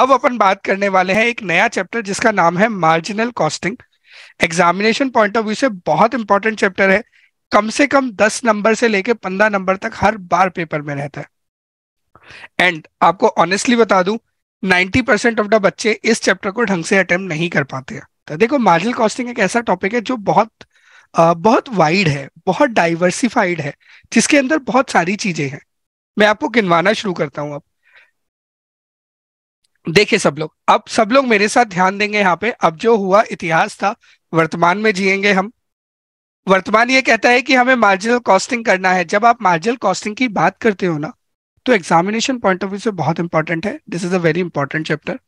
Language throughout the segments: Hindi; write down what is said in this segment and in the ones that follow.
अब अपन बात करने वाले हैं एक नया चैप्टर जिसका नाम है marginal costing examination point of view से बहुत इंपॉर्टेंट चैप्टर है कम से कम दस नंबर से लेके पंद्रह नंबर तक हर बार पेपर में रहता है एंड आपको ऑनेस्टली बता दू 90 परसेंट ऑफ द बच्चे इस चैप्टर को ढंग से अटेम्प्ट नहीं कर पाते हैं तो देखो मार्जिनल कॉस्टिंग एक ऐसा टॉपिक है जो बहुत आ, बहुत वाइड है बहुत डाइवर्सिफाइड है जिसके अंदर बहुत सारी चीजें हैं मैं आपको गिनवाना शुरू करता हूं अब देखिए सब लोग अब सब लोग मेरे साथ ध्यान देंगे यहाँ पे अब जो हुआ इतिहास था वर्तमान में जिएंगे हम वर्तमान ये कहता है कि हमें मार्जिनल कॉस्टिंग करना है जब आप मार्जिनल कॉस्टिंग की बात करते हो ना तो एग्जामिनेशन पॉइंट ऑफ व्यू से बहुत इंपॉर्टेंट है this is a very important chapter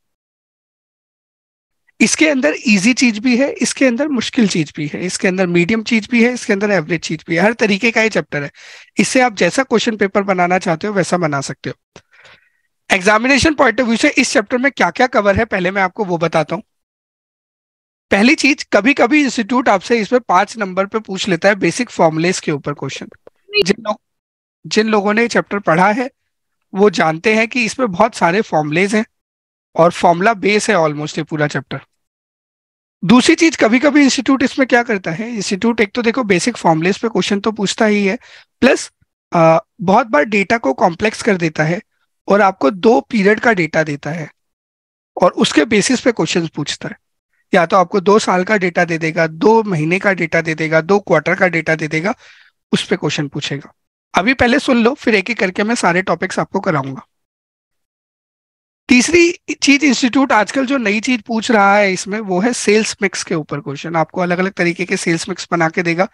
इसके अंदर इजी चीज भी है इसके अंदर मुश्किल चीज भी है इसके अंदर मीडियम चीज भी है इसके अंदर एवरेज चीज भी है हर तरीके का ये चैप्टर है इससे आप जैसा क्वेश्चन पेपर बनाना चाहते हो वैसा बना सकते हो एग्जामिनेशन पॉइंट ऑफ व्यू से इस चैप्टर में क्या क्या कवर है पहले मैं आपको वो बताता हूँ पहली चीज कभी कभी इंस्टीट्यूट आपसे इसमें पांच नंबर पे पूछ लेता है बेसिक फॉर्मुलेस के ऊपर क्वेश्चन जिन लोग जिन लोगों ने चैप्टर पढ़ा है वो जानते हैं कि इसमें बहुत सारे फॉर्मुलेज हैं और फॉर्मूला बेस है ऑलमोस्ट ये पूरा चैप्टर दूसरी चीज कभी कभी इंस्टीट्यूट इसमें क्या करता है इंस्टीट्यूट एक तो देखो बेसिक फॉर्मुलेस पे क्वेश्चन तो पूछता ही है प्लस आ, बहुत बार डेटा को कॉम्प्लेक्स कर देता है और आपको दो पीरियड का डेटा देता है और उसके बेसिस पे क्वेश्चंस पूछता है या तो आपको दो साल का डेटा दे देगा दो महीने का डेटा दे देगा दो क्वार्टर का डेटा दे देगा उस पर क्वेश्चन पूछेगा अभी पहले सुन लो फिर एक एक करके मैं सारे टॉपिक्स आपको कराऊंगा तीसरी चीज इंस्टीट्यूट आजकल जो नई चीज पूछ रहा है इसमें वो है सेल्स मिक्स के ऊपर क्वेश्चन आपको अलग अलग तरीके के सेल्स मिक्स बना के देगा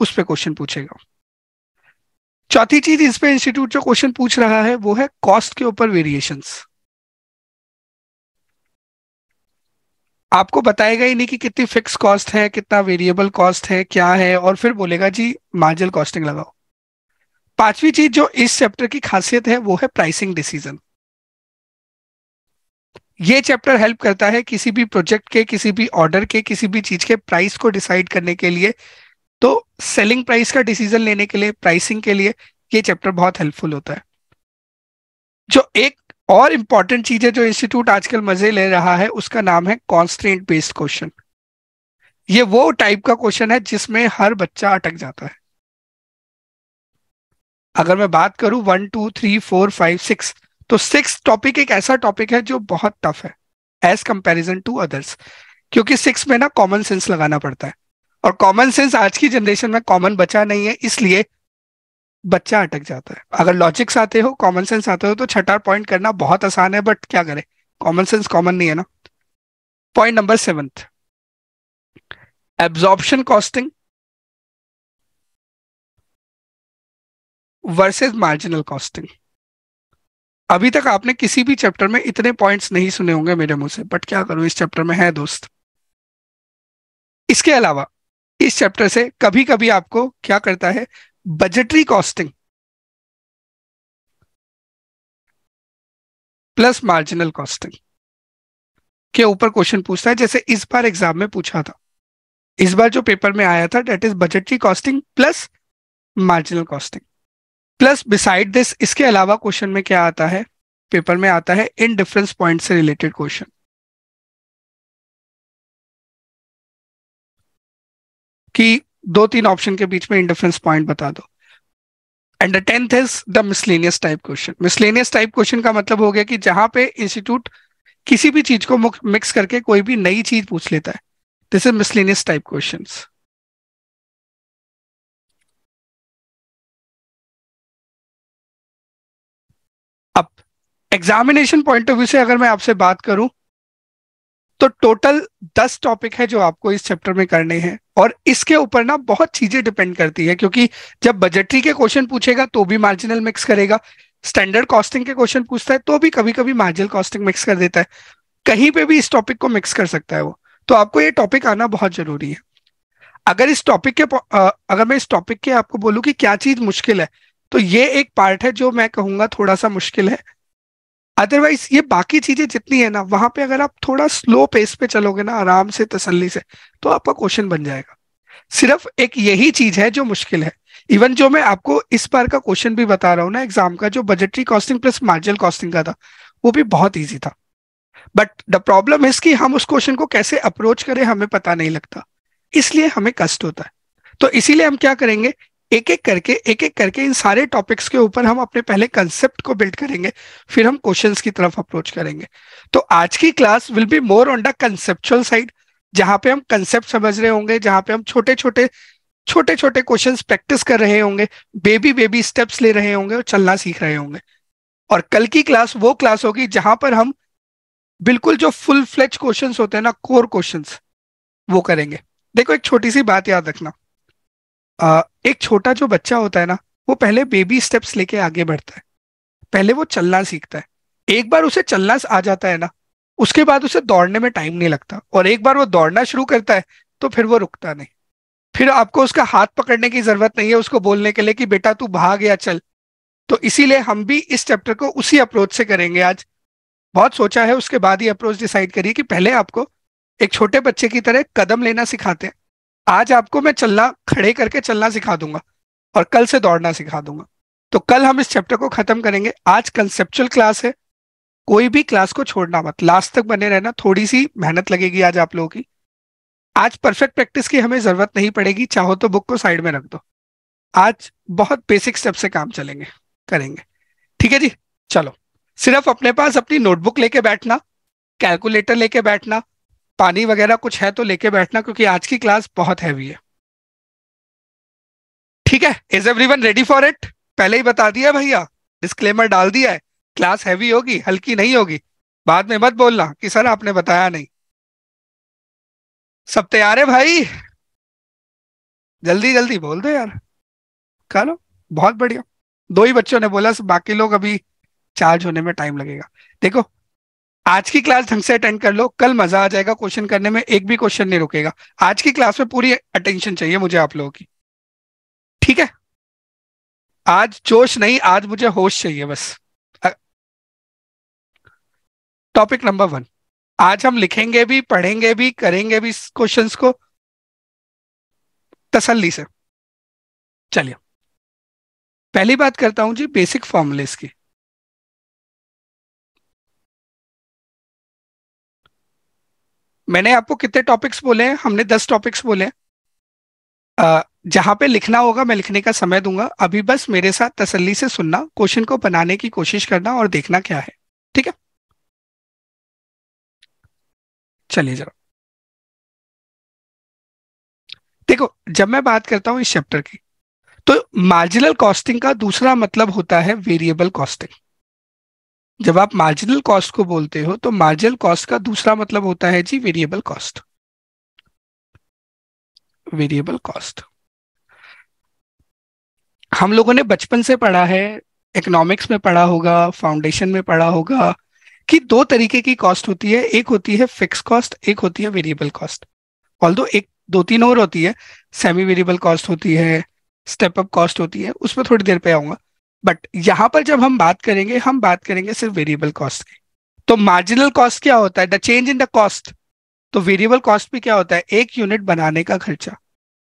उस पर क्वेश्चन पूछेगा चौथी चीज इस पे इंस्टीट्यूट जो क्वेश्चन पूछ रहा है वो है कॉस्ट के ऊपर वेरिएशंस आपको बताएगा ही नहीं कि कितनी फिक्स कॉस्ट है कितना वेरिएबल कॉस्ट है क्या है और फिर बोलेगा जी मार्जिनल कॉस्टिंग लगाओ पांचवी चीज जो इस चैप्टर की खासियत है वो है प्राइसिंग डिसीजन ये चैप्टर हेल्प करता है किसी भी प्रोजेक्ट के किसी भी ऑर्डर के किसी भी चीज के प्राइस को डिसाइड करने के लिए तो सेलिंग प्राइस का डिसीजन लेने के लिए प्राइसिंग के लिए ये चैप्टर बहुत हेल्पफुल होता है जो एक और इम्पॉर्टेंट चीज है जो इंस्टीट्यूट आजकल मजे ले रहा है उसका नाम है कॉन्स्टेंट बेस्ड क्वेश्चन ये वो टाइप का क्वेश्चन है जिसमें हर बच्चा अटक जाता है अगर मैं बात करूं one two three four five six तो सिक्स टॉपिक एक ऐसा टॉपिक है जो बहुत टफ है एज कंपेरिजन टू अदर्स क्योंकि सिक्स में ना कॉमन सेंस लगाना पड़ता है और कॉमन सेंस आज की जनरेशन में कॉमन बचा नहीं है इसलिए बच्चा अटक जाता है अगर लॉजिक्स आते हो कॉमन सेंस आते हो तो छठा पॉइंट करना बहुत आसान है बट क्या करें कॉमन सेंस कॉमन नहीं है ना point number seventh absorption costing versus marginal costing अभी तक आपने किसी भी चैप्टर में इतने पॉइंट्स नहीं सुने होंगे मेरे मुंह से बट क्या करूं इस चैप्टर में है दोस्त इसके अलावा इस चैप्टर से कभी कभी आपको क्या करता है budgetary costing plus marginal costing के ऊपर क्वेश्चन पूछता है जैसे इस बार एग्जाम में पूछा था इस बार जो पेपर में आया था that is budgetary costing plus marginal costing plus beside this इसके अलावा क्वेश्चन में क्या आता है पेपर में आता है इन डिफरेंस पॉइंट से रिलेटेड क्वेश्चन कि दो तीन ऑप्शन के बीच में इंडिफरेंस पॉइंट बता दो and the tenth is the miscellaneous type question miscellaneous type question का मतलब हो गया कि जहां पे इंस्टीट्यूट किसी भी चीज को मिक्स करके कोई भी नई चीज पूछ लेता है this is miscellaneous type question अब एग्जामिनेशन पॉइंट ऑफ व्यू से अगर मैं आपसे बात करूं तो टोटल दस टॉपिक है जो आपको इस चैप्टर में करने हैं और इसके ऊपर ना बहुत चीजें डिपेंड करती है क्योंकि जब बजटरी के क्वेश्चन पूछेगा तो भी मार्जिनल मिक्स करेगा स्टैंडर्ड कॉस्टिंग के क्वेश्चन पूछता है तो भी कभी कभी मार्जिनल कॉस्टिंग मिक्स कर देता है कहीं पे भी इस टॉपिक को मिक्स कर सकता है वो तो आपको ये टॉपिक आना बहुत जरूरी है अगर इस टॉपिक के अगर मैं इस टॉपिक के आपको बोलूँ कि क्या चीज मुश्किल है तो ये एक पार्ट है जो मैं कहूंगा थोड़ा सा मुश्किल है अदरवाइज ये बाकी चीजें जितनी है ना वहां पे अगर आप थोड़ा स्लो पेस पे चलोगे ना आराम से तसल्ली से तो आपका क्वेश्चन बन जाएगा सिर्फ एक यही चीज है जो मुश्किल है इवन जो मैं आपको इस बार का क्वेश्चन भी बता रहा हूँ ना एग्जाम का जो budgetary costing plus marginal costing का था वो भी बहुत ईजी था बट द प्रॉब्लम इज कि हम उस क्वेश्चन को कैसे अप्रोच करें हमें पता नहीं लगता इसलिए हमें कष्ट होता है तो इसीलिए हम क्या करेंगे एक एक करके एक एक करके इन सारे टॉपिक्स के ऊपर हम अपने पहले कंसेप्ट को बिल्ड करेंगे फिर हम क्वेश्चन की तरफ अप्रोच करेंगे तो आज की class will be more on the conceptual side जहां पे हम कंसेप्ट समझ रहे होंगे जहां पे हम छोटे छोटे छोटे छोटे क्वेश्चन प्रैक्टिस कर रहे होंगे बेबी बेबी स्टेप्स ले रहे होंगे और चलना सीख रहे होंगे और कल की क्लास वो क्लास होगी जहां पर हम बिल्कुल जो फुल फ्लेज क्वेश्चन होते हैं ना कोर क्वेश्चन वो करेंगे देखो एक छोटी सी बात याद रखना आ, एक छोटा जो बच्चा होता है ना वो पहले बेबी स्टेप्स लेके आगे बढ़ता है पहले वो चलना सीखता है एक बार उसे चलना आ जाता है ना उसके बाद उसे दौड़ने में टाइम नहीं लगता और एक बार वो दौड़ना शुरू करता है तो फिर वो रुकता नहीं फिर आपको उसका हाथ पकड़ने की जरूरत नहीं है उसको बोलने के लिए कि बेटा तू भाग या चल तो इसीलिए हम भी इस चैप्टर को उसी अप्रोच से करेंगे आज बहुत सोचा है उसके बाद ही अप्रोच डिसाइड करिए कि पहले आपको एक छोटे बच्चे की तरह कदम लेना सिखाते हैं आज आपको मैं चलना खड़े करके चलना सिखा दूंगा और कल से दौड़ना सिखा दूंगा तो कल हम इस चैप्टर को खत्म करेंगे आज कंसेप्चुअल क्लास है कोई भी क्लास को छोड़ना मत लास्ट तक बने रहना थोड़ी सी मेहनत लगेगी आज आप लोगों की आज परफेक्ट प्रैक्टिस की हमें जरूरत नहीं पड़ेगी चाहो तो बुक को साइड में रख दो आज बहुत बेसिक स्टेप से काम चलेंगे करेंगे ठीक है जी चलो सिर्फ अपने पास अपनी नोटबुक लेके बैठना कैलकुलेटर लेके बैठना पानी वगैरह कुछ है तो लेके बैठना क्योंकि आज की क्लास बहुत हैवी है ठीक है is everyone ready for it पहले ही बता दिया भैया डिस्क्लेमर डाल दिया है क्लास हैवी होगी हल्की नहीं होगी बाद में मत बोलना कि सर आपने बताया नहीं सब तैयार है भाई जल्दी जल्दी बोल दो यार करो बहुत बढ़िया दो ही बच्चों ने बोला बाकी लोग अभी चार्ज होने में टाइम लगेगा देखो आज की क्लास ढंग से अटेंड कर लो कल मजा आ जाएगा क्वेश्चन करने में एक भी क्वेश्चन नहीं रुकेगा आज की क्लास में पूरी अटेंशन चाहिए मुझे आप लोगों की ठीक है आज जोश नहीं आज मुझे होश चाहिए बस टॉपिक नंबर वन आज हम लिखेंगे भी पढ़ेंगे भी करेंगे भी क्वेश्चन को तसल्ली से चलिए पहली बात करता हूं जी बेसिक फॉर्मुलेस की मैंने आपको कितने टॉपिक्स बोले हैं हमने दस टॉपिक्स बोले हैं जहां पे लिखना होगा मैं लिखने का समय दूंगा अभी बस मेरे साथ तसल्ली से सुनना क्वेश्चन को बनाने की कोशिश करना और देखना क्या है ठीक है चलिए जरा देखो जब मैं बात करता हूं इस चैप्टर की तो मार्जिनल कॉस्टिंग का दूसरा मतलब होता है वेरिएबल कॉस्टिंग जब आप मार्जिनल कॉस्ट को बोलते हो तो मार्जिनल कॉस्ट का दूसरा मतलब होता है जी वेरिएबल कॉस्ट वेरिएबल कॉस्ट हम लोगों ने बचपन से पढ़ा है इकोनॉमिक्स में पढ़ा होगा फाउंडेशन में पढ़ा होगा कि दो तरीके की कॉस्ट होती है एक होती है फिक्स कॉस्ट एक होती है वेरिएबल कॉस्ट ऑल दो एक दो तीन और होती है सेमी वेरिएबल कॉस्ट होती है स्टेप अप कॉस्ट होती है उसमें थोड़ी देर पे आऊंगा बट यहां पर जब हम बात करेंगे हम बात करेंगे सिर्फ वेरिएबल कॉस्ट की तो मार्जिनल कॉस्ट क्या होता है the change in the cost तो वेरिएबल कॉस्ट भी क्या होता है एक यूनिट बनाने का खर्चा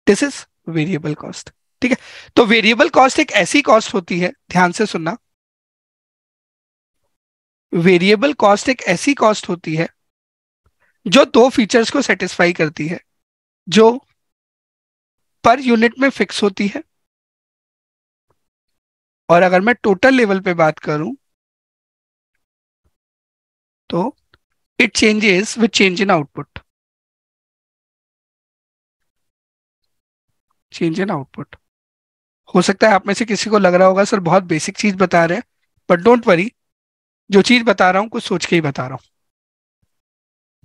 दिस इज वेरिएबल कॉस्ट ठीक है तो वेरिएबल कॉस्ट एक ऐसी कॉस्ट होती है ध्यान से सुनना वेरिएबल कॉस्ट एक ऐसी कॉस्ट होती है जो दो फीचर्स को सेटिस्फाई करती है जो पर यूनिट में फिक्स होती है और अगर मैं टोटल लेवल पे बात करूं तो it changes with change in output change in output हो सकता है आप में से किसी को लग रहा होगा सर बहुत बेसिक चीज बता रहे हैं बट डोंट वरी जो चीज बता रहा हूं कुछ सोच के ही बता रहा हूं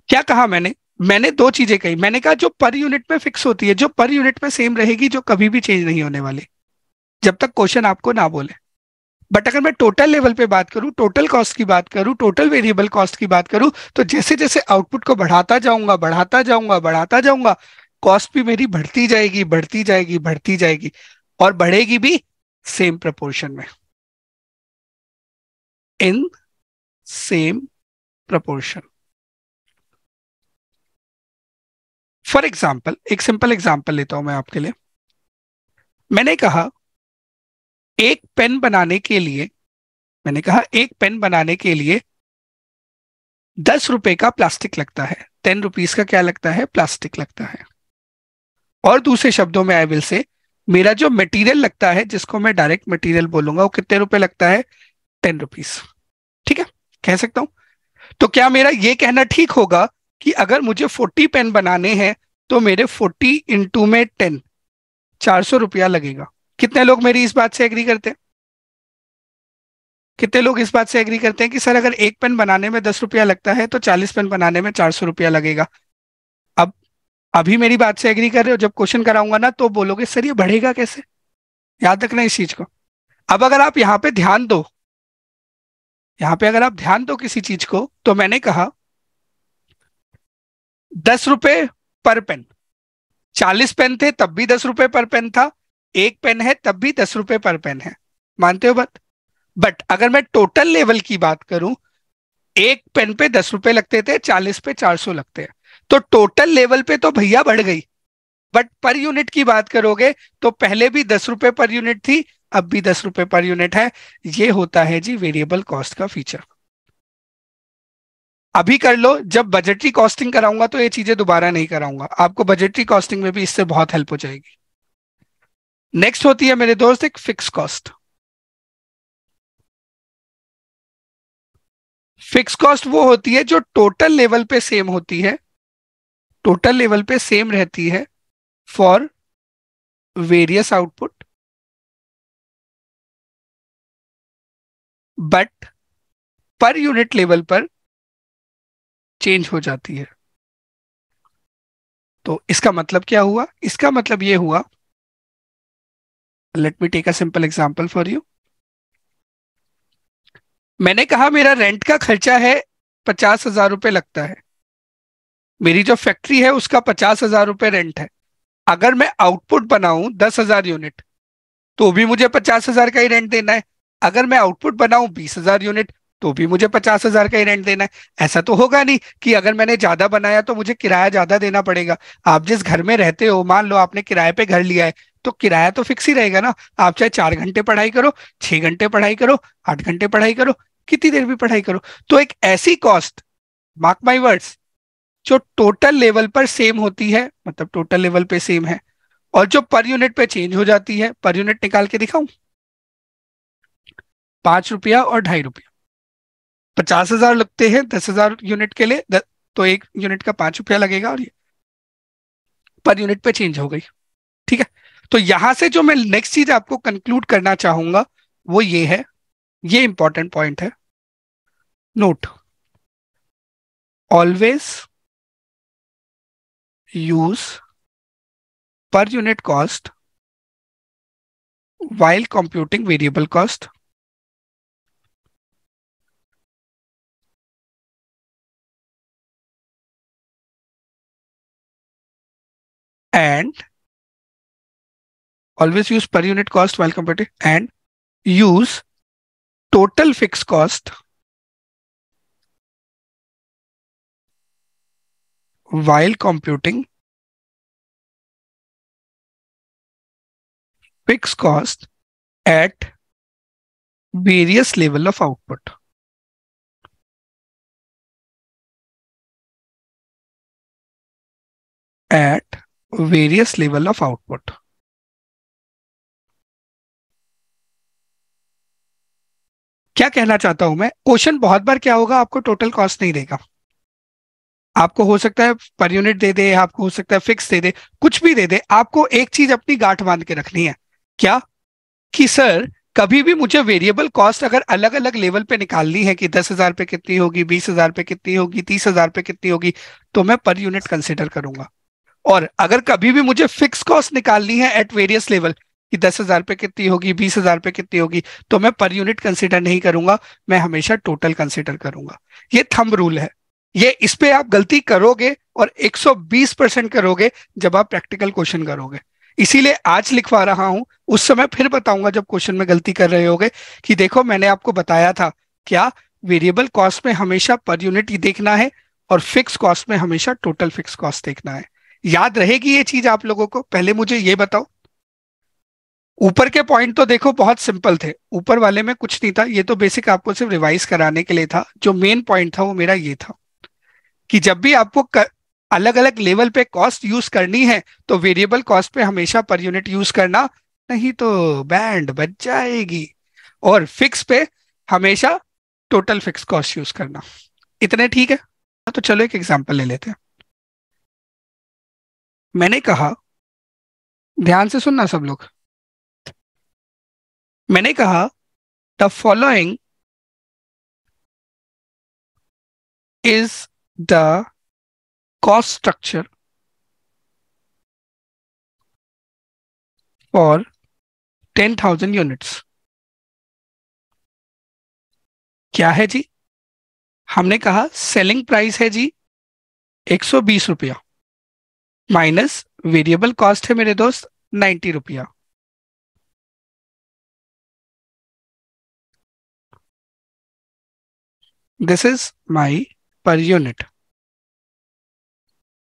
क्या कहा मैंने मैंने दो चीजें कही मैंने कहा जो पर यूनिट में फिक्स होती है जो पर यूनिट में सेम रहेगी जो कभी भी चेंज नहीं होने वाली जब तक क्वेश्चन आपको ना बोले बट अगर मैं टोटल लेवल पे बात करूं टोटल कॉस्ट की बात करूं टोटल वेरिएबल कॉस्ट की बात करूं तो जैसे जैसे आउटपुट को बढ़ाता जाऊंगा बढ़ाता जाऊंगा बढ़ाता जाऊंगा कॉस्ट भी मेरी बढ़ती जाएगी बढ़ती जाएगी बढ़ती जाएगी और बढ़ेगी भी सेम प्रपोर्शन में in same proportion for example एक सिंपल एग्जाम्पल लेता हूं मैं आपके लिए मैंने कहा एक पेन बनाने के लिए मैंने कहा एक पेन बनाने के लिए दस रुपए का प्लास्टिक लगता है टेन रुपीज का क्या लगता है प्लास्टिक लगता है और दूसरे शब्दों में आई विल से मेरा जो मटेरियल लगता है जिसको मैं डायरेक्ट मटेरियल बोलूंगा वो कितने रुपए लगता है टेन रुपीज ठीक है कह सकता हूं तो क्या मेरा ये कहना ठीक होगा कि अगर मुझे फोर्टी पेन बनाने हैं तो मेरे फोर्टी इंटू में टेन चार सौ रुपया लगेगा कितने लोग मेरी इस बात से एग्री करते हैं कितने लोग इस बात से एग्री करते हैं कि सर अगर एक पेन बनाने में दस रुपया लगता है तो चालीस पेन बनाने में चार सौ रुपया लगेगा अब अभी मेरी बात से एग्री कर रहे हो जब क्वेश्चन कराऊंगा ना तो बोलोगे सर ये बढ़ेगा कैसे याद रखना इस चीज को अब अगर आप यहाँ पे ध्यान दो यहाँ पे अगर आप ध्यान दो किसी चीज को तो मैंने कहा दस रुपए पर पेन चालीस पेन थे तब भी दस रुपए पर पेन था एक पेन है तब भी दस रुपए पर पेन है मानते हो बात बट अगर मैं टोटल लेवल की बात करूं एक पेन पे दस रुपए लगते थे चालीस पे चार सौ लगते हैं तो टोटल लेवल पे तो भैया बढ़ गई बट पर यूनिट की बात करोगे तो पहले भी दस रुपए पर यूनिट थी अब भी दस रुपए पर यूनिट है ये होता है जी वेरिएबल कॉस्ट का फीचर अभी कर लो जब बजटरी कॉस्टिंग कराऊंगा तो ये चीजें दोबारा नहीं कराऊंगा आपको बजटरी कॉस्टिंग में भी इससे बहुत हेल्प हो जाएगी नेक्स्ट होती है मेरे दोस्त एक फिक्स कॉस्ट फिक्स कॉस्ट वो होती है जो टोटल लेवल पे सेम होती है टोटल लेवल पे सेम रहती है for various output but per unit level पर चेंज हो जाती है तो इसका मतलब क्या हुआ इसका मतलब ये हुआ let me take a simple example for you मैंने कहा मेरा रेंट का खर्चा है पचास हजार रुपये लगता है मेरी जो फैक्ट्री है उसका पचास हजार रुपये रेंट है अगर मैं आउटपुट बनाऊं दस हजार यूनिट तो भी मुझे पचास हजार का ही रेंट देना है अगर मैं आउटपुट बनाऊं बीस हजार यूनिट तो भी मुझे पचास हजार का ही रेंट देना है ऐसा तो होगा नहीं कि अगर मैंने ज्यादा बनाया तो मुझे किराया ज्यादा देना पड़ेगा आप जिस घर में रहते हो मान लो आपने किराए पे घर लिया है तो किराया तो फिक्स ही रहेगा ना आप चाहे चार घंटे पढ़ाई करो छह घंटे पढ़ाई करो आठ घंटे पढ़ाई करो कितनी देर भी पढ़ाई करो तो एक ऐसी कॉस्ट मार्क माई वर्ड्स जो टोटल लेवल पर सेम होती है मतलब टोटल लेवल पे सेम है और जो पर यूनिट पे चेंज हो जाती है पर यूनिट निकाल के दिखाऊं पांच रुपया और ढाई रुपया पचास हजार लगते हैं दस हजार यूनिट के लिए द, तो एक यूनिट का पांच रुपया लगेगा और ये पर यूनिट पे चेंज हो गई ठीक है तो यहां से जो मैं नेक्स्ट चीज आपको कंक्लूड करना चाहूंगा वो ये है ये इंपॉर्टेंट पॉइंट है note always use per unit cost while computing variable cost and always use per unit cost while computing and use total fixed cost while computing fixed cost at various level of output. At various level of output. क्या कहना चाहता हूं मैं क्वेश्चन बहुत बार क्या होगा आपको टोटल कॉस्ट नहीं देगा आपको हो सकता है पर यूनिट दे दे आपको हो सकता है फिक्स दे दे कुछ भी दे दे आपको एक चीज अपनी गांठ बांध के रखनी है क्या कि सर कभी भी मुझे वेरिएबल कॉस्ट अगर अलग अलग लेवल पे निकालनी है कि दस हजार पे कितनी होगी बीस हजार पे कितनी होगी तीस हजार पे कितनी होगी तो मैं पर यूनिट कंसिडर करूंगा और अगर कभी भी मुझे फिक्स कॉस्ट निकालनी है एट वेरियस लेवल कि दस हजार रुपये कितनी होगी बीस हजार रुपये कितनी होगी तो मैं पर यूनिट कंसिडर नहीं करूंगा मैं हमेशा टोटल कंसिडर करूंगा ये थंब रूल है ये इस पे आप गलती करोगे और 120 परसेंट करोगे जब आप प्रैक्टिकल क्वेश्चन करोगे इसीलिए आज लिखवा रहा हूं उस समय फिर बताऊंगा जब क्वेश्चन में गलती कर रहे होगे कि देखो मैंने आपको बताया था क्या वेरिएबल कॉस्ट में हमेशा पर यूनिट देखना है और फिक्स कॉस्ट में हमेशा टोटल फिक्स कॉस्ट देखना है याद रहेगी ये चीज आप लोगों को पहले मुझे ये बताओ ऊपर के पॉइंट तो देखो बहुत सिंपल थे ऊपर वाले में कुछ नहीं था ये तो बेसिक आपको सिर्फ रिवाइज कराने के लिए था जो मेन पॉइंट था वो मेरा ये था कि जब भी आपको कर, अलग अलग लेवल पे कॉस्ट यूज करनी है तो वेरिएबल कॉस्ट पे हमेशा पर यूनिट यूज करना नहीं तो बैंड बच जाएगी और फिक्स पे हमेशा टोटल फिक्स कॉस्ट यूज करना इतने ठीक है तो चलो एक एग्जाम्पल ले लेते हैं मैंने कहा ध्यान से सुनना सब लोग मैंने कहा the following is the cost structure for ten thousand units क्या है जी हमने कहा सेलिंग प्राइस है जी एक सौ बीस रुपया माइनस वेरिएबल कॉस्ट है मेरे दोस्त नाइन्टी रुपया this is my per unit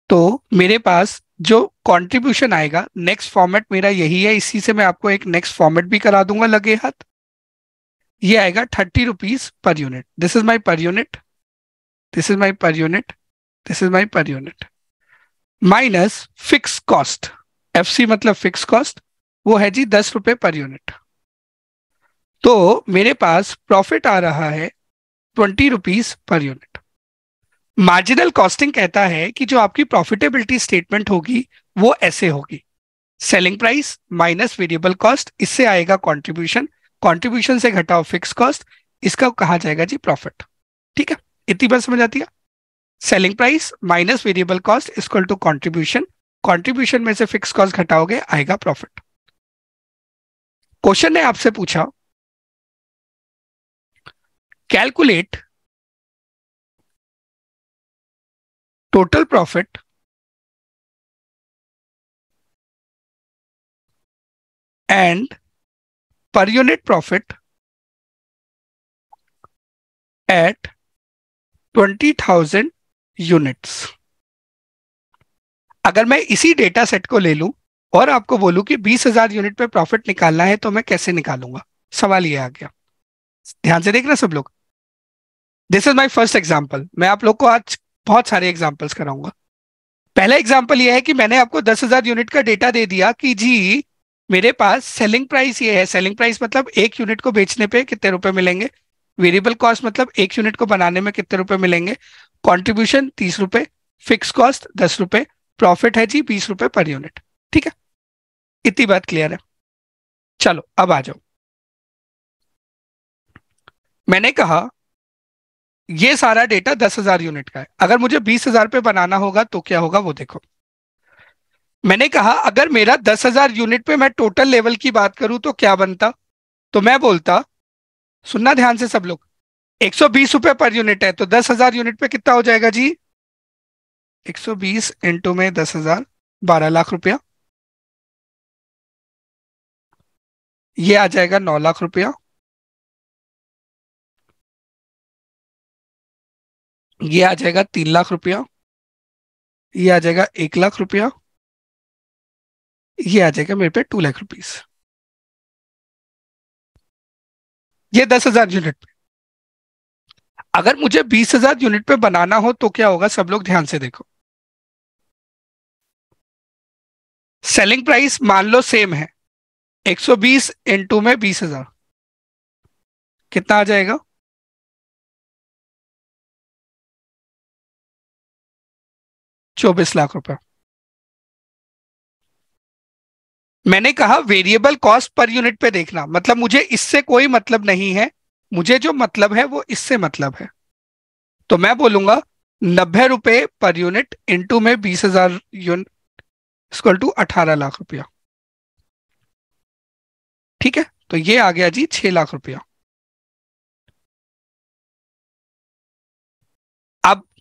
तो मेरे पास जो कंट्रीब्यूशन आएगा नेक्स्ट फॉर्मेट मेरा यही है इसी से मैं आपको एक नेक्स्ट फॉर्मेट भी करा दूंगा लगे हाथ ये आएगा thirty rupees per unit this is my per unit this is my per unit this is my per unit minus fix cost F C मतलब फिक्स कॉस्ट वो है जी दस रुपए पर यूनिट तो मेरे पास प्रॉफिट आ रहा है twenty rupees per unit marginal costing कहता है कि जो आपकी प्रॉफिटेबिलिटी स्टेटमेंट होगी वो ऐसे होगी selling price minus variable cost इससे आएगा कॉन्ट्रीब्यूशन कॉन्ट्रीब्यूशन से घटाओ फिक्स कॉस्ट इसका कहा जाएगा जी प्रॉफिट ठीक है इतनी बार समझ आती है selling price minus variable cost equal to contribution contribution में से फिक्स कॉस्ट घटाओगे आएगा प्रॉफिट क्वेश्चन ने आपसे पूछा calculate total profit and per unit profit at 20,000 units अगर मैं इसी डेटा सेट को ले लूं और आपको बोलूं कि 20,000 यूनिट पे प्रॉफिट निकालना है तो मैं कैसे निकालूंगा सवाल ये आ गया ध्यान से देखना सब लोग this is my first example मैं आप लोग को आज बहुत सारे एग्जाम्पल्स कराऊंगा पहला एग्जाम्पल ये है कि मैंने आपको दस हजार यूनिट का डेटा दे दिया कि जी मेरे पास सेलिंग प्राइस ये है सेलिंग प्राइस मतलब एक यूनिट को बेचने पे कितने रुपए मिलेंगे वेरिएबल कॉस्ट मतलब एक यूनिट को बनाने में कितने रुपए मिलेंगे कॉन्ट्रीब्यूशन तीस रुपए फिक्स कॉस्ट दस रुपए प्रॉफिट है जी बीस रुपए पर यूनिट ठीक है इतनी बात क्लियर है चलो अब आ जाओ मैंने कहा ये सारा डेटा दस हजार यूनिट का है अगर मुझे बीस हजार पे बनाना होगा तो क्या होगा वो देखो मैंने कहा अगर मेरा दस हजार यूनिट पे मैं टोटल लेवल की बात करूं तो क्या बनता तो मैं बोलता सुनना ध्यान से सब लोग एक सौ बीस रुपये पर यूनिट है तो दस हजार यूनिट पे कितना हो जाएगा जी एक सौ बीस इंटू में दस हजार बारह लाख रुपया ये आ जाएगा नौ लाख रुपया ये आ जाएगा तीन लाख रुपया ये आ जाएगा एक लाख रुपया ये आ जाएगा मेरे पे टू लाख रुपीस ये दस हजार यूनिट पे अगर मुझे बीस हजार यूनिट पे बनाना हो तो क्या होगा सब लोग ध्यान से देखो सेलिंग प्राइस मान लो सेम है 120 सौ बीस इंटू में बीस हजार कितना आ जाएगा चौबीस लाख रुपए मैंने कहा वेरिएबल कॉस्ट पर यूनिट पे देखना मतलब मुझे इससे कोई मतलब नहीं है मुझे जो मतलब है वो इससे मतलब है तो मैं बोलूंगा नब्बे रुपए पर यूनिट इंटू में बीस हजार यूनिट टू अठारह लाख रुपया ठीक है तो ये आ गया जी छह लाख रुपया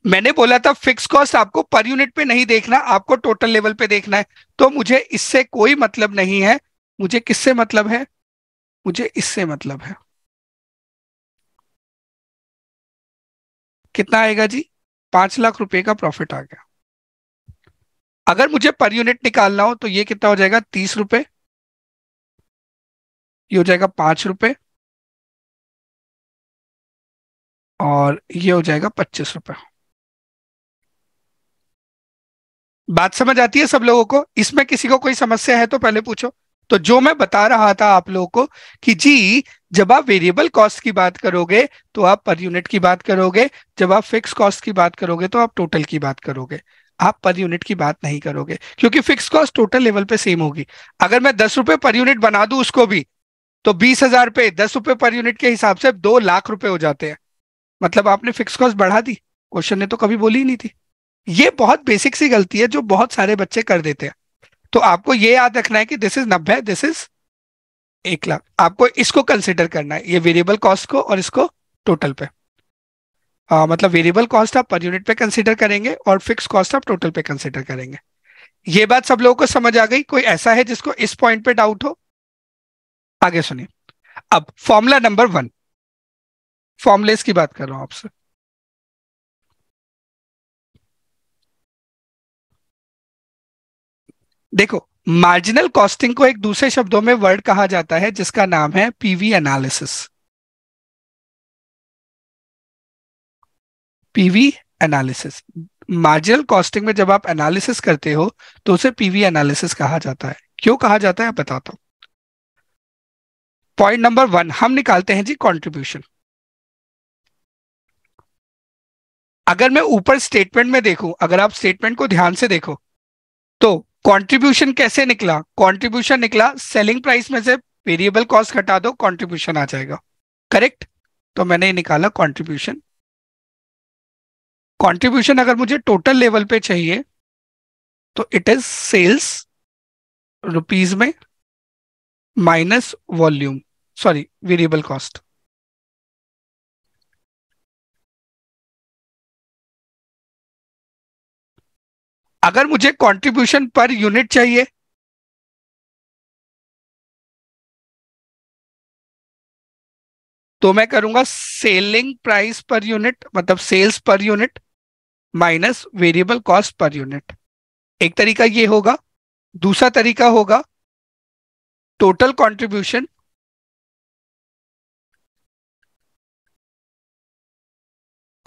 मैंने बोला था फिक्स कॉस्ट आपको पर यूनिट पे नहीं देखना आपको टोटल लेवल पे देखना है तो मुझे इससे कोई मतलब नहीं है मुझे किससे मतलब है मुझे इससे मतलब है कितना आएगा जी पांच लाख रुपए का प्रॉफिट आ गया अगर मुझे पर यूनिट निकालना हो तो ये कितना हो जाएगा तीस रुपए ये हो जाएगा पांच रुपए और ये हो जाएगा पच्चीस रुपये बात समझ आती है सब लोगों को इसमें किसी को कोई समस्या है तो पहले पूछो तो जो मैं बता रहा था आप लोगों को कि जी जब आप वेरिएबल कॉस्ट की बात करोगे तो आप पर यूनिट की बात करोगे जब आप फिक्स कॉस्ट की बात करोगे तो आप टोटल की बात करोगे आप पर यूनिट की बात नहीं करोगे क्योंकि फिक्स कॉस्ट टोटल लेवल पे सेम होगी अगर मैं दस रुपए पर यूनिट बना दू उसको भी तो बीस हजार पे दस रुपए पर यूनिट के हिसाब से दो लाख रुपए हो जाते हैं मतलब आपने फिक्स कॉस्ट बढ़ा दी क्वेश्चन ने तो कभी बोली ही नहीं थी ये बहुत बेसिक सी गलती है जो बहुत सारे बच्चे कर देते हैं तो आपको ये याद रखना है कि दिस इज नब्बे दिस इज एक लाख आपको इसको कंसिडर करना है ये वेरिएबल कॉस्ट को और इसको टोटल पे आ, मतलब वेरिएबल कॉस्ट आप पर यूनिट पे कंसिडर करेंगे और फिक्स कॉस्ट आप टोटल पे कंसिडर करेंगे ये बात सब लोगों को समझ आ गई कोई ऐसा है जिसको इस पॉइंट पे डाउट हो आगे सुनिए अब फॉर्मूला नंबर वन फॉर्मुलेस की बात कर रहा हूं आपसे देखो मार्जिनल कॉस्टिंग को एक दूसरे शब्दों में वर्ड कहा जाता है जिसका नाम है PV analysis PV analysis marginal costing में जब आप एनालिसिस करते हो तो उसे पीवी एनालिसिस कहा जाता है क्यों कहा जाता है बताता हूं पॉइंट नंबर वन हम निकालते हैं जी कंट्रीब्यूशन अगर मैं ऊपर स्टेटमेंट में देखूं अगर आप स्टेटमेंट को ध्यान से देखो तो कंट्रीब्यूशन कैसे निकला कंट्रीब्यूशन निकला सेलिंग प्राइस में से वेरिएबल कॉस्ट घटा दो कंट्रीब्यूशन आ जाएगा करेक्ट तो मैंने ये निकाला कंट्रीब्यूशन कंट्रीब्यूशन अगर मुझे टोटल लेवल पे चाहिए तो इट इज सेल्स रुपीज में minus volume sorry variable cost अगर मुझे कंट्रीब्यूशन पर यूनिट चाहिए तो मैं करूंगा सेलिंग प्राइस पर यूनिट मतलब sales per unit minus variable cost per unit एक तरीका ये होगा दूसरा तरीका होगा टोटल कंट्रीब्यूशन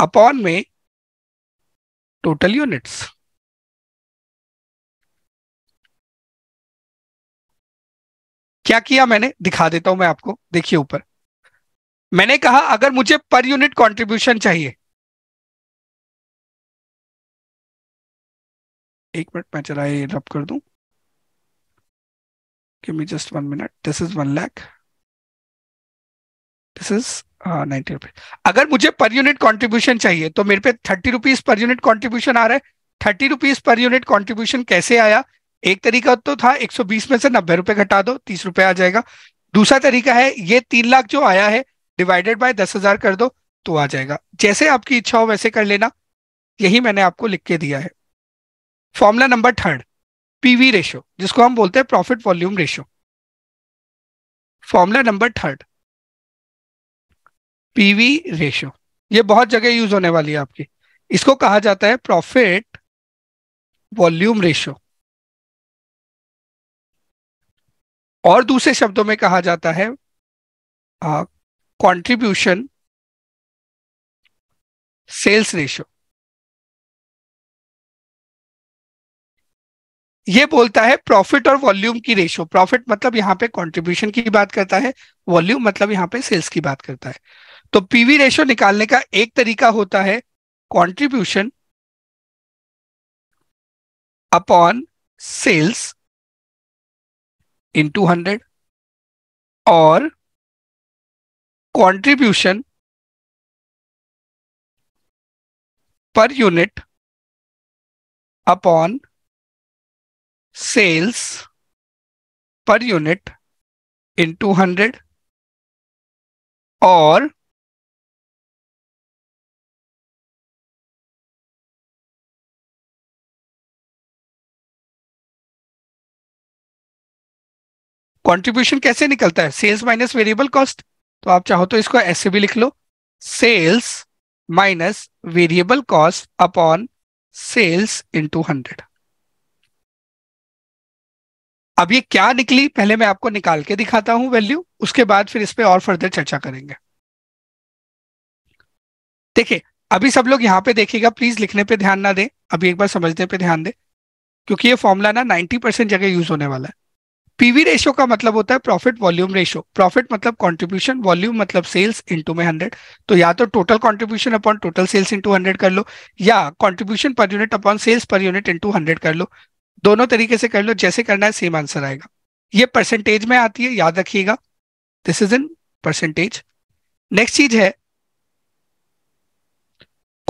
अपॉन में टोटल यूनिट्स क्या किया मैंने दिखा देता हूं मैं आपको देखिए ऊपर मैंने कहा अगर मुझे पर यूनिट कंट्रीब्यूशन चाहिए एक मिनट मैं चला ये रब कर दू give me just one minute this is one lakh this is rupees uh, अगर मुझे पर यूनिट कंट्रीब्यूशन चाहिए तो मेरे पे thirty rupees per unit contribution आ रहा है thirty rupees per unit contribution कैसे आया एक तरीका तो था 120 में से नब्बे रुपए घटा दो तीस रुपए आ जाएगा दूसरा तरीका है ये तीन लाख जो आया है डिवाइडेड बाय दस हजार कर दो तो आ जाएगा जैसे आपकी इच्छा हो वैसे कर लेना यही मैंने आपको लिख के दिया है formula number third PV ratio जिसको हम बोलते हैं profit volume ratio formula number third PV ratio ये बहुत जगह यूज होने वाली है आपकी इसको कहा जाता है प्रॉफिट वॉल्यूम रेशो और दूसरे शब्दों में कहा जाता है कंट्रीब्यूशन सेल्स रेशियो ये बोलता है प्रॉफिट और वॉल्यूम की रेशियो प्रॉफिट मतलब यहां पे कंट्रीब्यूशन की बात करता है वॉल्यूम मतलब यहां पे सेल्स की बात करता है तो पीवी रेशियो निकालने का एक तरीका होता है contribution upon sales in 200 or contribution per unit upon sales per unit in 200 or contribution कैसे निकलता है सेल्स माइनस वेरिएबल कॉस्ट तो आप चाहो तो इसको ऐसे भी लिख लो sales minus variable cost upon sales two hundred अब ये क्या निकली पहले मैं आपको निकाल के दिखाता हूं वैल्यू उसके बाद फिर इस पर और फर्दर चर्चा करेंगे देखिए अभी सब लोग यहां पे देखिएगा प्लीज लिखने पे ध्यान ना दें अभी एक बार समझने पे ध्यान दें क्योंकि ये फॉर्मूला ना 90 परसेंट जगह यूज होने वाला है पीवी रेशियो का मतलब होता है प्रॉफिट वॉल्यूम रेशियो प्रॉफिट मतलब कंट्रीब्यूशन वॉल्यूम मतलब सेल्स इनटू में हंड्रेड तो या तो total contribution upon total sales into hundred कर लो या contribution per unit upon sales per unit into hundred कर लो दोनों तरीके से कर लो जैसे करना है सेम आंसर आएगा ये परसेंटेज में आती है याद रखिएगा this is in percentage next चीज है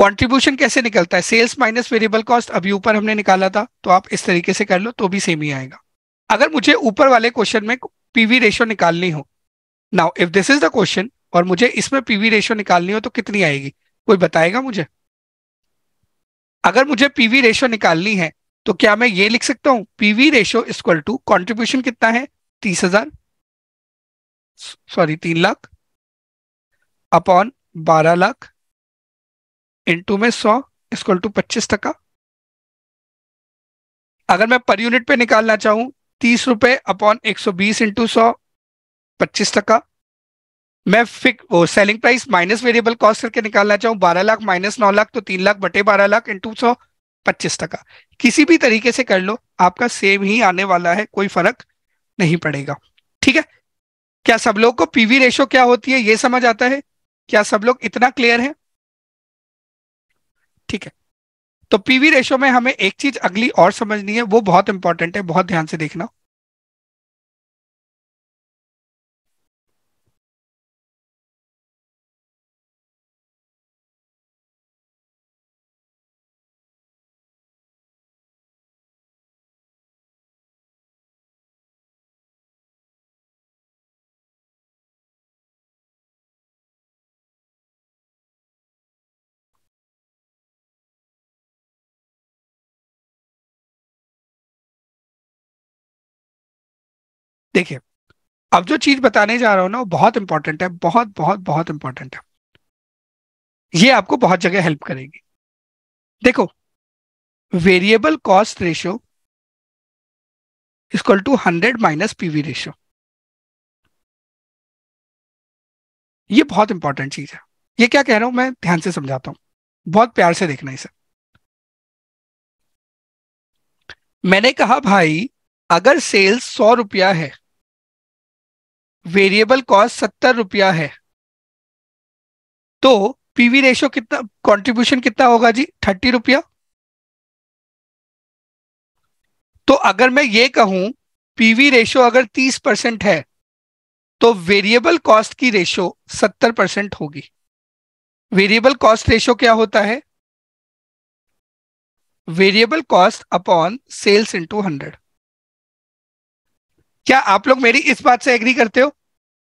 कंट्रीब्यूशन कैसे निकलता है सेल्स माइनस वेरिएबल कॉस्ट अभी ऊपर हमने निकाला था तो आप इस तरीके से कर लो तो भी सेम ही आएगा अगर मुझे ऊपर वाले क्वेश्चन में पीवी रेशो निकालनी हो now if this is the question और मुझे इसमें पीवी रेशो निकालनी हो तो कितनी आएगी कोई बताएगा मुझे अगर मुझे पीवी रेशो निकालनी है तो क्या मैं ये लिख सकता हूं PV ratio equal to contribution कितना है तीस हजार सॉरी तीन लाख अपॉन बारह लाख इंटू में सौ इक्वल टू पच्चीस टका अगर मैं पर यूनिट पे निकालना चाहूं तीस रुपए अपॉन एक सौ बीस इंटू सौ पच्चीस टका मैं फिक वो selling price minus variable cost करके निकालना चाहूँ बारह लाख माइनस नौ लाख तो तीन लाख बटे बारह लाख इंटू सौ पच्चीस टका किसी भी तरीके से कर लो आपका सेम ही आने वाला है कोई फर्क नहीं पड़ेगा ठीक है क्या सब लोग को पीवी रेशो क्या होती है ये समझ आता है क्या सब लोग इतना क्लियर है ठीक है तो पीवी रेशो में हमें एक चीज अगली और समझनी है वो बहुत इंपॉर्टेंट है बहुत ध्यान से देखना देखिए अब जो चीज बताने जा रहा हूं ना वो बहुत इंपॉर्टेंट है बहुत बहुत बहुत इंपॉर्टेंट है ये आपको बहुत जगह हेल्प करेगी देखो variable cost ratio equal to hundred minus PV ratio ये बहुत इंपॉर्टेंट चीज है ये क्या कह रहा हूं मैं ध्यान से समझाता हूं बहुत प्यार से देखना इसे मैंने कहा भाई अगर सेल्स सौ रुपया है वेरिएबल कॉस्ट सत्तर रुपया है तो पीवी रेशो कितना कंट्रीब्यूशन कितना होगा जी थर्टी रुपया तो अगर मैं ये कहूं पीवी रेशो अगर तीस परसेंट है तो वेरिएबल कॉस्ट की रेशो सत्तर परसेंट होगी वेरिएबल कॉस्ट रेशो क्या होता है variable cost upon sales into hundred क्या आप लोग मेरी इस बात से एग्री करते हो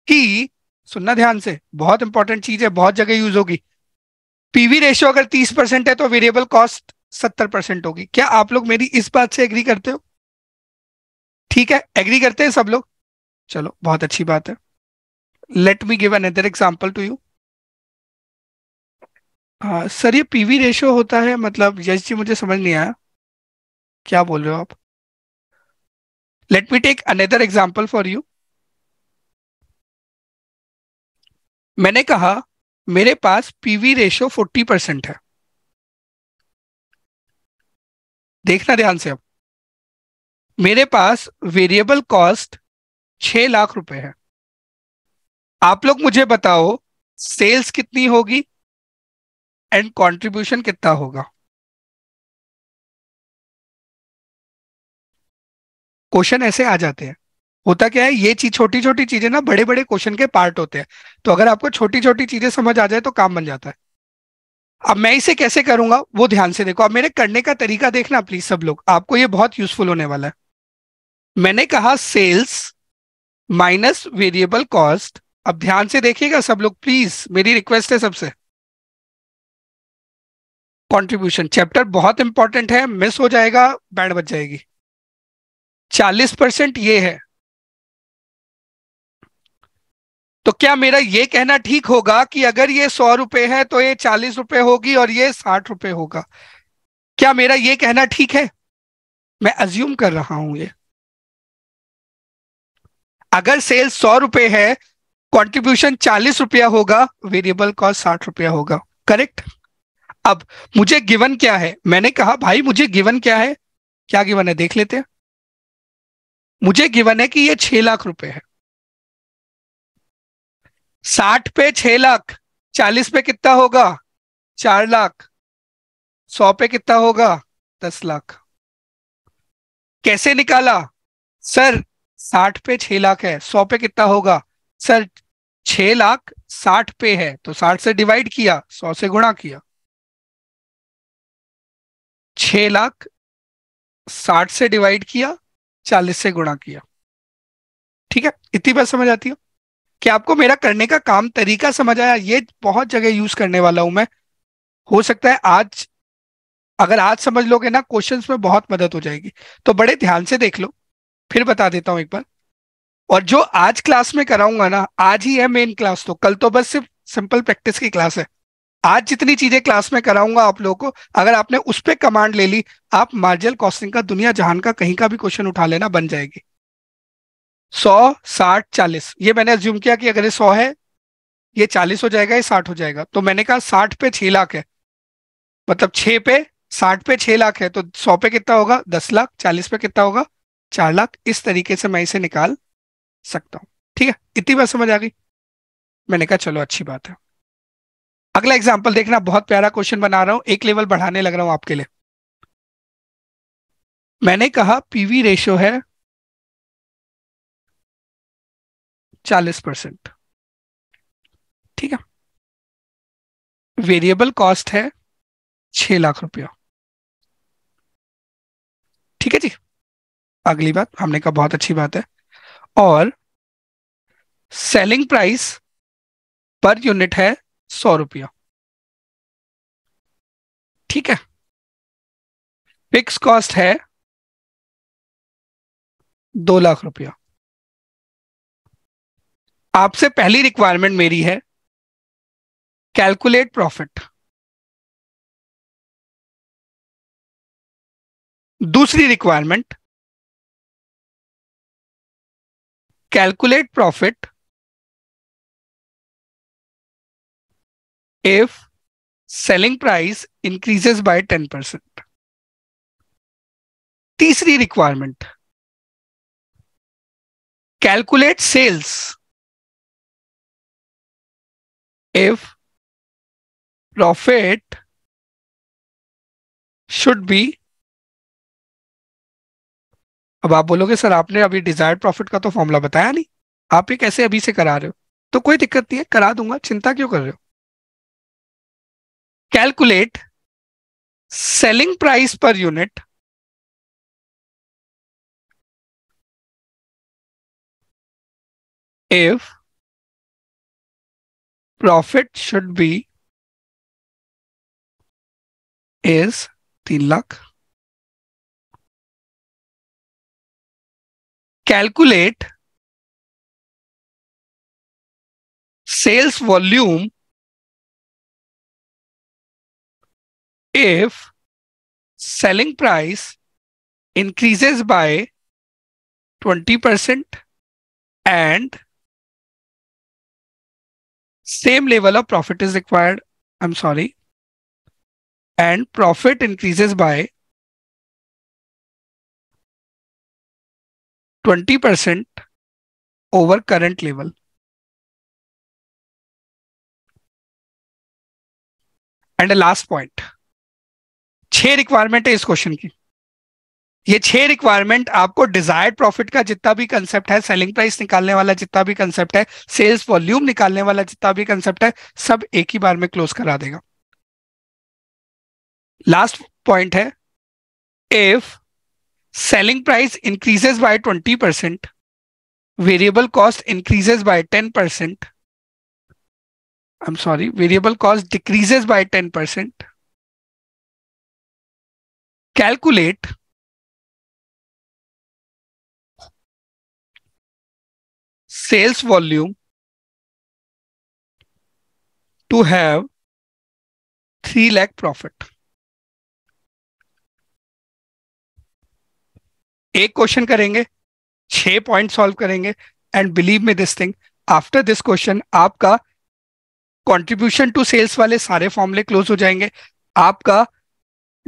कि सुनना ध्यान से बहुत इंपॉर्टेंट चीज है बहुत जगह यूज होगी पीवी रेशियो अगर तीस परसेंट है तो वेरिएबल कॉस्ट सत्तर परसेंट होगी क्या आप लोग मेरी इस बात से एग्री करते हो ठीक है एग्री करते हैं सब लोग चलो बहुत अच्छी बात है let me give another example to you हाँ सर ये पीवी रेशियो होता है मतलब यश जी मुझे समझ नहीं आया क्या बोल रहे हो आप Let me take another example for you. मैंने कहा मेरे पास पीवी रेशियो 40 परसेंट है देखना ध्यान से अब मेरे पास वेरिएबल कॉस्ट छह लाख रुपए है आप लोग मुझे बताओ सेल्स कितनी होगी एंड कंट्रीब्यूशन कितना होगा क्वेश्चन ऐसे आ जाते हैं होता क्या है ये चीज छोटी छोटी चीजें ना बड़े बड़े क्वेश्चन के पार्ट होते हैं तो अगर आपको छोटी छोटी चीजें समझ आ जाए तो काम बन जाता है अब मैं इसे कैसे करूंगा वो ध्यान से देखो अब मेरे करने का तरीका देखना प्लीज सब लोग आपको ये बहुत यूजफुल होने वाला है मैंने कहा सेल्स माइनस वेरिएबल कॉस्ट अब ध्यान से देखिएगा सब लोग प्लीज मेरी रिक्वेस्ट है सबसे कंट्रीब्यूशन चैप्टर बहुत इंपॉर्टेंट है मिस हो जाएगा बैंड बच जाएगी चालीस परसेंट ये है तो क्या मेरा ये कहना ठीक होगा कि अगर ये सौ रुपए है तो ये चालीस रुपए होगी और ये साठ रुपए होगा क्या मेरा ये कहना ठीक है मैं अज्यूम कर रहा हूं ये अगर सेल सौ रुपए है कंट्रीब्यूशन चालीस रुपया होगा वेरिएबल कॉस्ट साठ रुपया होगा करेक्ट अब मुझे गिवन क्या है मैंने कहा भाई मुझे गिवन क्या है क्या गिवन है देख लेते हैं मुझे गिवन है कि ये छह लाख रुपए है साठ पे छह लाख चालीस पे कितना होगा चार लाख सौ पे कितना होगा दस लाख कैसे निकाला सर साठ पे छह लाख है सौ पे कितना होगा सर छह लाख साठ पे है तो साठ से डिवाइड किया सौ से गुणा किया छह लाख साठ से डिवाइड किया चालीस से गुणा किया ठीक है इतनी बात समझ आती है कि आपको मेरा करने का काम तरीका समझ आया ये बहुत जगह यूज करने वाला हूं मैं हो सकता है आज अगर आज समझ लोगे ना क्वेश्चंस में बहुत मदद हो जाएगी तो बड़े ध्यान से देख लो फिर बता देता हूं एक बार और जो आज क्लास में कराऊंगा ना आज ही है मेन क्लास तो कल तो बस सिर्फ सिंपल प्रैक्टिस की क्लास है आज जितनी चीजें क्लास में कराऊंगा आप लोगों को अगर आपने उस पर कमांड ले ली आप मार्जिनल कॉस्टिंग का दुनिया जहान का कहीं का भी क्वेश्चन उठा लेना बन जाएगी सौ साठ चालीस ये मैंने अज्यूम किया कि अगर ये सौ है ये चालीस हो जाएगा ये साठ हो जाएगा तो मैंने कहा साठ पे छह लाख है मतलब छह पे साठ पे छह लाख है तो सौ पे कितना होगा दस लाख चालीस पे कितना होगा चार लाख इस तरीके से मैं इसे निकाल सकता हूं ठीक है इतनी बात समझ आ गई मैंने कहा चलो अच्छी बात है अगला एग्जाम्पल देखना बहुत प्यारा क्वेश्चन बना रहा हूं एक लेवल बढ़ाने लग रहा हूं आपके लिए मैंने कहा पीवी रेशियो है चालीस परसेंट ठीक है वेरिएबल कॉस्ट है छह लाख रुपया ठीक है जी अगली बात हमने कहा बहुत अच्छी बात है और सेलिंग प्राइस पर यूनिट है सौ रुपया ठीक है फिक्स कॉस्ट है दो लाख रुपया आपसे पहली रिक्वायरमेंट मेरी है कैलकुलेट प्रॉफिट दूसरी requirement calculate profit if selling price increases by 10%. तीसरी requirement calculate sales if profit should be अब आप बोलोगे सर आपने अभी डिजायर्ड प्रॉफिट का तो फॉर्मूला बताया नहीं आप ये कैसे अभी से करा रहे हो तो कोई दिक्कत नहीं है करा दूंगा चिंता क्यों कर रहे हो calculate selling price per unit if profit should be is 3 lakh calculate sales volume if selling price increases by 20% and same level of profit is required i'm sorry and profit increases by 20% over current level and the last point छह रिक्वायरमेंट है इस क्वेश्चन की ये छह रिक्वायरमेंट आपको डिजायर्ड प्रॉफिट का जितना भी कंसेप्ट है सेलिंग प्राइस निकालने वाला जितना भी कंसेप्ट है सेल्स वॉल्यूम निकालने वाला जितना भी कंसेप्ट है सब एक ही बार में क्लोज करा देगा लास्ट पॉइंट है if selling price increases by twenty percent variable cost increases by ten percent I am sorry variable cost decreases by ten percent calculate sales volume to have 3 lakh profit. एक क्वेश्चन करेंगे छह पॉइंट सॉल्व करेंगे and believe me this thing after this question आपका कंट्रीब्यूशन टू सेल्स वाले सारे फॉर्मले क्लोज हो जाएंगे आपका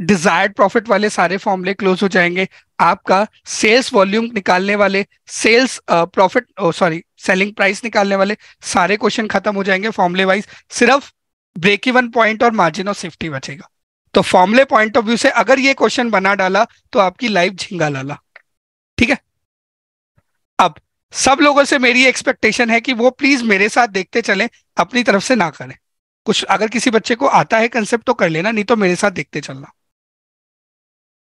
डिजायर्ड प्रॉफिट वाले सारे फॉर्मूले क्लोज हो जाएंगे आपका सेल्स वॉल्यूम निकालने वाले sales profit sorry selling price निकालने वाले सारे क्वेश्चन खत्म हो जाएंगे फॉर्मूले वाइज सिर्फ ब्रेक इवन पॉइंट और मार्जिन ऑफ सेफ्टी बचेगा तो फॉर्मूले पॉइंट ऑफ व्यू से अगर ये क्वेश्चन बना डाला तो आपकी लाइफ झिंगा लाला ठीक है अब सब लोगों से मेरी एक्सपेक्टेशन है कि वो प्लीज मेरे साथ देखते चले अपनी तरफ से ना करें कुछ अगर किसी बच्चे को आता है कंसेप्ट तो कर लेना नहीं तो मेरे साथ देखते चलना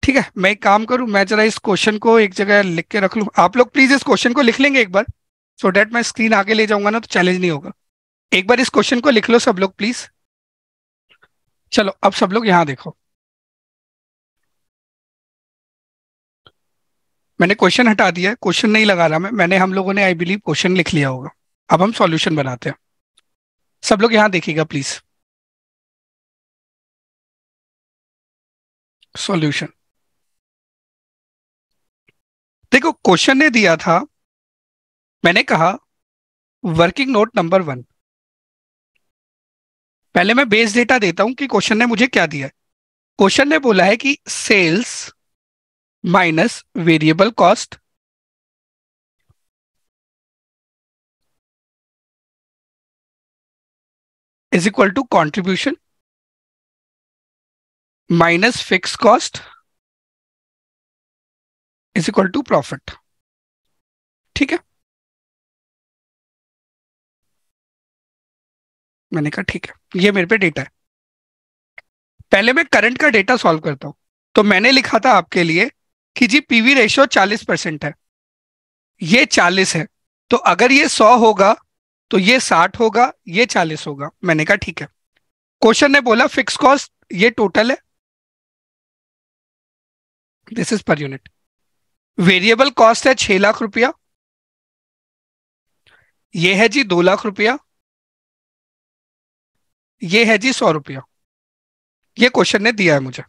ठीक है मैं एक काम करूं मैं जरा इस क्वेश्चन को एक जगह लिख के रख लूं आप लोग प्लीज इस क्वेश्चन को लिख लेंगे एक बार सो so मैं स्क्रीन आगे ले जाऊंगा ना तो चैलेंज नहीं होगा एक बार इस क्वेश्चन को लिख लो सब लोग प्लीज चलो अब सब लोग यहां देखो मैंने क्वेश्चन हटा दिया है क्वेश्चन नहीं लगा रहा मैं मैंने हम लोगों ने आई बिलीव क्वेश्चन लिख लिया होगा अब हम सॉल्यूशन बनाते हैं सब लोग यहां देखिएगा प्लीज सॉल्यूशन देखो क्वेश्चन ने दिया था मैंने कहा वर्किंग नोट नंबर वन पहले मैं बेस डेटा देता हूं कि क्वेश्चन ने मुझे क्या दिया क्वेश्चन ने बोला है कि sales minus variable cost is equal to contribution minus fix cost is equal to profit ठीक है मैंने कहा ठीक है ये मेरे पे डेटा है पहले मैं करंट का डेटा सॉल्व करता हूं तो मैंने लिखा था आपके लिए कि जी पीवी रेशियो 40 परसेंट है ये 40 है तो अगर ये 100 होगा तो ये 60 होगा ये 40 होगा मैंने कहा ठीक है क्वेश्चन ने बोला फिक्स कॉस्ट ये टोटल है this is per unit variable cost है छह लाख रुपया ये है जी दो लाख रुपया ये है जी सौ रुपया ये क्वेश्चन ने दिया है मुझे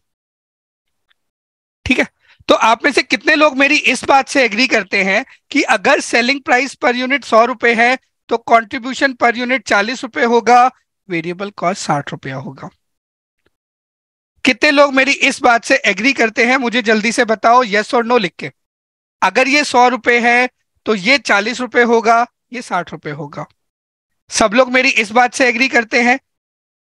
ठीक है तो आप में से कितने लोग मेरी इस बात से एग्री करते हैं कि अगर सेलिंग प्राइस पर यूनिट सौ रुपए है तो कंट्रीब्यूशन पर यूनिट चालीस रुपए होगा वेरिएबल कॉस्ट साठ रुपया होगा कितने लोग मेरी इस बात से एग्री करते हैं मुझे जल्दी से बताओ यस और नो लिख के अगर ये सौ रुपये है तो ये चालीस रुपये होगा ये साठ रुपये होगा सब लोग मेरी इस बात से एग्री करते हैं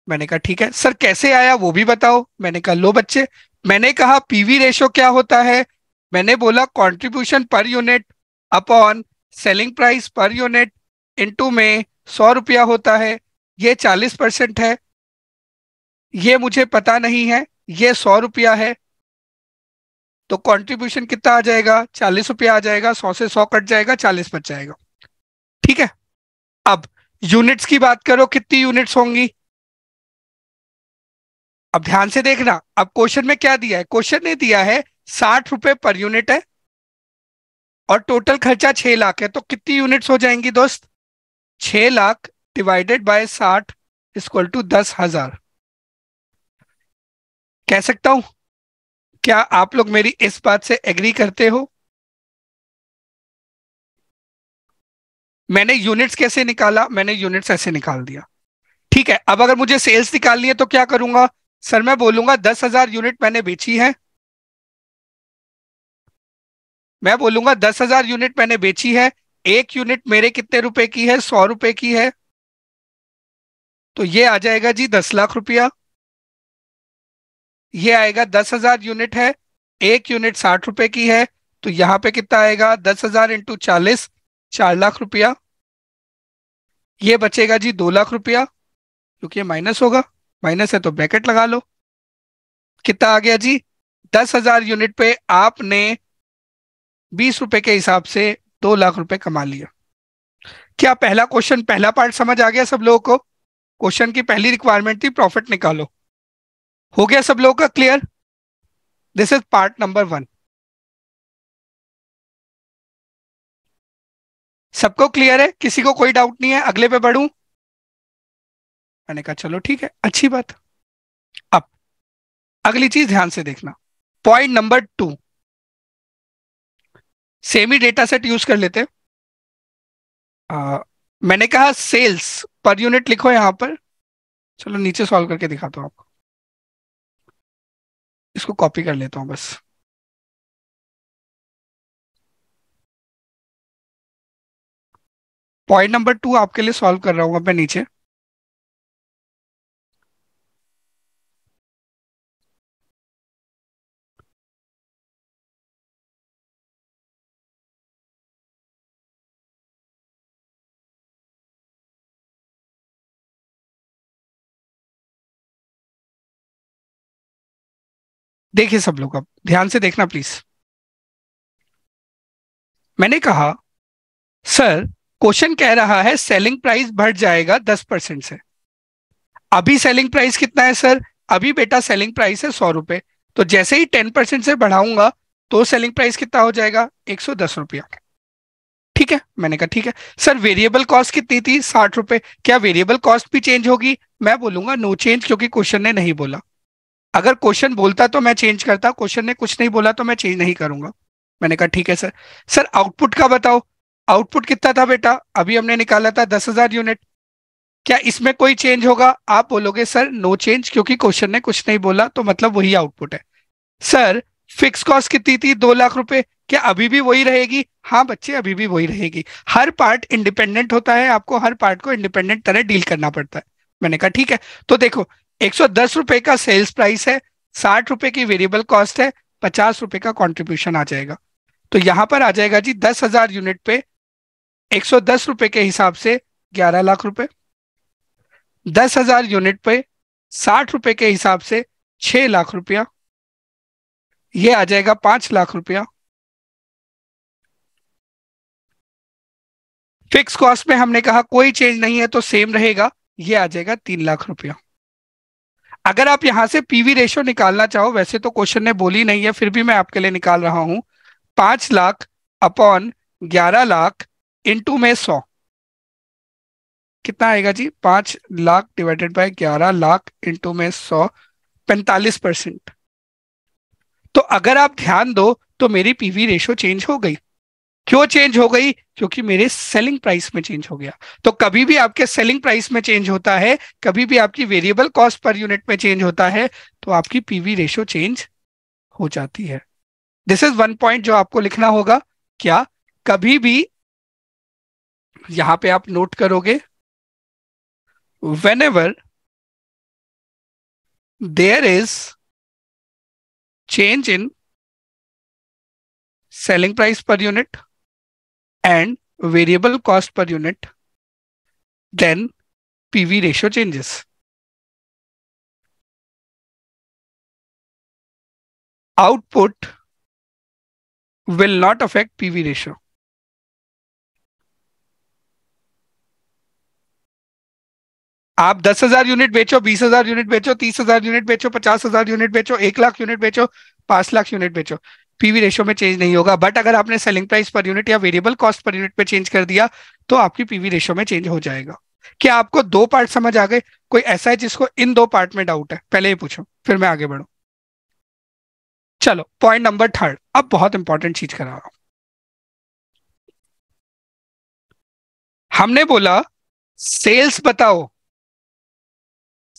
मैंने कहा ठीक है सर कैसे आया वो भी बताओ मैंने कहा लो बच्चे मैंने कहा पीवी रेशो क्या होता है मैंने बोला contribution per unit upon selling price per unit into में सौ रुपया होता है ये चालीस परसेंट है ये मुझे पता नहीं है ये सौ रुपया है तो कंट्रीब्यूशन कितना आ जाएगा चालीस रुपया आ जाएगा सौ से सौ कट जाएगा चालीस बच जाएगा ठीक है अब यूनिट्स की बात करो कितनी यूनिट्स होंगी अब ध्यान से देखना अब क्वेश्चन में क्या दिया है क्वेश्चन ने दिया है साठ रुपए पर यूनिट है और टोटल खर्चा छह लाख है तो कितनी यूनिट्स हो जाएंगी दोस्त छह लाख डिवाइडेड बाय साठ इजक्वल टू दस हजार कह सकता हूं क्या आप लोग मेरी इस बात से एग्री करते हो मैंने यूनिट्स कैसे निकाला मैंने यूनिट्स ऐसे निकाल दिया ठीक है अब अगर मुझे सेल्स निकालनी है तो क्या करूंगा सर मैं बोलूंगा दस हजार यूनिट मैंने बेची है मैं बोलूंगा दस हजार यूनिट मैंने बेची है एक यूनिट मेरे कितने रुपए की है सौ रुपए की है तो ये आ जाएगा जी दस लाख रुपया ये आएगा दस हजार यूनिट है एक यूनिट साठ रुपए की है तो यहाँ पे कितना आएगा दस हजार इंटू चालीस चार लाख रुपया ये बचेगा जी दो लाख रुपया क्योंकि ये माइनस होगा माइनस है तो ब्रैकेट लगा लो कितना आ गया जी दस हजार यूनिट पे आपने बीस रुपए के हिसाब से दो लाख रुपए कमा लिया क्या पहला क्वेश्चन पहला पार्ट समझ आ गया सब लोगों को क्वेश्चन की पहली रिक्वायरमेंट थी प्रॉफिट निकालो हो गया सब लोगों का clear this is part number one सबको क्लियर है किसी को कोई डाउट नहीं है अगले पे बढ़ू मैंने कहा चलो ठीक है अच्छी बात अब अगली चीज ध्यान से देखना पॉइंट नंबर टू सेम ही डेटा सेट यूज कर लेते आ, मैंने कहा सेल्स पर यूनिट लिखो यहां पर चलो नीचे सॉल्व करके दिखाता हूं आपको इसको कॉपी कर लेता हूं बस पॉइंट नंबर टू आपके लिए सॉल्व कर रहा हूं मैं नीचे देखिए सब लोग अब ध्यान से देखना प्लीज मैंने कहा सर क्वेश्चन कह रहा है सेलिंग प्राइस बढ़ जाएगा दस परसेंट से अभी सेलिंग प्राइस कितना है सर अभी बेटा सेलिंग प्राइस है सौ रुपए तो जैसे ही टेन परसेंट से बढ़ाऊंगा तो सेलिंग प्राइस कितना हो जाएगा एक सौ दस रुपया ठीक है मैंने कहा ठीक है सर वेरिएबल कॉस्ट कितनी थी साठ रुपए क्या वेरिएबल कॉस्ट भी चेंज होगी मैं बोलूंगा नो चेंज क्योंकि क्वेश्चन ने नहीं बोला अगर क्वेश्चन बोलता तो मैं चेंज करता क्वेश्चन ने कुछ नहीं बोला तो मैं चेंज नहीं करूंगा मैंने कहा ठीक है सर सर आउटपुट का बताओ आउटपुट कितना था बेटा अभी हमने निकाला था दस हजार यूनिट क्या इसमें कोई चेंज होगा आप बोलोगे सर नो चेंज क्योंकि क्वेश्चन ने कुछ नहीं बोला तो मतलब वही आउटपुट है सर फिक्स कॉस्ट कितनी थी दो लाख रुपए क्या अभी भी वही रहेगी हाँ बच्चे अभी भी वही रहेगी हर पार्ट इंडिपेंडेंट होता है आपको हर पार्ट को इंडिपेंडेंट तरह डील करना पड़ता है मैंने कहा ठीक है तो देखो एक सौ दस रुपए का सेल्स प्राइस है साठ रुपए की वेरिएबल कॉस्ट है पचास रुपए का कॉन्ट्रीब्यूशन आ जाएगा तो यहां पर आ जाएगा जी दस हजार यूनिट पे एक सौ दस रुपए के हिसाब से ग्यारह लाख रुपए दस हजार यूनिट पे साठ रुपए के हिसाब से छह लाख रुपया ये आ जाएगा पांच लाख रुपया फिक्स कॉस्ट में हमने कहा कोई चेंज नहीं है तो सेम रहेगा ये आ जाएगा तीन लाख रुपया अगर आप यहां से पीवी रेशियो निकालना चाहो वैसे तो क्वेश्चन ने बोली नहीं है फिर भी मैं आपके लिए निकाल रहा हूं पांच लाख अपॉन ग्यारह लाख इंटू में सौ कितना आएगा जी पांच लाख डिवाइडेड बाय ग्यारह लाख इंटू में सौ पैंतालीस परसेंट तो अगर आप ध्यान दो तो मेरी पीवी रेशो चेंज हो गई क्यों चेंज हो गई क्योंकि मेरे सेलिंग प्राइस में चेंज हो गया तो कभी भी आपके सेलिंग प्राइस में चेंज होता है कभी भी आपकी वेरिएबल कॉस्ट पर यूनिट में चेंज होता है तो आपकी पीवी रेशियो चेंज हो जाती है दिस इज वन पॉइंट जो आपको लिखना होगा क्या कभी भी यहां पे आप नोट करोगे whenever there is change in selling price per unit and variable cost per unit, then PV ratio changes. Output will not affect PV ratio. आप 10,000 यूनिट बेचो 20,000 यूनिट बेचो 30,000 यूनिट बेचो 50,000 यूनिट बेचो 1 लाख यूनिट बेचो 5 लाख यूनिट बेचो पीवी रेशो में चेंज नहीं होगा बट अगर आपने सेलिंग प्राइस पर यूनिट या वेरिएबल कॉस्ट पर यूनिट पे चेंज कर दिया तो आपकी पीवी रेशो में चेंज हो जाएगा क्या आपको दो पार्ट समझ आ गए कोई ऐसा है जिसको इन दो पार्ट में डाउट है पहले ही पूछो फिर मैं आगे बढ़ू चलो पॉइंट नंबर थर्ड अब बहुत इंपॉर्टेंट चीज करा रहा हूं हमने बोला सेल्स बताओ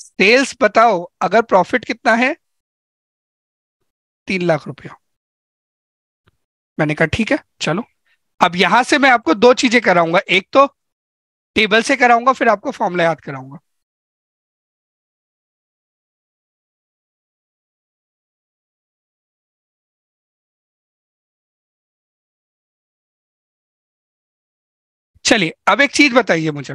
सेल्स बताओ अगर प्रॉफिट कितना है तीन लाख रुपया मैंने कहा ठीक है चलो अब यहां से मैं आपको दो चीजें कराऊंगा एक तो टेबल से कराऊंगा फिर आपको फॉर्मूला याद कराऊंगा चलिए अब एक चीज बताइए मुझे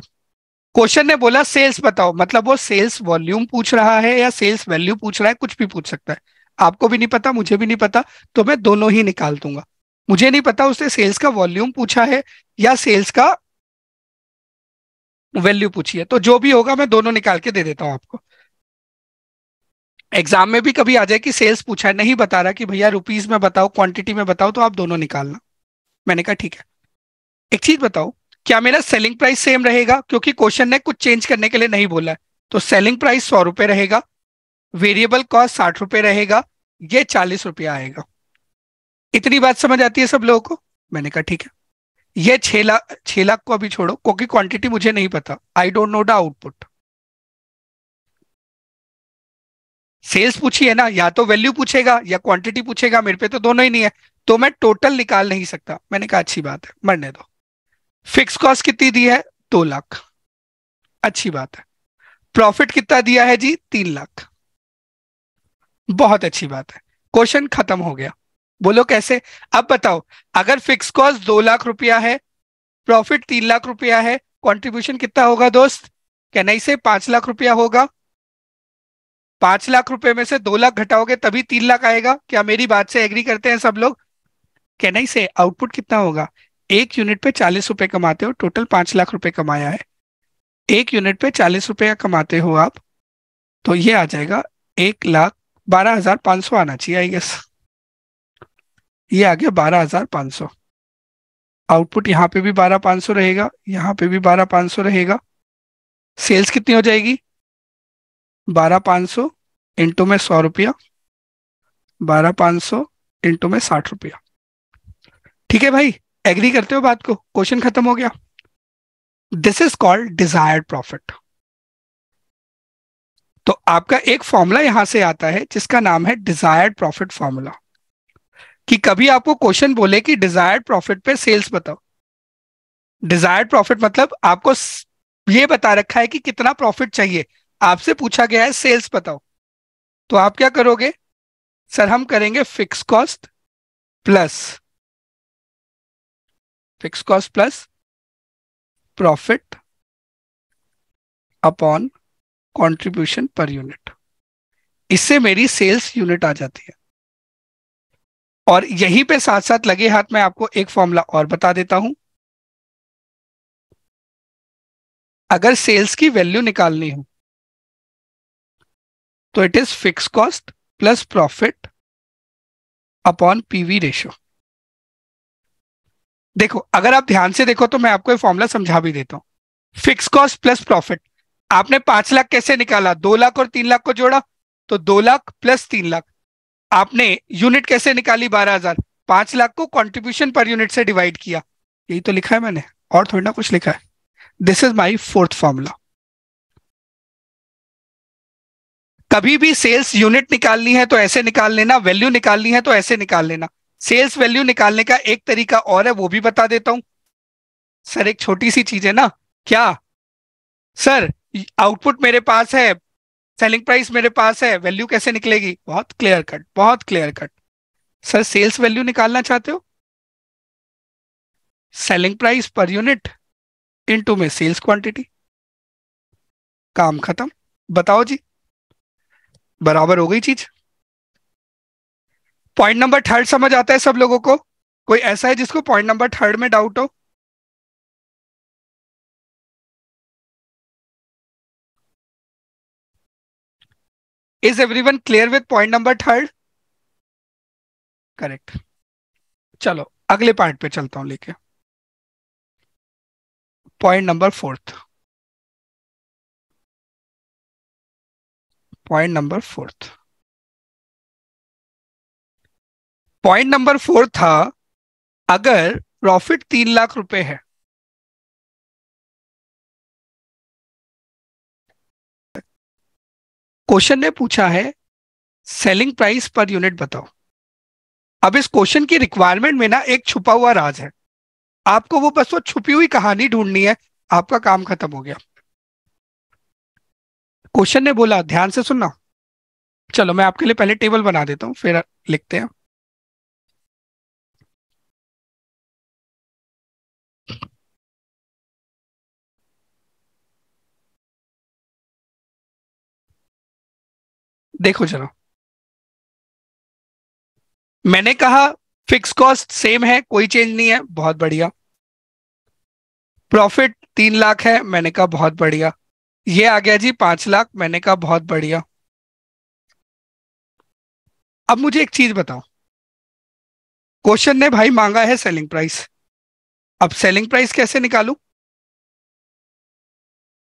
क्वेश्चन ने बोला सेल्स बताओ मतलब वो सेल्स वॉल्यूम पूछ रहा है या सेल्स वैल्यू पूछ रहा है कुछ भी पूछ सकता है आपको भी नहीं पता मुझे भी नहीं पता तो मैं दोनों ही निकाल दूंगा मुझे नहीं पता उसने सेल्स का वॉल्यूम पूछा है या सेल्स का वैल्यू पूछी है तो जो भी होगा मैं दोनों निकाल के दे देता हूं आपको एग्जाम में भी कभी आ जाए कि सेल्स पूछा है नहीं बता रहा कि भैया रुपीज में बताओ क्वांटिटी में बताओ तो आप दोनों निकालना मैंने कहा ठीक है एक चीज बताओ क्या मेरा सेलिंग प्राइस सेम रहेगा क्योंकि क्वेश्चन ने कुछ चेंज करने के लिए नहीं बोला है तो सेलिंग प्राइस सौ रुपये रहेगा वेरिएबल कॉस्ट साठ रुपए रहेगा ये चालीस रुपया आएगा इतनी बात समझ आती है सब लोगों को मैंने कहा ठीक है ये छह लाख छह लाख को अभी छोड़ो क्योंकि क्वांटिटी मुझे नहीं पता I don't know the output sales पूछी है ना या तो वैल्यू पूछेगा या क्वांटिटी पूछेगा मेरे पे तो दोनों ही नहीं है तो मैं टोटल निकाल नहीं सकता मैंने कहा अच्छी बात है मरने दो फिक्स कॉस्ट कितनी दी है दो लाख अच्छी बात है प्रॉफिट कितना दिया है जी तीन लाख बहुत अच्छी बात है क्वेश्चन खत्म हो गया बोलो कैसे अब बताओ अगर फिक्स कॉस्ट दो लाख रुपया है प्रॉफिट तीन लाख रुपया है कंट्रीब्यूशन कितना होगा दोस्त क्या नहीं से पांच लाख रुपया होगा पांच लाख रुपए में से दो लाख घटाओगे तभी तीन लाख आएगा क्या मेरी बात से एग्री करते हैं सब लोग क्या नहीं से आउटपुट कितना होगा एक यूनिट पे चालीस रुपए कमाते हो टोटल पांच लाख रुपए कमाया है एक यूनिट पे चालीस रुपए कमाते हो आप तो ये आ जाएगा एक लाख बारह हजार पांच सौ आना चाहिए आई गेस ये आ गया बारह हजार पाँच सौ आउटपुट यहाँ पे भी बारह पाँच सौ रहेगा यहाँ पे भी बारह पाँच सौ रहेगा सेल्स कितनी हो जाएगी बारह पाँच सौ इंटू में सौ रुपया बारह पाँच सौ इंटू में साठ रुपया ठीक है भाई एग्री करते हो बात को क्वेश्चन खत्म हो गया this is called desired profit तो आपका एक फॉर्मूला यहां से आता है जिसका नाम है डिजायर्ड प्रॉफिट फॉर्मूला कि कभी आपको क्वेश्चन बोले कि डिजायर्ड प्रॉफिट पे सेल्स बताओ डिजायर्ड प्रॉफिट मतलब आपको ये बता रखा है कि कितना प्रॉफिट चाहिए आपसे पूछा गया है सेल्स बताओ तो आप क्या करोगे सर हम करेंगे fix cost plus fix cost plus profit upon contribution per unit इससे मेरी सेल्स यूनिट आ जाती है और यहीं पे साथ साथ लगे हाथ में आपको एक फॉर्मूला और बता देता हूं अगर सेल्स की वैल्यू निकालनी हो तो it is fix cost plus profit upon PV ratio देखो अगर आप ध्यान से देखो तो मैं आपको ये फॉर्मूला समझा भी देता हूं फिक्स कॉस्ट प्लस प्रॉफिट आपने पांच लाख कैसे निकाला दो लाख और तीन लाख को जोड़ा तो दो लाख प्लस तीन लाख आपने यूनिट कैसे निकाली बारह हजार पांच लाख को कंट्रीब्यूशन पर यूनिट से डिवाइड किया यही तो लिखा है मैंने और थोड़ी ना कुछ लिखा है this is my fourth formula कभी भी सेल्स यूनिट निकालनी है तो ऐसे निकाल लेना वैल्यू निकालनी है तो ऐसे निकाल लेना सेल्स वैल्यू निकालने का एक तरीका और है वो भी बता देता हूं सर एक छोटी सी चीज है ना क्या सर आउटपुट मेरे पास है सेलिंग प्राइस मेरे पास है वैल्यू कैसे निकलेगी बहुत क्लियर कट बहुत clear cut sir sales value निकालना चाहते हो selling price per unit into में सेल्स क्वांटिटी काम खत्म बताओ जी बराबर हो गई चीज पॉइंट नंबर थर्ड समझ आता है सब लोगों को कोई ऐसा है जिसको पॉइंट नंबर थर्ड में डाउट हो is everyone clear with point number third correct चलो अगले पॉइंट पे चलता हूं लेके point number fourth point number fourth point number four था अगर प्रॉफिट तीन लाख रुपए है क्वेश्चन ने पूछा है सेलिंग प्राइस पर यूनिट बताओ अब इस क्वेश्चन की रिक्वायरमेंट में ना एक छुपा हुआ राज है आपको वो बस वो छुपी हुई कहानी ढूंढनी है आपका काम खत्म हो गया क्वेश्चन ने बोला ध्यान से सुनना चलो मैं आपके लिए पहले टेबल बना देता हूं फिर लिखते हैं देखो जरा मैंने कहा फिक्स कॉस्ट सेम है कोई चेंज नहीं है बहुत बढ़िया प्रॉफिट तीन लाख है मैंने कहा बहुत बढ़िया ये आ गया जी पांच लाख मैंने कहा बहुत बढ़िया अब मुझे एक चीज बताओ क्वेश्चन ने भाई मांगा है सेलिंग प्राइस अब सेलिंग प्राइस कैसे निकालू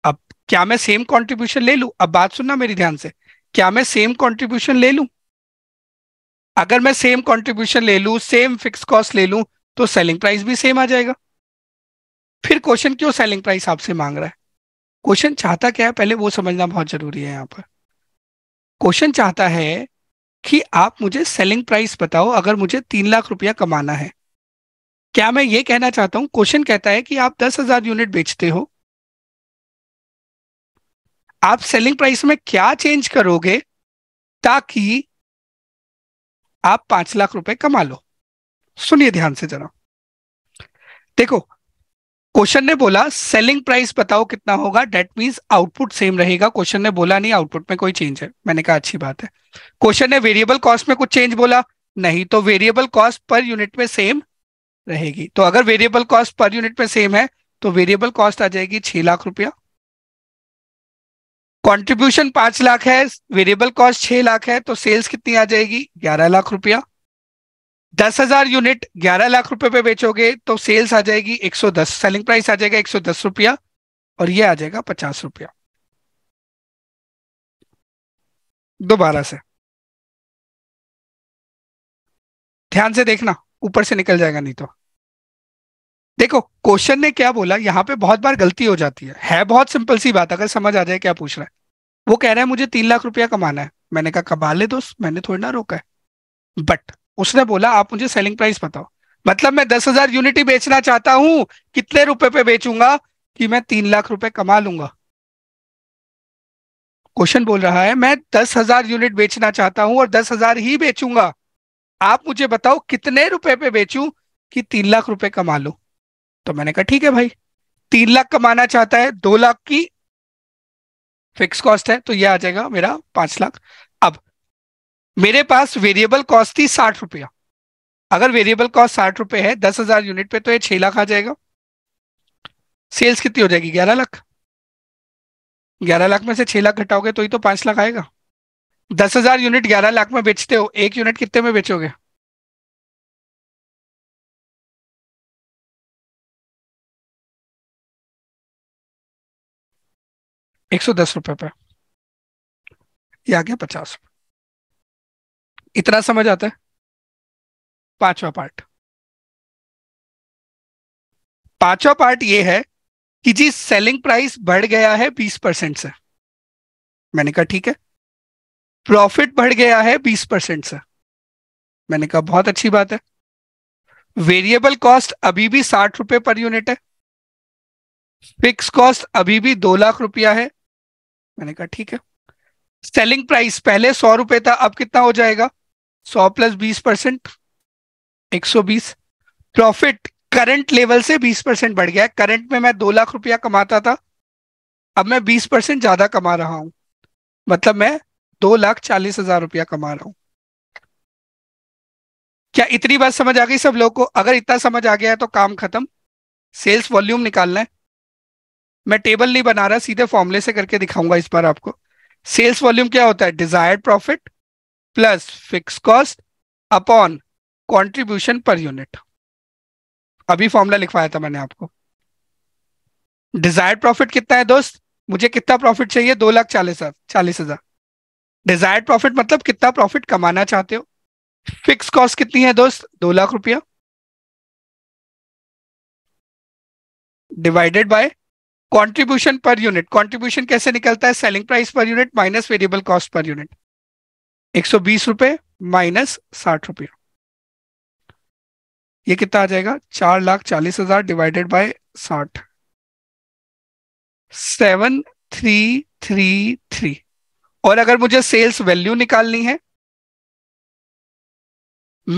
अब क्या मैं सेम कंट्रीब्यूशन ले लू अब बात सुनना मेरी ध्यान से क्या मैं सेम कंट्रीब्यूशन ले लूं अगर मैं सेम कंट्रीब्यूशन ले लूं सेम फिक्स कॉस्ट ले लूं तो सेलिंग प्राइस भी सेम आ जाएगा फिर क्वेश्चन क्यों सेलिंग प्राइस आपसे मांग रहा है क्वेश्चन चाहता क्या है पहले वो समझना बहुत जरूरी है यहाँ पर क्वेश्चन चाहता है कि आप मुझे सेलिंग प्राइस बताओ अगर मुझे तीन लाख रुपया कमाना है क्या मैं ये कहना चाहता हूँ क्वेश्चन कहता है कि आप दस हजार यूनिट बेचते हो आप सेलिंग प्राइस में क्या चेंज करोगे ताकि आप पांच लाख रुपए कमा लो सुनिए ध्यान से जरा देखो क्वेश्चन ने बोला सेलिंग प्राइस बताओ कितना होगा डेट मीन्स आउटपुट सेम रहेगा क्वेश्चन ने बोला नहीं आउटपुट में कोई चेंज है मैंने कहा अच्छी बात है क्वेश्चन ने वेरिएबल कॉस्ट में कुछ चेंज बोला नहीं तो वेरिएबल कॉस्ट पर यूनिट में सेम रहेगी तो अगर वेरिएबल कॉस्ट पर यूनिट में सेम है तो वेरिएबल कॉस्ट आ जाएगी छह लाख रुपया कंट्रीब्यूशन पांच लाख है वेरिएबल कॉस्ट छह लाख है तो सेल्स कितनी आ जाएगी ग्यारह लाख रुपया दस हजार यूनिट ग्यारह लाख रुपए पे बेचोगे तो सेल्स आ जाएगी एक सौ दस सेलिंग प्राइस आ जाएगा एक सौ दस रुपया और ये आ जाएगा पचास रुपया दोबारा से ध्यान से देखना ऊपर से निकल जाएगा नहीं तो देखो क्वेश्चन ने क्या बोला यहाँ पे बहुत बार गलती हो जाती है है बहुत सिंपल सी बात अगर समझ आ जाए क्या पूछ रहा है वो कह रहा है मुझे तीन लाख रुपया कमाना है मैंने कहा कमा ले दोस्त मैंने थोड़ी ना रोका है बट उसने बोला आप मुझे सेलिंग प्राइस बताओ मतलब मैं दस हजार यूनिट बेचना चाहता हूँ कितने रुपए पे बेचूंगा कि मैं तीन लाख रुपए कमा लूंगा क्वेश्चन बोल रहा है मैं दस हजार यूनिट बेचना चाहता हूं और दस हजार ही बेचूंगा आप मुझे बताओ कितने रुपए पे बेचूं कि तीन लाख रुपए कमा लू तो मैंने कहा ठीक है भाई तीन लाख कमाना चाहता है दो लाख की फिक्स कॉस्ट है तो ये आ जाएगा मेरा पांच लाख अब मेरे पास वेरिएबल कॉस्ट थी साठ रुपया अगर वेरिएबल कॉस्ट साठ रुपए है दस हजार यूनिट पे तो ये छह लाख आ जाएगा सेल्स कितनी हो जाएगी ग्यारह लाख ग्यारह लाख में से छह लाख घटाओगे तो ही तो पांच लाख आएगा दस हजार यूनिट ग्यारह लाख में बेचते हो एक यूनिट कितने में बेचोगे एक सौ दस रुपए पे ये आ गया पचास रुपये इतना समझ आता है पांचवा पार्ट पांचवा पार्ट ये है कि जी सेलिंग प्राइस बढ़ गया है बीस परसेंट से मैंने कहा ठीक है प्रॉफिट बढ़ गया है बीस परसेंट से मैंने कहा बहुत अच्छी बात है वेरिएबल कॉस्ट अभी भी साठ रुपए पर यूनिट है फिक्स कॉस्ट अभी भी दो लाख रुपया है मैंने कहा ठीक है सेलिंग प्राइस पहले सौ रुपए था अब कितना हो जाएगा सौ प्लस बीस परसेंट एक सौ बीस प्रॉफिट करंट लेवल से बीस परसेंट बढ़ गया करंट में मैं दो लाख रुपया कमाता था अब मैं बीस परसेंट ज्यादा कमा रहा हूं मतलब मैं दो लाख चालीस हजार रुपया कमा रहा हूं क्या इतनी बात समझ आ गई सब लोग को अगर इतना समझ आ गया है तो काम खत्म सेल्स वॉल्यूम निकालना है मैं टेबल नहीं बना रहा सीधे फॉर्मुले से करके दिखाऊंगा इस बार आपको सेल्स वॉल्यूम क्या होता है desired profit plus fix cost upon contribution per unit अभी फॉर्मूला लिखवाया था मैंने आपको डिजायर्ड प्रॉफिट कितना है दोस्त मुझे कितना प्रॉफिट चाहिए दो लाख चालीस हजार चालीस हजार डिजायर्ड प्रॉफिट मतलब कितना प्रॉफिट कमाना चाहते हो फिक्स कॉस्ट कितनी है दोस्त दो लाख रुपया divided by contribution per unit contribution कैसे निकलता है selling price per unit minus variable cost per unit एक सौ बीस रुपए माइनस साठ रुपये ये कितना आ जाएगा चार लाख चालीस हजार डिवाइडेड बाय साठ सेवन थ्री थ्री थ्री और अगर मुझे सेल्स वैल्यू निकालनी है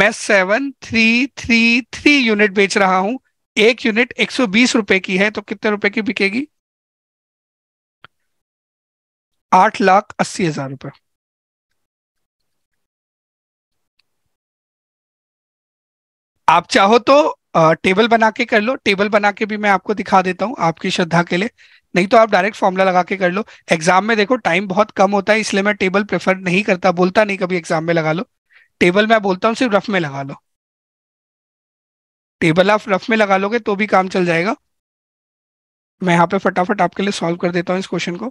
मैं seven three three three unit बेच रहा हूं एक यूनिट बीस रुपए की है तो कितने रुपए की बिकेगी आठ लाख अस्सी हजार रुपए आप चाहो तो टेबल बना के कर लो टेबल बना के भी मैं आपको दिखा देता हूं आपकी श्रद्धा के लिए नहीं तो आप डायरेक्ट फॉर्मूला लगा के कर लो एग्जाम में देखो टाइम बहुत कम होता है इसलिए मैं टेबल प्रेफर नहीं करता बोलता नहीं कभी एग्जाम में लगा लो टेबल मैं बोलता हूँ सिर्फ रफ में लगा लो टेबल आप रफ में लगा लोगे तो भी काम चल जाएगा मैं यहाँ पे फटाफट आपके लिए सॉल्व कर देता हूँ इस क्वेश्चन को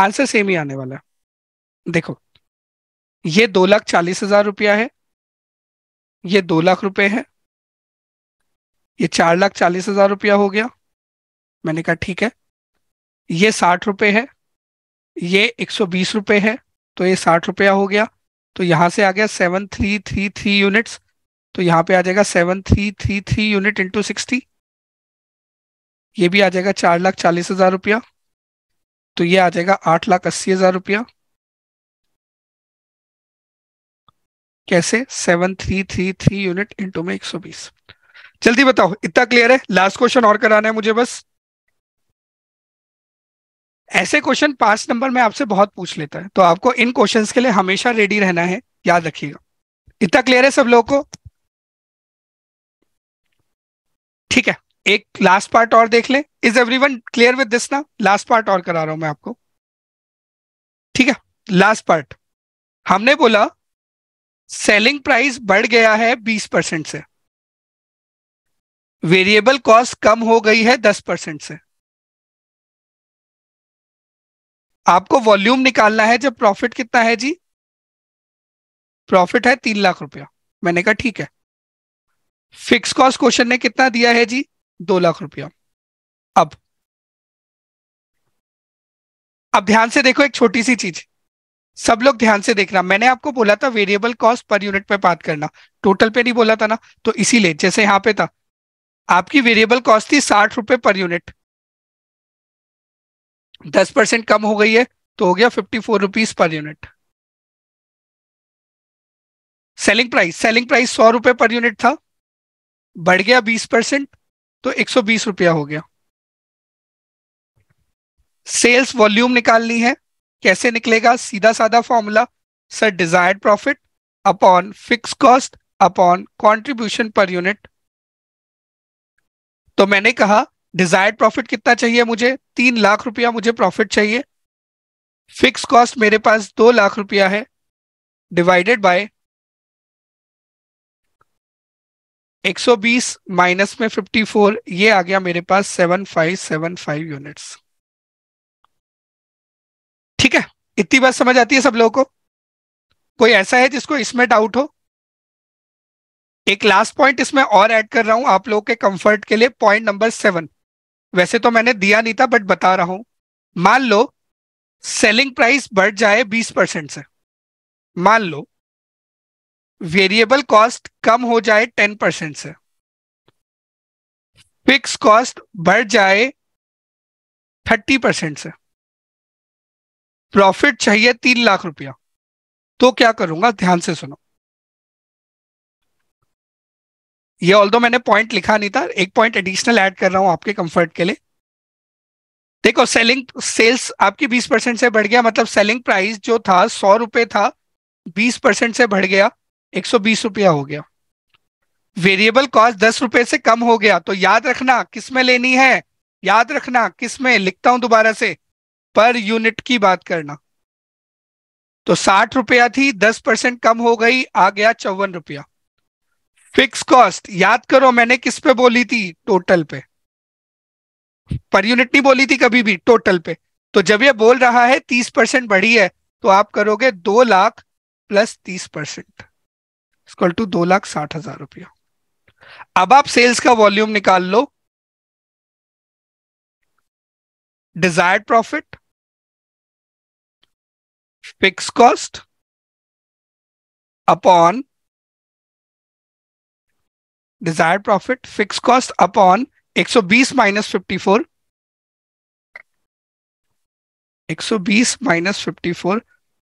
आंसर सेम ही आने वाला है देखो ये दो लाख चालीस हजार रुपया है ये दो लाख रुपए है ये चार लाख चालीस हजार रुपया हो गया मैंने कहा ठीक है ये साठ रुपये है ये एक सौ बीस रुपये है तो ये साठ रुपया हो गया तो यहां से आ गया seven three three three unit तो यहां पे आ जाएगा seven three three three unit into sixty ये भी आ जाएगा चार लाख चालीस हजार रुपया तो ये आ जाएगा आठ लाख अस्सी हजार रुपया कैसे seven three three three unit into में एक सौ बीस जल्दी बताओ इतना क्लियर है लास्ट क्वेश्चन और कराना है मुझे बस ऐसे क्वेश्चन पांच नंबर में आपसे बहुत पूछ लेता है तो आपको इन क्वेश्चंस के लिए हमेशा रेडी रहना है याद रखिएगा इतना क्लियर है सब लोगों को ठीक है एक लास्ट पार्ट और देख ले is everyone clear with this ना लास्ट पार्ट और करा रहा हूं मैं आपको ठीक है लास्ट पार्ट हमने बोला सेलिंग प्राइस बढ़ गया है बीस परसेंट से वेरिएबल कॉस्ट कम हो गई है दस परसेंट से आपको वॉल्यूम निकालना है जब प्रॉफिट कितना है जी प्रॉफिट है तीन लाख रुपया मैंने कहा ठीक है फिक्स कॉस्ट क्वेश्चन ने कितना दिया है जी दो लाख रुपया अब अब ध्यान से देखो एक छोटी सी चीज सब लोग ध्यान से देखना मैंने आपको बोला था वेरिएबल कॉस्ट पर यूनिट पे बात करना टोटल पे नहीं बोला था ना तो इसीलिए जैसे यहां पे था आपकी वेरिएबल कॉस्ट थी साठ रुपए पर यूनिट दस परसेंट कम हो गई है तो हो गया fifty four rupees per unit selling price selling price सौ रुपए पर यूनिट था बढ़ गया बीस परसेंट तो एक सौ बीस रुपया हो गया सेल्स वॉल्यूम निकालनी है कैसे निकलेगा सीधा साधा formula sir desired profit upon fix cost upon contribution per unit तो मैंने कहा डिजायर्ड प्रॉफिट कितना चाहिए मुझे तीन लाख रुपया मुझे प्रॉफिट चाहिए फिक्स कॉस्ट मेरे पास दो लाख रुपया है डिवाइडेड बाय 120 माइनस में 54 ये आ गया मेरे पास 7575 यूनिट्स ठीक है इतनी बात समझ आती है सब लोगों को कोई ऐसा है जिसको इसमें डाउट हो एक लास्ट पॉइंट इसमें और ऐड कर रहा हूं आप लोगों के कंफर्ट के लिए पॉइंट नंबर सेवन वैसे तो मैंने दिया नहीं था बट बता रहा हूं मान लो सेलिंग प्राइस बढ़ जाए बीस परसेंट से मान लो वेरिएबल कॉस्ट कम हो जाए टेन परसेंट से फिक्स कॉस्ट बढ़ जाए थर्टी परसेंट से प्रॉफिट चाहिए तीन लाख रुपया तो क्या करूंगा ध्यान से सुनो ये दो मैंने पॉइंट लिखा नहीं था एक पॉइंट एडिशनल ऐड कर रहा हूं आपके कंफर्ट के लिए देखो सेलिंग सेल्स आपकी 20 परसेंट से बढ़ गया मतलब सेलिंग प्राइस जो था सौ रुपये था 20 परसेंट से बढ़ गया एक सौ बीस रुपया हो गया वेरिएबल कॉस्ट दस रुपये से कम हो गया तो याद रखना किस में लेनी है याद रखना किस में लिखता हूं दोबारा से पर यूनिट की बात करना तो साठ रुपया थी दस परसेंट कम हो गई आ गया चौवन रुपया फिक्स कॉस्ट याद करो मैंने किस पे बोली थी टोटल पे पर यूनिट नहीं बोली थी कभी भी टोटल पे तो जब ये बोल रहा है तीस परसेंट बढ़ी है तो आप करोगे दो लाख प्लस तीस परसेंट इक्वल टू दो लाख साठ हजार रुपया अब आप सेल्स का वॉल्यूम निकाल लो desired profit fix cost upon desired profit fixed cost upon 120 minus 54 120 minus 54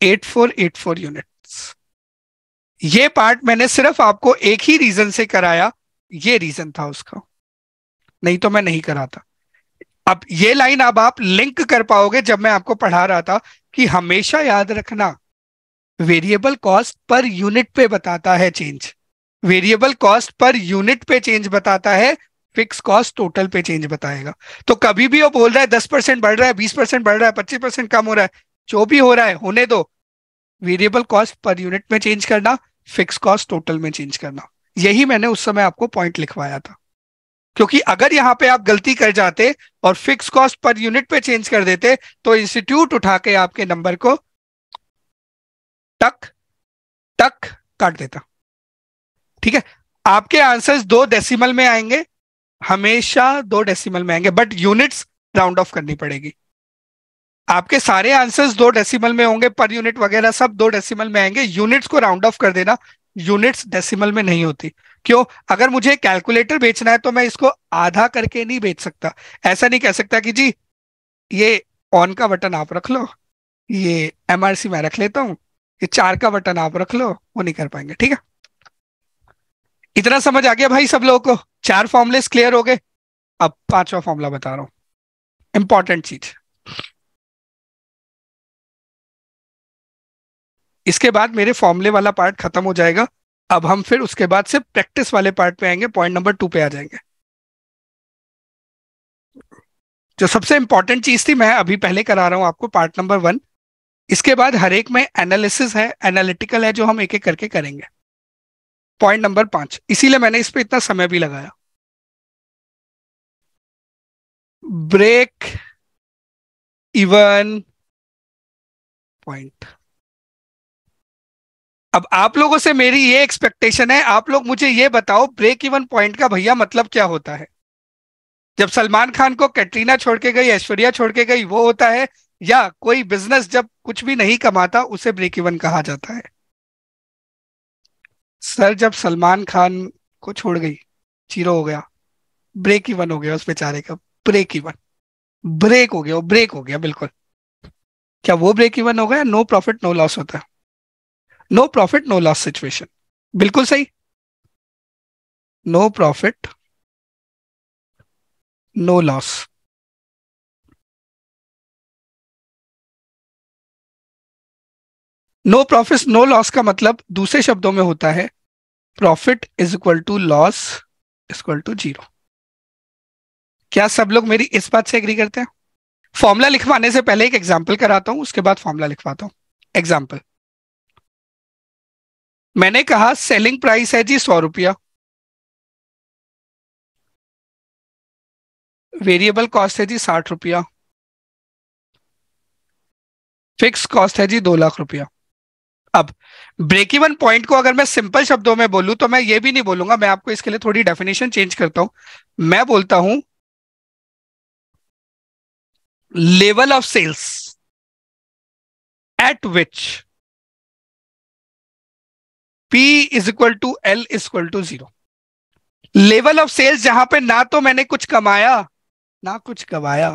8484 unit ये पार्ट मैंने सिर्फ आपको एक ही रीजन से कराया ये रीजन था उसका नहीं तो मैं नहीं कराता अब ये लाइन अब आप लिंक कर पाओगे जब मैं आपको पढ़ा रहा था कि हमेशा याद रखना वेरिएबल कॉस्ट पर यूनिट पे बताता है change variable cost per unit पे चेंज बताता है फिक्स कॉस्ट टोटल पे चेंज बताएगा तो कभी भी वो बोल रहा है दस परसेंट बढ़ रहा है बीस परसेंट बढ़ रहा है पच्चीस परसेंट कम हो रहा है जो भी हो रहा है होने दो वेरिएबल कॉस्ट पर यूनिट में चेंज करना फिक्स कॉस्ट टोटल में चेंज करना यही मैंने उस समय आपको पॉइंट लिखवाया था क्योंकि अगर यहां पे आप गलती कर जाते और फिक्स कॉस्ट पर यूनिट पे चेंज कर देते तो इंस्टीट्यूट उठा के आपके नंबर को टक टक काट देता ठीक है आपके आंसर्स दो डेसिमल में आएंगे हमेशा दो डेसिमल में आएंगे बट यूनिट्स राउंड ऑफ करनी पड़ेगी आपके सारे आंसर्स दो डेसिमल में होंगे पर यूनिट वगैरह सब दो डेसिमल में आएंगे यूनिट्स को राउंड ऑफ कर देना यूनिट्स डेसिमल में नहीं होती क्यों अगर मुझे कैलकुलेटर बेचना है तो मैं इसको आधा करके नहीं बेच सकता ऐसा नहीं कह सकता कि जी ये ऑन का बटन आप रख लो ये एमआरसी मैं रख लेता हूँ ये चार का बटन आप रख लो वो नहीं कर पाएंगे ठीक है इतना समझ आ गया भाई सब लोगों को चार फॉर्मुलेस क्लियर हो गए अब पांचवा फॉर्मूला बता रहा हूं इंपॉर्टेंट चीज इसके बाद मेरे फॉर्मूले वाला पार्ट खत्म हो जाएगा अब हम फिर उसके बाद से प्रैक्टिस वाले पार्ट पे आएंगे पॉइंट नंबर टू पे आ जाएंगे जो सबसे इंपॉर्टेंट चीज थी मैं अभी पहले करा रहा हूं आपको पार्ट नंबर वन इसके बाद हर एक में एनालिसिस है एनालिटिकल है जो हम एक एक करके करेंगे पॉइंट नंबर पांच इसीलिए मैंने इस पर इतना समय भी लगाया ब्रेक इवन पॉइंट अब आप लोगों से मेरी ये एक्सपेक्टेशन है आप लोग मुझे ये बताओ ब्रेक इवन पॉइंट का भैया मतलब क्या होता है जब सलमान खान को कैटरीना छोड़ के गई ऐश्वर्या छोड़ के गई वो होता है या कोई बिजनेस जब कुछ भी नहीं कमाता उसे ब्रेक इवन कहा जाता है सर जब सलमान खान को छोड़ गई जीरो हो गया ब्रेक इवन हो गया उस बेचारे का ब्रेक इवन ब्रेक हो गया ब्रेक हो गया बिल्कुल क्या वो ब्रेक इवन हो गया नो प्रॉफिट नो लॉस होता है no profit no loss situation बिल्कुल सही no profit no loss no profit no loss का मतलब दूसरे शब्दों में होता है profit is equal to loss equal to zero क्या सब लोग मेरी इस बात से एग्री करते हैं फॉर्मूला लिखवाने से पहले एक एग्जाम्पल कराता हूं उसके बाद फॉर्मूला लिखवाता हूं एग्जाम्पल मैंने कहा सेलिंग प्राइस है जी सौ रुपया वेरिएबल कॉस्ट है जी साठ रुपया फिक्स कॉस्ट है जी दो लाख रुपया अब ब्रेक इवन पॉइंट को अगर मैं सिंपल शब्दों में बोलूं तो मैं ये भी नहीं बोलूंगा मैं आपको इसके लिए थोड़ी डेफिनेशन चेंज करता हूं मैं बोलता हूं level of sales at which P is equal to L is equal to zero level of sales जहां पे ना तो मैंने कुछ कमाया ना कुछ गवाया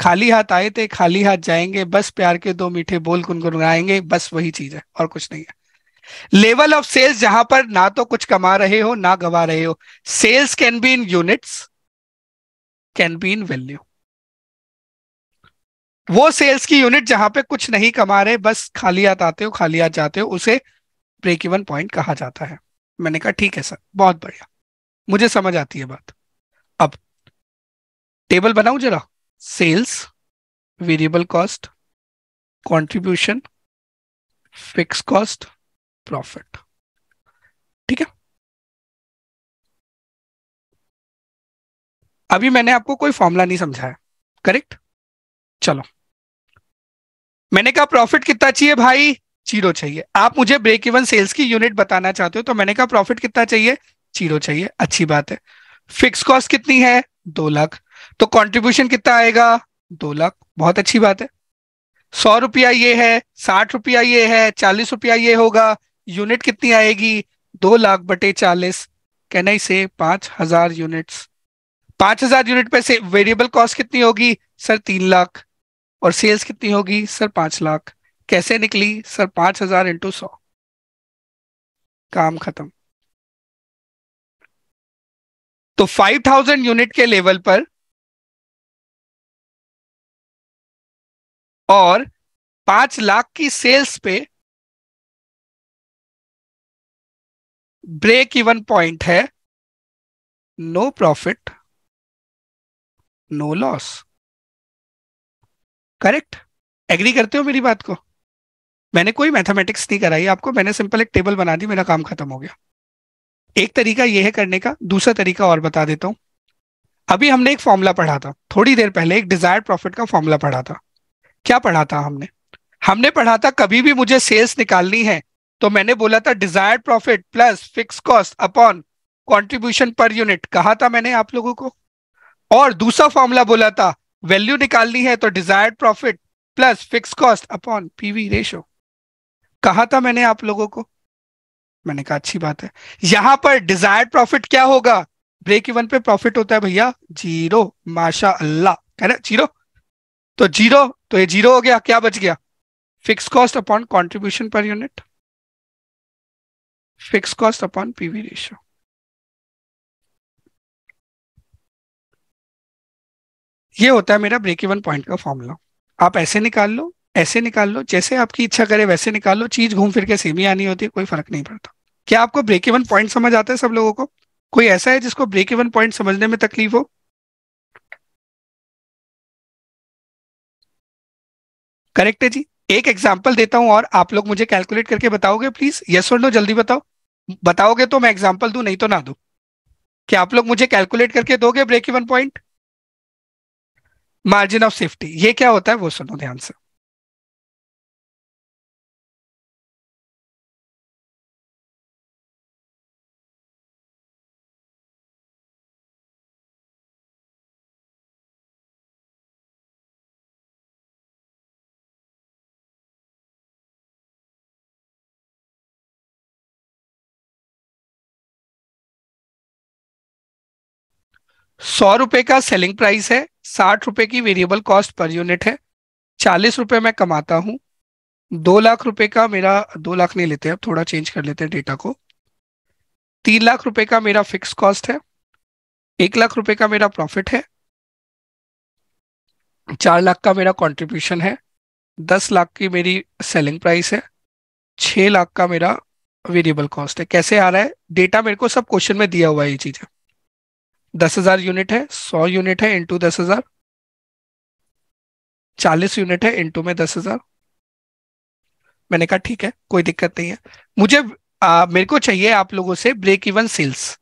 खाली हाथ आए थे खाली हाथ जाएंगे बस प्यार के दो मीठे बोल गुनगुनाएंगे बस वही चीज है और कुछ नहीं है लेवल ऑफ सेल्स जहां पर ना तो कुछ कमा रहे हो ना गवा रहे हो sales can be in units can be in value वो सेल्स की यूनिट जहां पे कुछ नहीं कमा रहे बस खाली हाथ आते हो खाली हाथ जाते हो उसे ब्रेक इवन पॉइंट कहा जाता है मैंने कहा ठीक है सर बहुत बढ़िया मुझे समझ आती है बात अब टेबल बनाऊ जरा sales, variable cost, contribution, fixed cost, profit. ठीक है अभी मैंने आपको कोई फॉर्मूला नहीं समझाया करेक्ट चलो मैंने कहा प्रॉफिट कितना चाहिए भाई चीरो चाहिए आप मुझे ब्रेक इवन सेल्स की यूनिट बताना चाहते हो तो मैंने कहा प्रॉफिट कितना चाहिए चीरो चाहिए अच्छी बात है फिक्स कॉस्ट कितनी है दो लाख तो कंट्रीब्यूशन कितना आएगा दो लाख बहुत अच्छी बात है सौ रुपया ये है साठ रुपया ये है चालीस रुपया ये होगा यूनिट कितनी आएगी दो लाख बटे चालीस कहना से पांच हजार यूनिट्स पांच हजार यूनिट पे से वेरिएबल कॉस्ट कितनी होगी सर तीन लाख और सेल्स कितनी होगी सर पांच लाख कैसे निकली सर पांच हजार इंटू सौ काम खत्म तो फाइव थाउजेंड यूनिट के लेवल पर और पांच लाख की सेल्स पे ब्रेक इवन पॉइंट है no profit no loss correct agree करते हो मेरी बात को मैंने कोई मैथमेटिक्स नहीं कराई आपको मैंने सिंपल एक टेबल बना दी मेरा काम खत्म हो गया एक तरीका यह है करने का दूसरा तरीका और बता देता हूं अभी हमने एक फॉर्मूला पढ़ा था थोड़ी देर पहले एक डिजायर प्रॉफिट का फॉर्मूला पढ़ा था क्या पढ़ा था हमने हमने पढ़ा था कभी भी मुझे सेल्स निकालनी है तो मैंने बोला था desired profit plus fix cost upon contribution per unit कहा था मैंने आप लोगों को और दूसरा फॉर्मूला बोला था वैल्यू निकालनी है तो desired profit plus fix cost upon PV ratio कहा था मैंने आप लोगों को मैंने कहा अच्छी बात है यहां पर डिजायर्ड प्रॉफिट क्या होगा ब्रेक इवन पे प्रॉफिट होता है भैया जीरो माशा अल्लाह है ना जीरो तो जीरो तो ये जीरो हो गया क्या बच गया fix cost upon contribution per unit fix cost upon PV ratio ये होता है मेरा ब्रेक इवन पॉइंट का फॉर्मूला आप ऐसे निकाल लो ऐसे निकाल लो जैसे आपकी इच्छा करे वैसे निकाल लो चीज घूम फिर के सेम ही आनी होती है कोई फर्क नहीं पड़ता क्या आपको ब्रेक इवन पॉइंट समझ आता है सब लोगों को कोई ऐसा है जिसको ब्रेक इवन पॉइंट समझने में तकलीफ हो करेक्ट है जी एक एग्जाम्पल देता हूं और आप लोग मुझे कैलकुलेट करके बताओगे प्लीज यस और नो जल्दी बताओ बताओगे तो मैं एग्जाम्पल दू नहीं तो ना दू क्या आप लोग मुझे कैलकुलेट करके दोगे break even point margin of safety ये क्या होता है वो सुनो ध्यान से सौ रुपए का सेलिंग प्राइस है साठ रुपए की वेरिएबल कॉस्ट पर यूनिट है चालीस रुपए मैं कमाता हूँ दो लाख रुपए का मेरा दो लाख नहीं लेते हैं थोड़ा चेंज कर लेते हैं डेटा को तीन लाख रुपए का मेरा फिक्स कॉस्ट है एक लाख रुपए का मेरा प्रॉफिट है चार लाख का मेरा कंट्रीब्यूशन है दस लाख की मेरी सेलिंग प्राइस है छह लाख का मेरा वेरिएबल कॉस्ट है कैसे आ रहा है डेटा मेरे को सब क्वेश्चन में दिया हुआ है ये चीज़ें दस हजार यूनिट है सौ यूनिट है इंटू दस हजार चालीस यूनिट है इंटू में दस हजार मैंने कहा ठीक है कोई दिक्कत नहीं है मुझे आ, मेरे को चाहिए आप लोगों से break even sales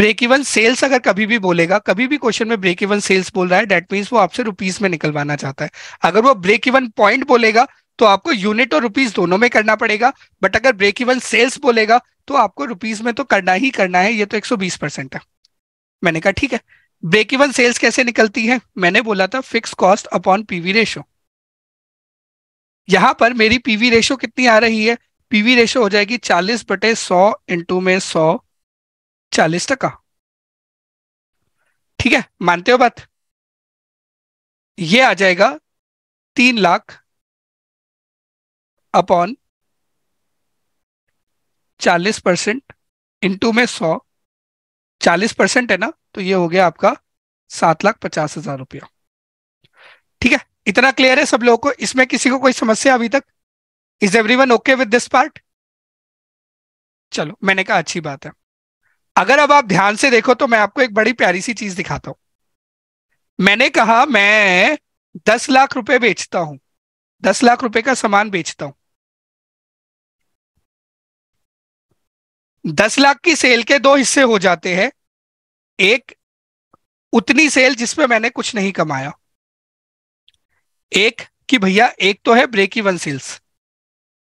break even sales अगर कभी भी बोलेगा कभी भी क्वेश्चन में ब्रेक इवन सेल्स बोल रहा है डेट मीन्स वो आपसे रुपीस में निकलवाना चाहता है अगर वो ब्रेक इवन पॉइंट बोलेगा तो आपको यूनिट और रुपीज दोनों में करना पड़ेगा बट अगर ब्रेक इवन सेल्स बोलेगा तो आपको रुपीज में तो करना ही करना है ये तो 120 परसेंट है मैंने कहा ठीक है ब्रेक इवन सेल्स कैसे निकलती है मैंने बोला था fix cost upon PV ratio यहां पर मेरी पीवी रेशो कितनी आ रही है पीवी रेशो हो जाएगी चालीस बटे सौ इंटू में सौ चालीस टका ठीक है मानते हो बात ये आ जाएगा तीन लाख अपॉन चालीस परसेंट इंटू में सौ चालीस परसेंट है ना तो ये हो गया आपका सात लाख पचास हजार रुपया ठीक है इतना क्लियर है सब लोगों को इसमें किसी को कोई समस्या अभी तक is everyone okay with this part चलो मैंने कहा अच्छी बात है अगर अब आप ध्यान से देखो तो मैं आपको एक बड़ी प्यारी सी चीज दिखाता हूं मैंने कहा मैं दस लाख रुपए बेचता हूं दस लाख रुपए का सामान बेचता हूं दस लाख की सेल के दो हिस्से हो जाते हैं एक उतनी सेल जिसमें मैंने कुछ नहीं कमाया एक कि भैया एक तो है ब्रेक इवन सेल्स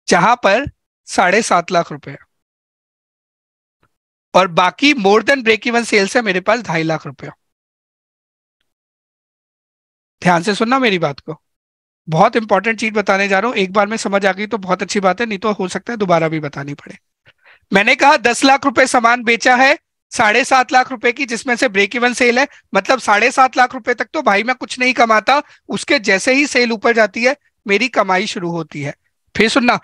जहां पर साढ़े सात लाख रुपए और बाकी more than break even sales है मेरे पास ढाई लाख रुपया ध्यान से सुनना मेरी बात को बहुत इंपॉर्टेंट चीज बताने जा रहा हूं एक बार में समझ आ गई तो बहुत अच्छी बात है नहीं तो हो सकता है दोबारा भी बतानी पड़े मैंने कहा दस लाख रुपए सामान बेचा है साढ़े सात लाख रुपए की जिसमें से ब्रेक इवन सेल है मतलब साढ़े सात लाख रुपए तक तो भाई मैं कुछ नहीं कमाता उसके जैसे ही सेल ऊपर जाती है मेरी कमाई शुरू होती है फिर सुनना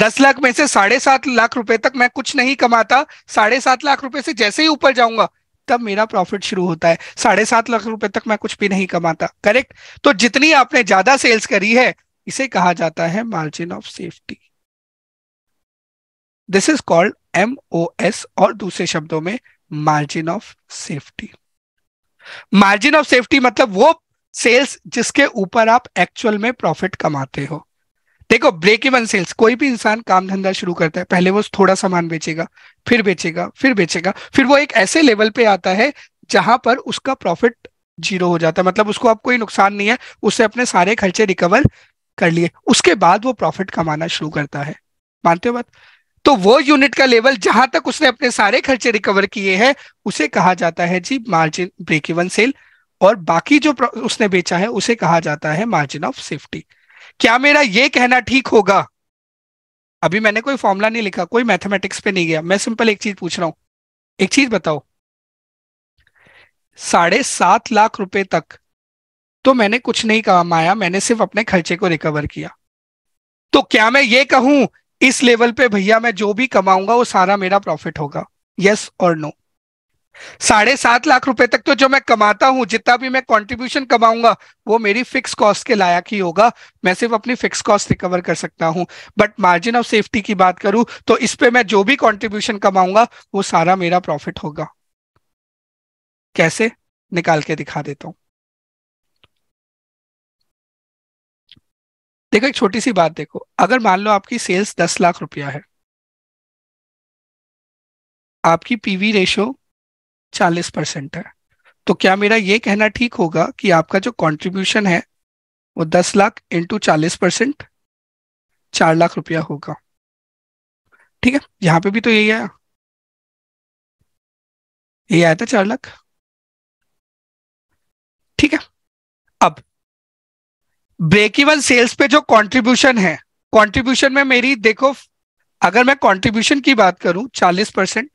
दस लाख में से साढ़े सात लाख रुपए तक मैं कुछ नहीं कमाता साढ़े सात लाख रुपए से जैसे ही ऊपर जाऊंगा तब मेरा प्रॉफिट शुरू होता है साढ़े सात लाख रुपए तक मैं कुछ भी नहीं कमाता करेक्ट तो जितनी आपने ज्यादा सेल्स करी है इसे कहा जाता है margin of safety this is called M और दूसरे शब्दों में margin of safety margin of safety मतलब वो सेल्स जिसके ऊपर आप एक्चुअल में प्रॉफिट कमाते हो देखो ब्रेक इवन सेल्स कोई भी इंसान काम धंधा शुरू करता है पहले वो थोड़ा सामान बेचेगा फिर बेचेगा फिर बेचेगा फिर वो एक ऐसे लेवल पे आता है जहां पर उसका प्रॉफिट जीरो हो जाता है मतलब उसको अब कोई नुकसान नहीं है उससे अपने सारे खर्चे रिकवर कर लिए उसके बाद वो प्रॉफिट कमाना शुरू करता है मानते हो बात तो वो यूनिट का लेवल जहां तक उसने अपने सारे खर्चे रिकवर किए हैं उसे कहा जाता है जी मार्जिन ब्रेक इवन सेल और बाकी जो उसने बेचा है उसे कहा जाता है मार्जिन ऑफ सेफ्टी क्या मेरा ये कहना ठीक होगा अभी मैंने कोई फॉर्मूला नहीं लिखा कोई मैथमेटिक्स पे नहीं गया मैं सिंपल एक चीज पूछ रहा हूं एक चीज बताओ साढ़े सात लाख रुपए तक तो मैंने कुछ नहीं कमाया मैंने सिर्फ अपने खर्चे को रिकवर किया तो क्या मैं ये कहूं इस लेवल पे भैया मैं जो भी कमाऊंगा वो सारा मेरा प्रॉफिट होगा यस और नो साढ़े सात लाख रुपए तक तो जो मैं कमाता हूं जितना भी मैं कंट्रीब्यूशन कमाऊंगा वो मेरी फिक्स कॉस्ट के लायक ही होगा मैं सिर्फ अपनी फिक्स कॉस्ट रिकवर कर सकता हूं बट मार्जिन ऑफ सेफ्टी की बात करूं तो इस पे मैं जो भी कंट्रीब्यूशन कमाऊंगा वो सारा मेरा प्रॉफिट होगा कैसे निकाल के दिखा देता हूं देखो एक छोटी सी बात देखो अगर मान लो आपकी सेल्स दस लाख रुपया है आपकी पीवी रेशो चालीस परसेंट है तो क्या मेरा ये कहना ठीक होगा कि आपका जो कंट्रीब्यूशन है वो दस लाख इंटू चालीस परसेंट चार लाख रुपया होगा ठीक है यहां पे भी तो यही आया यही आया था चार लाख ठीक है अब ब्रेक इवन सेल्स पे जो कंट्रीब्यूशन है कंट्रीब्यूशन में मेरी देखो अगर मैं कंट्रीब्यूशन की बात करूं 40 परसेंट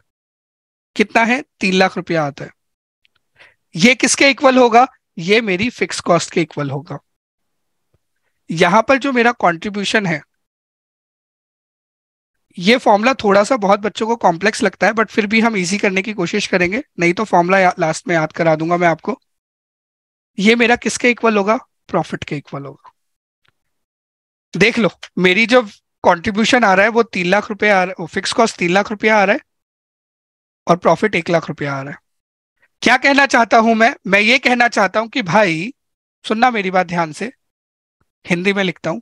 कितना है तीन लाख रुपया आता है ये किसके इक्वल होगा ये मेरी फिक्स कॉस्ट के इक्वल होगा यहां पर जो मेरा कंट्रीब्यूशन है ये फॉर्मूला थोड़ा सा बहुत बच्चों को कॉम्प्लेक्स लगता है बट फिर भी हम इजी करने की कोशिश करेंगे नहीं तो फॉर्मूला लास्ट में याद करा दूंगा मैं आपको ये मेरा किसके इक्वल होगा प्रॉफिट के इक्वल होगा देख लो मेरी जो कंट्रीब्यूशन आ रहा है वो तीन लाख रुपए आ रहा है फिक्स कॉस्ट तीन लाख रुपया आ रहा है और प्रॉफिट एक लाख रुपया आ रहा है क्या कहना चाहता हूं मैं मैं ये कहना चाहता हूं कि भाई सुनना मेरी बात ध्यान से हिंदी में लिखता हूं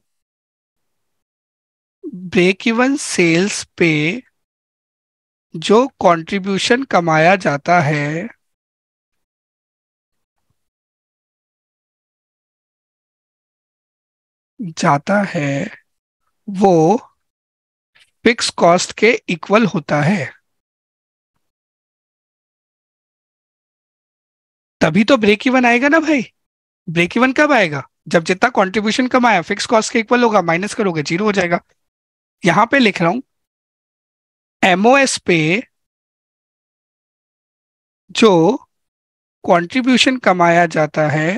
ब्रेक इवन सेल्स पे जो कंट्रीब्यूशन कमाया जाता है जाता है वो फिक्स कॉस्ट के इक्वल होता है तभी तो ब्रेक इवन आएगा ना भाई ब्रेक इवन कब आएगा जब जितना कंट्रीब्यूशन कमाया फिक्स कॉस्ट के इक्वल होगा माइनस करोगे जीरो हो जाएगा यहां पे लिख रहा हूं एमओएस पे जो कंट्रीब्यूशन कमाया जाता है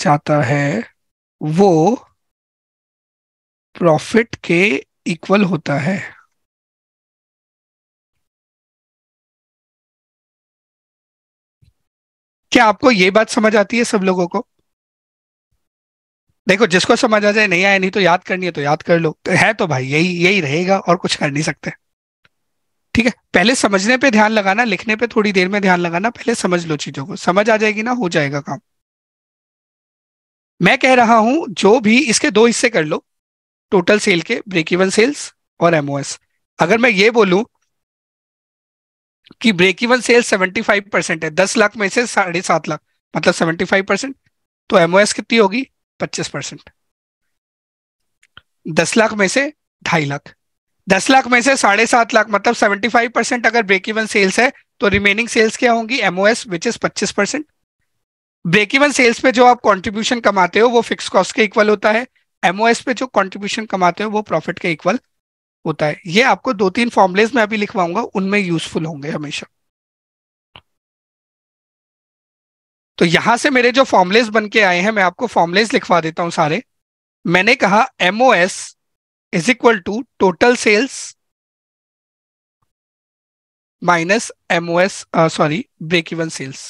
चाहता है वो प्रॉफिट के इक्वल होता है क्या आपको ये बात समझ आती है सब लोगों को देखो जिसको समझ आ जाए नहीं आया नहीं तो याद करनी है तो याद कर लो तो है तो भाई यही यही रहेगा और कुछ कर नहीं सकते ठीक है पहले समझने पे ध्यान लगाना लिखने पे थोड़ी देर में ध्यान लगाना पहले समझ लो चीजों को समझ आ जाएगी ना हो जाएगा काम मैं कह रहा हूं जो भी इसके दो हिस्से कर लो टोटल सेल के ब्रेक इवन सेल्स और एमओएस अगर मैं ये बोलूं कि ब्रेक इवन सेल्स 75 परसेंट है दस लाख में से साढ़े सात लाख मतलब 75 परसेंट तो एमओएस कितनी होगी 25 परसेंट दस लाख में से ढाई लाख दस लाख में से साढ़े सात लाख मतलब 75 परसेंट अगर ब्रेक इवन सेल्स है तो रिमेनिंग सेल्स क्या होंगी MOS which is 25 percent break even sales पे जो आप कंट्रीब्यूशन कमाते हो वो फिक्स कॉस्ट के इक्वल होता है एमओएस पे जो कंट्रीब्यूशन कमाते हो वो प्रॉफिट के इक्वल होता है ये आपको दो तीन फॉर्मुलेज में अभी लिखवाऊंगा उनमें यूजफुल होंगे हमेशा तो यहां से मेरे जो फॉर्मुलेज बन के आए हैं मैं आपको फॉर्मुलेज लिखवा देता हूं सारे मैंने कहा MOS is equal to total sales minus MOS sorry break even sales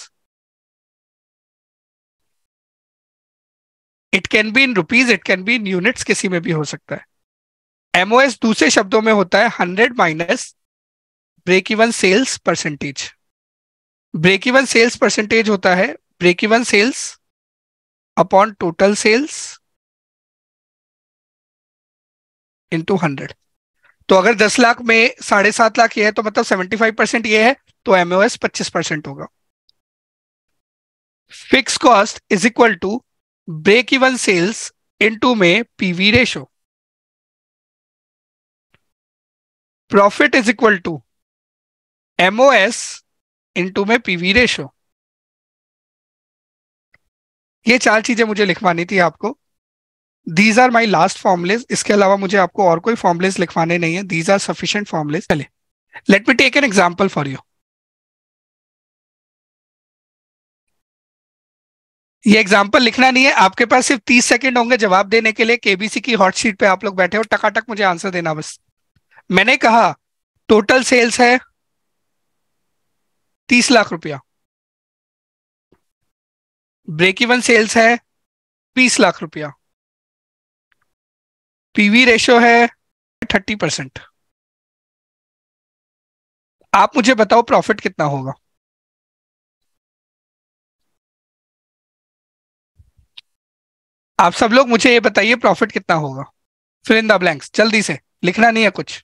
it can be in rupees it can be in units किसी में भी हो सकता है एमओएस दूसरे शब्दों में होता है hundred minus break even sales percentage break even sales percentage होता है break even sales upon total sales into hundred तो अगर दस लाख में साढ़े सात लाख ये है तो मतलब सेवेंटी फाइव परसेंट ये है तो एमओएस पच्चीस परसेंट होगा fix cost is equal to break even sales into my PV ratio. Profit is equal to MOS into my PV ratio ये चार चीजें मुझे लिखवानी थी आपको these are my last formulas इसके अलावा मुझे आपको और कोई फॉर्मुलेज लिखवाने नहीं है दीज आर सफिशियंट फॉर्मुलेज चले let me take an example for you ये एग्जाम्पल लिखना नहीं है आपके पास सिर्फ तीस सेकंड होंगे जवाब देने के लिए केबीसी की हॉटशीट पे आप लोग बैठे हो टकाटक मुझे आंसर देना बस मैंने कहा टोटल सेल्स है तीस लाख रुपया ब्रेक इवन सेल्स है बीस लाख रुपया पीवी रेशो है थर्टी परसेंट आप मुझे बताओ प्रॉफिट कितना होगा आप सब लोग मुझे ये बताइए प्रॉफिट कितना होगा फिर इन द ब्लैंक्स जल्दी से लिखना नहीं है कुछ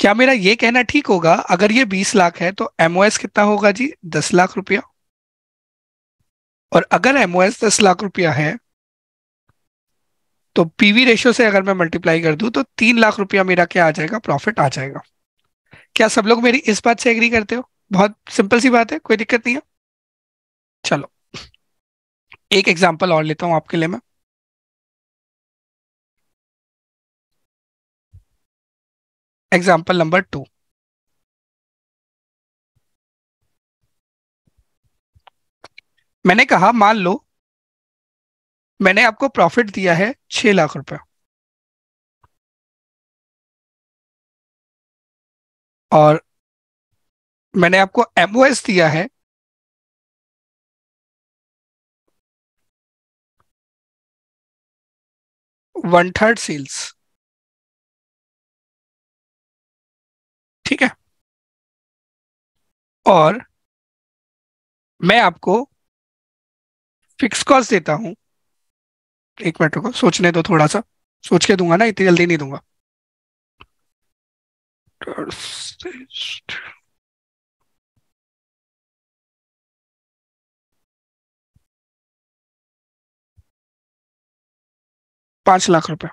क्या मेरा ये कहना ठीक होगा अगर ये बीस लाख है तो एमओएस कितना होगा जी दस लाख रुपया और अगर एमओएस दस लाख रुपया है तो पीवी रेशियो से अगर मैं मल्टीप्लाई कर दूं तो तीन लाख रुपया मेरा क्या आ जाएगा प्रॉफिट आ जाएगा क्या सब लोग मेरी इस बात से एग्री करते हो बहुत सिंपल सी बात है कोई दिक्कत नहीं है चलो एक एग्जाम्पल और लेता हूं आपके लिए मैं एग्जाम्पल नंबर टू मैंने कहा मान लो मैंने आपको प्रॉफिट दिया है छह लाख रुपए और मैंने आपको एमओएस दिया है वन थर्ड सेल्स ठीक है और मैं आपको फिक्स कॉस्ट देता हूं एक मिनट को सोचने दो थोड़ा सा सोच के दूंगा ना इतनी जल्दी नहीं दूंगा पांच लाख रुपए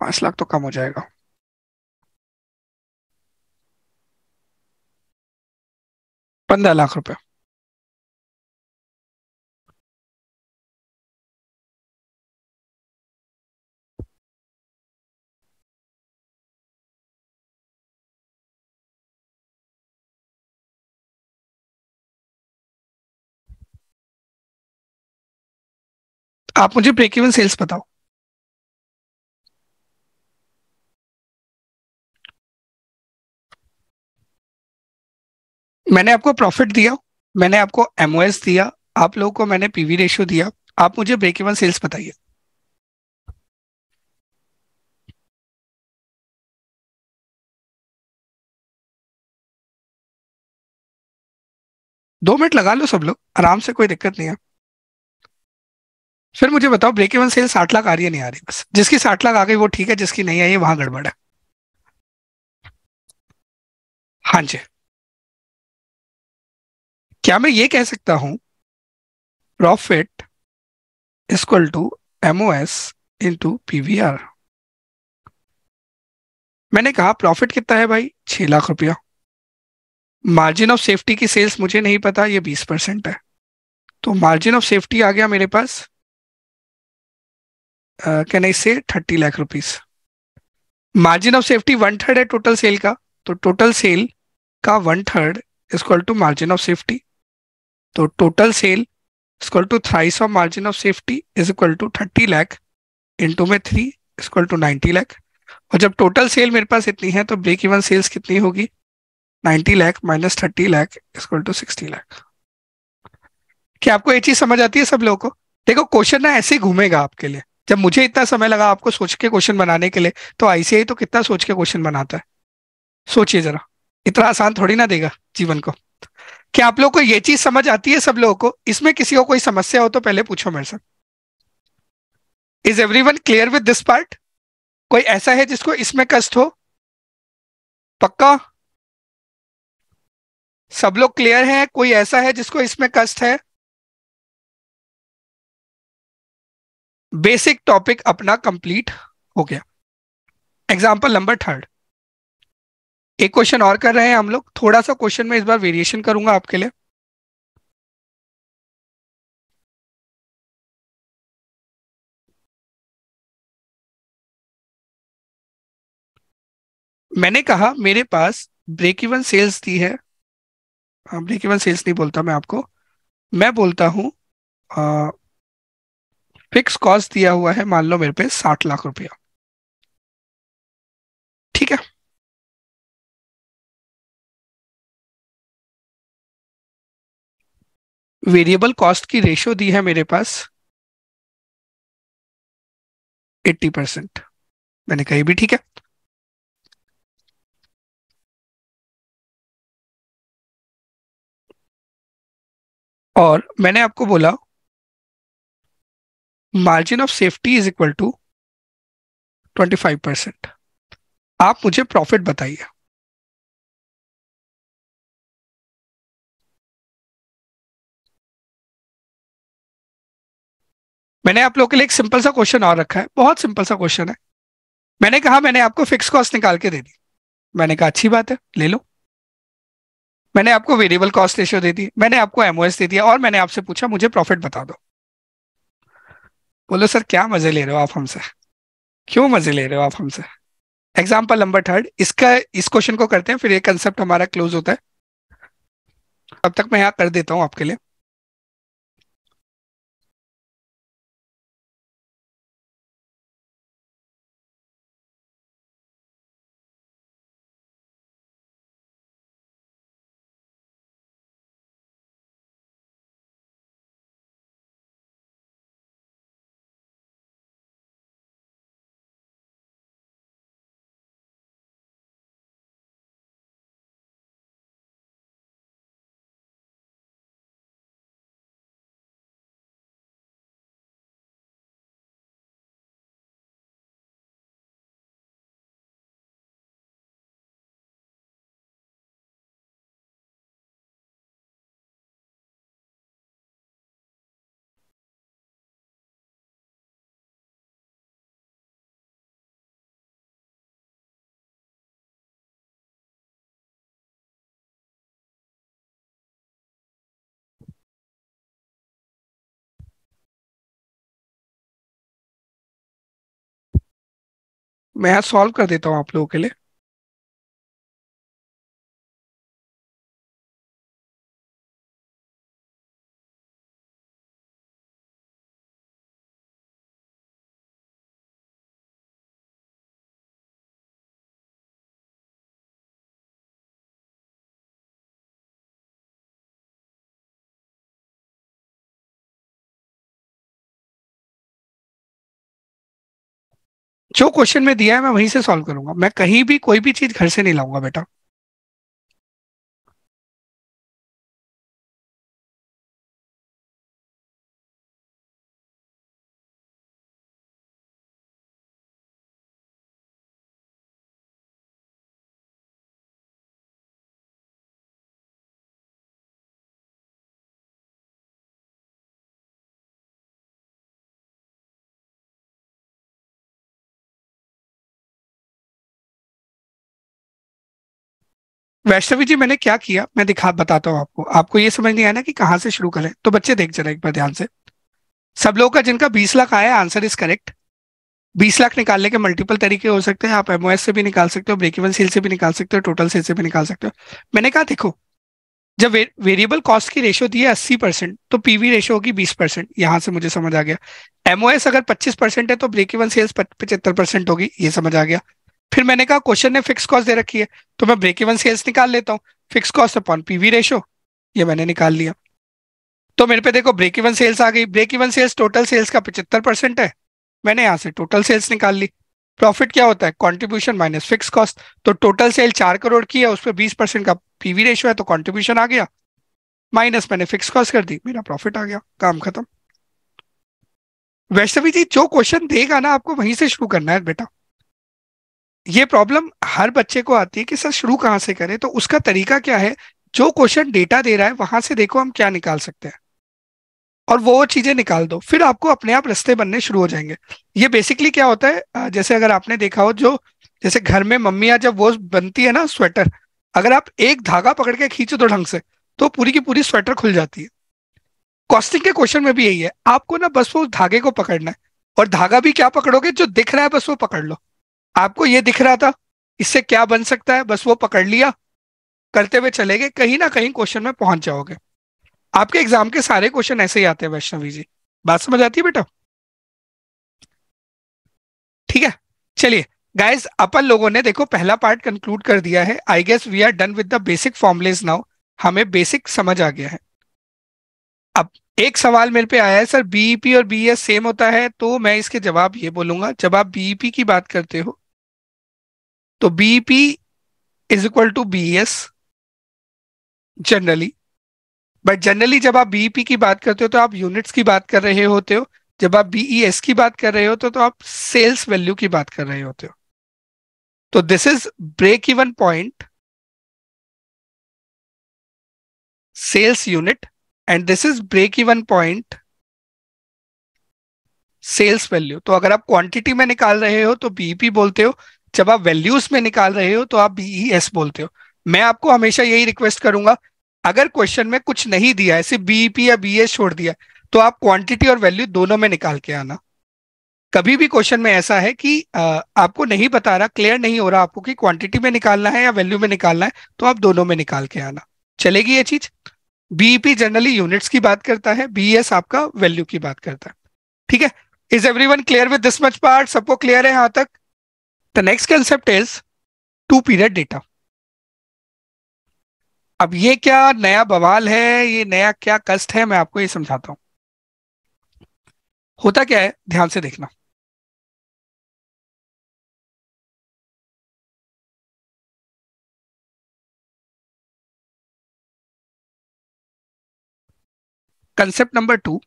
पांच लाख तो कम हो जाएगा पंद्रह लाख रुपए आप मुझे ब्रेक इवन सेल्स बताओ मैंने आपको प्रॉफिट दिया मैंने आपको एमओएस दिया आप लोगों को मैंने पीवी रेशियो दिया आप मुझे ब्रेक इवन सेल्स बताइए दो मिनट लगा लो सब लोग आराम से कोई दिक्कत नहीं है फिर मुझे बताओ ब्रेक इवन सेल साठ लाख आ रही है नहीं आ रही बस जिसकी साठ लाख आ गई वो ठीक है जिसकी नहीं आई वहां गड़बड़ है हाँ जी क्या मैं ये कह सकता हूं profit equal to M S into मैंने कहा प्रॉफिट कितना है भाई छह लाख रुपया मार्जिन ऑफ सेफ्टी की सेल्स मुझे नहीं पता ये बीस परसेंट है तो मार्जिन ऑफ सेफ्टी आ गया मेरे पास can I say thirty lakh rupees margin of safety one third है टोटल सेल का तो टोटल सेल का one third is equal to margin of safety तो total sale is equal to thrice of margin of safety is equal to thirty lakh into में three is equal to ninety lakh और जब टोटल सेल मेरे पास इतनी है तो ब्रेक इवन सेल्स कितनी होगी ninety lakh minus thirty lakh is equal to sixty lakh क्या आपको ये चीज समझ आती है सब लोगों को देखो क्वेश्चन ना ऐसे ही घूमेगा आपके लिए जब मुझे इतना समय लगा आपको सोच के क्वेश्चन बनाने के लिए तो आईसीआई तो कितना सोच के क्वेश्चन बनाता है सोचिए जरा इतना आसान थोड़ी ना देगा जीवन को क्या आप लोग को ये चीज समझ आती है सब लोगों को इसमें किसी को कोई समस्या हो तो पहले पूछो मेरे साथ is everyone clear with this part कोई ऐसा है जिसको इसमें कष्ट हो पक्का सब लोग क्लियर है कोई ऐसा है जिसको इसमें कष्ट है बेसिक टॉपिक अपना कंप्लीट हो गया एग्जाम्पल नंबर थर्ड एक क्वेश्चन और कर रहे हैं हम लोग थोड़ा सा क्वेश्चन में इस बार वेरिएशन करूंगा आपके लिए मैंने कहा मेरे पास ब्रेक इवन सेल्स दी है ब्रेक इवन सेल्स नहीं बोलता मैं आपको मैं बोलता हूं फिक्स कॉस्ट दिया हुआ है मान लो मेरे पे साठ लाख रुपया ठीक है वेरिएबल कॉस्ट की रेशियो दी है मेरे पास 80 परसेंट मैंने कही भी ठीक है और मैंने आपको बोला margin of safety is equal to 25 percent आप मुझे प्रॉफिट बताइए मैंने आप लोगों के लिए एक सिंपल सा क्वेश्चन और रखा है बहुत सिंपल सा क्वेश्चन है मैंने कहा मैंने आपको फिक्स कॉस्ट निकाल के दे दी मैंने कहा अच्छी बात है ले लो मैंने आपको वेरिएबल कॉस्ट रेशियो दे दी मैंने आपको एमओएस दे दिया और मैंने आपसे पूछा मुझे प्रॉफिट बता दो बोलो सर क्या मजे ले रहे हो आप हमसे क्यों मजे ले रहे हो आप हमसे एग्जाम्पल नंबर थर्ड इसका इस क्वेश्चन को करते हैं फिर ये कंसेप्ट हमारा क्लोज होता है अब तक मैं यहाँ कर देता हूँ आपके लिए मैं सॉल्व कर देता हूँ आप लोगों के लिए जो क्वेश्चन में दिया है मैं वहीं से सॉल्व करूंगा मैं कहीं भी कोई भी चीज घर से नहीं लाऊंगा बेटा वैष्णवी जी मैंने क्या किया मैं दिखा बताता हूँ आपको आपको ये समझ नहीं आया ना कि कहाँ से शुरू करें तो बच्चे देख जरा एक बार ध्यान से सब लोगों का जिनका बीस लाख आया आंसर इज करेक्ट बीस लाख निकालने के मल्टीपल तरीके हो सकते हैं आप एमओएस से भी निकाल सकते हो ब्रेक इवन सेल से भी निकाल सकते हो टोटल सेल से भी निकाल सकते हो मैंने कहा देखो जब वे, वेरिएबल कॉस्ट की रेशो दी है अस्सी परसेंट तो पीवी रेशो होगी बीस परसेंट यहाँ से मुझे समझ आ गया एमओएस अगर पच्चीस परसेंट है तो ब्रेक इवन सेल्स पचहत्तर परसेंट होगी ये समझ आ गया फिर मैंने कहा क्वेश्चन ने फिक्स कॉस्ट दे रखी है तो मैं ब्रेक इवन सेल्स निकाल लेता हूँ fix cost upon PV ratio ये मैंने निकाल लिया तो मेरे पे देखो ब्रेक इवन सेल्स आ गई break even sales total sales का पचहत्तर परसेंट है मैंने यहाँ से टोटल सेल्स निकाल ली प्रॉफिट क्या होता है कॉन्ट्रीब्यूशन माइनस फिक्स कॉस्ट तो टोटल सेल चार करोड़ की है उस पर बीस परसेंट का पीवी रेशो है तो कॉन्ट्रीब्यूशन आ गया माइनस मैंने फिक्स कॉस्ट कर दी मेरा प्रॉफिट आ गया काम खत्म वैष्णवी जी जो क्वेश्चन देगा ना आपको वहीं से शुरू करना है बेटा ये प्रॉब्लम हर बच्चे को आती है कि सर शुरू कहाँ से करें तो उसका तरीका क्या है जो क्वेश्चन डेटा दे रहा है वहां से देखो हम क्या निकाल सकते हैं और वो चीजें निकाल दो फिर आपको अपने आप रस्ते बनने शुरू हो जाएंगे ये बेसिकली क्या होता है जैसे अगर आपने देखा हो जो जैसे घर में मम्मियाँ जब वो बनती है ना स्वेटर अगर आप एक धागा पकड़ के खींचो तो ढंग से तो पूरी की पूरी स्वेटर खुल जाती है कॉस्टिंग के क्वेश्चन में भी यही है आपको ना बस वो धागे को पकड़ना है और धागा भी क्या पकड़ोगे जो दिख रहा है बस वो पकड़ लो आपको ये दिख रहा था इससे क्या बन सकता है बस वो पकड़ लिया करते हुए चले गए कहीं ना कहीं क्वेश्चन में पहुंच जाओगे आपके एग्जाम के सारे क्वेश्चन ऐसे ही आते हैं वैष्णवी जी बात समझ आती है बेटा ठीक है चलिए गाइज अपन लोगों ने देखो पहला पार्ट कंक्लूड कर दिया है I guess we are done with the basic formulas now हमें बेसिक समझ आ गया है अब एक सवाल मेरे पे आया है सर बीईपी e और बीएस सेम e होता है तो मैं इसके जवाब ये बोलूंगा जब आप बीईपी e की बात करते हो तो BP is equal to B S generally but generally जब आप बीपी की बात करते हो तो आप यूनिट्स की बात कर रहे होते हो जब आप बीई एस e की बात कर रहे होते हो तो आप सेल्स वैल्यू की बात कर रहे होते हो तो this is break even point sales unit and this is break even point sales value तो अगर आप क्वांटिटी में निकाल रहे हो तो बीपी बोलते हो जब आप वैल्यूज में निकाल रहे हो तो आप बीई एस बोलते हो मैं आपको हमेशा यही रिक्वेस्ट करूंगा अगर क्वेश्चन में कुछ नहीं दिया है सिर्फ बीईपी e या बीएस e छोड़ दिया तो आप क्वांटिटी और वैल्यू दोनों में निकाल के आना कभी भी क्वेश्चन में ऐसा है कि आ, आपको नहीं बता रहा क्लियर नहीं हो रहा आपको कि क्वांटिटी में निकालना है या वैल्यू में निकालना है तो आप दोनों में निकाल के आना चलेगी ये चीज बीईपी जनरली यूनिट्स की बात करता है बी e आपका वैल्यू की बात करता है ठीक है is every clear with this much part सबको क्लियर है यहां तक The next concept is two period data. अब ये क्या नया बवाल है ये नया क्या कष्ट है मैं आपको ये समझाता हूं होता क्या है ध्यान से देखना concept number two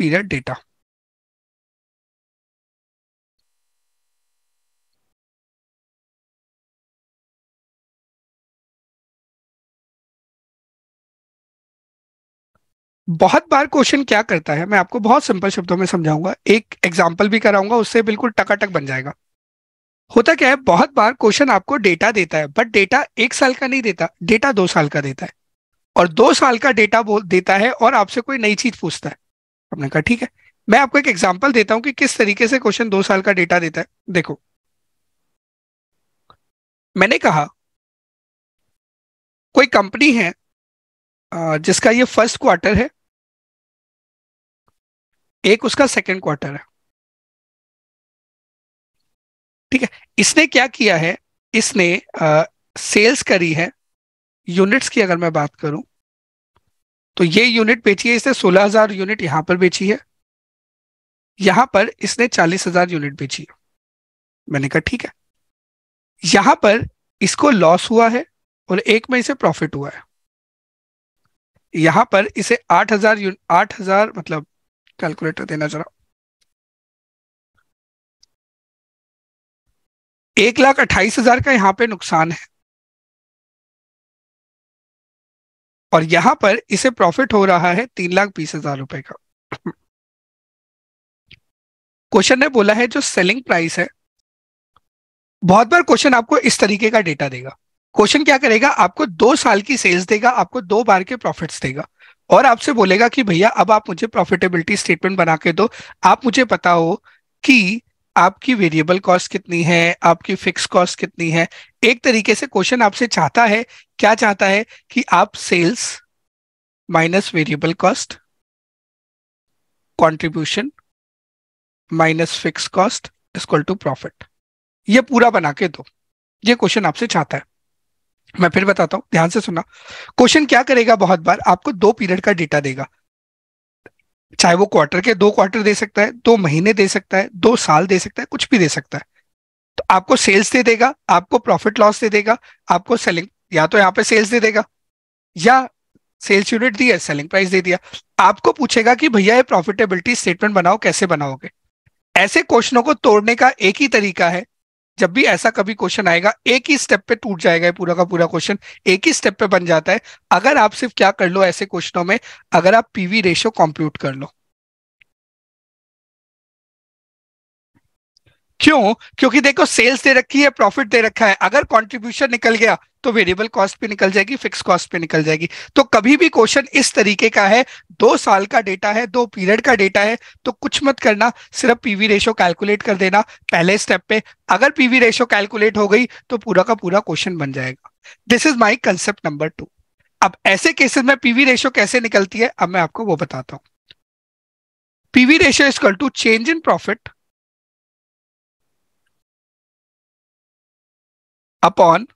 period data. बहुत बार क्वेश्चन क्या करता है मैं आपको बहुत सिंपल शब्दों में समझाऊंगा एक एग्जाम्पल भी कराऊंगा उससे बिल्कुल टकाटक बन जाएगा होता क्या है बहुत बार क्वेश्चन आपको डेटा देता है बट डेटा एक साल का नहीं देता डेटा दो साल का देता है और दो साल का डेटा देता है और आपसे कोई नई चीज पूछता है हमने कहा ठीक है मैं आपको एक एग्जाम्पल देता हूं कि किस तरीके से क्वेश्चन दो साल का डेटा देता है देखो मैंने कहा कोई कंपनी है जिसका ये फर्स्ट क्वार्टर है एक उसका सेकंड क्वार्टर है ठीक है इसने क्या किया है इसने आ, सेल्स करी है यूनिट्स की अगर मैं बात करूं तो ये यूनिट बेची है इसने सोलह हजार यूनिट यहां पर बेची है यहां पर इसने चालीस हजार यूनिट बेची है मैंने कहा ठीक है यहां पर इसको लॉस हुआ है और एक में इसे प्रॉफिट हुआ है यहां पर इसे आठ हजार आठ हजार मतलब कैलकुलेटर देना जरा एक लाख अट्ठाईस हजार का यहां पे नुकसान है और यहां पर इसे प्रॉफिट हो रहा है तीन लाख बीस हजार रुपए का क्वेश्चन ने बोला है जो सेलिंग प्राइस है बहुत बार क्वेश्चन आपको इस तरीके का डेटा देगा क्वेश्चन क्या करेगा आपको दो साल की सेल्स देगा आपको दो बार के प्रॉफिट्स देगा और आपसे बोलेगा कि भैया अब आप मुझे प्रॉफिटेबिलिटी स्टेटमेंट बना के दो आप मुझे बताओ कि आपकी वेरिएबल कॉस्ट कितनी है आपकी फिक्स कॉस्ट कितनी है एक तरीके से क्वेश्चन आपसे चाहता है क्या चाहता है कि आप sales minus variable cost contribution minus fix cost equal to profit ये पूरा बना के दो ये क्वेश्चन आपसे चाहता है मैं फिर बताता हूं ध्यान से सुना क्वेश्चन क्या करेगा बहुत बार आपको दो पीरियड का डेटा देगा चाहे वो क्वार्टर के दो क्वार्टर दे सकता है दो महीने दे सकता है दो साल दे सकता है कुछ भी दे सकता है आपको सेल्स दे देगा आपको प्रॉफिट लॉस दे देगा आपको सेलिंग या तो यहाँ पे सेल्स दे देगा या सेल्स यूनिट दी है सेलिंग प्राइस दे दिया आपको पूछेगा कि भैया ये प्रॉफिटेबिलिटी स्टेटमेंट बनाओ कैसे बनाओगे ऐसे क्वेश्चनों को तोड़ने का एक ही तरीका है जब भी ऐसा कभी क्वेश्चन आएगा एक ही स्टेप पे टूट जाएगा पूरा का पूरा क्वेश्चन एक ही स्टेप पे बन जाता है अगर आप सिर्फ क्या कर लो ऐसे क्वेश्चनों में अगर आप पीवी रेशियो कंप्यूट कर लो क्यों क्योंकि देखो सेल्स दे रखी है प्रॉफिट दे रखा है अगर कंट्रीब्यूशन निकल गया तो वेरिएबल कॉस्ट पे निकल जाएगी फिक्स कॉस्ट पे निकल जाएगी तो कभी भी क्वेश्चन इस तरीके का है दो साल का डेटा है दो पीरियड का डेटा है तो कुछ मत करना सिर्फ पीवी रेशो कैलकुलेट कर देना पहले स्टेप पे अगर पीवी रेशो कैलकुलेट हो गई तो पूरा का पूरा क्वेश्चन बन जाएगा this is my concept number two अब ऐसे केसेस में पीवी रेशो कैसे निकलती है अब मैं आपको वो बताता हूं PV ratio is equal to change in profit upon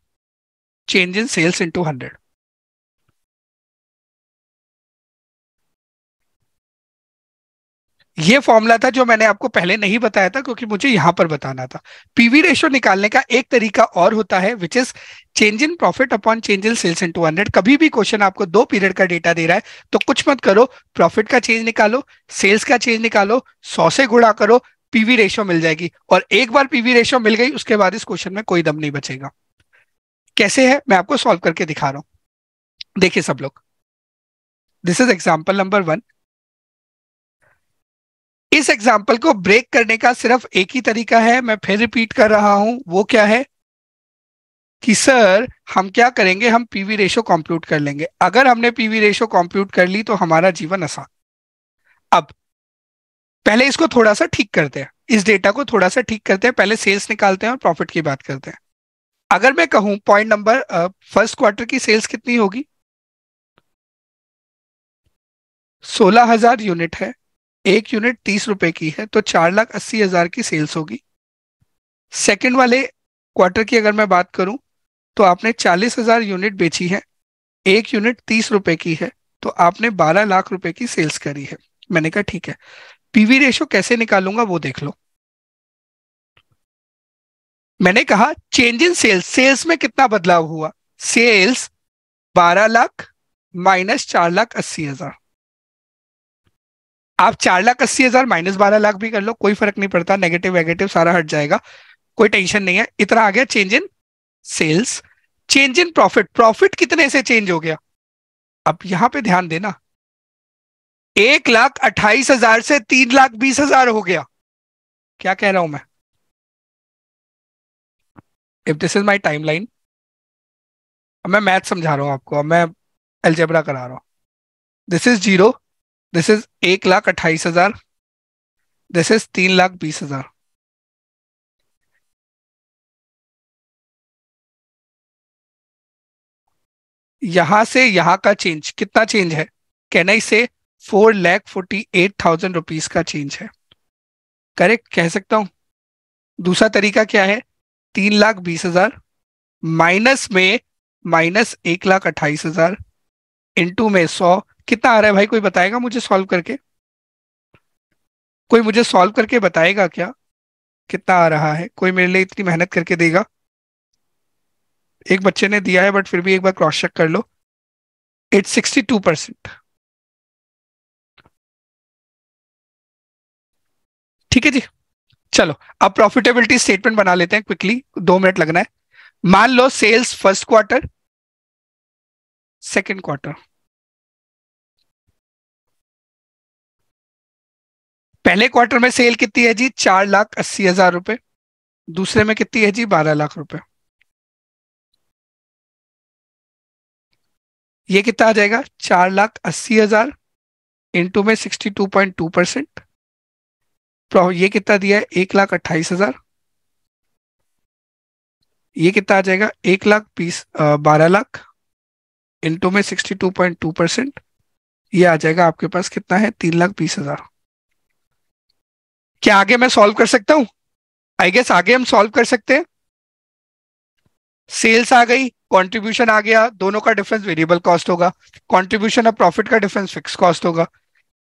change in sales into 100. ये फॉर्मूला था जो मैंने आपको पहले नहीं बताया था क्योंकि मुझे यहां पर बताना था पीवी रेशियो निकालने का एक तरीका और होता है which is change in profit upon change in sales into hundred कभी भी क्वेश्चन आपको दो पीरियड का डेटा दे रहा है तो कुछ मत करो प्रॉफिट का चेंज निकालो सेल्स का चेंज निकालो सौ से गुणा करो पीवी रेशियो मिल जाएगी और एक बार पीवी रेशियो मिल गई उसके बाद इस क्वेश्चन में कोई दम नहीं बचेगा कैसे है मैं आपको सॉल्व करके दिखा रहा हूं देखिए सब लोग this is example number one इस एग्जाम्पल को ब्रेक करने का सिर्फ एक ही तरीका है मैं फिर रिपीट कर रहा हूं वो क्या है कि सर हम क्या करेंगे हम पीवी रेशो कंप्यूट कर लेंगे अगर हमने पीवी रेशो कंप्यूट कर ली तो हमारा जीवन आसान अब पहले इसको थोड़ा सा ठीक करते हैं इस डेटा को थोड़ा सा ठीक करते हैं पहले सेल्स निकालते हैं और प्रॉफिट की बात करते हैं अगर मैं कहूं पॉइंट नंबर फर्स्ट क्वार्टर की सेल्स कितनी होगी सोलह हजार यूनिट है एक यूनिट तीस रुपए की है तो चार लाख अस्सी हजार की सेल्स होगी सेकंड वाले क्वार्टर की अगर मैं बात करूं तो आपने चालीस हजार यूनिट बेची है एक यूनिट तीस रुपए की है तो आपने बारह लाख रुपए की सेल्स करी है मैंने कहा ठीक है पीवी रेशो कैसे निकालूंगा वो देख लो मैंने कहा चेंज इन सेल्स सेल्स में कितना बदलाव हुआ सेल्स बारह लाख माइनस चार लाख अस्सी हजार आप चार लाख अस्सी हजार माइनस बारह लाख भी कर लो कोई फर्क नहीं पड़ता नेगेटिव वेगेटिव सारा हट जाएगा कोई टेंशन नहीं है इतना आ गया change in sales change in profit profit कितने से चेंज हो गया अब यहां पे ध्यान देना एक लाख अट्ठाईस हजार से तीन लाख बीस हजार हो गया क्या कह रहा हूं मैं if this is my timeline अब मैं मैथ समझा रहा हूं आपको अब मैं एल्जेबरा करा रहा हूं this is zero this is एक लाख अट्ठाईस हजार दिस इज तीन लाख बीस हजार यहां से यहां का चेंज कितना चेंज है can I say four lakh forty eight thousand rupees का चेंज है करेक्ट कह सकता हूं दूसरा तरीका क्या है तीन लाख बीस हजार माइनस में माइनस एक लाख अट्ठाईस हजार इंटू में सौ कितना आ रहा है भाई कोई बताएगा मुझे सॉल्व करके कोई मुझे सॉल्व करके बताएगा क्या कितना आ रहा है कोई मेरे लिए इतनी मेहनत करके देगा एक बच्चे ने दिया है बट फिर भी एक बार क्रॉस चेक कर लो इट्स सिक्सटी टू परसेंट ठीक है जी चलो अब प्रॉफिटेबिलिटी स्टेटमेंट बना लेते हैं क्विकली दो मिनट लगना है मान लो sales first quarter second quarter पहले क्वार्टर में सेल कितनी है जी चार लाख अस्सी हजार रुपए दूसरे में कितनी है जी बारह लाख रुपए ये कितना आ जाएगा चार लाख अस्सी हजार इंटू में sixty two point two percent ये कितना दिया है एक लाख अट्ठाईस हजार ये कितना आ जाएगा एक लाख बीस बारह लाख इंटू में sixty two point two percent ये आ जाएगा आपके पास कितना है तीन लाख बीस हजार क्या आगे मैं सॉल्व कर सकता हूं आई गेस आगे हम सॉल्व कर सकते हैं सेल्स आ गई कंट्रीब्यूशन आ गया दोनों का डिफरेंस वेरिएबल कॉस्ट होगा कंट्रीब्यूशन और प्रॉफिट का डिफरेंस फिक्स कॉस्ट होगा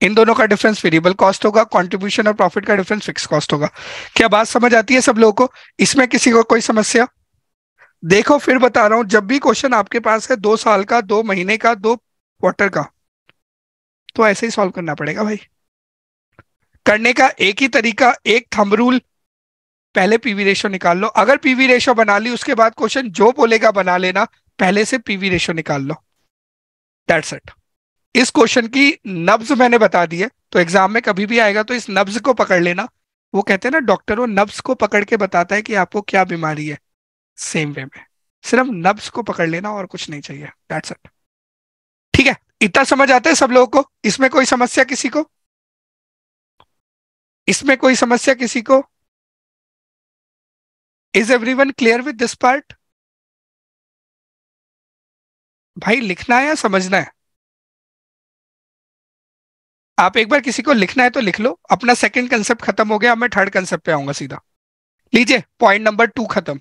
इन दोनों का डिफरेंस वेरिएबल कॉस्ट होगा कंट्रीब्यूशन और प्रॉफिट का डिफरेंस फिक्स कॉस्ट होगा क्या बात समझ आती है सब लोगों को इसमें किसी को कोई समस्या देखो फिर बता रहा हूं जब भी क्वेश्चन आपके पास है दो साल का दो महीने का दो क्वार्टर का तो ऐसे ही सॉल्व करना पड़ेगा भाई करने का एक ही तरीका एक थंब रूल पहले पीवी रेशो निकाल लो अगर पीवी रेशो बना ली उसके बाद क्वेश्चन जो बोलेगा बना लेना पहले से पीवी रेशो निकाल लो दैट्स इट इस क्वेश्चन की नब्ज मैंने बता दी है तो एग्जाम में कभी भी आएगा तो इस नब्ज को पकड़ लेना वो कहते हैं ना डॉक्टर वो नब्स को पकड़ के बताता है कि आपको क्या बीमारी है सेम वे में सिर्फ नब्स को पकड़ लेना और कुछ नहीं चाहिए दैट्स इट ठीक है इतना समझ आता है सब लोगों को इसमें कोई समस्या किसी को इसमें कोई समस्या किसी को is everyone clear with this part भाई लिखना है या समझना है आप एक बार किसी को लिखना है तो लिख लो अपना सेकंड कंसेप्ट खत्म हो गया मैं थर्ड कंसेप्ट पे आऊंगा सीधा लीजिए पॉइंट नंबर टू खत्म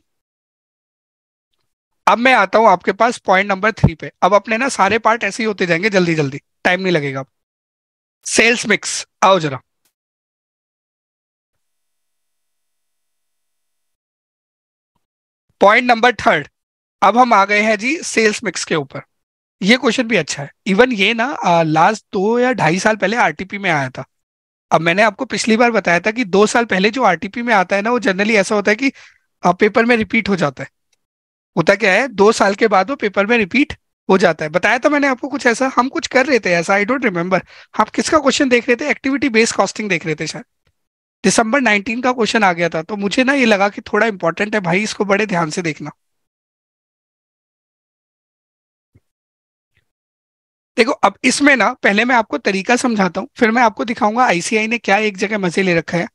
अब मैं आता हूं आपके पास पॉइंट नंबर थ्री पे अब अपने ना सारे पार्ट ऐसे ही होते जाएंगे जल्दी जल्दी टाइम नहीं लगेगा सेल्स मिक्स आओ जरा पॉइंट नंबर थर्ड अब हम आ गए हैं जी सेल्स मिक्स के ऊपर ये क्वेश्चन भी अच्छा है इवन ये ना लास्ट दो या ढाई साल पहले आरटीपी में आया था अब मैंने आपको पिछली बार बताया था कि दो साल पहले जो आरटीपी में आता है ना वो जनरली ऐसा होता है कि पेपर में रिपीट हो जाता है होता क्या है दो साल के बाद वो पेपर में रिपीट हो जाता है बताया था मैंने आपको कुछ ऐसा हम कुछ कर रहे थे ऐसा आई डोंट रिमेम्बर आप किसका क्वेश्चन देख रहे थे एक्टिविटी बेस्ड कॉस्टिंग देख रहे थे शायद दिसंबर नाइनटीन का क्वेश्चन आ गया था तो मुझे ना ये लगा कि थोड़ा इंपॉर्टेंट है भाई इसको बड़े ध्यान से देखना देखो अब इसमें ना पहले मैं आपको तरीका समझाता हूँ फिर मैं आपको दिखाऊंगा आईसीआई ने क्या एक जगह मजे ले रखा है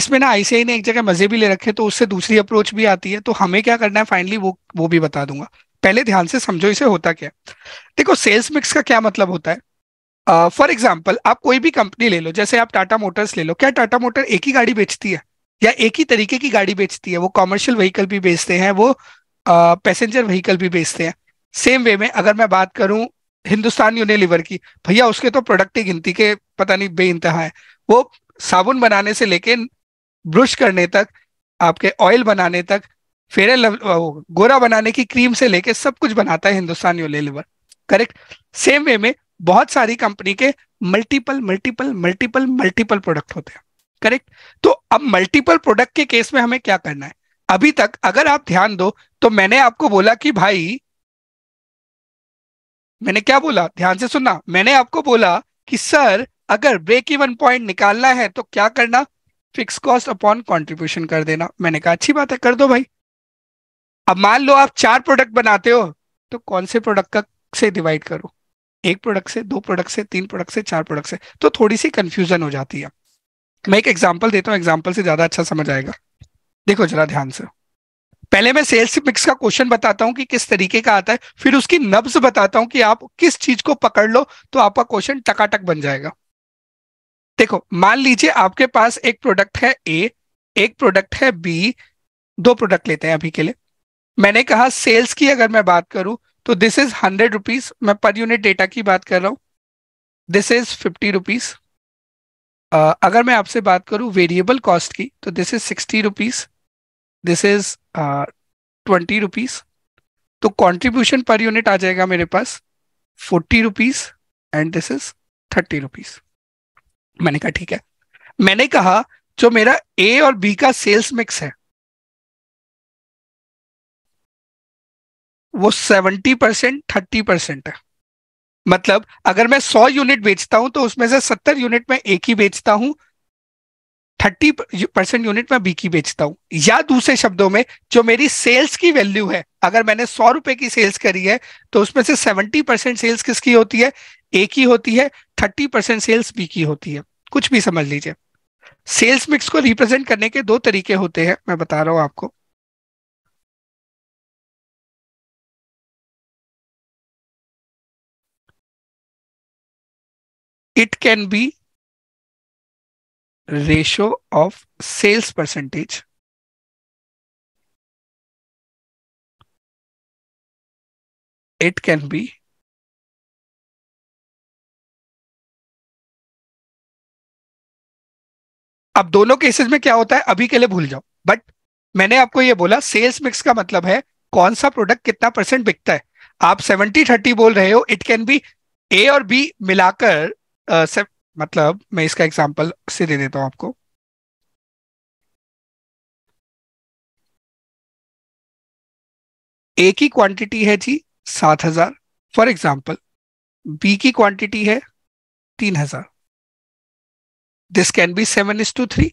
इसमें ना आईसीआई ने एक जगह मजे भी ले रखे तो उससे दूसरी अप्रोच भी आती है तो हमें क्या करना है फाइनली वो वो भी बता दूंगा पहले ध्यान से समझो इसे होता क्या देखो सेल्स मिक्स का क्या मतलब होता है फॉर एग्जाम्पल आप कोई भी कंपनी ले लो जैसे आप टाटा मोटर्स ले लो क्या टाटा मोटर एक ही गाड़ी बेचती है या एक ही तरीके की गाड़ी बेचती है वो कॉमर्शियल व्हीकल भी बेचते हैं वो पैसेंजर व्हीकल भी बेचते हैं सेम वे में अगर मैं बात करूं हिंदुस्तान यूनिलीवर की भैया उसके तो प्रोडक्ट की गिनती के पता नहीं बे इंतहा है वो साबुन बनाने से लेके ब्रश करने तक आपके ऑयल बनाने तक फेरे गोरा बनाने की क्रीम से लेके सब कुछ बनाता है Hindustan Unilever correct same way में बहुत सारी कंपनी के multiple multiple multiple multiple product होते हैं करेक्ट तो अब मल्टीपल प्रोडक्ट के केस में हमें क्या करना है अभी तक अगर आप ध्यान दो तो मैंने आपको बोला कि भाई मैंने क्या बोला ध्यान से सुनना मैंने आपको बोला कि सर अगर ब्रेक इवन पॉइंट निकालना है तो क्या करना फिक्स कॉस्ट अपॉन कॉन्ट्रीब्यूशन कर देना मैंने कहा अच्छी बात है कर दो भाई अब मान लो आप चार प्रोडक्ट बनाते हो तो कौन से प्रोडक्ट का से डिवाइड करो एक प्रोडक्ट से दो प्रोडक्ट से तीन प्रोडक्ट से चार प्रोडक्ट से तो थोड़ी सी कंफ्यूजन हो जाती है मैं एक एग्जाम्पल देता हूँ एग्जाम्पल से ज्यादा अच्छा समझ आएगा देखो जरा ध्यान से पहले मैं सेल्स मिक्स का क्वेश्चन बताता हूँ कि किस तरीके का आता है फिर उसकी नब्ज बताता हूँ कि आप किस चीज को पकड़ लो तो आपका क्वेश्चन टकाटक बन जाएगा देखो मान लीजिए आपके पास एक प्रोडक्ट है ए एक प्रोडक्ट है बी दो प्रोडक्ट लेते हैं अभी के लिए मैंने कहा सेल्स की अगर मैं बात करूं तो दिस इज हंड्रेड रुपीज मैं पर यूनिट डेटा की बात कर रहा हूं दिस इज फिफ्टी रुपीज अगर मैं आपसे बात करूं वेरिएबल कॉस्ट की तो this is sixty rupees this is twenty rupees तो कॉन्ट्रीब्यूशन पर यूनिट आ जाएगा मेरे पास forty rupees and this is thirty rupees मैंने कहा ठीक है मैंने कहा जो मेरा ए और बी का सेल्स मिक्स है वो सेवेंटी परसेंट थर्टी परसेंट है मतलब अगर मैं सौ यूनिट बेचता हूं तो उसमें से सत्तर यूनिट में एक ही बेचता हूं थर्टी परसेंट यूनिट में बीकी बेचता हूँ या दूसरे शब्दों में जो मेरी सेल्स की वैल्यू है अगर मैंने सौ रुपए की सेल्स करी है तो उसमें से सेवेंटी परसेंट सेल्स किसकी होती है ए की होती है थर्टी परसेंट सेल्स बी की होती है कुछ भी समझ लीजिए सेल्स मिक्स को रिप्रेजेंट करने के दो तरीके होते हैं मैं बता रहा हूं आपको it can be ratio of sales percentage it can be अब दोनों केसेस में क्या होता है अभी के लिए भूल जाओ बट मैंने आपको यह बोला सेल्स मिक्स का मतलब है कौन सा प्रोडक्ट कितना परसेंट बिकता है आप सेवेंटी थर्टी बोल रहे हो इट कैन बी ए और बी मिलाकर मतलब मैं इसका एग्जाम्पल से दे देता हूं आपको ए की क्वांटिटी है जी सात हजार फॉर एग्जाम्पल बी की क्वांटिटी है तीन हजार this can be seven is to three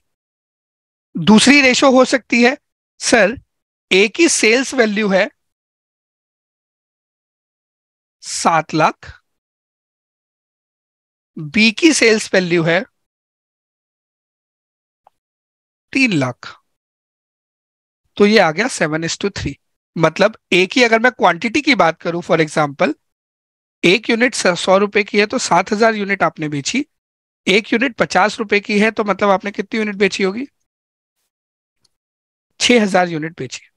दूसरी रेशो हो सकती है सर ए की सेल्स वैल्यू है सात लाख बी की सेल्स वैल्यू है तीन लाख तो ये आ गया सेवन एस टू थ्री मतलब ए की अगर मैं क्वांटिटी की बात करूं फॉर एग्जांपल एक यूनिट सौ रुपए की है तो सात हजार यूनिट आपने बेची एक यूनिट पचास रुपए की है तो मतलब आपने कितनी यूनिट बेची होगी छह हजार यूनिट बेची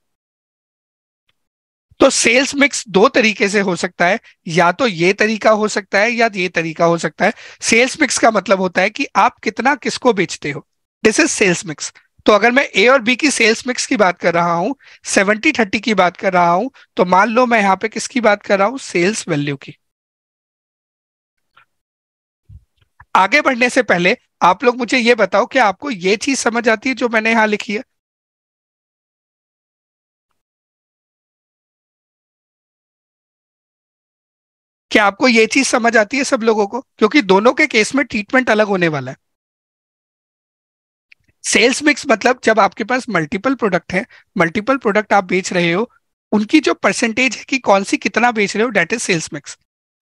तो सेल्स मिक्स दो तरीके से हो सकता है या तो ये तरीका हो सकता है या ये तरीका हो सकता है सेल्स मिक्स का मतलब होता है कि आप कितना किसको बेचते हो दिस इज सेल्स मिक्स तो अगर मैं ए और बी की सेल्स मिक्स की बात कर रहा हूं सेवेंटी थर्टी की बात कर रहा हूं तो मान लो मैं यहां पे किसकी बात कर रहा हूं सेल्स वैल्यू की आगे बढ़ने से पहले आप लोग मुझे ये बताओ कि आपको ये चीज समझ आती है जो मैंने यहां लिखी है क्या आपको ये चीज समझ आती है सब लोगों को क्योंकि दोनों के केस में ट्रीटमेंट अलग होने वाला है सेल्स मिक्स मतलब जब आपके पास मल्टीपल प्रोडक्ट है मल्टीपल प्रोडक्ट आप बेच रहे हो उनकी जो परसेंटेज है कि कौन सी कितना बेच रहे हो that is sales mix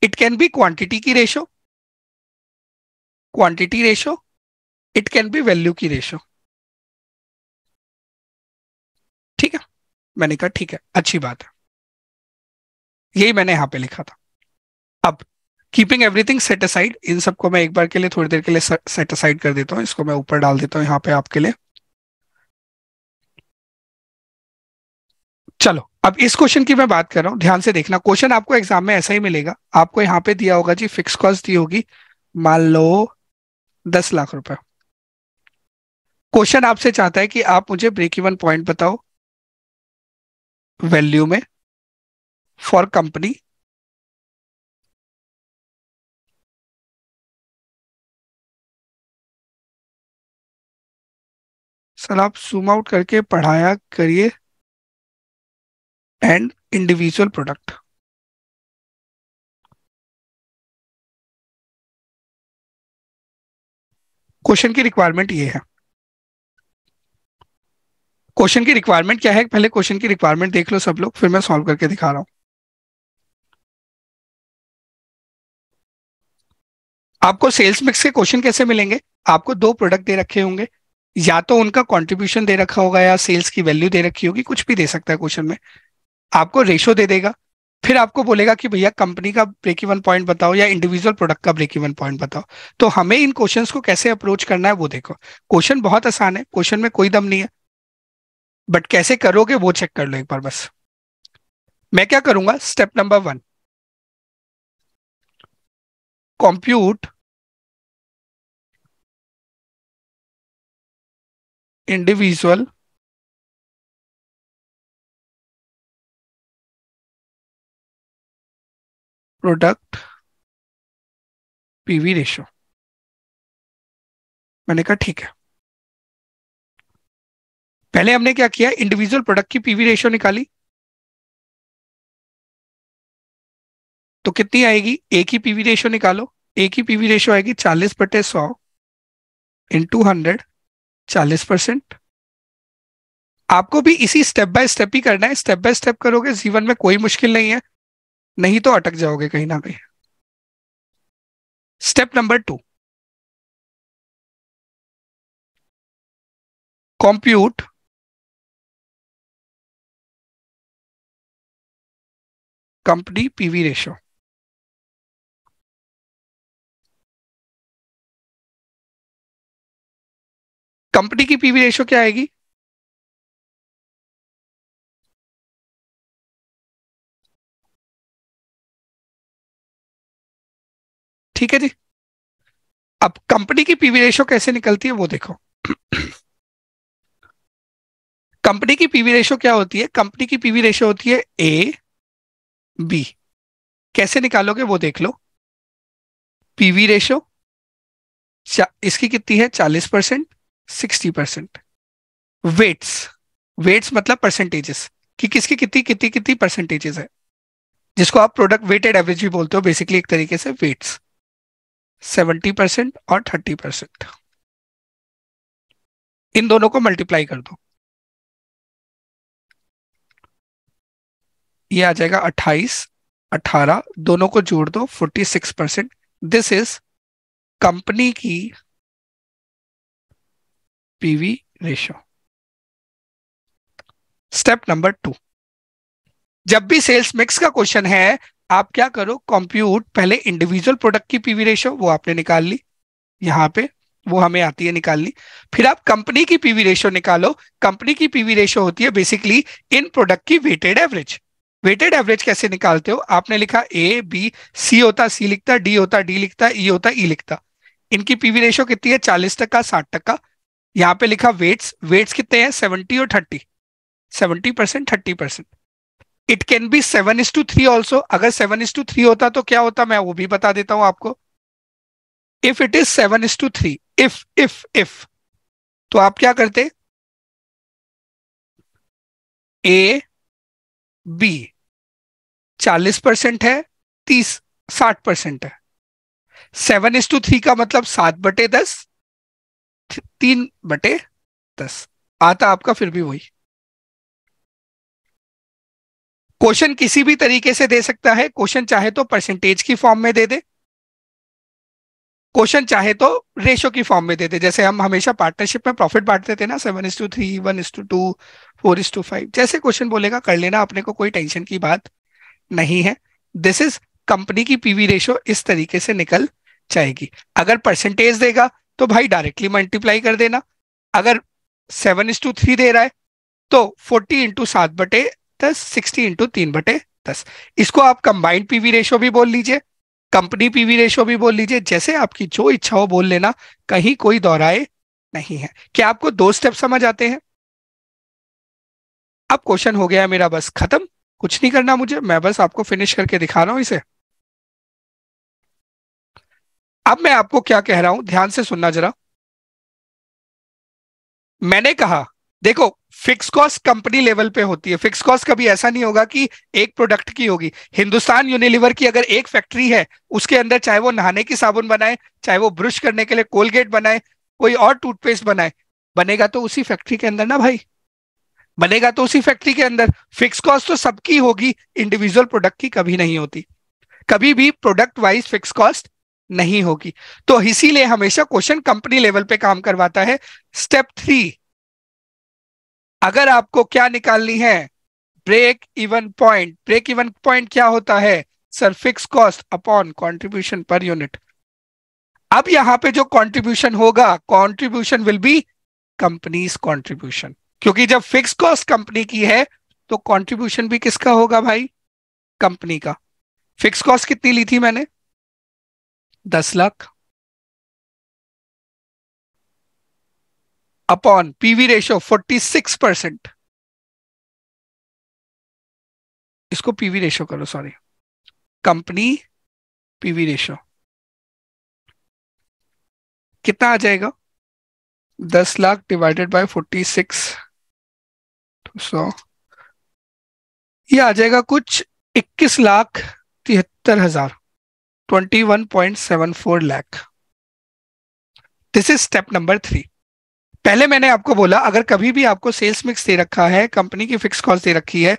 it can be quantity की ratio quantity ratio it can be value की रेशो ठीक है मैंने कहा ठीक है अच्छी बात है यही मैंने यहां पे लिखा था अब कीपिंग एवरीथिंग सेट असाइड इन सबको मैं एक बार के लिए थोड़ी देर के लिए सेट असाइड कर देता हूँ इसको मैं ऊपर डाल देता हूँ यहाँ पे आपके लिए चलो अब इस क्वेश्चन की मैं बात कर रहा हूँ ध्यान से देखना क्वेश्चन आपको एग्जाम में ऐसा ही मिलेगा आपको यहाँ पे दिया होगा जी फिक्स कॉस्ट दी होगी मान लो दस लाख रुपए क्वेश्चन आपसे चाहता है कि आप मुझे ब्रेक इवन पॉइंट बताओ वैल्यू में फॉर कंपनी सर आप सुम आउट करके पढ़ाया करिए एंड इंडिविजुअल प्रोडक्ट क्वेश्चन की रिक्वायरमेंट ये है क्वेश्चन की रिक्वायरमेंट क्या है पहले क्वेश्चन की रिक्वायरमेंट देख लो सब लोग फिर मैं सॉल्व करके दिखा रहा हूं आपको सेल्स मिक्स के क्वेश्चन कैसे मिलेंगे आपको दो प्रोडक्ट दे रखे होंगे या तो उनका कॉन्ट्रीब्यूशन दे रखा होगा या सेल्स की वैल्यू दे रखी होगी कुछ भी दे सकता है क्वेश्चन में आपको रेशो दे देगा फिर आपको बोलेगा कि भैया कंपनी का ब्रेक इवन पॉइंट बताओ या इंडिविजुअल प्रोडक्ट का ब्रेक इवन पॉइंट बताओ तो हमें इन क्वेश्चन को कैसे अप्रोच करना है वो देखो क्वेश्चन बहुत आसान है क्वेश्चन में कोई दम नहीं है बट कैसे करोगे वो चेक कर लो एक बार बस मैं क्या करूंगा step number one compute individual product PV ratio मैंने कहा ठीक है पहले हमने क्या किया इंडिविजुअल प्रोडक्ट की पीवी रेशो निकाली तो कितनी आएगी ए की पीवी रेशो निकालो ए की पीवी रेशो आएगी चालीस बटे सौ इन टू हंड्रेड चालीस परसेंट आपको भी इसी स्टेप बाय स्टेप ही करना है स्टेप बाय स्टेप करोगे जीवन में कोई मुश्किल नहीं है नहीं तो अटक जाओगे कहीं ना कहीं step number two compute company PV ratio company की पीवी रेशियो क्या आएगी ठीक है जी अब कंपनी की पीवी रेशियो कैसे निकलती है वो देखो कंपनी की पीवी रेशियो क्या होती है कंपनी की पीवी रेशियो होती है ए बी कैसे निकालोगे वो देख लो पीवी रेशियो इसकी कितनी है चालीस percent sixty percent weights weights मतलब परसेंटेजेस कि किसकी कितनी कितनी कितनी परसेंटेजेस है जिसको आप प्रोडक्ट वेटेड एवरेज भी बोलते हो बेसिकली एक तरीके से वेट्स सेवेंटी परसेंट और थर्टी परसेंट इन दोनों को मल्टीप्लाई कर दो ये आ जाएगा अट्ठाईस अठारह दोनों को जोड़ दो forty six percent this is company की PV ratio step number two जब भी सेल्स मिक्स का क्वेश्चन है आप क्या करो कंप्यूट पहले इंडिविजुअल प्रोडक्ट की पीवी रेशो वो आपने निकाल ली यहां पे वो हमें आती है निकाल ली फिर आप कंपनी की पीवी रेशो निकालो कंपनी की पीवी रेशो होती है बेसिकली इन प्रोडक्ट की वेटेड एवरेज वेटेड एवरेज कैसे निकालते हो आपने लिखा ए बी सी होता सी लिखता डी होता डी लिखता ई e होता ई e लिखता इनकी पीवी रेशो कितनी है चालीस टका साठ टका यहाँ पे लिखा वेट्स वेट्स कितने हैं सेवेंटी और thirty seventy percent thirty percent it can be seven is to three also अगर सेवन इज टू थ्री होता तो क्या होता मैं वो भी बता देता हूं आपको if it is seven is to three if if if तो आप क्या करते ए बी चालीस परसेंट है तीस साठ परसेंट है सेवन इज टू थ्री का मतलब सात बटे दस तीन बटे दस आता आपका फिर भी वही क्वेश्चन किसी भी तरीके से दे सकता है क्वेश्चन चाहे तो परसेंटेज की फॉर्म में दे दे क्वेश्चन चाहे तो रेशो की फॉर्म में दे दे जैसे हम हमेशा पार्टनरशिप में प्रॉफिट बांटते थे ना seven is to three one is to two four is to five जैसे क्वेश्चन बोलेगा कर लेना अपने को कोई टेंशन की बात नहीं है दिस इज कंपनी की पीवी रेशो इस तरीके से निकल जाएगी अगर परसेंटेज देगा तो भाई डायरेक्टली मल्टीप्लाई कर देना अगर सेवन इंस टू थ्री दे रहा है तो फोर्टी इंटू सात बटे दस सिक्सटी इंटू तीन बटे दस इसको आप कंबाइंड पीवी रेशो भी बोल लीजिए कंपनी पीवी रेशो भी बोल लीजिए जैसे आपकी जो इच्छा हो बोल लेना कहीं कोई दोहराए नहीं है क्या आपको दो स्टेप समझ आते हैं अब क्वेश्चन हो गया मेरा बस खत्म कुछ नहीं करना मुझे मैं बस आपको फिनिश करके दिखा रहा हूं इसे अब मैं आपको क्या कह रहा हूं ध्यान से सुनना जरा मैंने कहा देखो फिक्स कॉस्ट कंपनी लेवल पे होती है फिक्स कॉस्ट कभी ऐसा नहीं होगा कि एक प्रोडक्ट की होगी हिंदुस्तान यूनिलीवर की अगर एक फैक्ट्री है उसके अंदर चाहे वो नहाने की साबुन बनाए चाहे वो ब्रश करने के लिए कोलगेट बनाए कोई और टूथपेस्ट बनाए बनेगा तो उसी फैक्ट्री के अंदर ना भाई बनेगा तो उसी फैक्ट्री के अंदर फिक्स कॉस्ट तो सबकी होगी इंडिविजुअल प्रोडक्ट की कभी नहीं होती कभी भी प्रोडक्ट वाइज फिक्स कॉस्ट नहीं होगी तो इसीलिए हमेशा क्वेश्चन कंपनी लेवल पे काम करवाता है स्टेप थ्री अगर आपको क्या निकालनी है break even point break even point क्या होता है sir fix cost upon contribution per unit अब यहां पे जो कंट्रीब्यूशन होगा contribution will be company's contribution क्योंकि जब फिक्स कॉस्ट कंपनी की है तो कंट्रीब्यूशन भी किसका होगा भाई कंपनी का फिक्स कॉस्ट कितनी ली थी मैंने दस lakh upon PV ratio six percent इसको पीवी रेशो करो सॉरी कंपनी पीवी रेशो कितना आ जाएगा दस lakh divided by forty six सौ ये आ जाएगा कुछ इक्कीस लाख तिहत्तर हजार 21.74 lakh this is step number three पहले मैंने आपको बोला अगर कभी भी आपको सेल्स मिक्स दे रखा है कंपनी की फिक्स कॉस्ट दे रखी है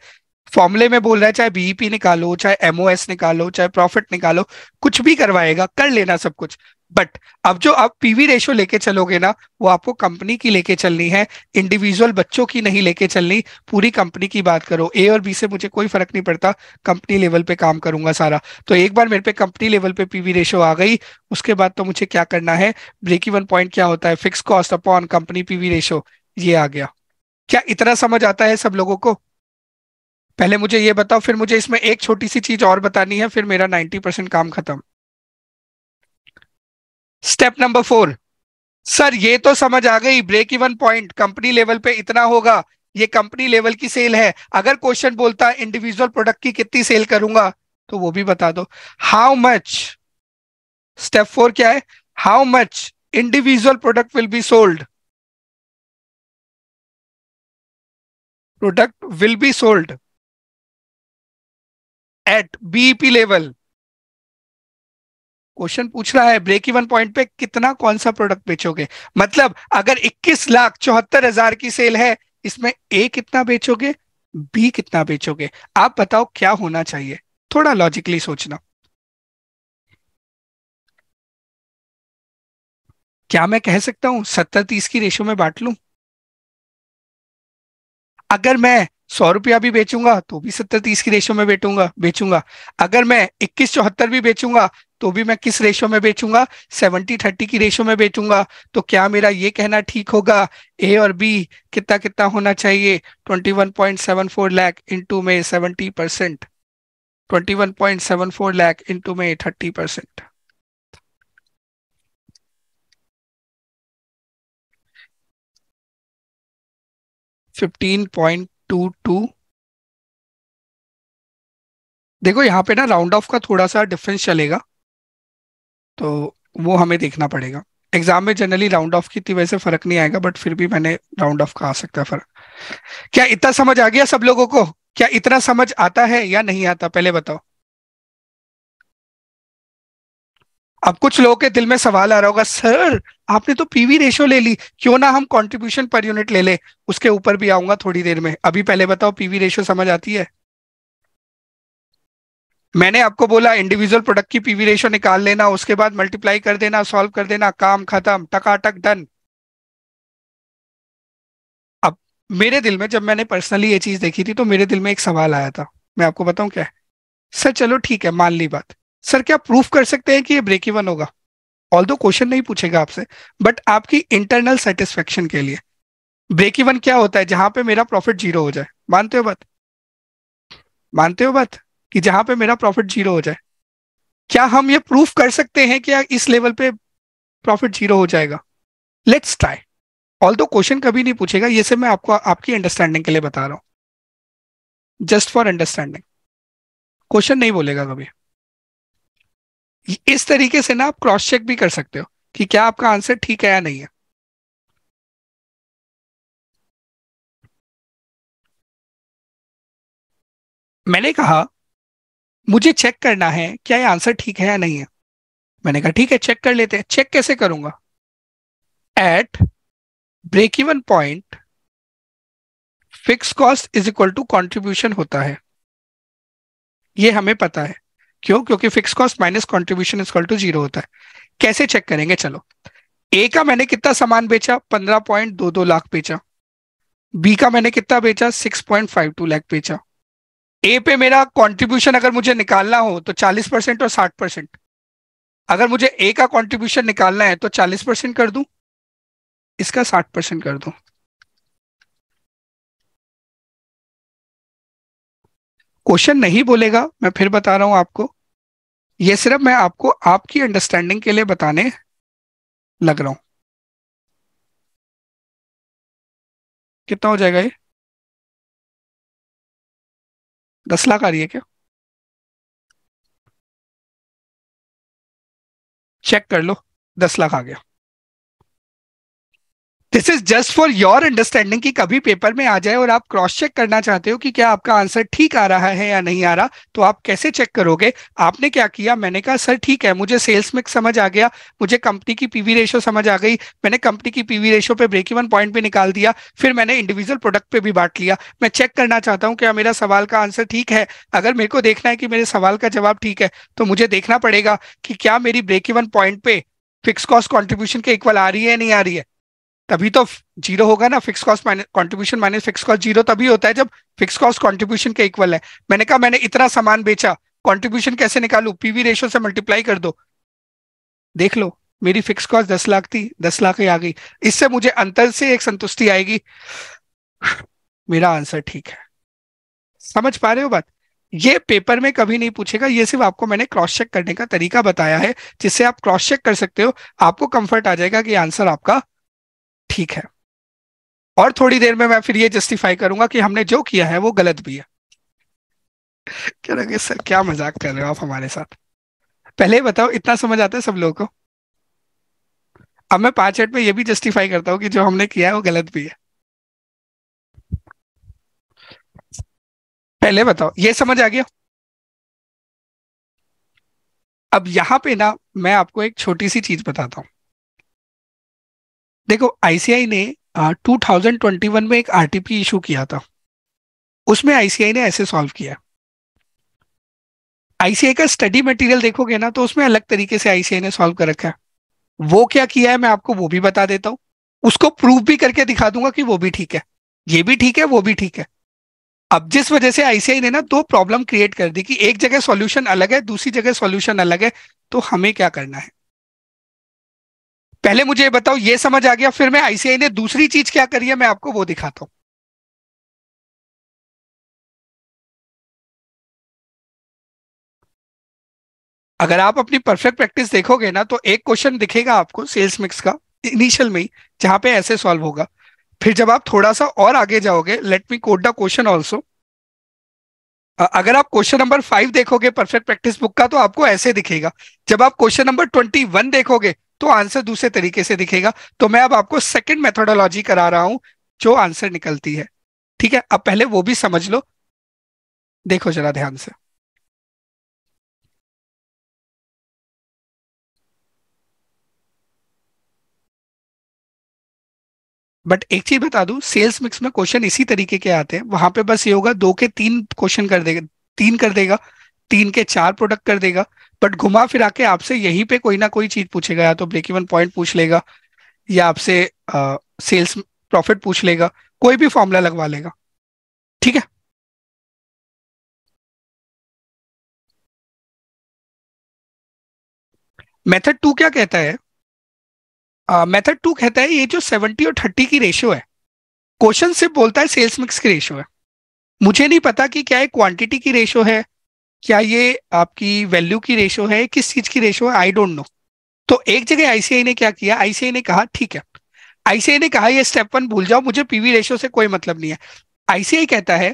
फॉर्मूले में बोल रहा है चाहे बीईपी e निकालो चाहे एमओएस निकालो चाहे प्रॉफिट निकालो कुछ भी करवाएगा कर लेना सब कुछ बट अब जो आप पीवी रेशियो लेके चलोगे ना वो आपको कंपनी की लेके चलनी है इंडिविजुअल बच्चों की नहीं लेके चलनी पूरी कंपनी की बात करो ए और बी से मुझे कोई फर्क नहीं पड़ता कंपनी लेवल पे काम करूंगा सारा तो एक बार मेरे पे कंपनी लेवल पे पीवी रेशियो आ गई उसके बाद तो मुझे क्या करना है ब्रेक इवन पॉइंट क्या होता है fix cost upon company PV ratio ये आ गया क्या इतना समझ आता है सब लोगों को पहले मुझे ये बताओ फिर मुझे इसमें एक छोटी सी चीज और बतानी है फिर मेरा नाइन्टी परसेंट काम खत्म स्टेप नंबर फोर सर ये तो समझ आ गई break even point company level पे इतना होगा ये कंपनी लेवल की सेल है अगर क्वेश्चन बोलता इंडिविजुअल प्रोडक्ट की कितनी सेल करूंगा तो वो भी बता दो हाउ मच स्टेप फोर क्या है how much individual product will be sold product will be sold at BP level question पूछ रहा है ब्रेक इवन पॉइंट पे कितना कौन सा प्रोडक्ट बेचोगे मतलब अगर 21 लाख चौहत्तर हजार की सेल है इसमें ए कितना बेचोगे बी कितना बेचोगे आप बताओ क्या होना चाहिए थोड़ा लॉजिकली सोचना क्या मैं कह सकता हूं सत्तर तीस की रेशो में बांट लू अगर मैं सौ रुपया भी बेचूंगा तो भी सत्तर तीस की रेशो में बेचूंगा बेचूंगा अगर मैं इक्कीस चौहत्तर भी बेचूंगा तो भी मैं किस रेशो में बेचूंगा सेवेंटी थर्टी की रेशो में बेचूंगा तो क्या मेरा ये कहना ठीक होगा ए और बी कितना कितना होना चाहिए twenty one point seven four lakh into में seventy percent twenty one point seven four lakh into में thirty percent fifteen point two two देखो यहाँ पे ना राउंड ऑफ का थोड़ा सा डिफरेंस चलेगा तो वो हमें देखना पड़ेगा एग्जाम में जनरली राउंड ऑफ की थी तो वैसे फर्क नहीं आएगा बट फिर भी मैंने राउंड ऑफ का आ सकता है फर्क क्या इतना समझ आ गया सब लोगों को क्या इतना समझ आता है या नहीं आता पहले बताओ अब कुछ लोगों के दिल में सवाल आ रहा होगा सर आपने तो पीवी रेशियो ले ली क्यों ना हम कंट्रीब्यूशन पर यूनिट ले ले उसके ऊपर भी आऊंगा थोड़ी देर में अभी पहले बताओ पीवी रेशियो समझ आती है मैंने आपको बोला इंडिविजुअल प्रोडक्ट की पीवी रेशो निकाल लेना उसके बाद मल्टीप्लाई कर देना सॉल्व कर देना काम खत्म टकाटक डन अब मेरे दिल में जब मैंने पर्सनली ये चीज देखी थी तो मेरे दिल में एक सवाल आया था मैं आपको बताऊं क्या सर चलो ठीक है मान ली बात सर क्या प्रूफ कर सकते हैं कि ये ब्रेक इवन होगा ऑल दो क्वेश्चन नहीं पूछेगा आपसे बट आपकी इंटरनल सेटिस्फेक्शन के लिए ब्रेक इवन क्या होता है जहां पे मेरा प्रॉफिट जीरो हो जाए मानते हो बात मानते हो बात कि जहां पे मेरा प्रॉफिट जीरो हो जाए क्या हम ये प्रूफ कर सकते हैं कि इस लेवल पे प्रॉफिट जीरो हो जाएगा let's try although question कभी नहीं पूछेगा ये सब मैं आपको आपकी अंडरस्टैंडिंग के लिए बता रहा हूं जस्ट फॉर अंडरस्टैंडिंग क्वेश्चन नहीं बोलेगा कभी इस तरीके से ना आप क्रॉस चेक भी कर सकते हो कि क्या आपका आंसर ठीक है या नहीं है मैंने कहा मुझे चेक करना है क्या ये आंसर ठीक है या नहीं है मैंने कहा ठीक है चेक कर लेते हैं चेक कैसे करूंगा at break even point fix cost is equal to contribution होता है ये हमें पता है क्यों क्योंकि fix cost minus contribution is equal to zero होता है कैसे चेक करेंगे चलो ए का मैंने कितना सामान बेचा पंद्रह पॉइंट दो दो लाख बेचा बी का मैंने कितना बेचा six point five two lakh बेचा ए पे मेरा कंट्रीब्यूशन अगर मुझे निकालना हो तो 40 परसेंट और 60 परसेंट अगर मुझे ए का कंट्रीब्यूशन निकालना है तो 40 परसेंट कर दूं इसका 60 परसेंट कर दूं क्वेश्चन नहीं बोलेगा मैं फिर बता रहा हूं आपको ये सिर्फ मैं आपको आपकी अंडरस्टैंडिंग के लिए बताने लग रहा हूं कितना हो जाएगा ये दस लाख आ रही है क्या चेक कर लो दस लाख आ गया this is just for your understanding कि कभी पेपर में आ जाए और आप क्रॉस चेक करना चाहते हो कि क्या आपका आंसर ठीक आ रहा है या नहीं आ रहा तो आप कैसे चेक करोगे आपने क्या किया मैंने कहा सर ठीक है मुझे सेल्स मिक्स समझ आ गया मुझे कंपनी की पीवी रेशो समझ आ गई मैंने कंपनी की पीवी रेशो पे ब्रेक इवन पॉइंट भी निकाल दिया फिर मैंने इंडिविजुअल प्रोडक्ट पे भी बांट लिया मैं चेक करना चाहता हूँ क्या मेरा सवाल का आंसर ठीक है अगर मेरे को देखना है कि मेरे सवाल का जवाब ठीक है तो मुझे देखना पड़ेगा कि क्या मेरी ब्रेक इवन पॉइंट पे फिक्स कॉस्ट कॉन्ट्रीब्यूशन के इक्वल आ रही है नहीं आ रही है तभी तो जीरो होगा ना fix cost minus contribution minus fix cost zero तभी होता है जब फिक्स कॉस्ट कॉन्ट्रीब्यूशन के इक्वल है मैंने कहा मैंने इतना सामान बेचा कॉन्ट्रीब्यूशन कैसे निकालू पीवी रेशो से मल्टीप्लाई कर दो देख लो मेरी फिक्स कॉस्ट दस लाख थी दस लाख ही आ गई इससे मुझे अंतर से एक संतुष्टि आएगी मेरा आंसर ठीक है समझ पा रहे हो बात ये पेपर में कभी नहीं पूछेगा ये सिर्फ आपको मैंने क्रॉस चेक करने का तरीका बताया है जिससे आप क्रॉस चेक कर सकते हो आपको कंफर्ट आ जाएगा कि आंसर आपका ठीक है और थोड़ी देर में मैं फिर ये जस्टिफाई करूंगा कि हमने जो किया है वो गलत भी है क्या लगे सर क्या मजाक कर रहे हो आप हमारे साथ पहले बताओ इतना समझ आता है सब लोगों को अब मैं पांच मिनट में ये भी जस्टिफाई करता हूं कि जो हमने किया है वो गलत भी है पहले बताओ ये समझ आ गया अब यहां पे ना मैं आपको एक छोटी सी चीज बताता हूं देखो आईसीआई ने टू थाउजेंड ट्वेंटी वन में एक आरटीपी इशू किया था उसमें आईसीआई ने ऐसे सॉल्व किया आईसीआई का स्टडी मटेरियल देखोगे ना तो उसमें अलग तरीके से आईसीआई ने सॉल्व कर रखा है वो क्या किया है मैं आपको वो भी बता देता हूं उसको प्रूव भी करके दिखा दूंगा कि वो भी ठीक है ये भी ठीक है वो भी ठीक है अब जिस वजह से आईसीआई ने ना दो प्रॉब्लम क्रिएट कर दी कि एक जगह सॉल्यूशन अलग है दूसरी जगह सॉल्यूशन अलग है तो हमें क्या करना है पहले मुझे बताओ ये समझ आ गया फिर मैं आईसीआई ने दूसरी चीज क्या करी है मैं आपको वो दिखाता हूँ अगर आप अपनी परफेक्ट प्रैक्टिस देखोगे ना तो एक क्वेश्चन दिखेगा आपको सेल्स मिक्स का इनिशियल में ही जहां पे ऐसे सॉल्व होगा फिर जब आप थोड़ा सा और आगे जाओगे let me quote the question also अगर आप क्वेश्चन नंबर फाइव देखोगे परफेक्ट प्रैक्टिस बुक का तो आपको ऐसे दिखेगा जब आप क्वेश्चन नंबर ट्वेंटी वन देखोगे तो आंसर दूसरे तरीके से दिखेगा तो मैं अब आपको सेकेंड मेथोडोलॉजी करा रहा हूं जो आंसर निकलती है ठीक है अब पहले वो भी समझ लो देखो जरा ध्यान से बट एक चीज बता दू सेल्स मिक्स में क्वेश्चन इसी तरीके के आते हैं वहां पे बस ये होगा दो के तीन क्वेश्चन कर देगा तीन कर देगा तीन के चार प्रोडक्ट कर देगा बट घुमा फिरा के आपसे यहीं पे कोई ना कोई चीज पूछेगा या तो ब्रेक इवन पॉइंट पूछ लेगा या आपसे सेल्स प्रॉफिट पूछ लेगा कोई भी फॉर्मूला लगवा लेगा ठीक है मेथड टू क्या कहता है मेथड uh, टू कहता है ये जो सेवेंटी और थर्टी की रेशियो है क्वेश्चन सिर्फ बोलता है सेल्स मिक्स की रेशियो है मुझे नहीं पता कि क्या ये क्वांटिटी की रेशियो है क्या ये आपकी वैल्यू की रेशो है किस चीज की रेशो है आई डोंट नो तो एक जगह आईसीआई ने क्या किया आईसीआई ने कहा ठीक है आईसीआई ने कहा ये स्टेप वन भूल जाओ मुझे पीवी रेशो से कोई मतलब नहीं है आईसीआई कहता है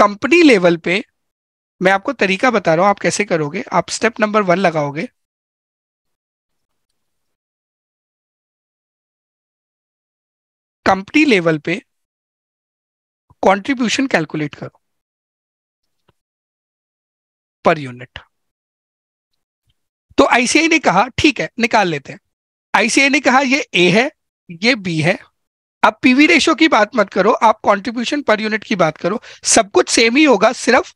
कंपनी लेवल पे मैं आपको तरीका बता रहा हूं आप कैसे करोगे आप स्टेप नंबर वन लगाओगे कंपनी लेवल पे कंट्रीब्यूशन कैलकुलेट करो पर यूनिट तो आईसीआई ने कहा ठीक है निकाल लेते हैं आईसीआई ने कहा ये ए है ये बी है आप पीवी रेशो की बात मत करो आप कंट्रीब्यूशन पर यूनिट की बात करो सब कुछ सेम ही होगा सिर्फ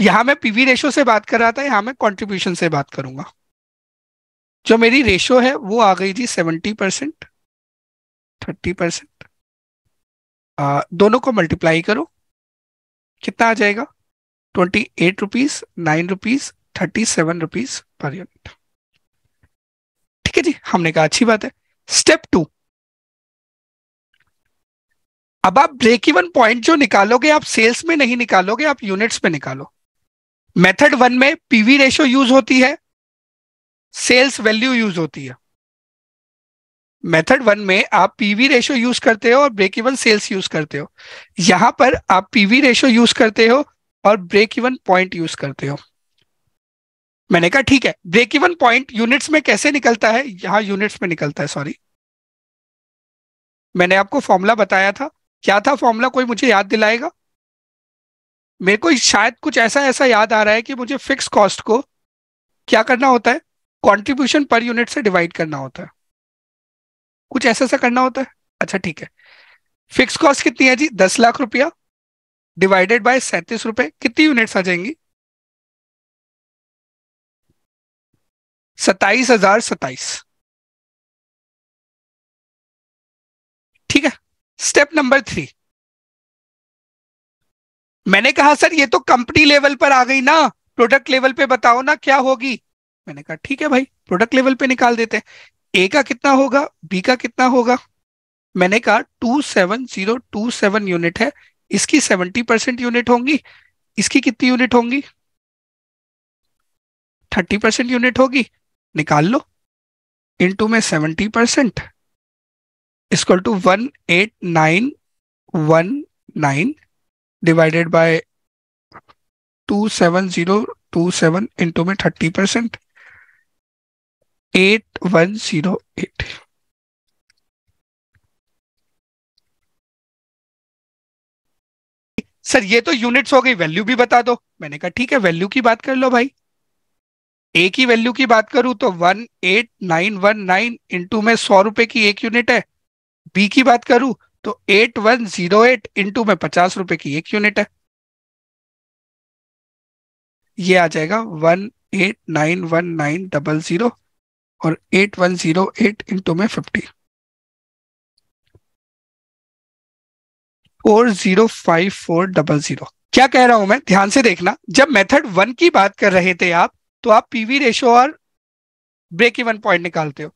यहां मैं पीवी रेशो से बात कर रहा था यहां मैं कंट्रीब्यूशन से बात करूंगा जो मेरी रेशो है वो आ गई थी सेवेंटी परसेंट थर्टी परसेंट दोनों को मल्टीप्लाई करो कितना आ जाएगा twenty eight rupees nine rupees thirty seven rupees per unit ठीक है जी हमने कहा अच्छी बात है स्टेप टू अब आप ब्रेक इवन पॉइंट जो निकालोगे आप सेल्स में नहीं निकालोगे आप यूनिट्स में निकालो मेथड वन में पीवी रेशो यूज होती है सेल्स वैल्यू यूज होती है मेथड वन में आप पीवी रेशो यूज करते हो और ब्रेक इवन सेल्स यूज करते हो यहां पर आप पीवी रेशो यूज करते हो और ब्रेक इवन पॉइंट यूज करते हो मैंने कहा ठीक है ब्रेक इवन पॉइंट यूनिट्स में कैसे निकलता है यहाँ यूनिट्स में निकलता है सॉरी मैंने आपको फॉर्मूला बताया था क्या था फॉर्मूला कोई मुझे याद दिलाएगा मेरे को शायद कुछ ऐसा ऐसा याद आ रहा है कि मुझे फिक्स कॉस्ट को क्या करना होता है कंट्रीब्यूशन पर यूनिट से डिवाइड करना होता है कुछ ऐसा ऐसा करना होता है अच्छा ठीक है फिक्स कॉस्ट कितनी है जी दस लाख रुपया डिवाइडेड बाय सैंतीस रुपए कितनी यूनिट्स आ जाएंगी सताइस हजार सताइस ठीक है स्टेप नंबर थ्री मैंने कहा सर ये तो कंपनी लेवल पर आ गई ना प्रोडक्ट लेवल पे बताओ ना क्या होगी मैंने कहा ठीक है भाई प्रोडक्ट लेवल पे निकाल देते हैं ए का कितना होगा बी का कितना होगा मैंने कहा two seven zero two seven unit है इसकी सेवेंटी परसेंट यूनिट होंगी इसकी कितनी यूनिट होंगी थर्टी परसेंट यूनिट होगी निकाल लो इनटू में सेवेंटी परसेंट इसको two one eight nine one nine divided by two seven zero two seven into में thirty percent eight one zero eight sir ये तो यूनिट्स हो गई वैल्यू भी बता दो मैंने कहा ठीक है वैल्यू की बात कर लो भाई ए की वैल्यू की बात करूं तो one eight nine one nine into में सौ रुपए की एक यूनिट है बी की बात करूं तो eight one zero eight into में पचास रुपए की एक यूनिट है ये आ जाएगा one eight nine one nine double zero और eight one zero eight into में fifty four zero five four double zero क्या कह रहा हूं मैं ध्यान से देखना जब मेथड वन की बात कर रहे थे आप तो आप पीवी रेशो और ब्रेक इवन पॉइंट निकालते हो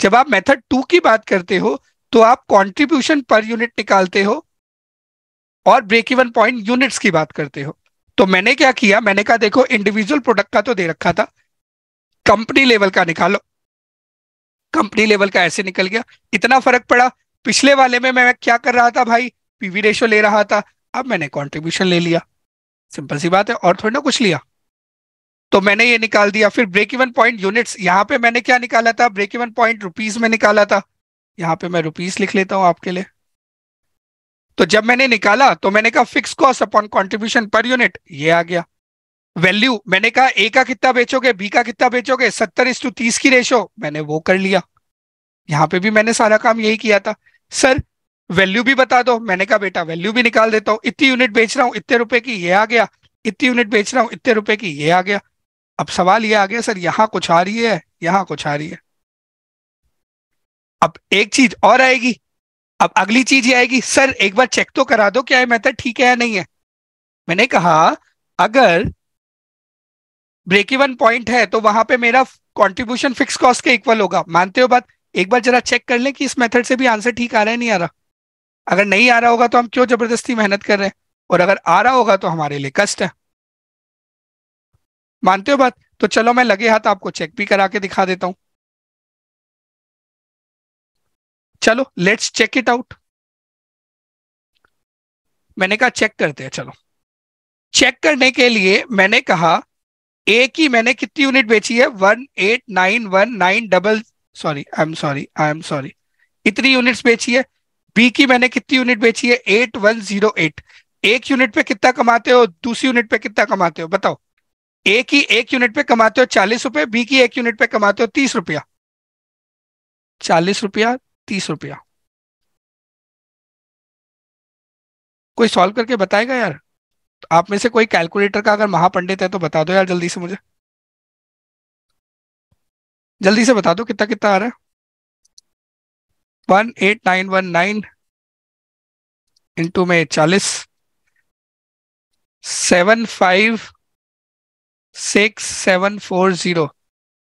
जब आप मेथड टू की बात करते हो तो आप कंट्रीब्यूशन पर यूनिट निकालते हो और ब्रेक इवन पॉइंट यूनिट्स की बात करते हो तो मैंने क्या किया मैंने कहा देखो इंडिविजुअल प्रोडक्ट का तो दे रखा था कंपनी लेवल का निकालो कंपनी लेवल का ऐसे निकल गया इतना फर्क पड़ा पिछले वाले में मैं क्या कर रहा था भाई पीवी रेशो ले रहा था अब मैंने कॉन्ट्रीब्यूशन ले लिया सिंपल सी बात है और थोड़ी ना कुछ लिया तो मैंने ये निकाल दिया फिर ब्रेक इवन पॉइंट यूनिट्स यहाँ पे मैंने क्या निकाला था ब्रेक इवन पॉइंट रुपीज में निकाला था यहाँ पे मैं रुपीज लिख लेता हूँ आपके लिए तो जब मैंने निकाला तो मैंने कहा fix cost upon contribution per unit ये आ गया वैल्यू मैंने कहा ए का कितना बेचोगे बी का कितना बेचोगे सत्तर इस टू तीस की रेशो मैंने वो कर लिया यहाँ पे भी मैंने सारा काम यही किया था सर वैल्यू भी बता दो मैंने कहा बेटा वैल्यू भी निकाल देता हूँ इतनी यूनिट बेच रहा हूँ इतने रुपए की ये आ गया इतनी यूनिट बेच रहा हूँ इतने रुपए की ये आ गया अब सवाल ये आ गया सर यहाँ कुछ आ रही है यहाँ कुछ आ रही है अब एक चीज और आएगी अब अगली चीज ये आएगी सर एक बार चेक तो करा दो क्या ये मैथड ठीक है या नहीं है मैंने कहा अगर ब्रेक इवन पॉइंट है तो वहां पे मेरा कंट्रीब्यूशन फिक्स कॉस्ट के इक्वल होगा मानते हो बात एक बार जरा चेक कर लें कि इस मेथड से भी आंसर ठीक आ रहा है नहीं आ रहा अगर नहीं आ रहा होगा तो हम क्यों जबरदस्ती मेहनत कर रहे हैं और अगर आ रहा होगा तो हमारे लिए कष्ट है मानते हो बात तो चलो मैं लगे हाथ आपको चेक भी करा के दिखा देता हूं चलो लेट्स चेक इट आउट मैंने कहा चेक करते हैं चलो चेक करने के लिए मैंने कहा ए की मैंने कितनी यूनिट बेची है one eight nine one nine double sorry I am sorry I am sorry इतनी यूनिट्स बेची है बी की मैंने कितनी यूनिट बेची है एट वन जीरो एट एक यूनिट पे कितना कमाते हो दूसरी यूनिट पे कितना कमाते हो बताओ ए की एक यूनिट पे कमाते हो चालीस रुपए बी की एक यूनिट पे कमाते हो तीस रुपया चालीस रुपया तीस रुपया कोई सॉल्व करके बताएगा यार तो आप में से कोई कैलकुलेटर का अगर महापंडित है तो बता दो यार जल्दी से मुझे जल्दी से बता दो कितना कितना आ रहा है one eight nine one nine into में चालीस seven five six seven four zero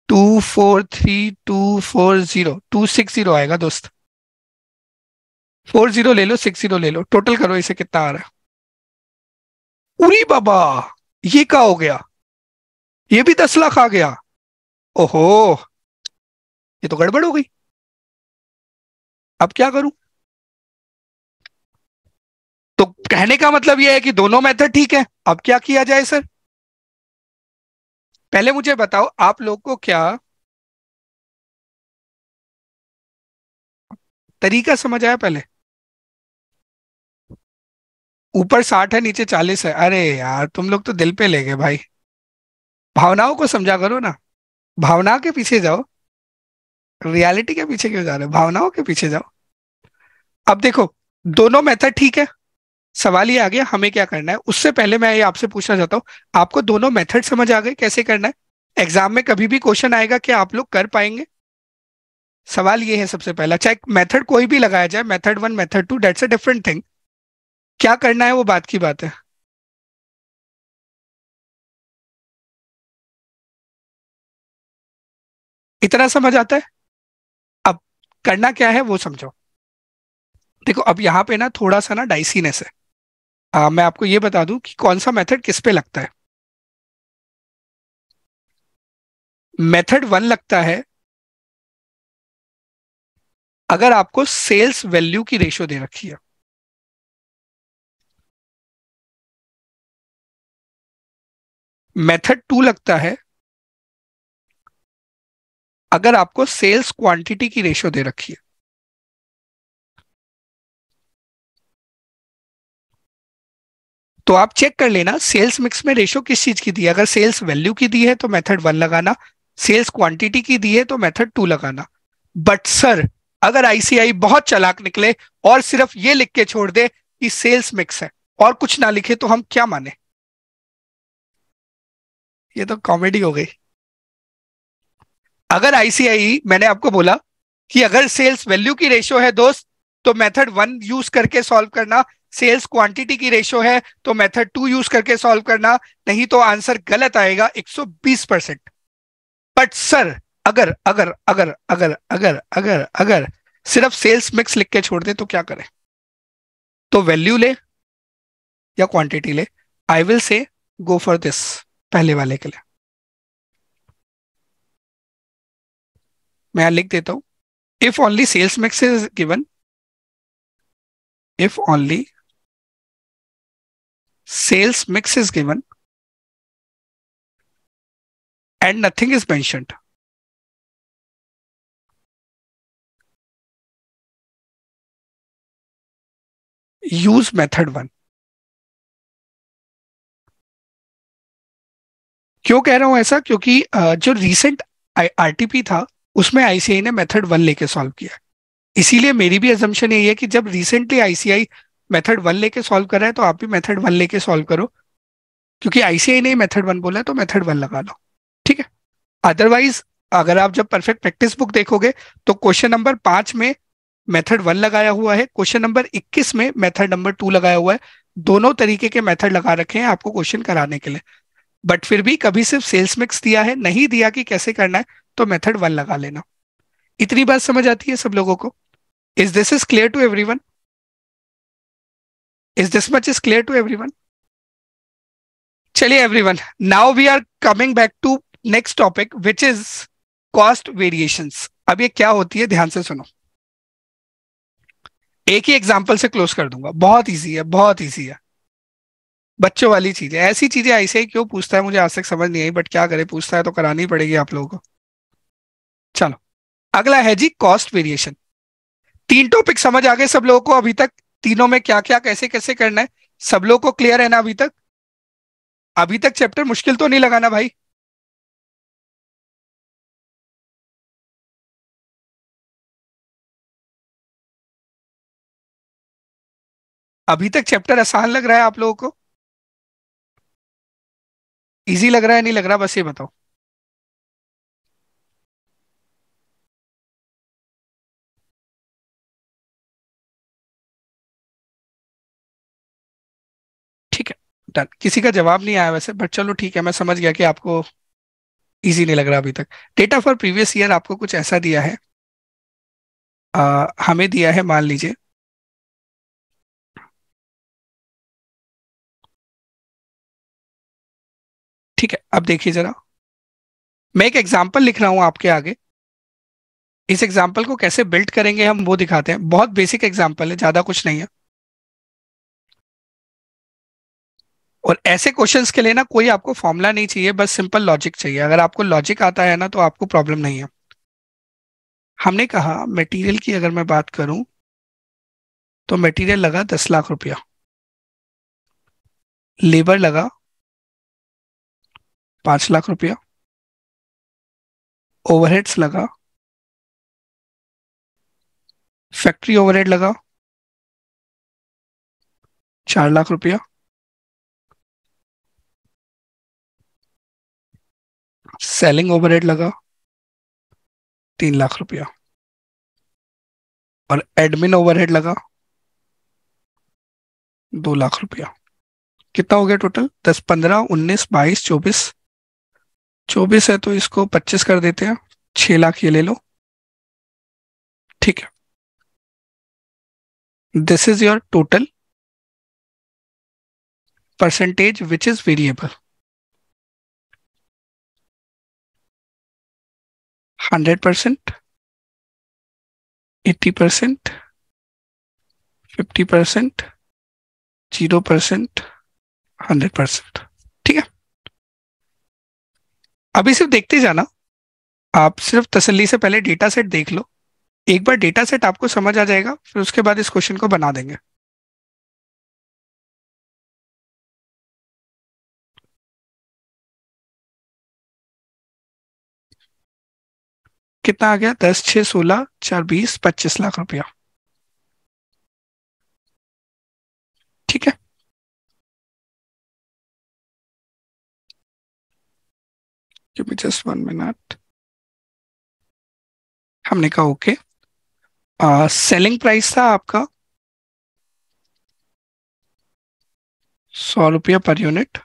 two four three two four zero two six zero आएगा दोस्त फोर जीरो ले लो सिक्स जीरो ले लो टोटल करो इसे कितना आ रहा है उरी बाबा ये क्या हो गया ये भी दस लाख आ गया ओहो ये तो गड़बड़ हो गई अब क्या करूं तो कहने का मतलब यह है कि दोनों मेथड ठीक है अब क्या किया जाए सर पहले मुझे बताओ आप लोग को क्या तरीका समझ आया पहले ऊपर साठ है नीचे चालीस है अरे यार तुम लोग तो दिल पे ले गए भाई भावनाओं को समझा करो ना भावना के पीछे जाओ रियलिटी के पीछे क्यों जा रहे हो भावनाओं के पीछे जाओ अब देखो दोनों मेथड ठीक है सवाल ये आ गया हमें क्या करना है उससे पहले मैं ये आपसे पूछना चाहता हूँ आपको दोनों मेथड समझ आ गए कैसे करना है एग्जाम में कभी भी क्वेश्चन आएगा कि आप लोग कर पाएंगे सवाल ये है सबसे पहला चाहे मेथड कोई भी लगाया जाए method one method two that's a different thing क्या करना है वो बात की बात है इतना समझ आता है करना क्या है वो समझो देखो अब यहाँ पे ना थोड़ा सा ना डाइसीनेस है आ, मैं आपको ये बता दूं कि कौन सा मेथड किस पे लगता है मेथड वन लगता है अगर आपको सेल्स वैल्यू की रेशियो दे रखी है मेथड टू लगता है अगर आपको सेल्स क्वांटिटी की रेशियो दे रखी है तो आप चेक कर लेना सेल्स मिक्स में रेशियो किस चीज की दी है अगर सेल्स वैल्यू की दी है तो मेथड वन लगाना सेल्स क्वांटिटी की दी है तो मेथड टू लगाना बट सर अगर आईसीआई बहुत चलाक निकले और सिर्फ ये लिख के छोड़ दे कि सेल्स मिक्स है और कुछ ना लिखे तो हम क्या माने ये तो कॉमेडी हो गई अगर आईसीआई e, मैंने आपको बोला कि अगर सेल्स वैल्यू की रेशियो है दोस्त तो मेथड वन यूज करके सॉल्व करना सेल्स क्वांटिटी की रेशियो है तो मेथड टू यूज करके सॉल्व करना नहीं तो आंसर गलत आएगा 120 परसेंट बट सर अगर अगर अगर अगर अगर अगर अगर सिर्फ सेल्स मिक्स लिख के छोड़ दे तो क्या करें तो वैल्यू ले या क्वांटिटी ले I will say go for this पहले वाले के लिए मैं यहां लिख देता हूं if only sales mix is given if only sales mix is given and nothing is mentioned use method one क्यों कह रहा हूं ऐसा क्योंकि जो रिसेंट आरटीपी था उसमें आईसीआई ने मेथड वन लेके सॉल्व किया इसीलिए मेरी भी एजम्पन यही है कि जब रिसेंटली आईसीआई मेथड वन लेके सॉल्व कर रहा है तो आप भी मेथड वन लेके सॉल्व करो क्योंकि आईसीआई ने मेथड वन बोला है तो मेथड वन लगा लो ठीक है अदरवाइज अगर आप जब परफेक्ट प्रैक्टिस बुक देखोगे तो क्वेश्चन नंबर पांच में मेथड वन लगाया हुआ है क्वेश्चन नंबर इक्कीस में मेथड नंबर टू लगाया हुआ है दोनों तरीके के मेथड लगा रखे हैं आपको क्वेश्चन कराने के लिए बट फिर भी कभी सिर्फ सेल्स मिक्स दिया है नहीं दिया कि कैसे करना है तो मेथड वन लगा लेना इतनी बात समझ आती है सब लोगों को is this is clear to every one is this much is clear to everyone चलिए everyone now we are coming back to next topic which is cost variation अब ये क्या होती है ध्यान से सुनो एक ही एग्जाम्पल से क्लोज कर दूंगा बहुत ईजी है बहुत ईजी है बच्चों वाली चीजें ऐसी चीजें ऐसे ही क्यों पूछता है मुझे आज तक समझ नहीं आई बट क्या करें पूछता है तो करानी पड़ेगी आप लोगों को अगला है जी कॉस्ट वेरिएशन तीन टॉपिक समझ आ गए सब लोगों को अभी तक तीनों में क्या क्या कैसे कैसे करना है सब लोगों को क्लियर है ना अभी तक अभी तक चैप्टर मुश्किल तो नहीं लगाना भाई अभी तक चैप्टर आसान लग रहा है आप लोगों को इजी लग रहा है नहीं लग रहा बस ये बताओ डन किसी का जवाब नहीं आया वैसे बट चलो ठीक है मैं समझ गया कि आपको इजी नहीं लग रहा अभी तक डेटा फॉर प्रीवियस ईयर आपको कुछ ऐसा दिया है आ, हमें दिया है मान लीजिए ठीक है अब देखिए जरा मैं एक एग्जाम्पल लिख रहा हूं आपके आगे इस एग्जाम्पल को कैसे बिल्ड करेंगे हम वो दिखाते हैं बहुत बेसिक एग्जाम्पल है ज्यादा कुछ नहीं है और ऐसे क्वेश्चन के लिए ना कोई आपको फॉर्मूला नहीं चाहिए बस सिंपल लॉजिक चाहिए अगर आपको लॉजिक आता है ना तो आपको प्रॉब्लम नहीं है हमने कहा मटेरियल की अगर मैं बात करूं तो मटेरियल लगा दस लाख रुपया लेबर लगा पांच लाख रुपया ओवरहेड्स लगा फैक्ट्री ओवरहेड लगा चार लाख रुपया सेलिंग ओवरहेड लगा तीन लाख रुपया और एडमिन ओवरहेड लगा दो लाख रुपया कितना हो गया टोटल दस पंद्रह उन्नीस बाईस चौबीस चौबीस है तो इसको पच्चीस कर देते हैं छह लाख ये ले लो ठीक है this is your total percentage which is variable hundred percent eighty percent fifty percent zero percent hundred percent ठीक है अभी सिर्फ देखते जाना आप सिर्फ तसल्ली से पहले डेटा सेट देख लो एक बार डेटा सेट आपको समझ आ जाएगा फिर उसके बाद इस क्वेश्चन को बना देंगे कितना आ गया दस छह सोलह चार बीस पच्चीस लाख रुपया ठीक है जस्ट वन मिनट हमने कहा ओके सेलिंग प्राइस था आपका सौ रुपया पर यूनिट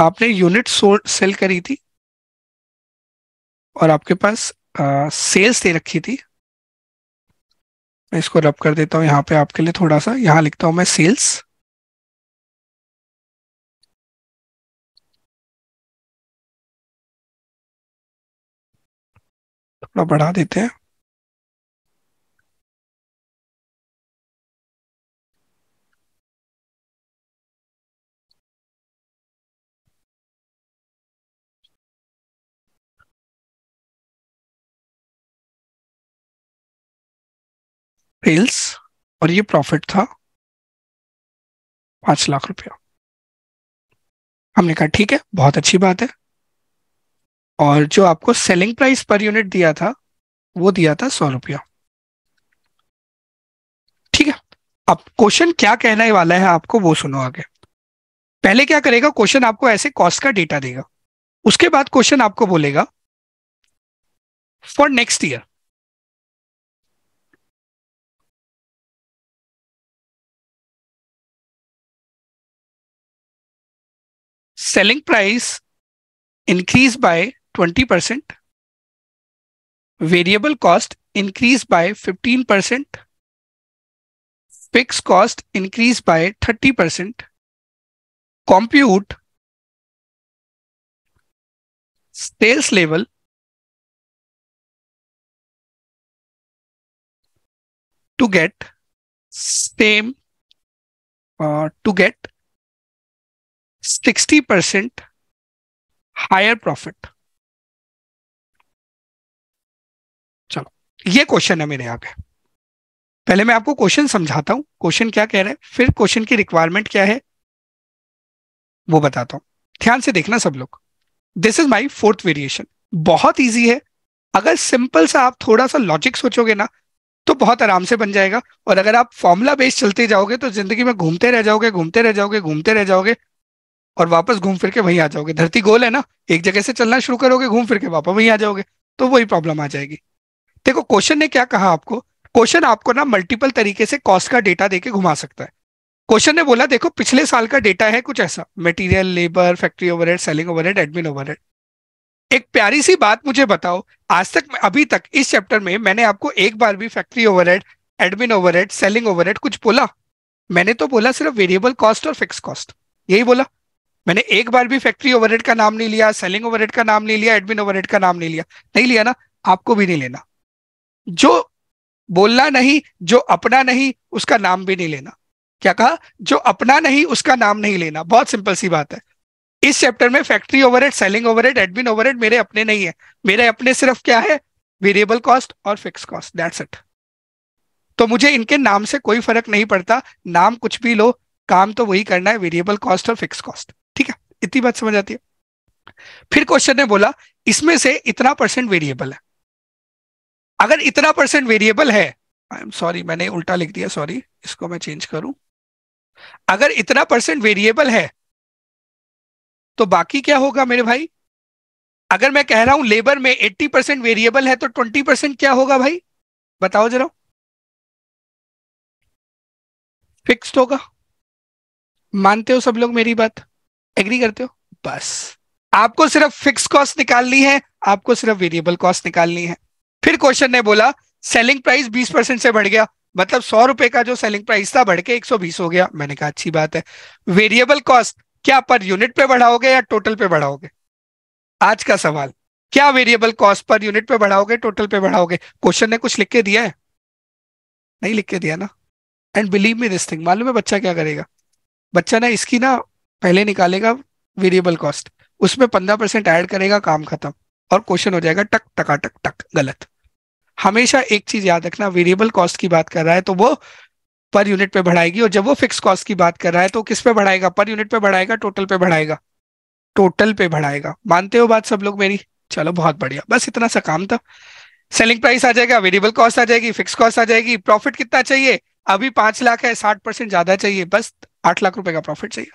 आपने यूनिट सेल करी थी और आपके पास सेल्स दे रखी थी मैं इसको रब कर देता हूं यहां पे आपके लिए थोड़ा सा यहां लिखता हूं मैं सेल्स थोड़ा बढ़ा देते हैं सेल्स और ये प्रॉफिट था पांच लाख रुपया हमने कहा ठीक है बहुत अच्छी बात है और जो आपको सेलिंग प्राइस पर यूनिट दिया था वो दिया था सौ रुपया ठीक है अब क्वेश्चन क्या कहने वाला है आपको वो सुनो आगे पहले क्या करेगा क्वेश्चन आपको ऐसे कॉस्ट का डेटा देगा उसके बाद क्वेश्चन आपको बोलेगा for next year selling price increased by 20%, variable cost increased by 15%, fixed cost increased by 30%, compute sales level to get same uh, to get 60% higher profit चलो ये क्वेश्चन है मेरे आगे पहले मैं आपको क्वेश्चन समझाता हूं क्वेश्चन क्या कह रहे हैं फिर क्वेश्चन की रिक्वायरमेंट क्या है वो बताता हूं ध्यान से देखना सब लोग this is my fourth variation बहुत ईजी है अगर सिंपल सा आप थोड़ा सा लॉजिक सोचोगे ना तो बहुत आराम से बन जाएगा और अगर आप फॉर्मूला बेस्ड चलते जाओगे तो जिंदगी में घूमते रह जाओगे घूमते रह जाओगे घूमते रह जाओगे और वापस घूम फिर के वहीं आ जाओगे धरती गोल है ना एक जगह से चलना शुरू करोगे घूम फिर के वापस वहीं आ जाओगे तो वही प्रॉब्लम आ जाएगी देखो क्वेश्चन ने क्या कहा आपको क्वेश्चन आपको ना मल्टीपल तरीके से कॉस्ट का डेटा देके घुमा सकता है क्वेश्चन ने बोला देखो पिछले साल का डेटा है कुछ ऐसा material labour factory overhead selling overhead admin overhead एक प्यारी सी बात मुझे बताओ आज तक अभी तक इस चैप्टर में मैंने आपको एक बार भी factory overhead admin overhead selling overhead कुछ बोला मैंने तो बोला सिर्फ वेरिएबल कॉस्ट और फिक्स कॉस्ट यही बोला मैंने एक बार भी फैक्ट्री ओवरहेड का नाम नहीं लिया सेलिंग ओवरहेड का नाम नहीं लिया एडमिन ओवरहेड का नाम नहीं लिया नहीं लिया ना आपको भी नहीं लेना जो बोलना नहीं जो अपना नहीं उसका नाम भी नहीं लेना क्या कहा जो अपना नहीं उसका नाम नहीं लेना बहुत सिंपल सी बात है इस चैप्टर में factory overhead selling overhead admin overhead मेरे अपने नहीं है मेरे अपने सिर्फ क्या है वेरिएबल कॉस्ट और फिक्स कॉस्ट दैट्स इट तो मुझे इनके नाम से कोई फर्क नहीं पड़ता नाम कुछ भी लो काम तो वही करना है वेरिएबल कॉस्ट और फिक्स कॉस्ट इतनी बात समझ आती है फिर क्वेश्चन ने बोला इसमें से इतना परसेंट वेरिएबल है अगर इतना परसेंट वेरिएबल है आई एम सॉरी मैंने उल्टा लिख दिया सॉरी इसको मैं चेंज करूं अगर इतना परसेंट वेरिएबल है तो बाकी क्या होगा मेरे भाई अगर मैं कह रहा हूं लेबर में 80 परसेंट वेरिएबल है तो 20 परसेंट क्या होगा भाई बताओ जरा फिक्स्ड होगा मानते हो सब लोग मेरी बात एग्री करते हो बस आपको सिर्फ फिक्स कॉस्ट निकालनी है आपको सिर्फ वेरिएबल कॉस्ट निकालनी है फिर क्वेश्चन ने बोला सेलिंग प्राइस बीस परसेंट से बढ़ गया मतलब सौ रुपए का जो सेलिंग प्राइस था बढ़ के एक सौ बीस हो गया मैंने कहा अच्छी बात है वेरिएबल कॉस्ट क्या पर यूनिट पे बढ़ाओगे या टोटल पे बढ़ाओगे आज का सवाल क्या वेरिएबल कॉस्ट पर यूनिट पे बढ़ाओगे टोटल पे बढ़ाओगे क्वेश्चन ने कुछ लिख के दिया है नहीं लिख के दिया ना and believe me this thing मालूम है बच्चा क्या करेगा बच्चा ना इसकी ना पहले निकालेगा वेरिएबल कॉस्ट उसमें पंद्रह परसेंट ऐड करेगा काम खत्म और क्वेश्चन हो जाएगा टक टका टक टक गलत हमेशा एक चीज याद रखना वेरिएबल कॉस्ट की बात कर रहा है तो वो पर यूनिट पे बढ़ाएगी और जब वो फिक्स कॉस्ट की बात कर रहा है तो किस पे बढ़ाएगा पर यूनिट पे बढ़ाएगा टोटल पे बढ़ाएगा टोटल पे बढ़ाएगा मानते हो बात सब लोग मेरी चलो बहुत बढ़िया बस इतना सा काम था सेलिंग प्राइस आ जाएगा वेरिएबल कॉस्ट आ जाएगी फिक्स कॉस्ट आ जाएगी प्रॉफिट कितना चाहिए अभी पांच लाख है साठ परसेंट ज्यादा चाहिए बस आठ लाख रुपए का प्रॉफिट चाहिए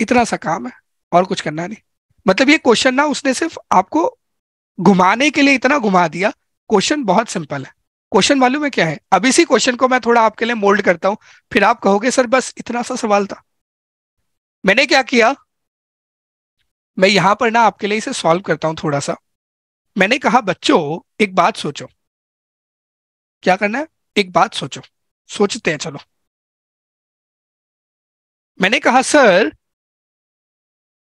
इतना सा काम है और कुछ करना नहीं मतलब ये क्वेश्चन ना उसने सिर्फ आपको घुमाने के लिए इतना घुमा दिया क्वेश्चन बहुत सिंपल है क्वेश्चन मालूम है क्या है अब इसी क्वेश्चन को मैं थोड़ा आपके लिए मोल्ड करता हूं फिर आप कहोगे सर बस इतना सा सवाल था मैंने क्या किया मैं यहां पर ना आपके लिए इसे सॉल्व करता हूं थोड़ा सा मैंने कहा बच्चों एक बात सोचो क्या करना है एक बात सोचो सोचते हैं चलो मैंने कहा सर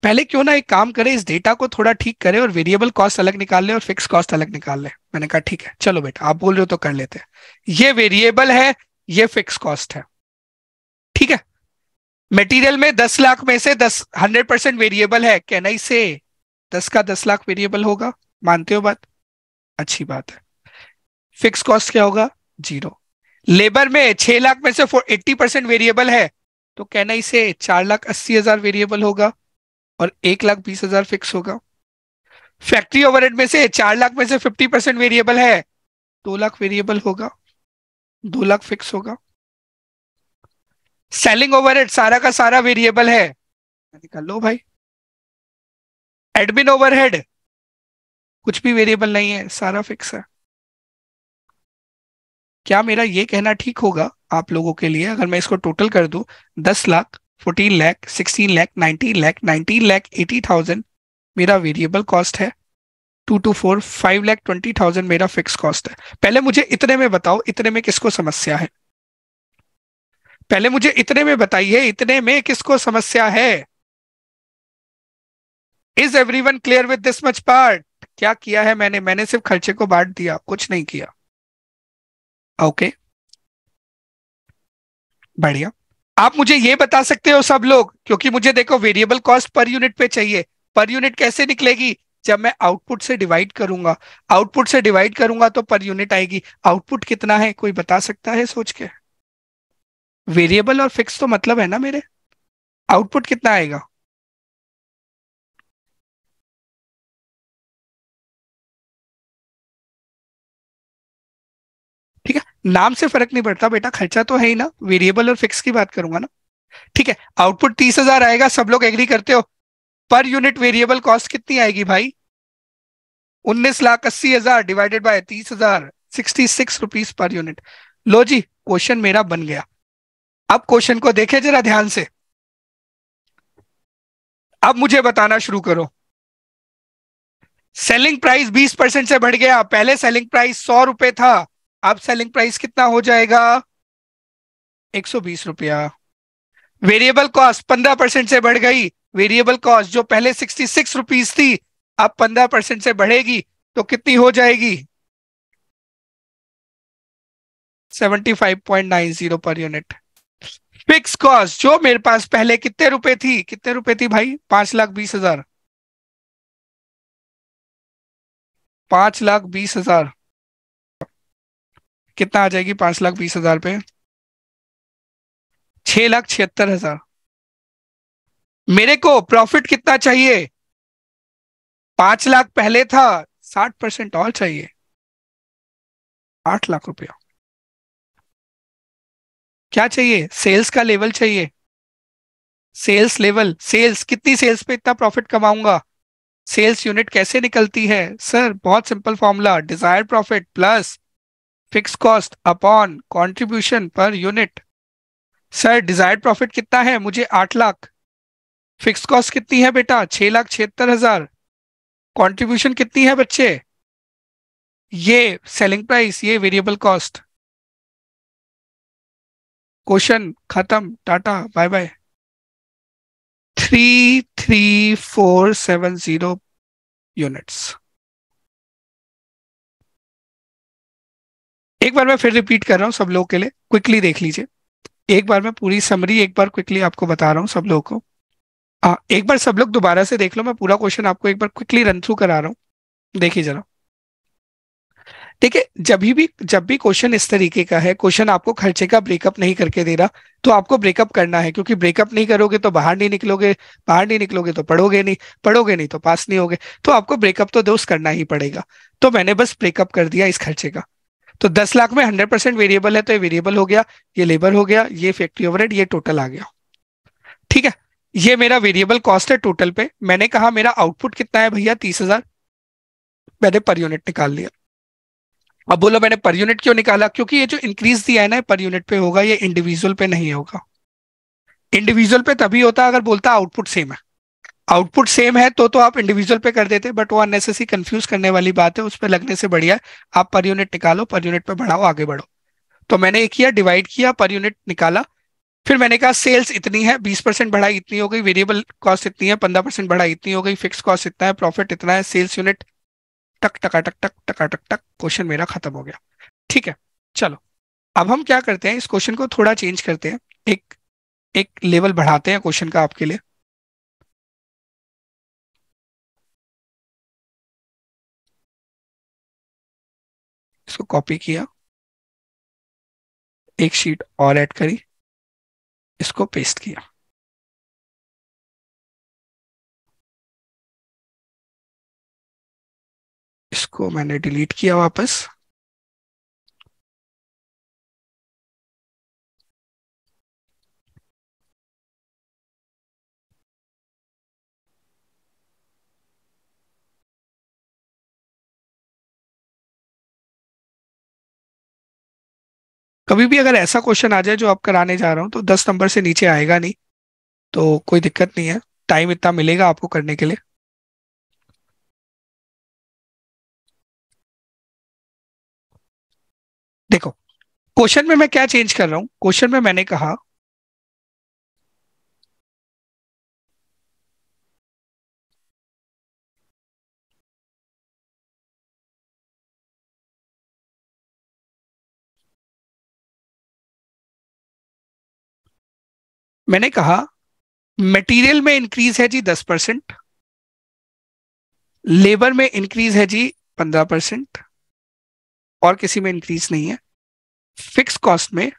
पहले क्यों ना एक काम करें इस डेटा को थोड़ा ठीक करें और वेरिएबल कॉस्ट अलग निकाल लें और फिक्स कॉस्ट अलग निकाल लें मैंने कहा ठीक है चलो बेटा आप बोल रहे हो तो कर लेते हैं ये वेरिएबल है ये फिक्स कॉस्ट है ठीक है मटेरियल में दस लाख में से दस हंड्रेड परसेंट वेरिएबल है कैन आई से दस का दस लाख वेरिएबल होगा मानते हो बात अच्छी बात है फिक्स कॉस्ट क्या होगा जीरो लेबर में छह लाख में से फोर एट्टी परसेंट वेरिएबल है तो आई से चार लाख अस्सी हजार वेरिएबल होगा और एक लाख बीस हजार फिक्स होगा फैक्ट्री ओवरहेड में से चार लाख में से फिफ्टी परसेंट वेरिएबल है दो लाख वेरिएबल होगा दो लाख फिक्स होगा सेलिंग ओवरहेड सारा का सारा वेरिएबल है निकाल लो भाई एडमिन ओवरहेड कुछ भी वेरिएबल नहीं है सारा फिक्स है क्या मेरा ये कहना ठीक होगा आप लोगों के लिए अगर मैं इसको टोटल कर दू दस lakh fourteen lakh sixteen lakh nineteen lakh nineteen lakh eighty thousand मेरा वेरिएबल कॉस्ट है two two four five lakh twenty thousand मेरा फिक्स कॉस्ट है पहले मुझे इतने में बताओ इतने में किसको समस्या है पहले मुझे इतने में बताइए इतने में किसको समस्या है is everyone clear with this much part क्या किया है मैंने मैंने सिर्फ खर्चे को बांट दिया कुछ नहीं किया ओके okay. बढ़िया आप मुझे ये बता सकते हो सब लोग क्योंकि मुझे देखो वेरिएबल कॉस्ट पर यूनिट पे चाहिए पर यूनिट कैसे निकलेगी जब मैं आउटपुट से डिवाइड करूंगा आउटपुट से डिवाइड करूंगा तो पर यूनिट आएगी आउटपुट कितना है कोई बता सकता है सोच के वेरिएबल और फिक्स तो मतलब है ना मेरे आउटपुट कितना आएगा नाम से फर्क नहीं पड़ता बेटा खर्चा तो है ही ना वेरिएबल और फिक्स की बात करूंगा ना ठीक है आउटपुट तीस हजार आएगा सब लोग एग्री करते हो पर यूनिट वेरिएबल कॉस्ट कितनी आएगी भाई उन्नीस लाख अस्सी हजार डिवाइडेड बाय तीस हजार sixty six rupees per unit लो जी क्वेश्चन मेरा बन गया अब क्वेश्चन को देखे जरा ध्यान से अब मुझे बताना शुरू करो सेलिंग प्राइस 20 परसेंट से बढ़ गया पहले सेलिंग प्राइस सौ रुपए था अब सेलिंग प्राइस कितना हो जाएगा एक सौ बीस रुपया वेरिएबल कॉस्ट पंद्रह परसेंट से बढ़ गई वेरिएबल कॉस्ट जो पहले सिक्सटी सिक्स रुपीज थी अब पंद्रह परसेंट से बढ़ेगी तो कितनी हो जाएगी seventy five point nine zero per unit fix cost जो मेरे पास पहले कितने रुपए थी कितने रुपए थी भाई पांच लाख बीस हजार पांच लाख बीस हजार कितना आ जाएगी पांच लाख बीस हजार पे छह लाख छिहत्तर हजार मेरे को प्रॉफिट कितना चाहिए पांच लाख पहले था साठ परसेंट और चाहिए आठ लाख रुपया क्या चाहिए सेल्स का लेवल चाहिए सेल्स लेवल सेल्स कितनी सेल्स पे इतना प्रॉफिट कमाऊंगा सेल्स यूनिट कैसे निकलती है सर बहुत simple formula desire profit plus fix cost upon contribution per unit sir desired profit कितना है मुझे आठ लाख फिक्स कॉस्ट कितनी है बेटा छह लाख छिहत्तर हजार कॉन्ट्रीब्यूशन कितनी है बच्चे ये सेलिंग प्राइस ये वेरिएबल कॉस्ट क्वेश्चन खत्म tata bye bye three three four seven zero units एक बार मैं फिर रिपीट कर रहा हूँ सब लोगों के लिए क्विकली देख लीजिए एक बार मैं पूरी समरी एक बार क्विकली आपको बता रहा हूँ सब लोगों को आ, हाँ, एक बार सब लोग दोबारा से देख लो मैं पूरा क्वेश्चन आपको एक बार क्विकली रन थ्रू करा रहा हूँ देखिए जरा है जब भी जब भी क्वेश्चन इस तरीके का है क्वेश्चन आपको खर्चे का ब्रेकअप नहीं करके दे रहा तो आपको ब्रेकअप करना है क्योंकि ब्रेकअप नहीं करोगे तो बाहर नहीं निकलोगे बाहर नहीं निकलोगे तो पढ़ोगे नहीं पढ़ोगे नहीं तो पास नहीं होगे तो आपको ब्रेकअप तो दोस्त करना ही पड़ेगा तो मैंने बस ब्रेकअप कर दिया इस खर्चे का तो दस लाख में हंड्रेड परसेंट वेरिएबल है तो ये वेरिएबल हो गया ये लेबर हो गया ये फैक्ट्री ओवरहेड ये टोटल आ गया ठीक है ये मेरा वेरिएबल कॉस्ट है टोटल पे मैंने कहा मेरा आउटपुट कितना है भैया तीस हजार मैंने पर यूनिट निकाल लिया अब बोलो मैंने पर यूनिट क्यों निकाला क्योंकि ये जो इंक्रीज दिया है ना पर यूनिट पे होगा ये इंडिविजुअल पे नहीं होगा इंडिविजुअल पे तभी होता है अगर बोलता आउटपुट सेम है आउटपुट सेम है तो तो आप इंडिविजुअल पे कर देते बट वो अननेसेसरी कंफ्यूज करने वाली बात है उस पर लगने से बढ़िया आप पर यूनिट निकालो पर यूनिट पे बढ़ाओ आगे बढ़ो तो मैंने ये किया डिवाइड किया पर यूनिट निकाला फिर मैंने कहा सेल्स इतनी है बीस परसेंट बढ़ाई इतनी हो गई वेरिएबल कॉस्ट इतनी है पंद्रह परसेंट बढ़ाई इतनी हो गई फिक्स कॉस्ट इतना है प्रॉफिट इतना है सेल्स यूनिट टक टका टक टक टका टक टक क्वेश्चन मेरा खत्म हो गया ठीक है चलो अब हम क्या करते हैं इस क्वेश्चन को थोड़ा चेंज करते हैं एक एक लेवल बढ़ाते हैं क्वेश्चन का आपके लिए इसको कॉपी किया एक शीट और ऐड करी इसको पेस्ट किया इसको मैंने डिलीट किया वापस कभी भी अगर ऐसा क्वेश्चन आ जाए जो आप कराने जा रहा हूँ तो दस नंबर से नीचे आएगा नहीं तो कोई दिक्कत नहीं है टाइम इतना मिलेगा आपको करने के लिए देखो क्वेश्चन में मैं क्या चेंज कर रहा हूँ क्वेश्चन में मैंने कहा मैंने कहा मटेरियल में इंक्रीज है जी दस परसेंट लेबर में इंक्रीज है जी पंद्रह परसेंट और किसी में इंक्रीज नहीं है फिक्स कॉस्ट में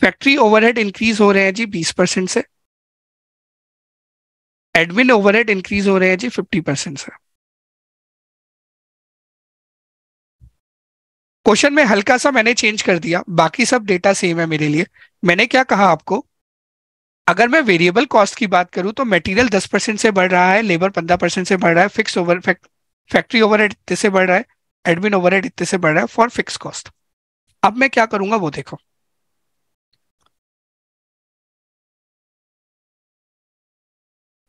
फैक्ट्री ओवरहेड इंक्रीज हो रहे हैं जी बीस परसेंट से एडमिन ओवरहेड इंक्रीज हो रहे हैं जी फिफ्टी परसेंट से क्वेश्चन में हल्का सा मैंने चेंज कर दिया बाकी सब डेटा सेम है मेरे लिए मैंने क्या कहा आपको अगर मैं वेरिएबल कॉस्ट की बात करूं तो मटेरियल 10 परसेंट से बढ़ रहा है लेबर 15 परसेंट से बढ़ रहा है फिक्स ओवर फैक्ट्री ओवर इतने से बढ़ रहा है एडमिन ओवर इतने से बढ़ रहा है फॉर फिक्स कॉस्ट अब मैं क्या करूंगा वो देखो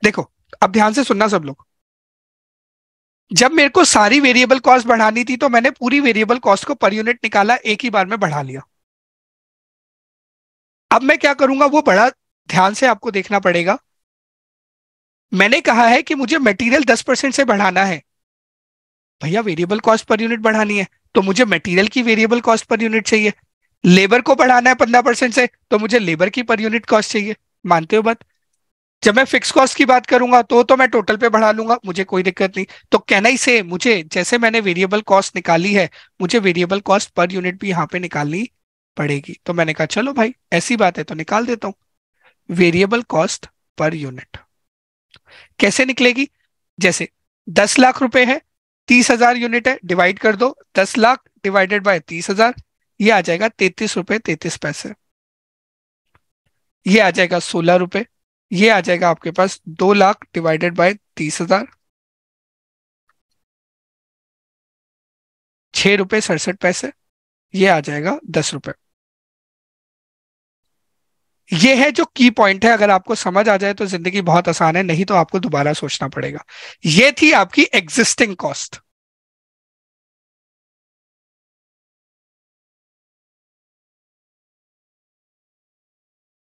देखो अब ध्यान से सुनना सब लोग जब मेरे को सारी वेरिएबल कॉस्ट बढ़ानी थी तो मैंने पूरी वेरिएबल कॉस्ट को पर यूनिट निकाला एक ही बार में बढ़ा लिया अब मैं क्या करूंगा वो बड़ा ध्यान से आपको देखना पड़ेगा मैंने कहा है कि मुझे मटेरियल दस परसेंट से बढ़ाना है भैया वेरिएबल कॉस्ट पर यूनिट बढ़ानी है तो मुझे मटेरियल की वेरिएबल कॉस्ट पर यूनिट चाहिए लेबर को बढ़ाना है पंद्रह परसेंट से तो मुझे लेबर की पर यूनिट कॉस्ट चाहिए मानते हो बात जब मैं फिक्स कॉस्ट की बात करूंगा तो तो मैं टोटल पे बढ़ा लूंगा मुझे कोई दिक्कत नहीं तो कहना ही से मुझे जैसे मैंने वेरिएबल कॉस्ट निकाली है मुझे वेरिएबल कॉस्ट पर यूनिट भी यहाँ पे निकालनी पड़ेगी तो मैंने कहा चलो भाई ऐसी बात है तो निकाल देता हूं वेरिएबल कॉस्ट पर यूनिट कैसे निकलेगी जैसे दस लाख रुपए है तीस हजार यूनिट है डिवाइड कर दो दस लाख डिवाइडेड बाय तीस हजार ये आ जाएगा तैतीस रुपए तैतीस पैसे ये आ जाएगा सोलह रुपए ये आ जाएगा आपके पास दो लाख डिवाइडेड बाय तीस हजार छह रुपए सड़सठ पैसे ये आ जाएगा दस रुपए ये है जो की पॉइंट है अगर आपको समझ आ जाए तो जिंदगी बहुत आसान है नहीं तो आपको दोबारा सोचना पड़ेगा ये थी आपकी एग्जिस्टिंग कॉस्ट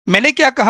मैंने क्या कहा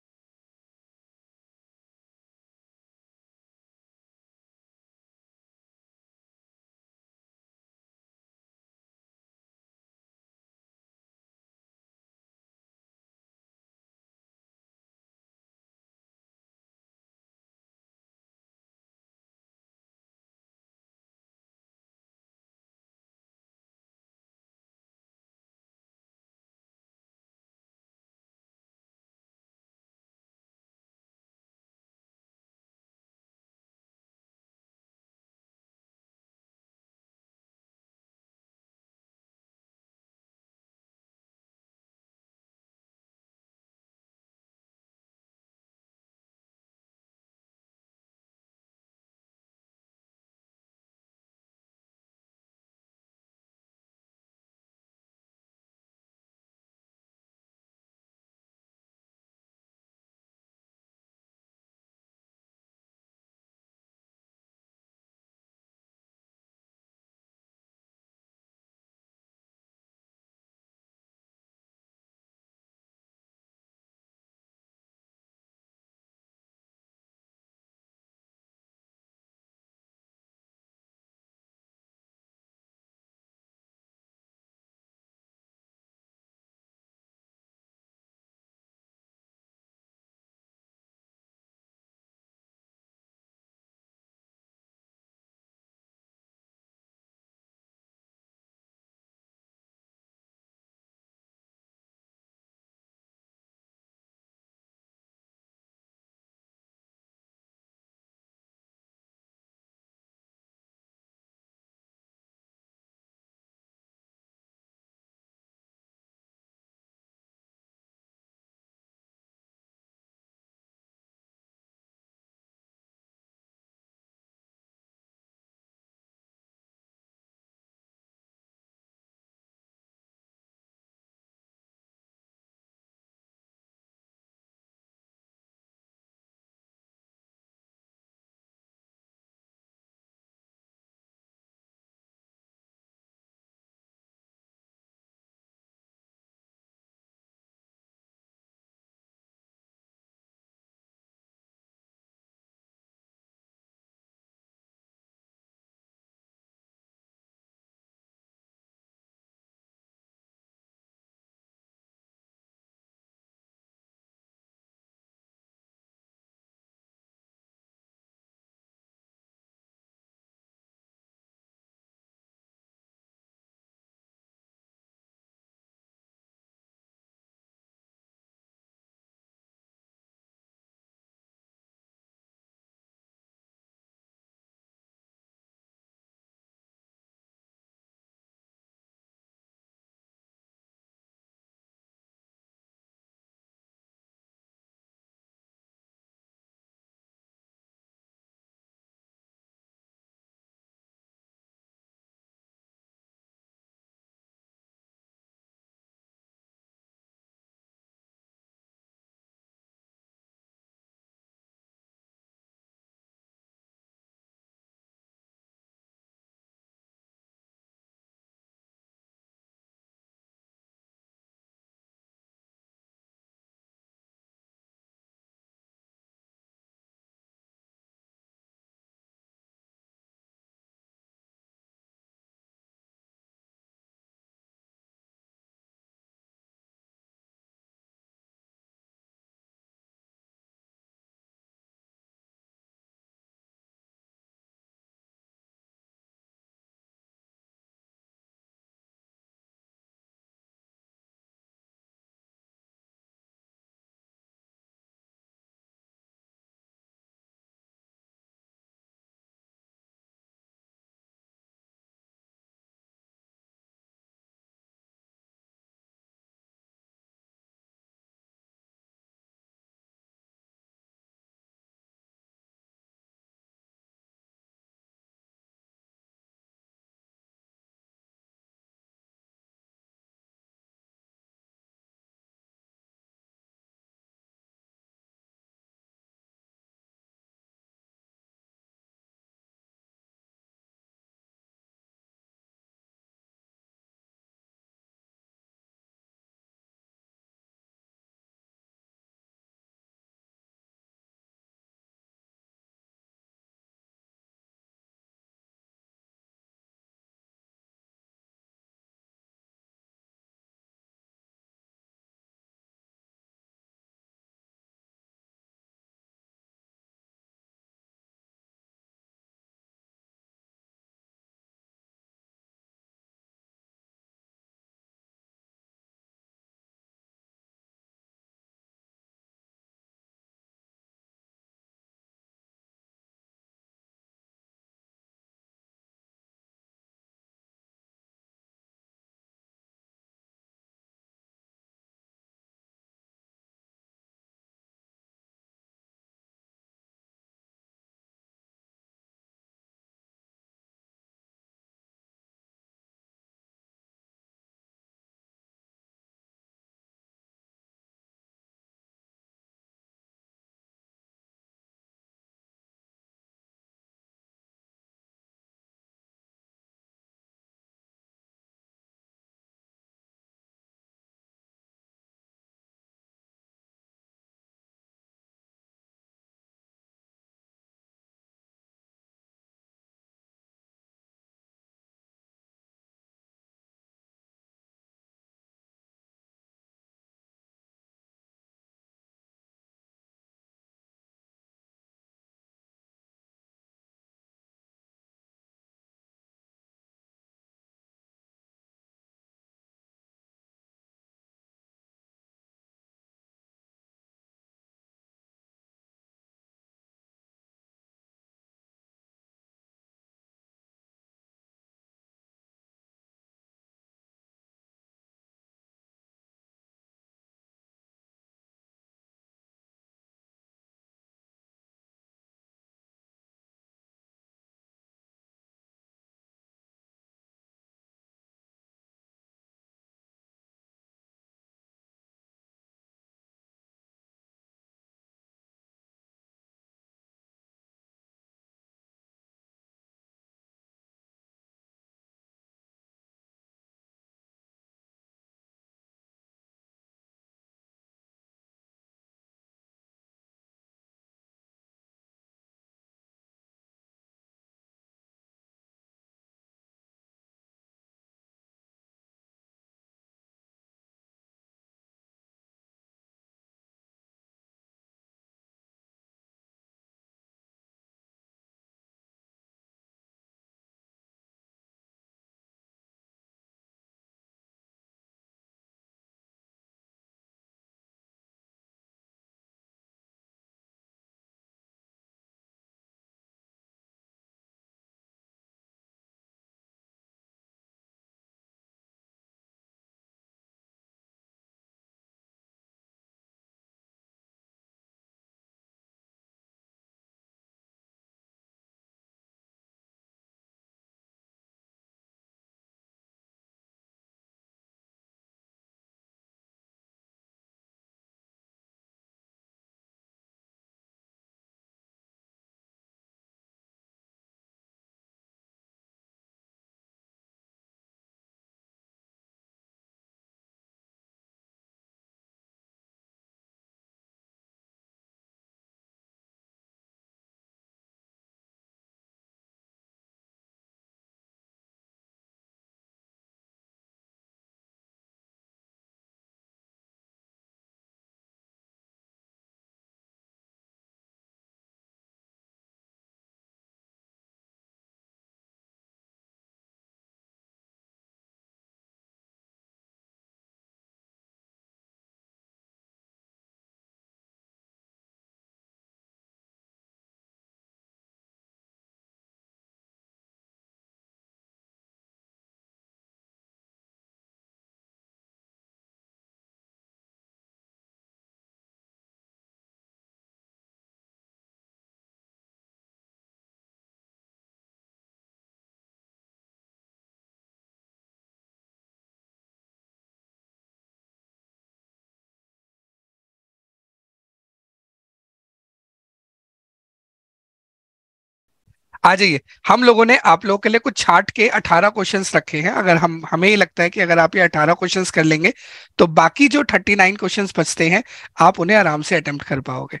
आ जाइए हम लोगों ने आप लोगों के लिए कुछ छाट के अठारह क्वेश्चन रखे हैं अगर हम हमें ये लगता है कि अगर आप ये अठारह क्वेश्चन कर लेंगे तो बाकी जो थर्टी नाइन क्वेश्चन बचते हैं आप उन्हें आराम से अटेम्प्ट कर पाओगे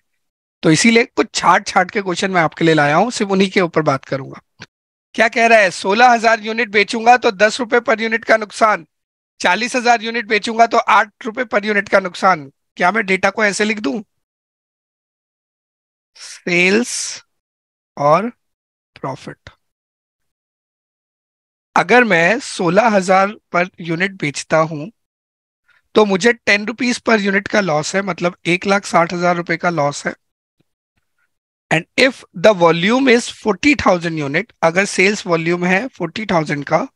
तो इसीलिए कुछ छाट छाट के क्वेश्चन मैं आपके लिए लाया हूँ सिर्फ उन्हीं के ऊपर बात करूंगा क्या कह रहा है सोलह हजार यूनिट बेचूंगा तो दस रुपए पर यूनिट का नुकसान चालीस हजार यूनिट बेचूंगा तो आठ रुपए पर यूनिट का नुकसान क्या मैं डेटा को ऐसे लिख दू सेल्स और प्रॉफिट अगर मैं सोलह हजार पर यूनिट बेचता हूं तो मुझे टेन रुपीज पर यूनिट का लॉस है मतलब एक लाख साठ हजार रुपए का लॉस है and if the volume is forty thousand unit अगर सेल्स वॉल्यूम है फोर्टी थाउजेंड का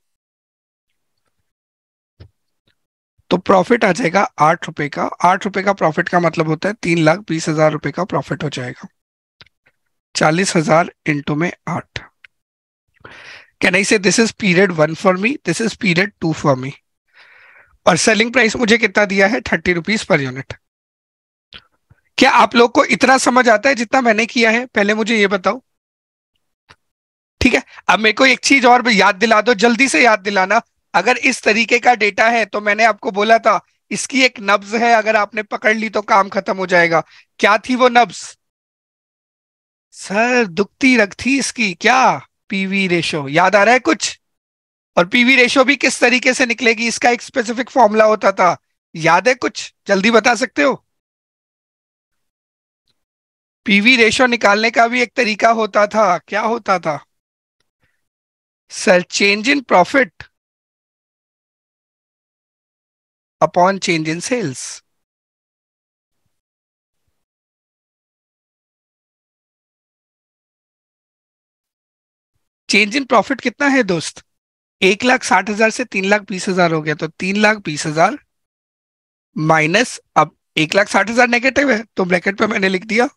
तो प्रॉफिट आ जाएगा आठ रुपए का आठ रुपए का प्रॉफिट का मतलब होता है तीन लाख बीस हजार रुपए का प्रॉफिट हो जाएगा चालीस हजार इंटू में आठ can I say this is period one for me this is period two for me और सेलिंग प्राइस मुझे कितना दिया है थर्टी रुपीज पर यूनिट क्या आप लोग को इतना समझ आता है जितना मैंने किया है पहले मुझे ये बताओ ठीक है अब मेरे को एक चीज और याद दिला दो जल्दी से याद दिलाना अगर इस तरीके का डेटा है तो मैंने आपको बोला था इसकी एक नब्ज है अगर आपने पकड़ ली तो काम खत्म हो जाएगा क्या थी वो नब्ज सर दुखती रख थी इसकी क्या पीवी रेशो याद आ रहा है कुछ और पीवी रेशो भी किस तरीके से निकलेगी इसका एक स्पेसिफिक फॉर्मूला होता था याद है कुछ जल्दी बता सकते हो पीवी रेशो निकालने का भी एक तरीका होता था क्या होता था sir change in profit upon change in sales change in profit कितना है दोस्त एक लाख साठ हजार से तीन लाख बीस हजार हो गया तो तीन लाख बीस हजार माइनस अब एक लाख साठ हजार नेगेटिव है तो ब्रैकेट पे मैंने लिख दिया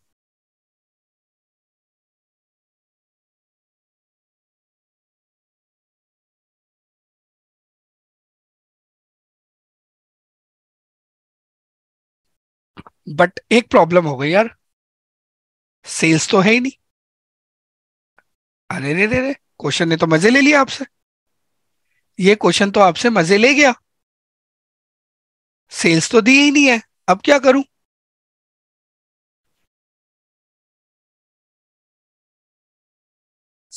बट एक प्रॉब्लम हो गई यार सेल्स तो है ही नहीं अरे रे रे रे क्वेश्चन ने तो मजे ले लिया आपसे ये क्वेश्चन तो आपसे मजे ले गया सेल्स तो दिए ही नहीं है अब क्या करूं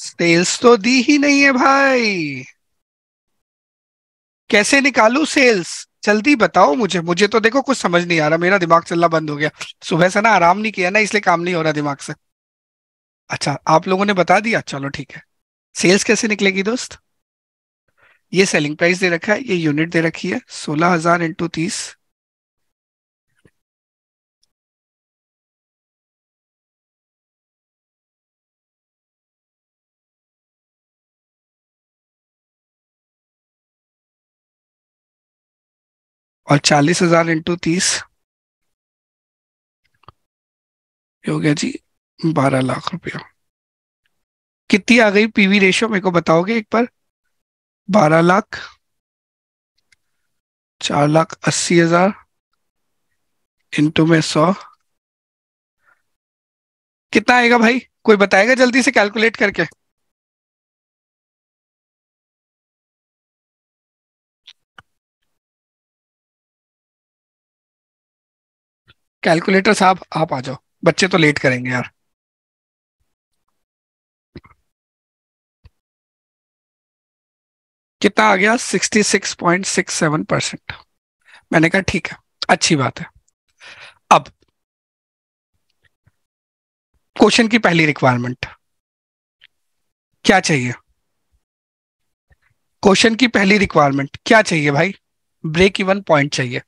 सेल्स तो दी ही नहीं है भाई कैसे निकालू सेल्स जल्दी बताओ मुझे मुझे तो देखो कुछ समझ नहीं आ रहा मेरा दिमाग चलना बंद हो गया सुबह से ना आराम नहीं किया ना इसलिए काम नहीं हो रहा दिमाग से अच्छा आप लोगों ने बता दिया चलो ठीक है सेल्स कैसे निकलेगी दोस्त ये सेलिंग प्राइस दे रखा है ये यूनिट दे रखी है सोलह हजार इंटू तीस और चालीस हजार इंटू तीस हो गया जी बारह लाख रुपया कितनी आ गई पीवी रेशियो मेरे को बताओगे एक बार बारह लाख चार लाख अस्सी हजार इंटू में सौ कितना आएगा भाई कोई बताएगा जल्दी से कैलकुलेट करके कैलकुलेटर साहब आप आ जाओ बच्चे तो लेट करेंगे यार कितना आ गया 66.67 परसेंट मैंने कहा ठीक है अच्छी बात है अब क्वेश्चन की पहली रिक्वायरमेंट क्या चाहिए क्वेश्चन की पहली रिक्वायरमेंट क्या चाहिए भाई ब्रेक इवन पॉइंट चाहिए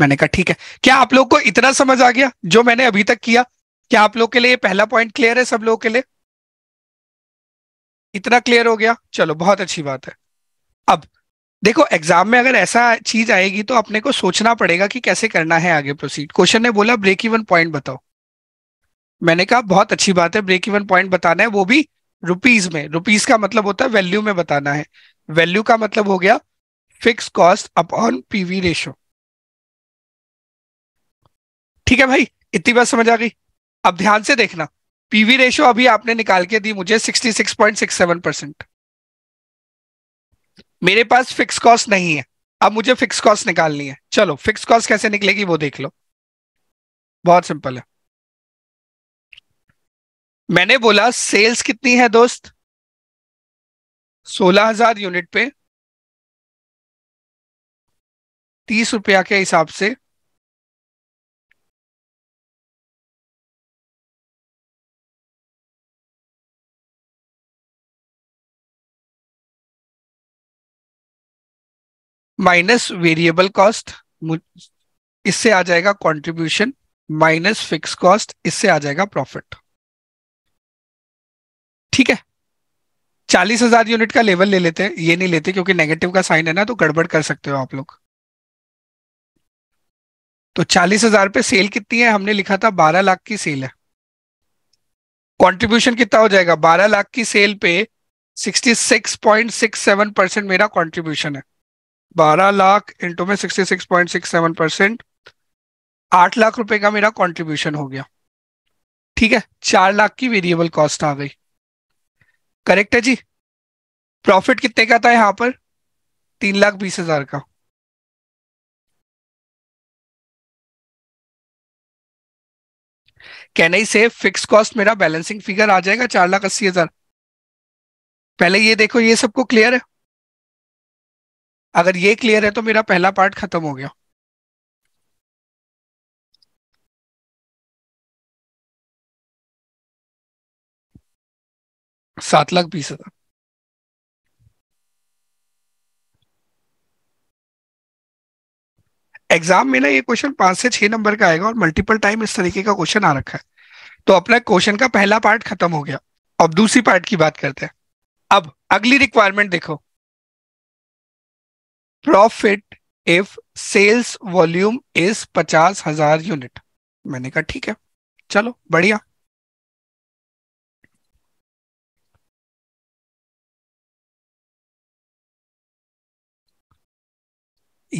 मैंने कहा ठीक है क्या आप लोग को इतना समझ आ गया जो मैंने अभी तक किया क्या आप लोग के लिए पहला पॉइंट क्लियर है सब लोगों के लिए इतना क्लियर हो गया चलो बहुत अच्छी बात है अब देखो एग्जाम में अगर ऐसा चीज आएगी तो अपने को सोचना पड़ेगा कि कैसे करना है आगे प्रोसीड क्वेश्चन ने बोला ब्रेक इवन पॉइंट बताओ मैंने कहा बहुत अच्छी बात है ब्रेक इवन पॉइंट बताना है वो भी रुपीज में रुपीज का मतलब होता है वैल्यू में बताना है वैल्यू का मतलब हो गया fix cost upon PV ratio ठीक है भाई इतनी बात समझ आ गई अब ध्यान से देखना पीवी रेशो अभी आपने निकाल के दी मुझे sixty six six point seven percent मेरे पास फिक्स कॉस्ट नहीं है अब मुझे फिक्स कॉस्ट निकालनी है चलो फिक्स कॉस्ट कैसे निकलेगी वो देख लो बहुत सिंपल है मैंने बोला सेल्स कितनी है दोस्त सोलह हजार यूनिट पे तीस रुपया के हिसाब से माइनस वेरिएबल कॉस्ट इससे आ जाएगा कंट्रीब्यूशन माइनस फिक्स कॉस्ट इससे आ जाएगा प्रॉफिट ठीक है चालीस हजार यूनिट का लेवल ले लेते हैं ये नहीं लेते क्योंकि नेगेटिव का साइन है ना तो गड़बड़ कर सकते हो आप लोग तो चालीस हजार पे सेल कितनी है हमने लिखा था बारह लाख की सेल है कंट्रीब्यूशन कितना हो जाएगा बारह लाख की सेल पे sixty six point six seven percent मेरा कॉन्ट्रीब्यूशन है बारह लाख इंटू में sixty six point six seven percent आठ लाख रुपए का मेरा कंट्रीब्यूशन हो गया ठीक है चार लाख की वेरिएबल कॉस्ट आ गई करेक्ट है जी प्रॉफिट कितने का था यहां पर तीन लाख बीस हजार का can I save fix cost मेरा बैलेंसिंग फिगर आ जाएगा चार लाख अस्सी हजार पहले ये देखो ये सबको क्लियर है अगर ये क्लियर है तो मेरा पहला पार्ट खत्म हो गया सात लाख बीस हजार एग्जाम में ना ये क्वेश्चन पांच से छह नंबर का आएगा और मल्टीपल टाइम इस तरीके का क्वेश्चन आ रखा है तो अपना क्वेश्चन का पहला पार्ट खत्म हो गया अब दूसरी पार्ट की बात करते हैं अब अगली रिक्वायरमेंट देखो profit if sales volume is पचास हजार यूनिट मैंने कहा ठीक है चलो बढ़िया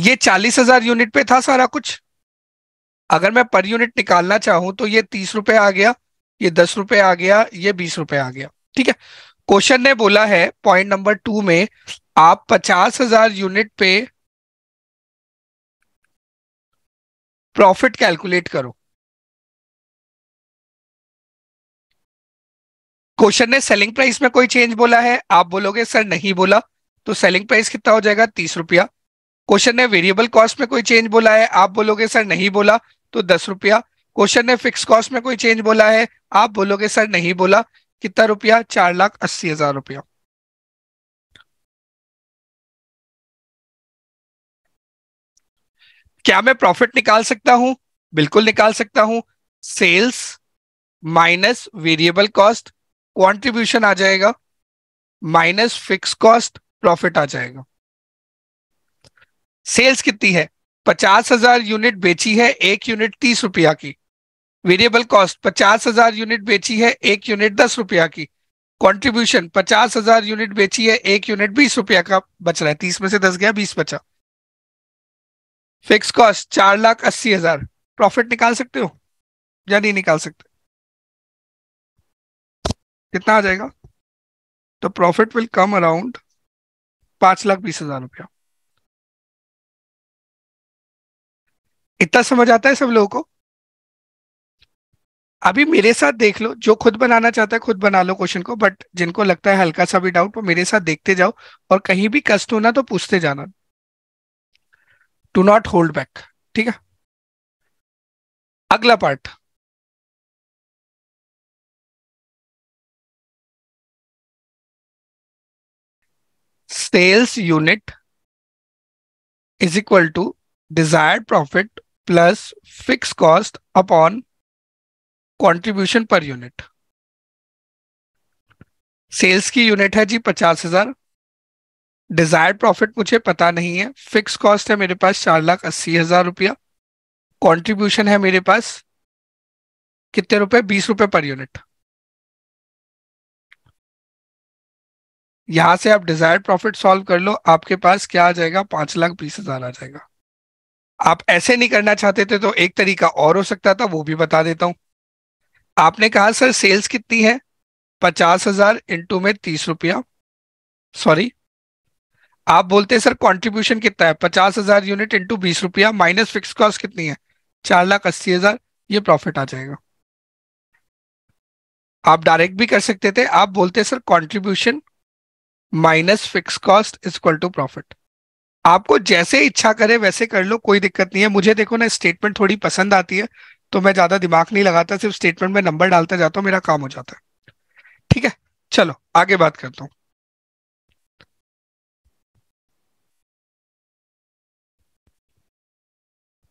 ये चालीस हजार यूनिट पे था सारा कुछ अगर मैं पर यूनिट निकालना चाहूं तो ये तीस रुपए आ गया ये दस रुपए आ गया ये बीस रुपए आ गया ठीक है क्वेश्चन ने बोला है पॉइंट नंबर टू में आप पचास हजार यूनिट पे प्रॉफिट कैलकुलेट करो क्वेश्चन ने सेलिंग प्राइस में कोई चेंज बोला है आप बोलोगे सर नहीं बोला तो सेलिंग प्राइस कितना हो जाएगा तीस रुपया क्वेश्चन ने वेरिएबल कॉस्ट में कोई चेंज बोला है आप बोलोगे सर नहीं बोला तो दस रुपया क्वेश्चन ने फिक्स कॉस्ट में कोई चेंज बोला है आप बोलोगे सर नहीं बोला कितना रुपया चार लाख अस्सी हजार रुपया क्या मैं प्रॉफिट निकाल सकता हूं बिल्कुल निकाल सकता हूं sales minus variable cost contribution आ जाएगा माइनस फिक्स कॉस्ट प्रॉफिट आ जाएगा सेल्स कितनी है पचास हजार यूनिट बेची है एक यूनिट तीस रुपया की वेरिएबल कॉस्ट पचास हजार यूनिट बेची है एक यूनिट दस रुपया की कंट्रीब्यूशन पचास हजार यूनिट बेची है एक यूनिट बीस रुपया का बच रहा है तीस में से दस गया बीस बचा फिक्स कॉस्ट चार लाख अस्सी हजार प्रॉफिट निकाल सकते हो या नहीं निकाल सकते कितना आ जाएगा तो प्रॉफिट विल कम अराउंड पांच लाख बीस हजार रुपया इतना समझ आता है सब लोगों को अभी मेरे साथ देख लो जो खुद बनाना चाहता है खुद बना लो क्वेश्चन को बट जिनको लगता है हल्का सा भी डाउट वो मेरे साथ देखते जाओ और कहीं भी कष्ट होना तो पूछते जाना टू नॉट होल्ड बैक ठीक है अगला part sales unit is equal to desired profit plus fix cost upon contribution per unit sales की यूनिट है जी पचास हजार डिजायर्ड प्रॉफिट मुझे पता नहीं है फिक्स कॉस्ट है मेरे पास चार लाख अस्सी हजार रुपया कॉन्ट्रीब्यूशन है मेरे पास कितने रुपए बीस रुपए पर यूनिट यहां से आप डिजायर प्रॉफिट सॉल्व कर लो आपके पास क्या आ जाएगा पांच लाख बीस हजार आ जाएगा आप ऐसे नहीं करना चाहते थे तो एक तरीका और हो सकता था वो भी बता देता हूं आपने कहा सर सेल्स कितनी है पचास हजार इंटू में तीस रुपया सॉरी आप बोलते हैं सर कंट्रीब्यूशन कितना है पचास हजार यूनिट इंटू बीस रुपया माइनस फिक्स कॉस्ट कितनी है चार लाख अस्सी हजार ये प्रॉफिट आ जाएगा आप डायरेक्ट भी कर सकते थे आप बोलते हैं sir contribution minus fix cost is equal to profit आपको जैसे इच्छा करे वैसे कर लो कोई दिक्कत नहीं है मुझे देखो ना स्टेटमेंट थोड़ी पसंद आती है तो मैं ज्यादा दिमाग नहीं लगाता सिर्फ स्टेटमेंट में नंबर डालता जाता हूँ मेरा काम हो जाता है ठीक है चलो आगे बात करता हूँ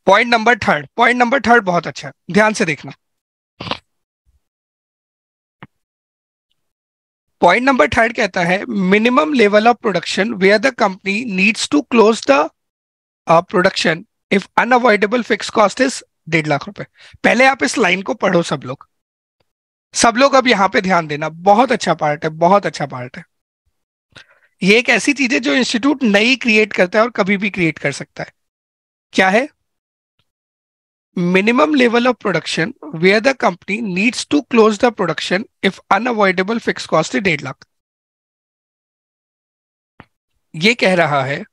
point number third point number third बहुत अच्छा है ध्यान से देखना पॉइंट नंबर थर्ड कहता है minimum level of production where the company needs to close the production if unavoidable fix cost is डेढ़ लाख रुपए पहले आप इस लाइन को पढ़ो सब लोग सब लोग अब यहां पे ध्यान देना बहुत अच्छा पार्ट है बहुत अच्छा पार्ट है ये एक ऐसी चीज है जो इंस्टीट्यूट नई क्रिएट करता है और कभी भी क्रिएट कर सकता है क्या है minimum level of production where the company needs to close the production if unavoidable fixed cost is डेढ़ लाख ये कह रहा है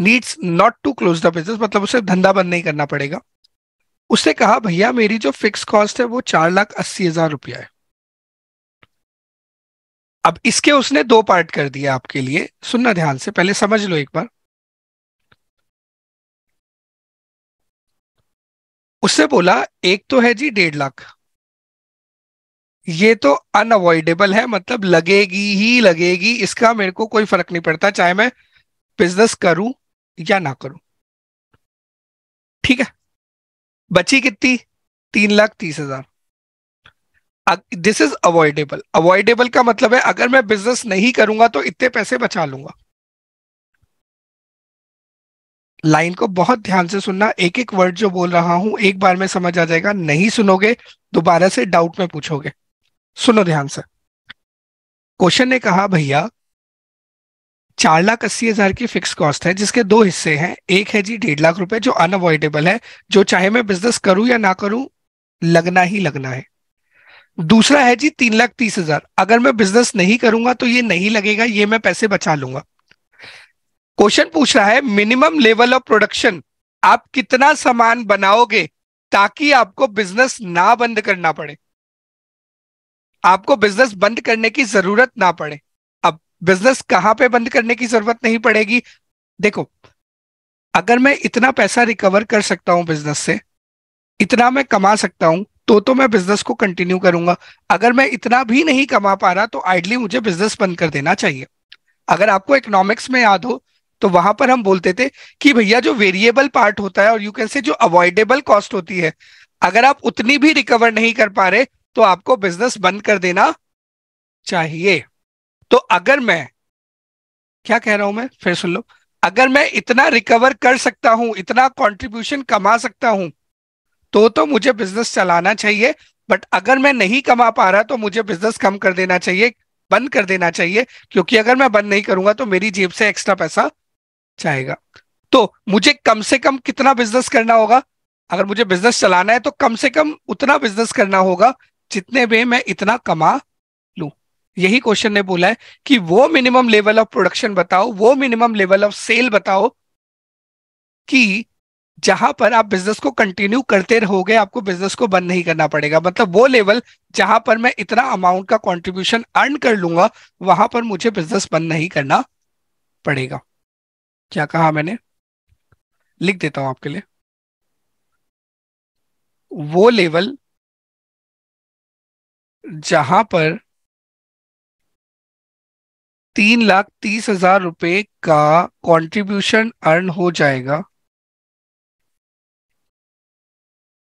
needs not to close the business मतलब उसे धंधा बंद नहीं करना पड़ेगा उसने कहा भैया मेरी जो फिक्स कॉस्ट है वो चार लाख अस्सी हजार रुपया है अब इसके उसने दो पार्ट कर दिया आपके लिए सुनना ध्यान से पहले समझ लो एक बार उससे बोला एक तो है जी डेढ़ लाख ये तो अनअवॉइडेबल है मतलब लगेगी ही लगेगी इसका मेरे को कोई फर्क नहीं पड़ता चाहे मैं बिजनेस करूं या ना करूं ठीक है बची कितनी तीन लाख तीस हजार दिस इज अवॉइडेबल अवॉइडेबल का मतलब है अगर मैं बिजनेस नहीं करूंगा तो इतने पैसे बचा लूंगा लाइन को बहुत ध्यान से सुनना एक एक वर्ड जो बोल रहा हूं एक बार में समझ आ जाएगा नहीं सुनोगे दोबारा से डाउट में पूछोगे सुनो ध्यान से क्वेश्चन ने कहा भैया चार लाख अस्सी हजार की फिक्स कॉस्ट है जिसके दो हिस्से हैं एक है जी डेढ़ लाख रुपए जो अनअवॉइडेबल है जो चाहे मैं बिजनेस करूं या ना करूं लगना ही लगना है दूसरा है जी तीन लाख तीस हजार अगर मैं बिजनेस नहीं करूंगा तो ये नहीं लगेगा ये मैं पैसे बचा लूंगा क्वेश्चन पूछ रहा है मिनिमम लेवल ऑफ प्रोडक्शन आप कितना सामान बनाओगे ताकि आपको बिजनेस ना बंद करना पड़े आपको बिजनेस बंद करने की जरूरत ना पड़े अब बिजनेस कहां पे बंद करने की जरूरत नहीं पड़ेगी देखो अगर मैं इतना पैसा रिकवर कर सकता हूं बिजनेस से इतना मैं कमा सकता हूं तो तो मैं बिजनेस को कंटिन्यू करूंगा अगर मैं इतना भी नहीं कमा पा रहा तो आइडली मुझे बिजनेस बंद कर देना चाहिए अगर आपको इकोनॉमिक्स में याद हो तो वहां पर हम बोलते थे कि भैया जो वेरिएबल पार्ट होता है और यू कैन से जो अवॉइडेबल कॉस्ट होती है अगर आप उतनी भी रिकवर नहीं कर पा रहे तो आपको बिजनेस बंद कर देना चाहिए तो अगर मैं क्या कह रहा हूं मैं फिर सुन लो अगर मैं इतना रिकवर कर सकता हूं इतना कंट्रीब्यूशन कमा सकता हूं तो तो मुझे बिजनेस चलाना चाहिए बट अगर मैं नहीं कमा पा रहा तो मुझे बिजनेस कम कर देना चाहिए बंद कर देना चाहिए क्योंकि अगर मैं बंद नहीं करूंगा तो मेरी जेब से एक्स्ट्रा पैसा जाएगा तो मुझे कम से कम कितना बिजनेस करना होगा अगर मुझे बिजनेस चलाना है तो कम से कम उतना बिजनेस करना होगा जितने में मैं इतना कमा लू यही क्वेश्चन ने बोला है कि वो मिनिमम लेवल ऑफ प्रोडक्शन बताओ वो मिनिमम लेवल ऑफ सेल बताओ कि जहां पर आप बिजनेस को कंटिन्यू करते रहोगे आपको बिजनेस को बंद नहीं करना पड़ेगा मतलब वो लेवल जहां पर मैं इतना अमाउंट का कंट्रीब्यूशन अर्न कर लूंगा वहां पर मुझे बिजनेस बंद नहीं करना पड़ेगा क्या कहा मैंने लिख देता हूं आपके लिए वो लेवल जहां पर तीन लाख तीस हजार रुपए का कंट्रीब्यूशन अर्न हो जाएगा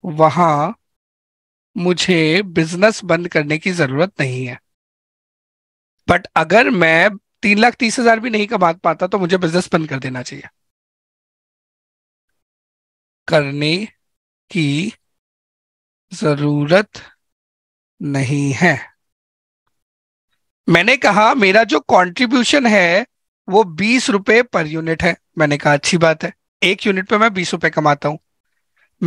वहां मुझे बिजनेस बंद करने की जरूरत नहीं है बट अगर मैं तीन लाख तीस हजार भी नहीं कमा पाता तो मुझे बिजनेस बंद कर देना चाहिए करने की जरूरत नहीं है मैंने कहा मेरा जो कंट्रीब्यूशन है वो बीस रुपए पर यूनिट है मैंने कहा अच्छी बात है एक यूनिट पे मैं बीस रुपए कमाता हूं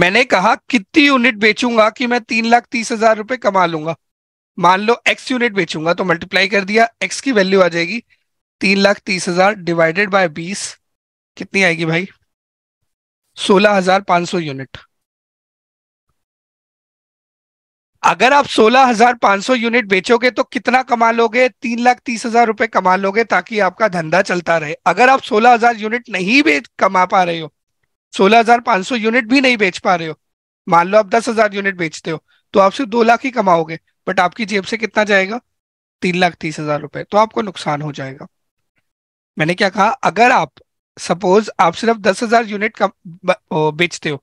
मैंने कहा कितनी यूनिट बेचूंगा कि मैं तीन लाख तीस हजार रुपए कमा लूंगा मान लो एक्स यूनिट बेचूंगा तो मल्टीप्लाई कर दिया एक्स की वैल्यू आ जाएगी तीन लाख तीस हजार डिवाइडेड बाय बीस कितनी आएगी भाई सोलह हजार पांच सौ यूनिट अगर आप सोलह हजार पांच सौ यूनिट बेचोगे तो कितना कमा लोगे तीन लाख तीस हजार रुपए कमा लोगे ताकि आपका धंधा चलता रहे अगर आप सोलह हजार यूनिट नहीं बेच कमा पा रहे हो सोलह हजार पांच सौ यूनिट भी नहीं बेच पा रहे हो मान लो आप दस हजार यूनिट बेचते हो तो आप सिर्फ दो लाख ही कमाओगे बट आपकी जेब से कितना जाएगा तीन लाख तीस हजार रुपए तो आपको नुकसान हो जाएगा मैंने क्या कहा अगर आप सपोज आप सिर्फ दस हजार यूनिट बेचते हो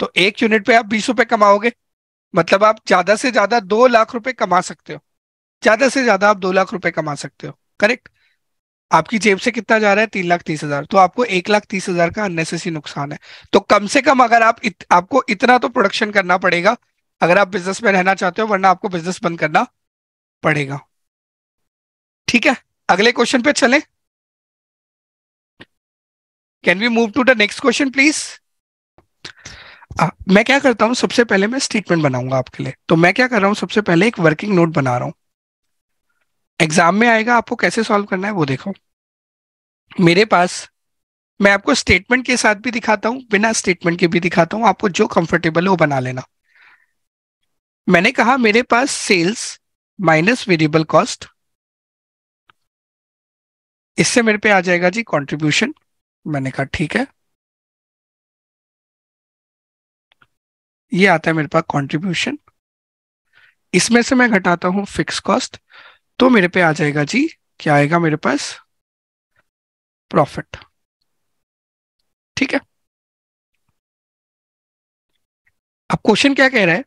तो एक यूनिट पे आप बीस रुपए कमाओगे मतलब आप ज्यादा से ज्यादा दो लाख रुपए कमा सकते हो ज्यादा से ज्यादा आप दो लाख रुपए कमा सकते हो करेक्ट आपकी जेब से कितना जा रहा है तीन लाख तीस हजार तो आपको एक लाख तीस हजार का अननेसेसरी नुकसान है तो कम से कम अगर आप इत, आपको इतना तो प्रोडक्शन करना पड़ेगा अगर आप बिजनेस में रहना चाहते हो वरना आपको बिजनेस बंद करना पड़ेगा ठीक है अगले क्वेश्चन पे चले can we move to the next question please मैं क्या करता हूं सबसे पहले मैं स्टेटमेंट बनाऊंगा आपके लिए तो मैं क्या कर रहा हूं सबसे पहले एक वर्किंग नोट बना रहा हूं एग्जाम में आएगा आपको कैसे सॉल्व करना है वो देखो मेरे पास मैं आपको स्टेटमेंट के साथ भी दिखाता हूं बिना स्टेटमेंट के भी दिखाता हूं आपको जो कंफर्टेबल हो बना लेना मैंने कहा मेरे पास सेल्स माइनस वेरिएबल कॉस्ट इससे मेरे पे आ जाएगा जी कंट्रीब्यूशन मैंने कहा ठीक है ये आता है मेरे पास कंट्रीब्यूशन इसमें से मैं घटाता हूं फिक्स कॉस्ट तो मेरे पे आ जाएगा जी क्या आएगा मेरे पास प्रॉफिट ठीक है अब क्वेश्चन क्या कह रहा है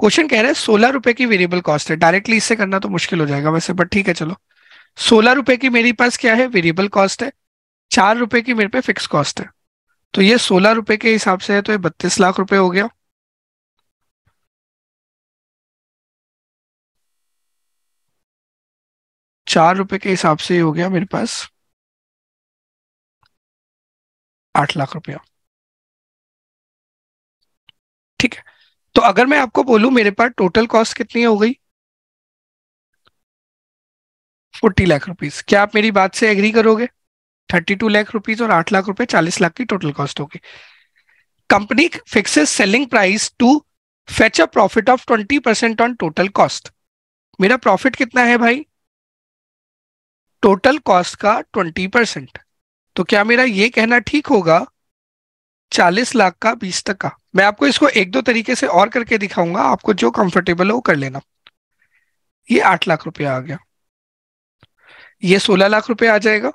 क्वेश्चन कह रहा है सोलह रुपए की वेरिएबल कॉस्ट है डायरेक्टली इससे करना तो मुश्किल हो जाएगा वैसे बट ठीक है चलो सोलह रुपए की मेरे पास क्या है वेरिएबल कॉस्ट है चार रुपए की मेरे पे फिक्स कॉस्ट है तो ये सोलह रुपए के हिसाब से है तो ये बत्तीस लाख रुपए हो गया चार रुपए के हिसाब से हो गया मेरे पास आठ लाख रुपया ठीक है तो अगर मैं आपको बोलूं मेरे पास टोटल कॉस्ट कितनी हो गई फोर्टी लाख रुपीज क्या आप मेरी बात से एग्री करोगे थर्टी टू लाख रुपीज और आठ लाख रुपए चालीस लाख की टोटल कॉस्ट होगी company fixes selling price to fetch a profit of twenty percent on total cost मेरा प्रॉफिट कितना है भाई टोटल कॉस्ट का ट्वेंटी परसेंट तो क्या मेरा ये कहना ठीक होगा चालीस लाख का बीस तक का मैं आपको इसको एक दो तरीके से और करके दिखाऊंगा आपको जो कंफर्टेबल हो कर लेना ये आठ लाख रुपया आ गया ये सोलह लाख रुपया आ जाएगा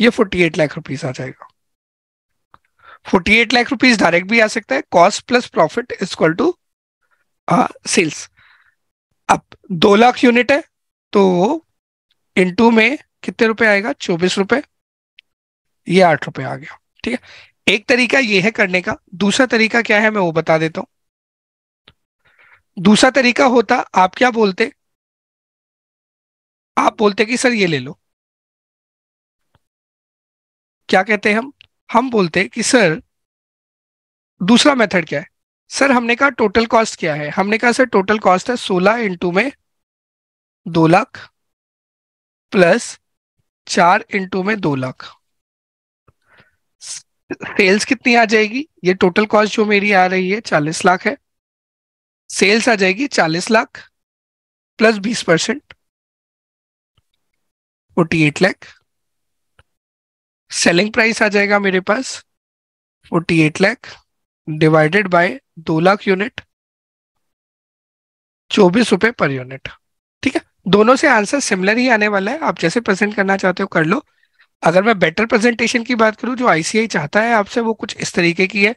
ये फोर्टी एट लाख रुपीज आ जाएगा forty eight lakh rupees direct भी आ सकता है cost plus profit is equal to sales अब दो लाख यूनिट है तो टू में कितने रुपए आएगा चौबीस रुपए ये आठ रुपए आ गया ठीक है एक तरीका ये है करने का दूसरा तरीका क्या है मैं वो बता देता हूं दूसरा तरीका होता आप क्या बोलते आप बोलते कि सर ये ले लो क्या कहते हैं हम हम बोलते कि सर दूसरा मेथड क्या है सर हमने कहा टोटल कॉस्ट क्या है हमने कहा सर टोटल कॉस्ट है सोलह इंटू में दो लाख प्लस चार इंटू में दो लाख सेल्स कितनी आ जाएगी ये टोटल कॉस्ट जो मेरी आ रही है चालीस लाख है सेल्स आ जाएगी चालीस लाख प्लस बीस percent forty eight lakh selling price आ जाएगा मेरे पास forty eight lakh divided by दो लाख यूनिट चौबीस रुपए पर यूनिट ठीक है दोनों से आंसर सिमिलर ही आने वाला है आप जैसे प्रेजेंट करना चाहते हो कर लो अगर मैं बेटर प्रेजेंटेशन की बात करूं जो आईसीआई चाहता है आपसे वो कुछ इस तरीके की है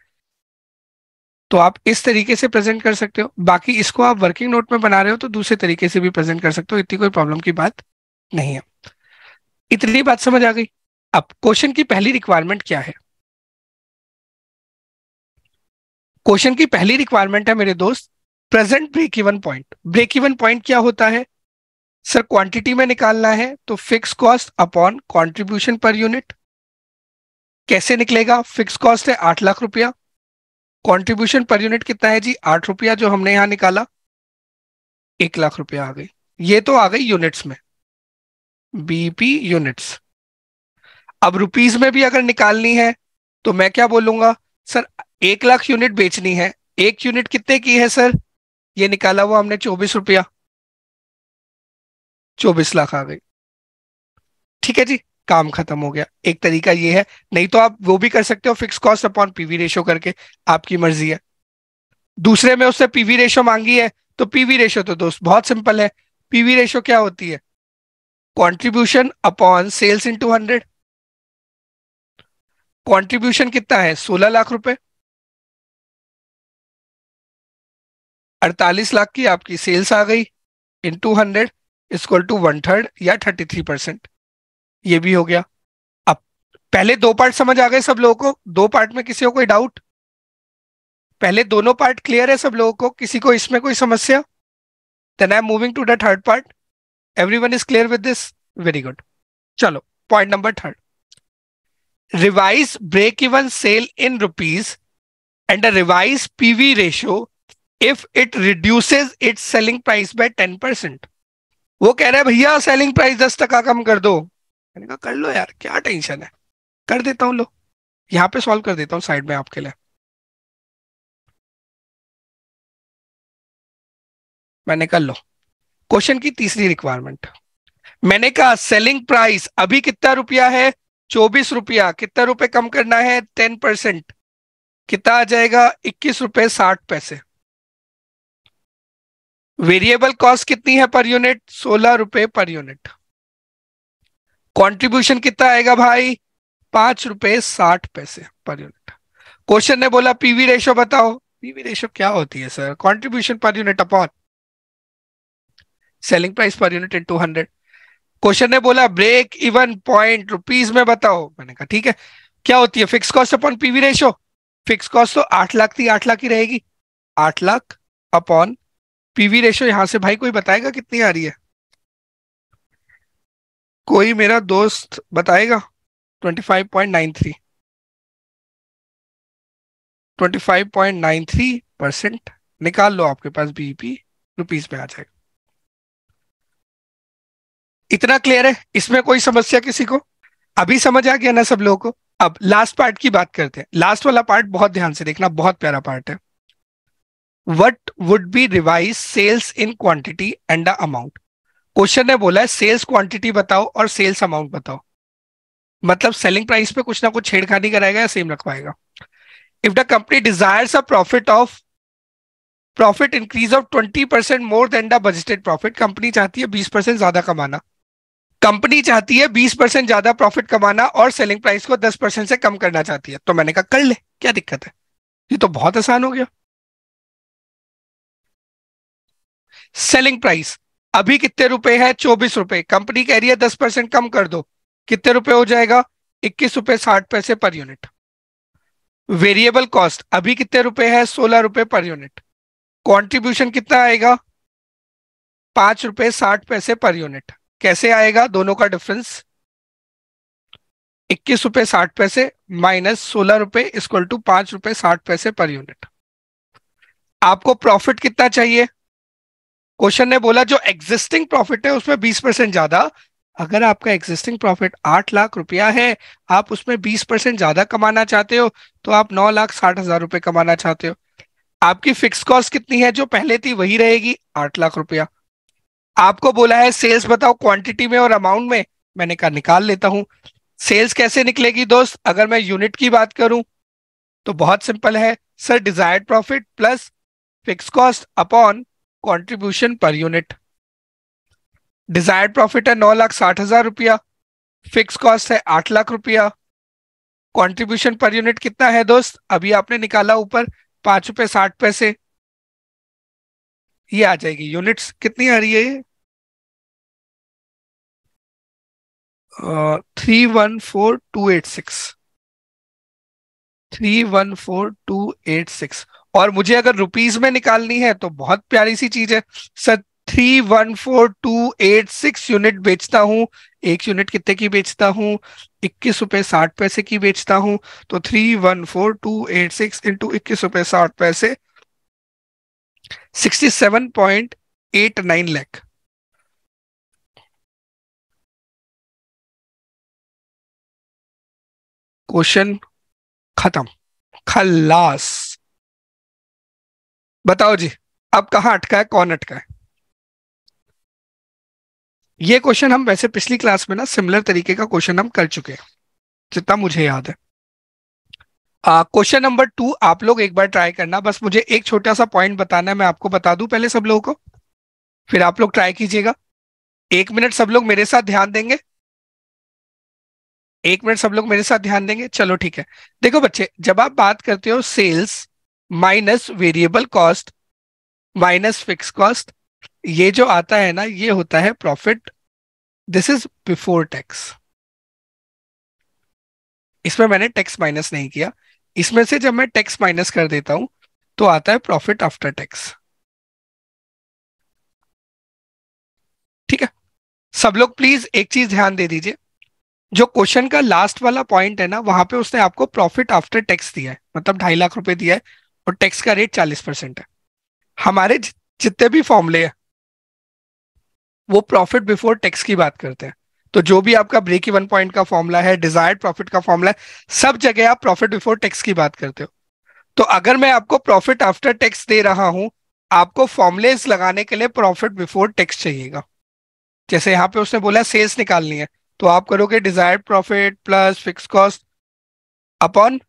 तो आप इस तरीके से प्रेजेंट कर सकते हो बाकी इसको आप वर्किंग नोट में बना रहे हो तो दूसरे तरीके से भी प्रेजेंट कर सकते हो इतनी कोई प्रॉब्लम की बात नहीं है इतनी बात समझ आ गई अब क्वेश्चन की पहली रिक्वायरमेंट क्या है क्वेश्चन की पहली रिक्वायरमेंट है मेरे दोस्त present break even point break even point क्या होता है सर क्वांटिटी में निकालना है तो fix cost upon contribution per unit कैसे निकलेगा फिक्स कॉस्ट है आठ लाख रुपया कंट्रीब्यूशन पर यूनिट कितना है जी आठ रुपया जो हमने यहाँ निकाला एक लाख रुपया आ गई ये तो आ गई यूनिट्स में बीपी यूनिट्स अब रुपीज में भी अगर निकालनी है तो मैं क्या बोलूंगा सर एक लाख यूनिट बेचनी है एक यूनिट कितने की है सर ये निकाला हुआ हमने चौबीस रुपया चौबीस लाख आ गई ठीक है जी काम खत्म हो गया एक तरीका ये है नहीं तो आप वो भी कर सकते हो fix cost upon PV ratio करके आपकी मर्जी है दूसरे में उससे पीवी रेशो मांगी है तो पीवी रेशो तो दोस्त बहुत सिंपल है पीवी रेशो क्या होती है contribution upon sales into hundred contribution कितना है सोलह लाख रुपए अड़तालीस लाख की आपकी सेल्स आ गई into hundred equal to one third या थर्टी थ्री परसेंट ये भी हो गया अब पहले दो पार्ट समझ आ गए सब लोगों को दो पार्ट में किसी को कोई डाउट पहले दोनों पार्ट क्लियर है सब लोगों को किसी को इसमें कोई समस्या then I am moving to the third part every one is clear with this very good चलो point number third revise break even sale in rupees and revise PV ratio if it reduces its selling price by ten percent वो कह रहे हैं भैया सेलिंग प्राइस दस टका कम कर दो मैंने कहा कर लो यार क्या टेंशन है कर देता हूँ लो यहाँ पे सॉल्व कर देता हूँ साइड में आपके लिए मैंने कर लो क्वेश्चन की तीसरी रिक्वायरमेंट मैंने कहा सेलिंग प्राइस अभी कितना रुपया है चौबीस रुपया कितना रुपए कम करना है टेन परसेंट कितना आ जाएगा इक्कीस रुपए साठ पैसे वेरिएबल कॉस्ट कितनी है पर यूनिट सोलह रुपए पर यूनिट कंट्रीब्यूशन कितना आएगा भाई पांच रुपए साठ पैसे पर यूनिट क्वेश्चन ने बोला पीवी रेशो बताओ पीवी रेशो क्या होती है sir contribution per unit upon selling price per unit into hundred question ने बोला ब्रेक इवन पॉइंट रुपीज में बताओ मैंने कहा ठीक है क्या होती है fix cost upon PV ratio fix cost तो आठ लाख थी आठ लाख ही रहेगी आठ लाख अपॉन पीवी रेशो यहाँ से भाई कोई बताएगा कितनी आ रही है कोई मेरा दोस्त बताएगा twenty five point nine three twenty five point nine three percent निकाल लो आपके पास बीपी रुपीज में आ जाएगा इतना क्लियर है इसमें कोई समस्या किसी को अभी समझ आ गया ना सब लोगों को अब लास्ट पार्ट की बात करते हैं लास्ट वाला पार्ट बहुत ध्यान से देखना बहुत प्यारा पार्ट है what would be revise sales in quantity and the amount question ने बोला है सेल्स क्वांटिटी बताओ और सेल्स अमाउंट बताओ मतलब सेलिंग प्राइस पे कुछ ना कुछ छेड़खानी कराएगा या सेम रखवाएगा if the company desires a profit of profit increase of twenty percent more than the budgeted profit company चाहती है बीस परसेंट ज्यादा कमाना कंपनी चाहती है बीस परसेंट ज्यादा प्रॉफिट कमाना और सेलिंग प्राइस को दस परसेंट से कम करना चाहती है तो मैंने कहा कर ले क्या दिक्कत है ये तो बहुत आसान हो गया सेलिंग प्राइस अभी कितने रुपए है चौबीस रुपए कंपनी कह रही है दस परसेंट कम कर दो कितने रुपए हो जाएगा इक्कीस रुपए साठ पैसे पर यूनिट वेरिएबल कॉस्ट अभी कितने रुपए है सोलह रुपए पर यूनिट कंट्रीब्यूशन कितना आएगा पांच रुपए साठ पैसे पर यूनिट कैसे आएगा दोनों का डिफरेंस इक्कीस रुपए साठ पैसे माइनस सोलह रुपए इक्वल टू पांच रुपए साठ पैसे पर यूनिट आपको प्रॉफिट कितना चाहिए क्वेश्चन ने बोला जो एग्जिस्टिंग प्रॉफिट है उसमें बीस परसेंट ज्यादा अगर आपका एग्जिस्टिंग प्रॉफिट आठ लाख रुपया है आप उसमें बीस परसेंट ज्यादा कमाना चाहते हो तो आप नौ लाख साठ हजार रुपये कमाना चाहते हो आपकी फिक्स कॉस्ट कितनी है जो पहले थी वही रहेगी आठ लाख रुपया आपको बोला है सेल्स बताओ क्वांटिटी में और अमाउंट में मैंने कहा निकाल लेता हूं सेल्स कैसे निकलेगी दोस्त अगर मैं यूनिट की बात करूं तो बहुत सिंपल है sir desired profit plus fix cost upon contribution per unit desired profit है नौ लाख साठ हजार रुपया फिक्स कॉस्ट है आठ लाख रुपया कॉन्ट्रीब्यूशन पर यूनिट कितना है दोस्त अभी आपने निकाला ऊपर पांच रुपए साठ पैसे ये आ जाएगी यूनिट्स कितनी आ रही है ये three one four two eight six three one four two eight six और मुझे अगर रुपीज में निकालनी है तो बहुत प्यारी सी चीज है sir three one four two eight six unit बेचता हूँ एक यूनिट कितने की बेचता हूँ इक्कीस रुपए साठ पैसे की बेचता हूँ तो three one four two eight six into इक्कीस रुपए साठ पैसे sixty seven point eight nine lakh question खत्म खल्लास बताओ जी अब कहा अटका है कौन अटका है ये क्वेश्चन हम वैसे पिछली क्लास में ना सिमिलर तरीके का क्वेश्चन हम कर चुके हैं जितना मुझे याद है क्वेश्चन नंबर टू आप लोग एक बार ट्राई करना बस मुझे एक छोटा सा पॉइंट बताना है मैं आपको बता दूं पहले सब लोगों को फिर आप लोग ट्राई कीजिएगा एक मिनट सब लोग मेरे साथ ध्यान देंगे एक मिनट सब लोग मेरे साथ ध्यान देंगे चलो ठीक है देखो बच्चे जब आप बात करते हो sales minus variable cost minus fix cost ये जो आता है ना ये होता है profit this is before tax इसमें मैंने टैक्स माइनस नहीं किया इसमें से जब मैं टैक्स माइनस कर देता हूं तो आता है प्रॉफिट आफ्टर टैक्स ठीक है सब लोग प्लीज एक चीज ध्यान दे दीजिए जो क्वेश्चन का लास्ट वाला पॉइंट है ना वहां पे उसने आपको प्रॉफिट आफ्टर टैक्स दिया है मतलब ढाई लाख रुपए दिया है और टैक्स का रेट चालीस परसेंट है हमारे जितने भी फॉर्मूले हैं वो प्रॉफिट बिफोर टैक्स की बात करते हैं तो जो भी आपका ब्रेक इवन पॉइंट का फॉर्मूला है डिजायर्ड प्रॉफिट का फॉर्मूला है सब जगह आप प्रॉफिट बिफोर टैक्स की बात करते हो तो अगर मैं आपको प्रॉफिट आफ्टर टैक्स दे रहा हूं आपको फॉर्मुलेज लगाने के लिए प्रॉफिट बिफोर टैक्स चाहिएगा जैसे यहाँ पे उसने बोला सेल्स निकालनी है तो आप करोगे desired profit plus fix cost upon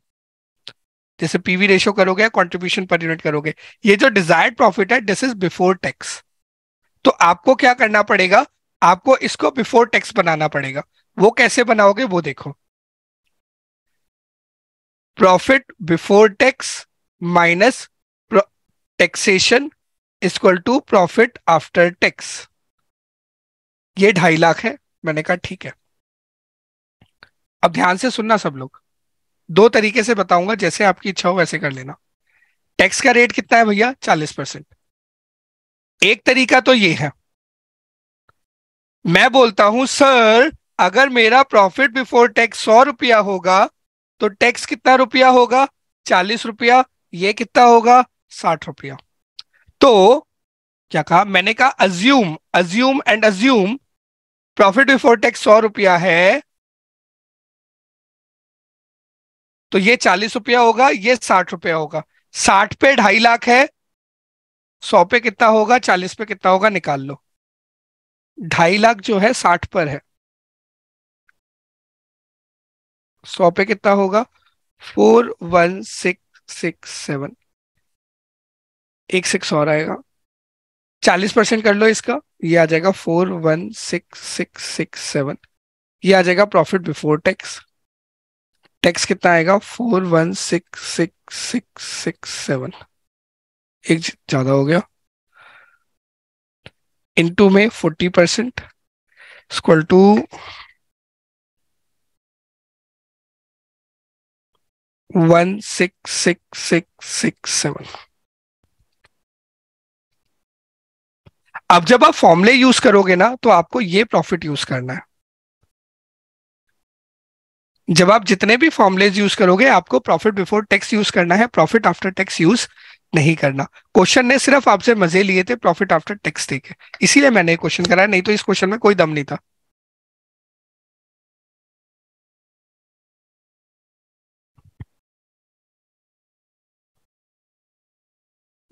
जैसे पीवी रेशो करोगे कॉन्ट्रीब्यूशन पर यूनिट करोगे ये जो डिजायर्ड प्रॉफिट है दिस इज बिफोर टैक्स तो आपको क्या करना पड़ेगा आपको इसको बिफोर टैक्स बनाना पड़ेगा वो कैसे बनाओगे वो देखो profit before tax minus taxation equal to profit after tax ये ढाई लाख है मैंने कहा ठीक है अब ध्यान से सुनना सब लोग दो तरीके से बताऊंगा जैसे आपकी इच्छा हो वैसे कर लेना टैक्स का रेट कितना है भैया चालीस परसेंट एक तरीका तो ये है मैं बोलता हूं सर अगर मेरा प्रॉफिट बिफोर टैक्स सौ रुपया होगा तो टैक्स कितना रुपया होगा चालीस रुपया ये कितना होगा साठ रुपया तो क्या कहा मैंने कहा assume assume and assume profit before tax सौ रुपया है तो ये चालीस रुपया होगा ये साठ रुपया होगा साठ पे ढाई लाख है सौ पे कितना होगा चालीस पे कितना होगा निकाल लो ढाई लाख जो है साठ पर है सौ पे कितना होगा four one six six seven एक सिक्स और आएगा चालीस परसेंट कर लो इसका ये आ जाएगा four one six six six seven ये आ जाएगा प्रॉफिट बिफोर टैक्स टैक्स कितना आएगा four one six six six six seven एक ज्यादा हो गया इनटू में forty percent equal to one six six six six seven अब जब आप फॉर्मूले यूज करोगे ना तो आपको ये प्रॉफिट यूज करना है जब आप जितने भी फॉर्मुलेज यूज करोगे आपको प्रॉफिट बिफोर टैक्स यूज करना है प्रॉफिट आफ्टर टैक्स यूज नहीं करना क्वेश्चन ने सिर्फ आपसे मजे लिए थे प्रॉफिट आफ्टर टैक्स देखे इसीलिए मैंने क्वेश्चन कराया नहीं तो इस क्वेश्चन में कोई दम नहीं था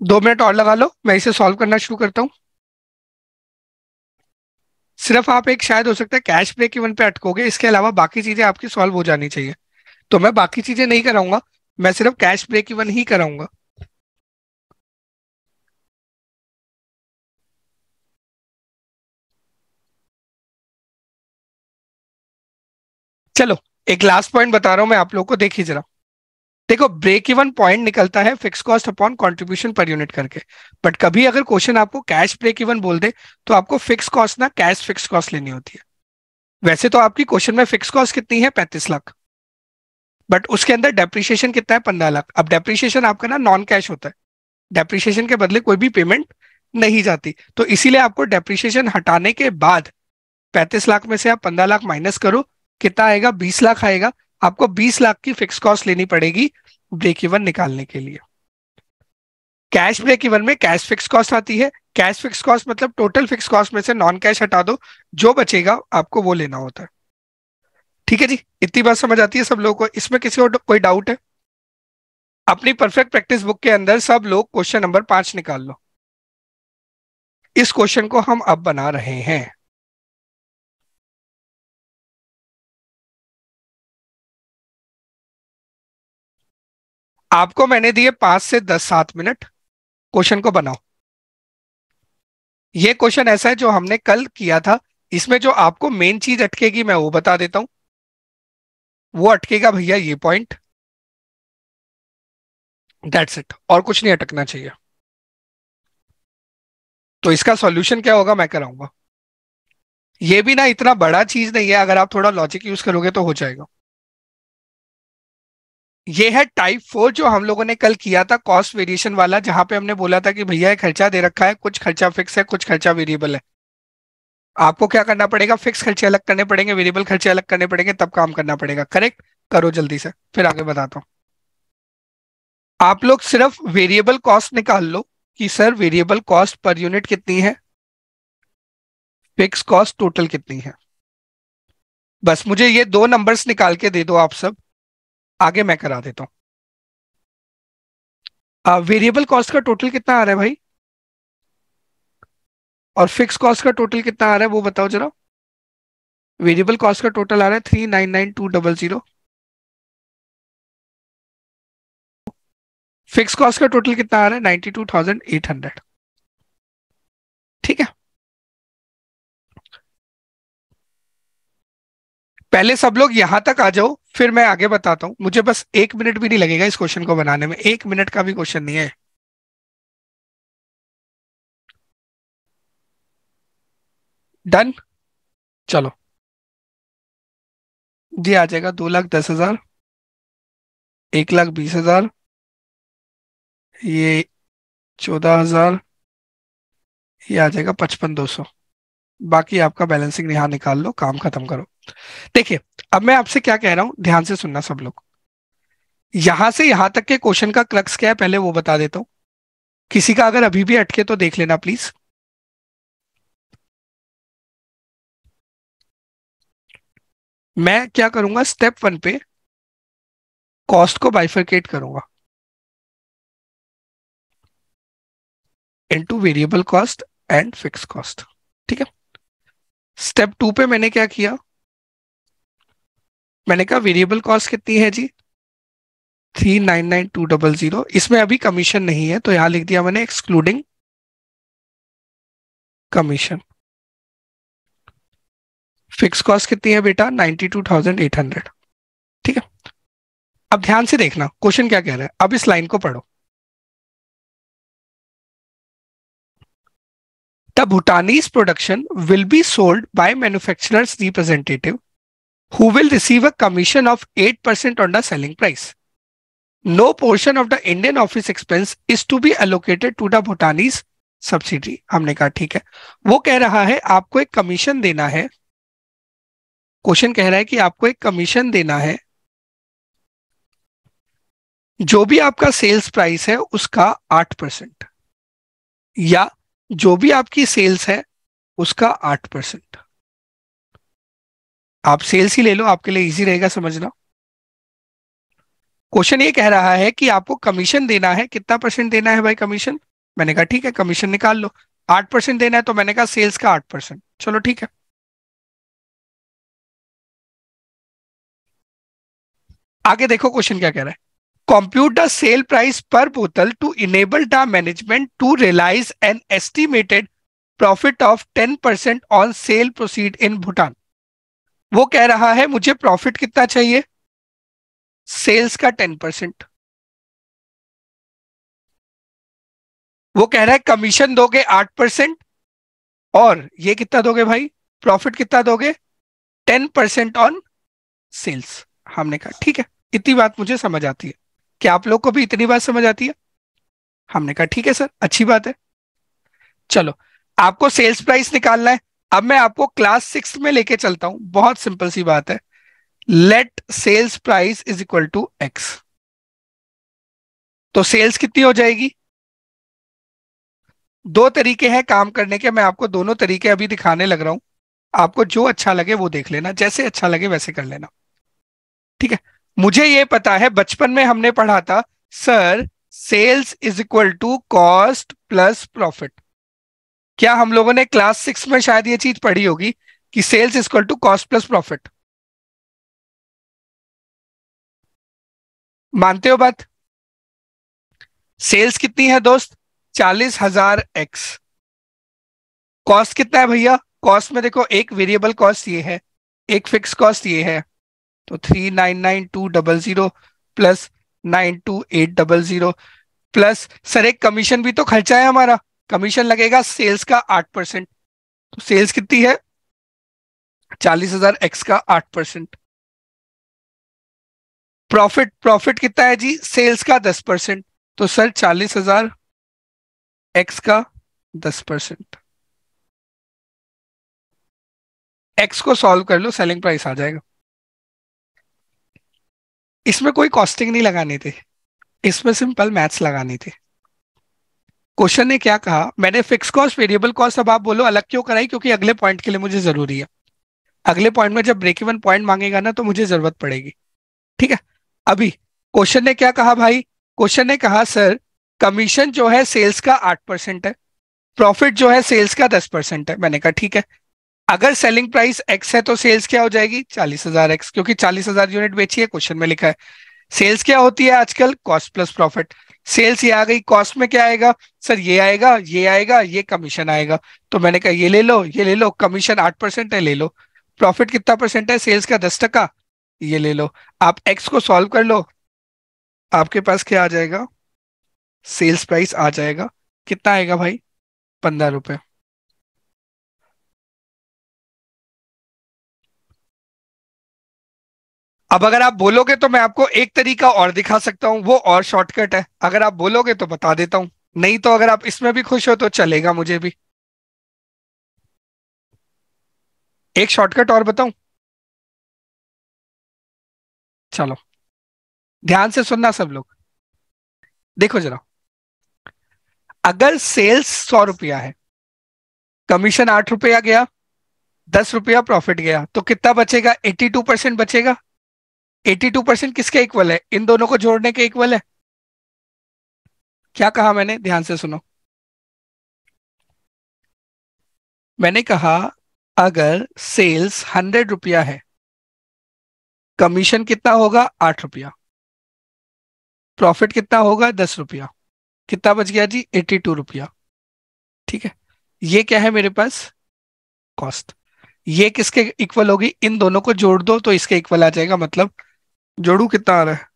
दो मिनट और लगा लो मैं इसे सॉल्व करना शुरू करता हूं सिर्फ आप एक शायद हो सकता है कैश ब्रेक इवन पे अटकोगे इसके अलावा बाकी चीजें आपकी सॉल्व हो जानी चाहिए तो मैं बाकी चीजें नहीं कराऊंगा मैं सिर्फ कैश ब्रेक इवन ही कराऊंगा चलो एक लास्ट पॉइंट बता रहा हूं मैं आप लोग को देखिए जरा देखो ब्रेक इवन पॉइंट निकलता है fix cost upon contribution per unit करके बट कभी अगर क्वेश्चन आपको कैश ब्रेक इवन बोल दे तो आपको फिक्स कॉस्ट ना कैश फिक्स कॉस्ट लेनी होती है वैसे तो आपकी क्वेश्चन में फिक्स कॉस्ट कितनी है पैंतीस लाख बट उसके अंदर डेप्रिशिएशन कितना है पंद्रह लाख अब डेप्रिशिएशन आपका ना नॉन कैश होता है डेप्रिशिएशन के बदले कोई भी पेमेंट नहीं जाती तो इसीलिए आपको डेप्रिशिएशन हटाने के बाद पैंतीस लाख में से आप पंद्रह लाख माइनस करो कितना आएगा बीस लाख आएगा आपको 20 लाख की फिक्स कॉस्ट लेनी पड़ेगी ब्रेक इवन निकालने के लिए कैश ब्रेक इवन में कैश फिक्स कॉस्ट आती है कैश फिक्स कॉस्ट मतलब टोटल फिक्स कॉस्ट में से नॉन कैश हटा दो जो बचेगा आपको वो लेना होता है ठीक है जी इतनी बात समझ आती है सब लोगों को इसमें किसी और कोई डाउट है अपनी परफेक्ट प्रैक्टिस बुक के अंदर सब लोग क्वेश्चन नंबर पांच निकाल लो इस क्वेश्चन को हम अब बना रहे हैं आपको मैंने दिए पांच से दस सात मिनट क्वेश्चन को बनाओ ये क्वेश्चन ऐसा है जो हमने कल किया था इसमें जो आपको मेन चीज अटकेगी मैं वो बता देता हूं वो अटकेगा भैया ये पॉइंट डेट्स इट और कुछ नहीं अटकना चाहिए तो इसका सॉल्यूशन क्या होगा मैं कराऊंगा ये भी ना इतना बड़ा चीज नहीं है अगर आप थोड़ा लॉजिक यूज करोगे तो हो जाएगा ये है टाइप फोर जो हम लोगों ने कल किया था कॉस्ट वेरिएशन वाला जहां पे हमने बोला था कि भैया खर्चा दे रखा है कुछ खर्चा फिक्स है कुछ खर्चा वेरिएबल है आपको क्या करना पड़ेगा फिक्स खर्चे अलग करने पड़ेंगे वेरिएबल खर्चे अलग करने पड़ेंगे तब काम करना पड़ेगा करेक्ट करो जल्दी से फिर आगे बताता हूँ आप लोग सिर्फ वेरिएबल कॉस्ट निकाल लो कि sir variable cost per unit कितनी है फिक्स कॉस्ट टोटल कितनी है बस मुझे ये दो नंबर्स निकाल के दे दो आप सब आगे मैं करा देता हूं वेरिएबल कॉस्ट का टोटल कितना आ रहा है भाई और फिक्स कॉस्ट का टोटल कितना आ रहा है वो बताओ जरा वेरिएबल कॉस्ट का टोटल आ रहा है three nine nine two double zero fix cost का टोटल कितना आ रहा है ninety two thousand eight hundred ठीक है पहले सब लोग यहां तक आ जाओ फिर मैं आगे बताता हूं मुझे बस एक मिनट भी नहीं लगेगा इस क्वेश्चन को बनाने में एक मिनट का भी क्वेश्चन नहीं है डन चलो जी आ जाएगा दो लाख दस हजार एक लाख बीस हजार ये चौदह हजार ये आ जाएगा पचपन दो सौ बाकी आपका बैलेंसिंग यहां निकाल लो काम खत्म करो देखिए अब मैं आपसे क्या कह रहा हूं ध्यान से सुनना सब लोग यहां से यहां तक के क्वेश्चन का क्लक्स क्या है पहले वो बता देता हूं किसी का अगर अभी भी अटके तो देख लेना प्लीज मैं क्या करूंगा स्टेप वन पे कॉस्ट को बाइफरकेट करूंगा into variable cost and fix cost ठीक है स्टेप टू पे मैंने क्या किया मैंने कहा वेरिएबल कॉस्ट कितनी है जी three nine nine two double zero इसमें अभी कमीशन नहीं है तो यहां लिख दिया मैंने एक्सक्लूडिंग कमीशन फिक्स कॉस्ट कितनी है बेटा ninety two thousand eight hundred ठीक है अब ध्यान से देखना क्वेश्चन क्या कह रहा है अब इस लाइन को पढ़ो the Bhutanese production will be sold by manufacturers representative who will receive a commission of 8% on the selling price. No portion of the Indian office expense is to be allocated to the Bhutanese subsidiary. हमने कहा ठीक है वो कह रहा है आपको एक कमीशन देना है क्वेश्चन कह रहा है कि आपको एक कमीशन देना है जो भी आपका सेल्स प्राइस है उसका 8% परसेंट या जो भी आपकी सेल्स है उसका 8% परसेंट आप सेल्स ही ले लो आपके लिए इजी रहेगा समझना क्वेश्चन ये कह रहा है कि आपको कमीशन देना है कितना परसेंट देना है भाई कमीशन मैंने कहा ठीक है कमीशन निकाल लो आठ परसेंट देना है तो मैंने कहा सेल्स का आठ परसेंट चलो ठीक है आगे देखो क्वेश्चन क्या कह रहा है the cell price per bottle to enable enable management to to an estimated profit of ten percent on sale proceed in Bhutan वो कह रहा है मुझे प्रॉफिट कितना चाहिए सेल्स का टेन परसेंट वो कह रहा है कमीशन दोगे आठ परसेंट और ये कितना दोगे भाई प्रॉफिट कितना दोगे टेन परसेंट ऑन सेल्स हमने कहा ठीक है इतनी बात मुझे समझ आती है क्या आप लोग को भी इतनी बात समझ आती है हमने कहा ठीक है सर अच्छी बात है चलो आपको सेल्स प्राइस निकालना है अब मैं आपको क्लास सिक्स में लेके चलता हूं बहुत सिंपल सी बात है let sales price is equal to X तो सेल्स कितनी हो जाएगी दो तरीके हैं काम करने के मैं आपको दोनों तरीके अभी दिखाने लग रहा हूं आपको जो अच्छा लगे वो देख लेना जैसे अच्छा लगे वैसे कर लेना ठीक है मुझे ये पता है बचपन में हमने पढ़ा था sir sales is equal to cost plus profit क्या हम लोगों ने क्लास सिक्स में शायद ये चीज पढ़ी होगी कि sales equal to cost plus profit मानते हो बात सेल्स कितनी है दोस्त चालीस हजार एक्स कॉस्ट कितना है भैया कॉस्ट में देखो एक वेरिएबल कॉस्ट ये है एक फिक्स कॉस्ट ये है तो three nine nine two double zero plus nine two eight double zero plus sir एक कमीशन भी तो खर्चा है हमारा कमीशन लगेगा सेल्स का आठ परसेंट तो सेल्स कितनी है चालीस हजार एक्स का आठ परसेंट प्रॉफिट प्रॉफिट कितना है जी सेल्स का दस परसेंट तो सर चालीस हजार एक्स का दस परसेंट एक्स को सॉल्व कर लो सेलिंग प्राइस आ जाएगा इसमें कोई कॉस्टिंग नहीं लगानी थी इसमें सिंपल मैथ्स लगानी थी क्वेश्चन ने क्या कहा मैंने फिक्स कॉस्ट वेरिएबल कॉस्ट अब आप बोलो अलग क्यों कराई क्योंकि अगले पॉइंट के लिए मुझे जरूरी है अगले पॉइंट में जब ब्रेक इवन पॉइंट मांगेगा ना तो मुझे जरूरत पड़ेगी ठीक है अभी क्वेश्चन ने क्या कहा भाई क्वेश्चन ने कहा सर कमीशन जो है सेल्स का आठ परसेंट है प्रॉफिट जो है सेल्स का दस परसेंट है मैंने कहा ठीक है अगर सेलिंग प्राइस एक्स है तो सेल्स क्या हो जाएगी चालीस हजार एक्स क्योंकि चालीस हजार यूनिट बेची है क्वेश्चन में लिखा है सेल्स क्या होती है आजकल कॉस्ट प्लस प्रॉफिट सेल्स ये आ गई कॉस्ट में क्या आएगा सर ये आएगा ये आएगा ये कमीशन आएगा तो मैंने कहा ये ले लो ये ले लो कमीशन आठ परसेंट है ले लो प्रॉफिट कितना परसेंट है सेल्स का दस टका ये ले लो आप एक्स को सॉल्व कर लो आपके पास क्या आ जाएगा सेल्स प्राइस आ जाएगा कितना आएगा भाई पंद्रह रुपये अब अगर आप बोलोगे तो मैं आपको एक तरीका और दिखा सकता हूँ वो और शॉर्टकट है अगर आप बोलोगे तो बता देता हूँ नहीं तो अगर आप इसमें भी खुश हो तो चलेगा मुझे भी एक शॉर्टकट और बताऊं चलो ध्यान से सुनना सब लोग देखो जरा अगर सेल्स सौ रुपया है कमीशन आठ रुपया गया दस रुपया प्रॉफिट गया तो कितना बचेगा एट्टी टू परसेंट बचेगा एटी टू परसेंट किसके इक्वल है इन दोनों को जोड़ने के इक्वल है क्या कहा मैंने ध्यान से सुनो मैंने कहा अगर सेल्स हंड्रेड रुपया है कमीशन कितना होगा आठ रुपया प्रॉफिट कितना होगा दस रुपया कितना बच गया जी एट्टी टू रुपया ठीक है ये क्या है मेरे पास कॉस्ट ये किसके इक्वल होगी इन दोनों को जोड़ दो तो इसके इक्वल आ जाएगा मतलब जोड़ू कितना आ रहा है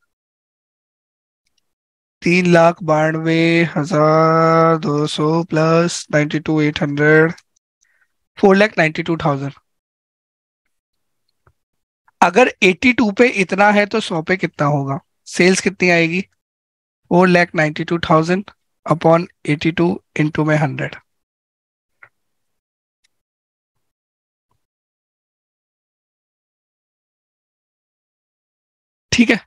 तीन लाख बानवे हजार दो सौ plus ninety two eight hundred four lakh ninety two thousand अगर एटी टू पे इतना है तो सौ पे कितना होगा सेल्स कितनी आएगी four lakh ninety two thousand upon eighty two into में हंड्रेड ठीक है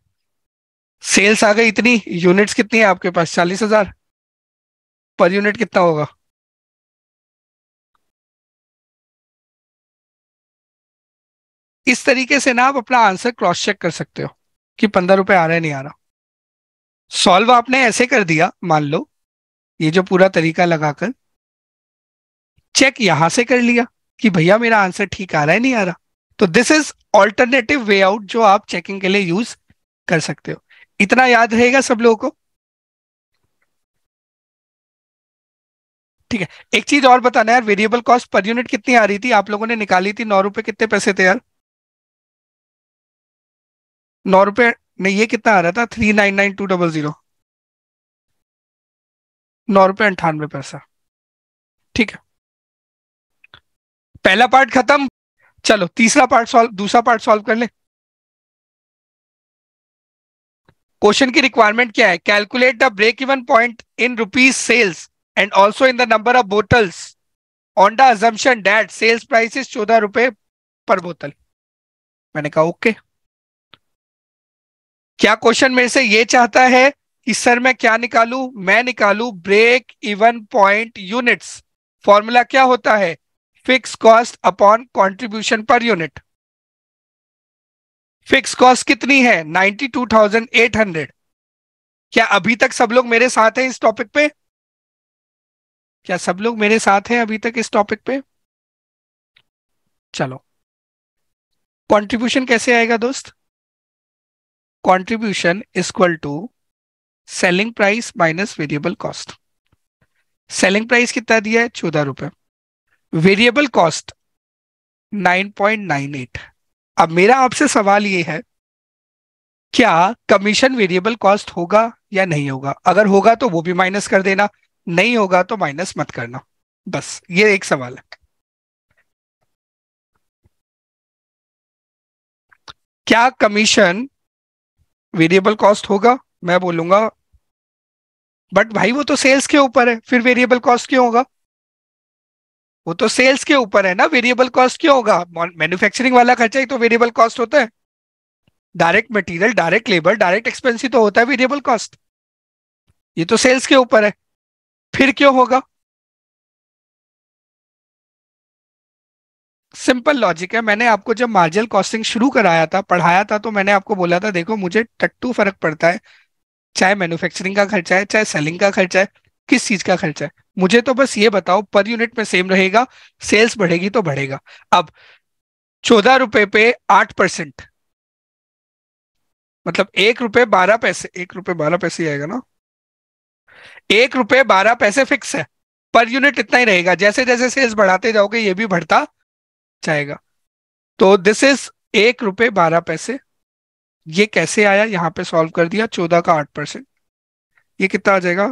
सेल्स आ गई इतनी यूनिट्स कितनी है आपके पास चालीस हजार पर यूनिट कितना होगा इस तरीके से ना आप अपना आंसर क्रॉस चेक कर सकते हो कि पंद्रह रुपए आ रहा है नहीं आ रहा सॉल्व आपने ऐसे कर दिया मान लो ये जो पूरा तरीका लगाकर चेक यहां से कर लिया कि भैया मेरा आंसर ठीक आ रहा है नहीं आ रहा तो this is alternative way out जो आप चेकिंग के लिए यूज कर सकते हो इतना याद रहेगा सब लोगों को ठीक है एक चीज और बताना यार वेरिएबल कॉस्ट पर यूनिट कितनी आ रही थी आप लोगों ने निकाली थी नौ रुपए कितने पैसे थे यार नौ रुपए नहीं ये कितना आ रहा था three nine nine two double zero नौ रुपए अंठानवे पैसा ठीक है पहला पार्ट खत्म चलो तीसरा पार्ट सॉल्व दूसरा पार्ट सॉल्व कर ले क्वेश्चन की रिक्वायरमेंट क्या है calculate the break even point in rupees sales and also in the number of bottles on the assumption that sales price is चौदह रुपए पर बोतल मैंने कहा ओके okay. क्या क्वेश्चन मेरे से ये चाहता है कि सर मैं क्या निकालू मैं निकालू break even point units formula क्या होता है fix cost upon contribution per unit fix cost कितनी है 92,800 क्या अभी तक सब लोग मेरे साथ हैं इस टॉपिक पे क्या सब लोग मेरे साथ हैं अभी तक इस टॉपिक पे चलो कंट्रीब्यूशन कैसे आएगा दोस्त contribution equal to selling price minus variable cost selling price कितना दिया है चौदह रुपए वेरिएबल कॉस्ट 9.98 अब मेरा आपसे सवाल ये है क्या कमीशन वेरिएबल कॉस्ट होगा या नहीं होगा अगर होगा तो वो भी माइनस कर देना नहीं होगा तो माइनस मत करना बस ये एक सवाल है क्या कमीशन वेरिएबल कॉस्ट होगा मैं बोलूंगा बट भाई वो तो सेल्स के ऊपर है फिर वेरिएबल कॉस्ट क्यों होगा वो तो सेल्स के ऊपर है ना वेरिएबल कॉस्ट क्यों होगा मैन्युफैक्चरिंग वाला खर्चा ही तो वेरिएबल कॉस्ट होता है direct material direct labour direct expense ही तो होता है वेरिएबल कॉस्ट ये तो सेल्स के ऊपर है फिर क्यों होगा सिंपल लॉजिक है मैंने आपको जब मार्जिनल कॉस्टिंग शुरू कराया था पढ़ाया था तो मैंने आपको बोला था देखो मुझे टट्टू फर्क पड़ता है चाहे मैन्युफैक्चरिंग का खर्चा है चाहे सेलिंग का खर्चा है किस चीज का खर्चा है मुझे तो बस ये बताओ पर यूनिट में सेम रहेगा सेल्स बढ़ेगी तो बढ़ेगा अब चौदह रुपए पे आठ परसेंट मतलब एक रुपए बारह पैसे एक रुपए बारह पैसे आएगा ना एक रुपए बारह पैसे फिक्स है पर यूनिट इतना ही रहेगा जैसे जैसे सेल्स बढ़ाते जाओगे ये भी बढ़ता जाएगा तो दिस इज एक रुपए बारह पैसे ये कैसे आया यहां पे सॉल्व कर दिया चौदह का आठ परसेंट ये कितना आ जाएगा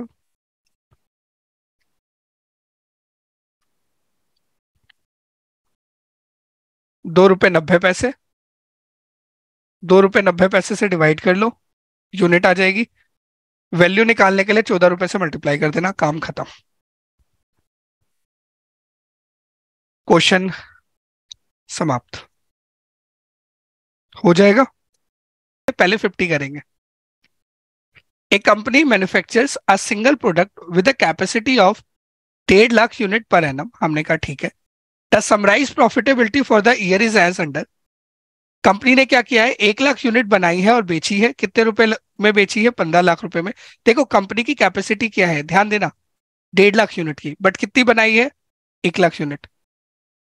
दो रुपये नब्बे पैसे दो रुपये नब्बे पैसे से डिवाइड कर लो यूनिट आ जाएगी वैल्यू निकालने के लिए चौदह रुपये से मल्टीप्लाई कर देना काम खत्म क्वेश्चन समाप्त हो जाएगा पहले फिफ्टी करेंगे a company manufactures a single product with a capacity of डेढ़ लाख यूनिट पर एनम हमने कहा ठीक है summarise profitability for the year is as under company ने क्या किया है एक लाख यूनिट बनाई है और बेची है कितने रुपए में बेची है पंद्रह लाख रुपए में देखो कंपनी की कैपेसिटी क्या है ध्यान देना डेढ़ लाख यूनिट की बट कितनी बनाई है एक lakh unit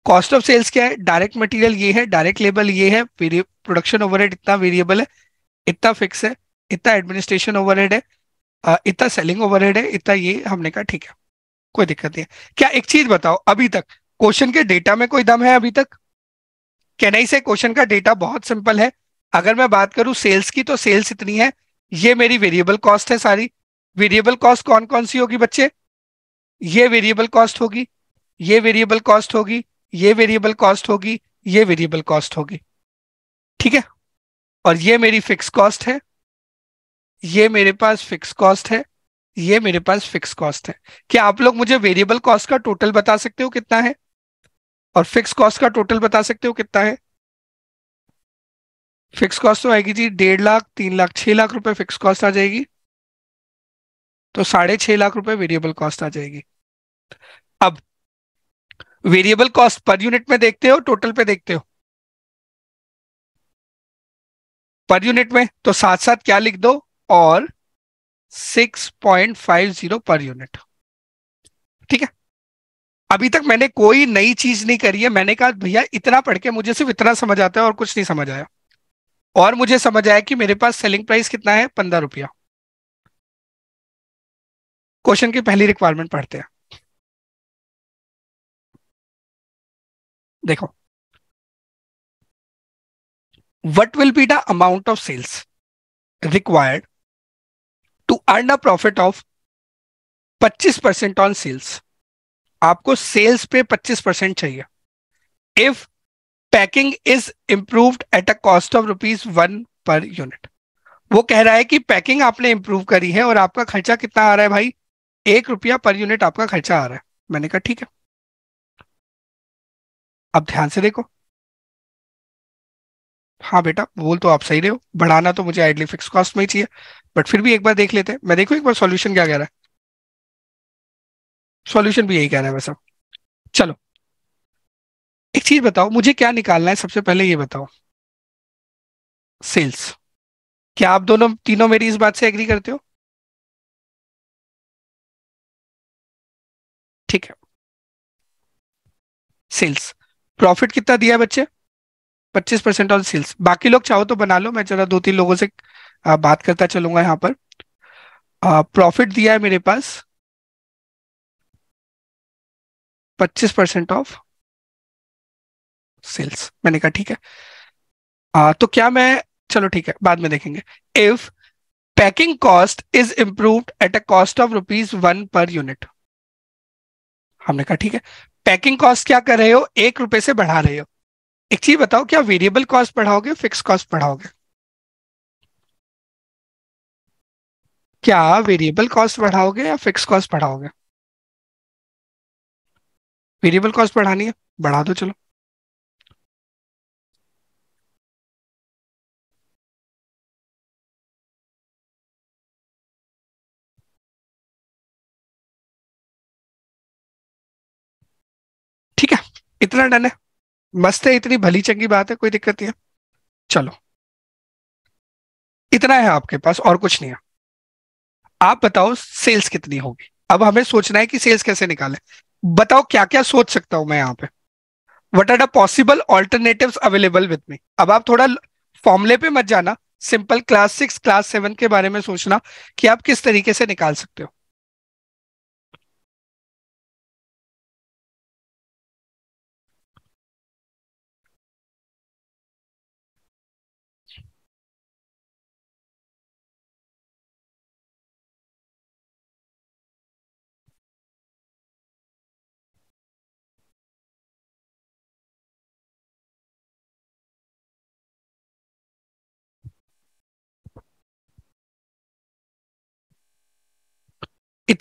cost of sales क्या है डायरेक्ट मटेरियल ये है डायरेक्ट लेबल ये है प्रोडक्शन ओवरहेड इतना वेरिएबल है इतना फिक्स है इतना एडमिनिस्ट्रेशन ओवरहेड है इतना सेलिंग ओवरहेड है इतना ये हमने कहा ठीक है कोई दिक्कत नहीं है क्या एक चीज बताओ अभी तक क्वेश्चन के डेटा में कोई दम है अभी तक कैन आई से क्वेश्चन का डेटा बहुत सिंपल है अगर मैं बात करूं सेल्स की तो सेल्स इतनी है ये मेरी वेरिएबल कॉस्ट है सारी वेरिएबल कॉस्ट कौन कौन सी होगी बच्चे ये वेरिएबल कॉस्ट होगी ये वेरिएबल कॉस्ट होगी ये वेरिएबल कॉस्ट होगी ये वेरिएबल कॉस्ट होगी ठीक है और ये मेरी फिक्स कॉस्ट है ये मेरे पास फिक्स कॉस्ट है ये मेरे पास फिक्स कॉस्ट है क्या आप लोग मुझे वेरिएबल कॉस्ट का टोटल बता सकते हो कितना है और फिक्स कॉस्ट का टोटल बता सकते हो कितना है फिक्स कॉस्ट तो आएगी जी डेढ़ लाख तीन लाख छह लाख रुपए फिक्स कॉस्ट आ जाएगी तो साढ़े छह लाख रुपए वेरिएबल कॉस्ट आ जाएगी अब वेरिएबल कॉस्ट पर यूनिट में देखते हो टोटल पे देखते हो पर यूनिट में तो साथ साथ क्या लिख दो और 6.50 पर यूनिट ठीक है अभी तक मैंने कोई नई चीज नहीं करी है मैंने कहा भैया इतना पढ़ के मुझे सिर्फ इतना समझ आता है और कुछ नहीं समझ आया और मुझे समझ आया कि मेरे पास सेलिंग प्राइस कितना है पंद्रह रुपया क्वेश्चन की पहली रिक्वायरमेंट पढ़ते हैं देखो what will be the amount of sales required to earn a profit of 25% on sales आपको सेल्स पे 25 परसेंट चाहिए if packing is improved at a cost of rupees one per unit वो कह रहा है कि पैकिंग आपने इंप्रूव करी है और आपका खर्चा कितना आ रहा है भाई एक रुपया पर यूनिट आपका खर्चा आ रहा है मैंने कहा ठीक है अब ध्यान से देखो हाँ बेटा बोल तो आप सही रहे हो बढ़ाना तो मुझे आइडली फिक्स कॉस्ट में ही चाहिए बट फिर भी एक बार देख लेते हैं मैं देखो एक बार सॉल्यूशन क्या कह रहा है सॉल्यूशन भी यही कह रहा है वैसा चलो एक चीज बताओ मुझे क्या निकालना है सबसे पहले ये बताओ सेल्स क्या आप दोनों तीनों मेरी इस बात से एग्री करते हो ठीक है सेल्स प्रॉफिट कितना दिया है बच्चे पच्चीस परसेंट ऑन सेल्स बाकी लोग चाहो तो बना लो मैं जरा दो तीन लोगों से बात करता चलूंगा यहाँ पर प्रॉफिट दिया है मेरे पास पच्चीस परसेंट ऑफ सेल्स मैंने कहा ठीक है आ, तो क्या मैं चलो ठीक है बाद में देखेंगे if packing cost is improve at a cost of rupees one per unit हमने कहा ठीक है पैकिंग कॉस्ट क्या कर रहे हो एक रुपए से बढ़ा रहे हो एक चीज बताओ क्या वेरिएबल कॉस्ट बढ़ाओगे फिक्स कॉस्ट बढ़ाओगे क्या वेरिएबल कॉस्ट बढ़ाओगे या फिक्स कॉस्ट बढ़ाओगे वेरिएबल कॉस्ट बढ़ानी है बढ़ा दो चलो ठीक है इतना डन है मस्त है इतनी भली चंगी बात है कोई दिक्कत नहीं है चलो इतना है आपके पास और कुछ नहीं है आप बताओ सेल्स कितनी होगी अब हमें सोचना है कि सेल्स कैसे निकालें बताओ क्या क्या सोच सकता हूं मैं यहाँ पे what are the possible alternative available with me अब आप थोड़ा फॉर्मुले पे मत जाना simple class six class seven के बारे में सोचना कि आप किस तरीके से निकाल सकते हो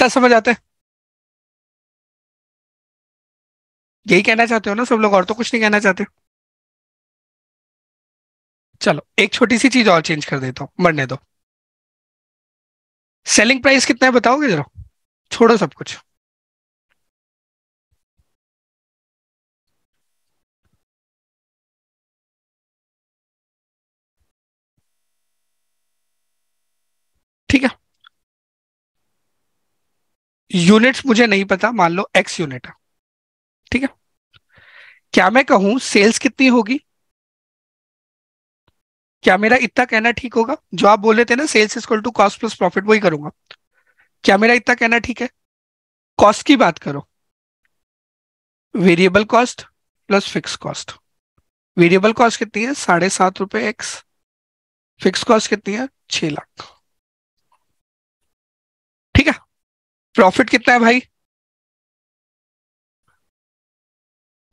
इतना समझ आते है यही कहना चाहते हो ना सब लोग और तो कुछ नहीं कहना चाहते चलो एक छोटी सी चीज और चेंज कर देता हूं मरने दो सेलिंग प्राइस कितना है बताओगे जरा छोड़ो सब कुछ यूनिट्स मुझे नहीं पता मान लो एक्स यूनिट है ठीक है क्या मैं कहूं सेल्स कितनी होगी क्या मेरा इतना कहना ठीक होगा जो आप बोले थे ना sales is to cost plus profit वही करूंगा क्या मेरा इतना कहना ठीक है कॉस्ट की बात करो variable cost plus fix cost variable cost कितनी है साढ़े सात रुपए एक्स फिक्स कॉस्ट कितनी है छह लाख प्रॉफिट कितना है भाई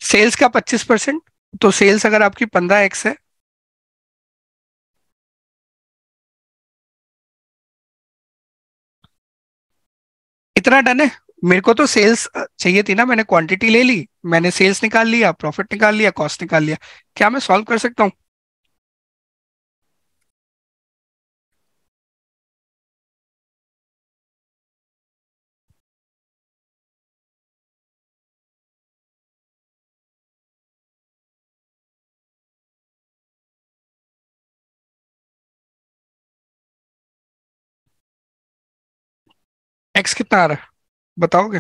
सेल्स का पच्चीस परसेंट तो सेल्स अगर आपकी पंद्रह एक्स है इतना डन है मेरे को तो सेल्स चाहिए थी ना मैंने क्वांटिटी ले ली मैंने सेल्स निकाल लिया प्रॉफिट निकाल लिया कॉस्ट निकाल लिया क्या मैं सॉल्व कर सकता हूं एक्स कितना आ रहा है बताओगे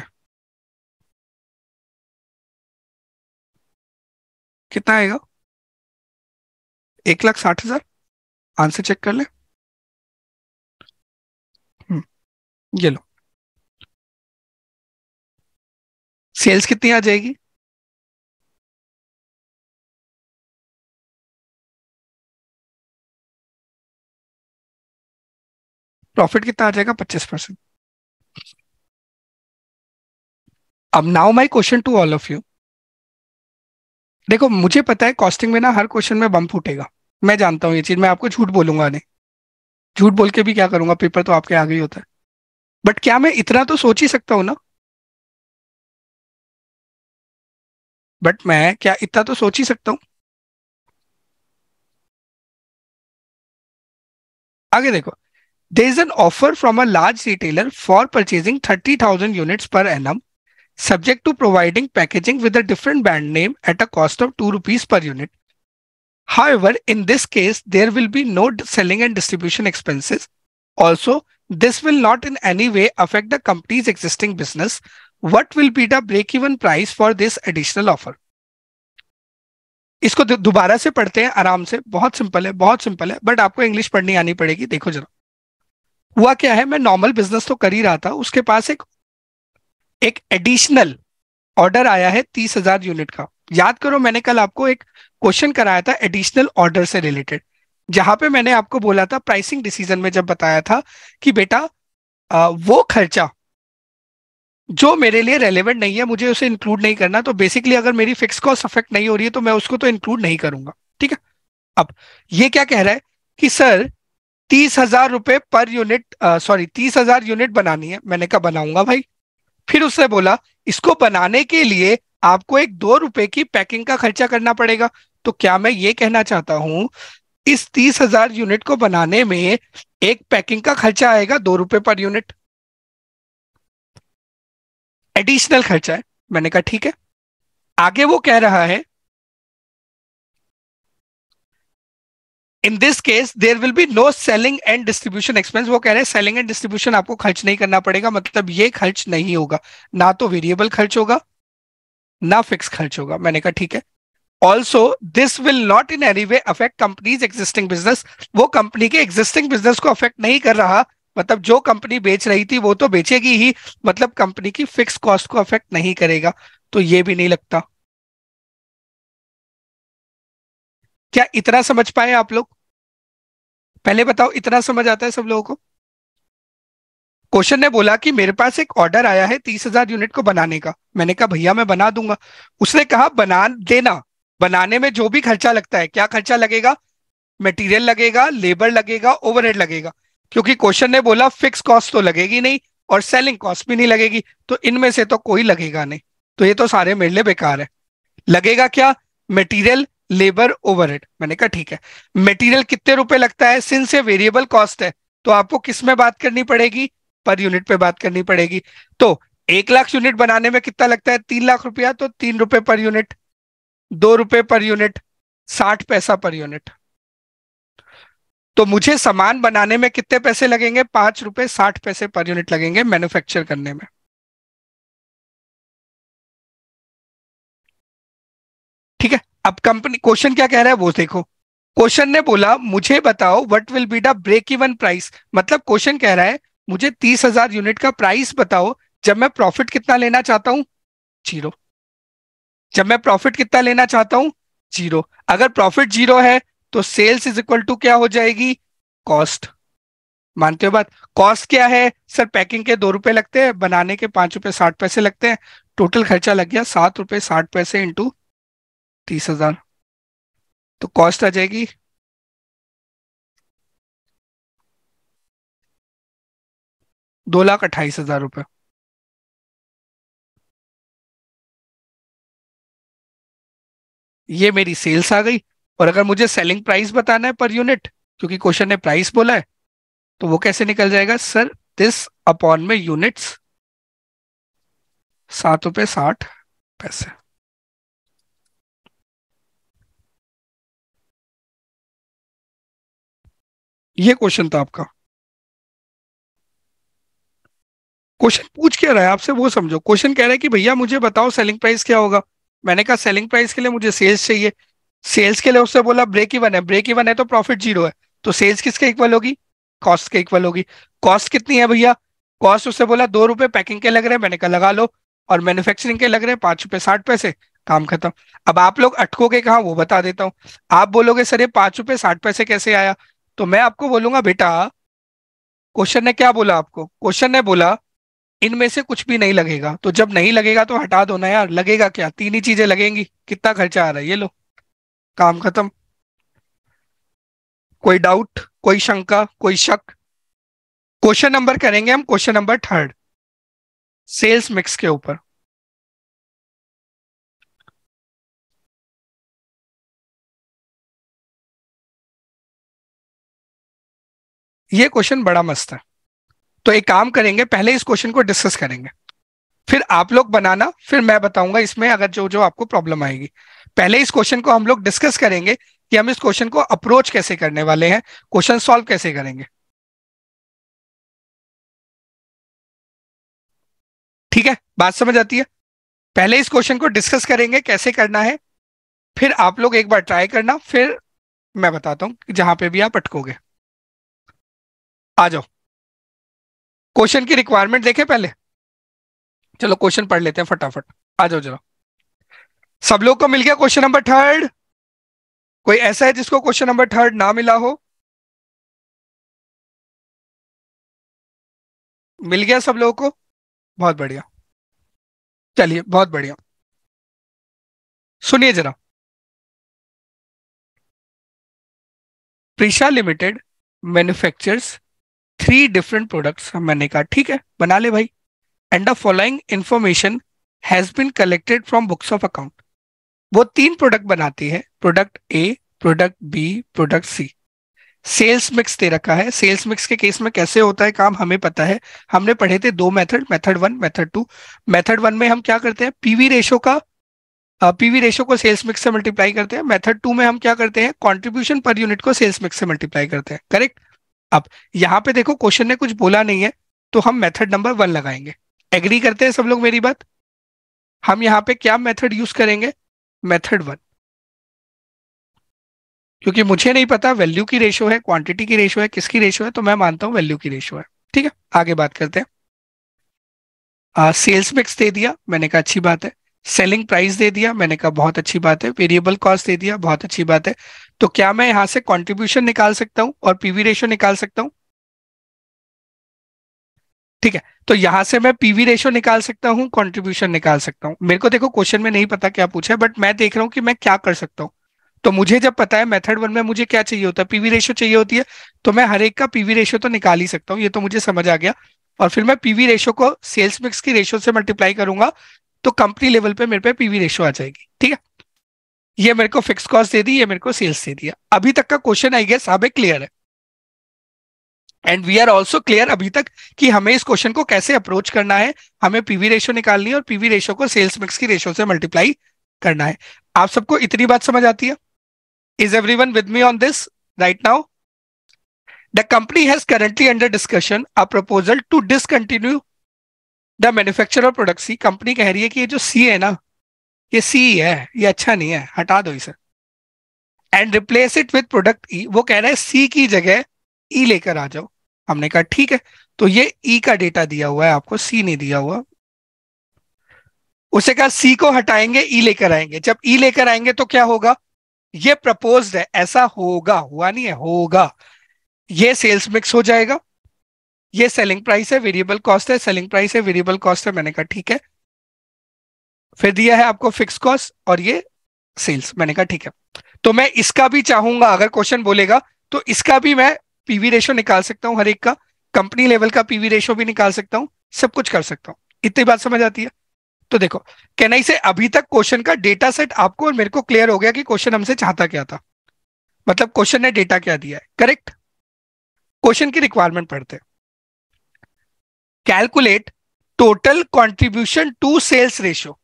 कितना आएगा एक लाख साठ हजार आंसर चेक कर ले हम्म, ये लो सेल्स कितनी आ जाएगी प्रॉफिट कितना आ जाएगा पच्चीस परसेंट अब now my question to all of you देखो मुझे पता है कॉस्टिंग में ना हर क्वेश्चन में बम फूटेगा मैं जानता हूं ये चीज मैं आपको झूठ बोलूंगा नहीं झूठ बोल के भी क्या करूंगा पेपर तो आपके आगे ही होता है बट क्या मैं इतना तो सोच ही सकता हूं ना बट मैं क्या इतना तो सोच ही सकता हूं आगे देखो there is an offer from a large retailer for purchasing thirty thousand units per annum subject to providing packaging with a different brand name at a cost of 2 rupees per unit. However, in this case, there will be no selling and distribution expenses. Also, this will not in any way affect the company's existing business. What will be the break-even price for this additional offer? इसको दोबारा से पढ़ते हैं आराम से बहुत सिंपल है बहुत सिंपल है बट आपको इंग्लिश पढ़नी आनी पड़ेगी देखो जरा हुआ क्या है मैं नॉर्मल बिजनेस तो कर ही रहा था उसके पास एक एक एडिशनल ऑर्डर आया है तीस हजार यूनिट का याद करो मैंने कल आपको एक क्वेश्चन कराया था एडिशनल ऑर्डर से रिलेटेड जहां पे मैंने आपको बोला था प्राइसिंग डिसीजन में जब बताया था कि बेटा आ, वो खर्चा जो मेरे लिए रेलेवेंट नहीं है मुझे उसे इंक्लूड नहीं करना तो बेसिकली अगर मेरी फिक्स कॉस्ट अफेक्ट नहीं हो रही है तो मैं उसको तो इंक्लूड नहीं करूंगा ठीक है अब ये क्या कह रहा है कि सर तीस हजार रुपए पर यूनिट सॉरी तीस हजार यूनिट बनानी है मैंने कहा बनाऊंगा भाई फिर उसने बोला इसको बनाने के लिए आपको एक दो रुपए की पैकिंग का खर्चा करना पड़ेगा तो क्या मैं ये कहना चाहता हूं इस तीस हजार यूनिट को बनाने में एक पैकिंग का खर्चा आएगा दो रुपए पर यूनिट एडिशनल खर्चा है मैंने कहा ठीक है आगे वो कह रहा है in this case there will be no selling and distribution expense वो कह रहे हैं सेलिंग एंड डिस्ट्रीब्यूशन आपको खर्च नहीं करना पड़ेगा मतलब ये खर्च नहीं होगा ना तो वेरिएबल खर्च होगा ना फिक्स खर्च होगा मैंने कहा ठीक है also this will not in any way affect company's existing business वो कंपनी के एग्जिस्टिंग बिजनेस को अफेक्ट नहीं कर रहा मतलब जो कंपनी बेच रही थी वो तो बेचेगी ही मतलब कंपनी की फिक्स कॉस्ट को अफेक्ट नहीं करेगा तो ये भी नहीं लगता क्या इतना समझ पाए आप लोग पहले बताओ इतना समझ आता है सब लोगों को क्वेश्चन ने बोला कि मेरे पास एक ऑर्डर आया है तीस हजार यूनिट को बनाने का मैंने कहा भैया मैं बना दूंगा उसने कहा बना देना बनाने में जो भी खर्चा लगता है क्या खर्चा लगेगा मटेरियल लगेगा लेबर लगेगा ओवरहेड लगेगा क्योंकि क्वेश्चन ने बोला फिक्स कॉस्ट तो लगेगी नहीं और सेलिंग कॉस्ट भी नहीं लगेगी तो इनमें से तो कोई लगेगा नहीं तो ये तो सारे मेरे लिए बेकार है लगेगा क्या मटेरियल लेबर ओवरहेड मैंने कहा ठीक है मटेरियल कितने रुपए लगता है सिंस ये वेरिएबल कॉस्ट है तो आपको किस में बात करनी पड़ेगी पर यूनिट पे बात करनी पड़ेगी तो एक लाख यूनिट बनाने में कितना लगता है तीन लाख रुपया तो तीन रुपए पर यूनिट दो रुपए पर यूनिट साठ पैसा पर यूनिट तो मुझे सामान बनाने में कितने पैसे लगेंगे पांच रुपए साठ पैसे पर यूनिट लगेंगे मैन्युफैक्चर करने में अब कंपनी क्वेश्चन क्या कह रहा है वो देखो क्वेश्चन ने बोला मुझे बताओ what will be the break even price मतलब क्वेश्चन कह रहा है मुझे तीस हजार यूनिट का प्राइस बताओ जब मैं प्रॉफिट कितना लेना चाहता हूं जीरो जब मैं प्रॉफिट कितना लेना चाहता हूं जीरो अगर प्रॉफिट जीरो है तो सेल्स इज इक्वल टू क्या हो जाएगी कॉस्ट मानते हो बात कॉस्ट क्या है सर पैकिंग के दो रुपए लगते हैं बनाने के पांच रुपए साठ पैसे लगते हैं टोटल खर्चा लग गया सात रुपए साठ पैसे इंटू तीस हजार तो कॉस्ट आ जाएगी दो लाख अट्ठाईस हजार रुपये ये मेरी सेल्स आ गई और अगर मुझे सेलिंग प्राइस बताना है पर यूनिट क्योंकि क्वेश्चन ने प्राइस बोला है तो वो कैसे निकल जाएगा सर दिस अपॉन में यूनिट्स सात रुपये साठ पैसे ये क्वेश्चन था आपका क्वेश्चन पूछ क्या रहा है आपसे वो समझो क्वेश्चन कह रहा है कि भैया मुझे बताओ सेलिंग प्राइस क्या होगा मैंने कहा सेलिंग प्राइस के लिए मुझे सेल्स चाहिए सेल्स के लिए उससे बोला ब्रेक इवन है ब्रेक इवन है तो प्रॉफिट जीरो है तो सेल्स किसके इक्वल होगी कॉस्ट के इक्वल होगी कॉस्ट कितनी है भैया कॉस्ट उससे बोला दो रुपए पैकिंग के लग रहे हैं मैंने कहा लगा लो और मैन्युफैक्चरिंग के लग रहे हैं पांच रुपए साठ पैसे काम खत्म अब आप लोग अटकोगे कहा वो बता देता हूँ आप बोलोगे सर ये पांच रुपए साठ पैसे कैसे आया तो मैं आपको बोलूंगा बेटा क्वेश्चन ने क्या बोला आपको क्वेश्चन ने बोला इनमें से कुछ भी नहीं लगेगा तो जब नहीं लगेगा तो हटा दो ना यार लगेगा क्या तीन ही चीजें लगेंगी कितना खर्चा आ रहा है ये लो काम खत्म कोई डाउट कोई शंका कोई शक क्वेश्चन नंबर करेंगे हम question number third sales mix के ऊपर ये क्वेश्चन बड़ा मस्त है तो एक काम करेंगे पहले इस क्वेश्चन को डिस्कस करेंगे फिर आप लोग बनाना फिर मैं बताऊंगा इसमें अगर जो जो आपको प्रॉब्लम आएगी पहले इस क्वेश्चन को हम लोग डिस्कस करेंगे कि हम इस क्वेश्चन को अप्रोच कैसे करने वाले हैं क्वेश्चन सॉल्व कैसे करेंगे ठीक है बात समझ आती है पहले इस क्वेश्चन को डिस्कस करेंगे कैसे करना है फिर आप लोग एक बार ट्राई करना फिर मैं बताता हूं जहां पे भी आप अटकोगे आ जाओ क्वेश्चन की रिक्वायरमेंट देखें पहले चलो क्वेश्चन पढ़ लेते हैं फटाफट आ जाओ जरा सब लोग को मिल गया क्वेश्चन नंबर थर्ड कोई ऐसा है जिसको क्वेश्चन नंबर थर्ड ना मिला हो मिल गया सब लोगों को बहुत बढ़िया चलिए बहुत बढ़िया सुनिए जरा Preesha limited manufactures three different products मैंने कहा ठीक है बना ले भाई and the following information has been collected from books of account वो तीन प्रोडक्ट बनाती है product A product B product C sales mix दे रखा है सेल्स मिक्स के केस में कैसे होता है काम हमें पता है हमने पढ़े थे दो method method one method two method one में हम क्या करते हैं पीवी रेशो का पीवी रेशो को सेल्स मिक्स से मल्टीप्लाई करते हैं मेथड टू में हम क्या करते हैं कंट्रीब्यूशन पर यूनिट को सेल्स मिक्स से मल्टीप्लाई करते हैं करेक्ट अब यहाँ पे देखो क्वेश्चन ने कुछ बोला नहीं है तो हम मेथड नंबर वन लगाएंगे एग्री करते हैं सब लोग मेरी बात हम यहाँ पे क्या मेथड यूज करेंगे मेथड वन क्योंकि मुझे नहीं पता वैल्यू की रेशो है क्वांटिटी की रेशो है किसकी रेशो है तो मैं मानता हूँ वैल्यू की रेशो है ठीक है आगे बात करते हैं आ, सेल्स मिक्स दे दिया मैंने कहा अच्छी बात है सेलिंग प्राइस दे दिया मैंने कहा बहुत अच्छी बात है वेरिएबल कॉस्ट दे दिया बहुत अच्छी बात है तो क्या मैं यहां से कंट्रीब्यूशन निकाल सकता हूं और पीवी रेशो निकाल सकता हूं ठीक है तो यहां से मैं पीवी रेशो निकाल सकता हूं कंट्रीब्यूशन निकाल सकता हूं मेरे को देखो क्वेश्चन में नहीं पता क्या पूछा है बट मैं देख रहा हूं कि मैं क्या कर सकता हूं तो मुझे जब पता है मेथड वन में मुझे क्या चाहिए होता है पीवी रेशो चाहिए होती है तो मैं हर एक का पीवी रेशो तो निकाल ही सकता हूँ ये तो मुझे समझ आ गया और फिर मैं पीवी रेशो को सेल्स मिक्स की रेशो से मल्टीप्लाई करूंगा तो कंपनी लेवल पे मेरे पे पीवी रेशो आ जाएगी ये मेरे को फिक्स कॉस्ट दे दी ये मेरे को सेल्स दे दिया अभी तक का क्वेश्चन आई गेस हमें क्लियर है and we are also clear अभी तक कि हमें इस क्वेश्चन को कैसे अप्रोच करना है हमें पीवी रेशो निकालनी है और पीवी रेशो को सेल्स मिक्स की रेशो से मल्टीप्लाई करना है आप सबको इतनी बात समझ आती है is everyone with me on this right now the company has currently under discussion a proposal to discontinue the manufacture of product C company कह रही है कि ये जो सी है ना ये सी है ये अच्छा नहीं है हटा दो इसे and replace it with product E वो कह रहा है सी की जगह ई e लेकर आ जाओ हमने कहा ठीक है तो ये ई e का डेटा दिया हुआ है आपको सी नहीं दिया हुआ उसे कहा सी को हटाएंगे ई e लेकर आएंगे जब ई e लेकर आएंगे तो क्या होगा ये प्रपोज है ऐसा होगा हुआ नहीं है होगा ये सेल्स मिक्स हो जाएगा ये सेलिंग प्राइस है वेरिएबल कॉस्ट है सेलिंग प्राइस है वेरिएबल कॉस्ट है मैंने कहा ठीक है फिर दिया है आपको फिक्स कॉस्ट और ये सेल्स मैंने कहा ठीक है तो मैं इसका भी चाहूंगा अगर क्वेश्चन बोलेगा तो इसका भी मैं पीवी रेशो निकाल सकता हूं हर एक का कंपनी लेवल का पीवी रेशो भी निकाल सकता हूं सब कुछ कर सकता हूं इतनी बात समझ आती है तो देखो कहना से अभी तक क्वेश्चन का डेटा सेट आपको और मेरे को क्लियर हो गया कि क्वेश्चन हमसे चाहता क्या था मतलब क्वेश्चन ने डेटा क्या दिया है करेक्ट क्वेश्चन की रिक्वायरमेंट पढ़ते हैं calculate total contribution to sales ratio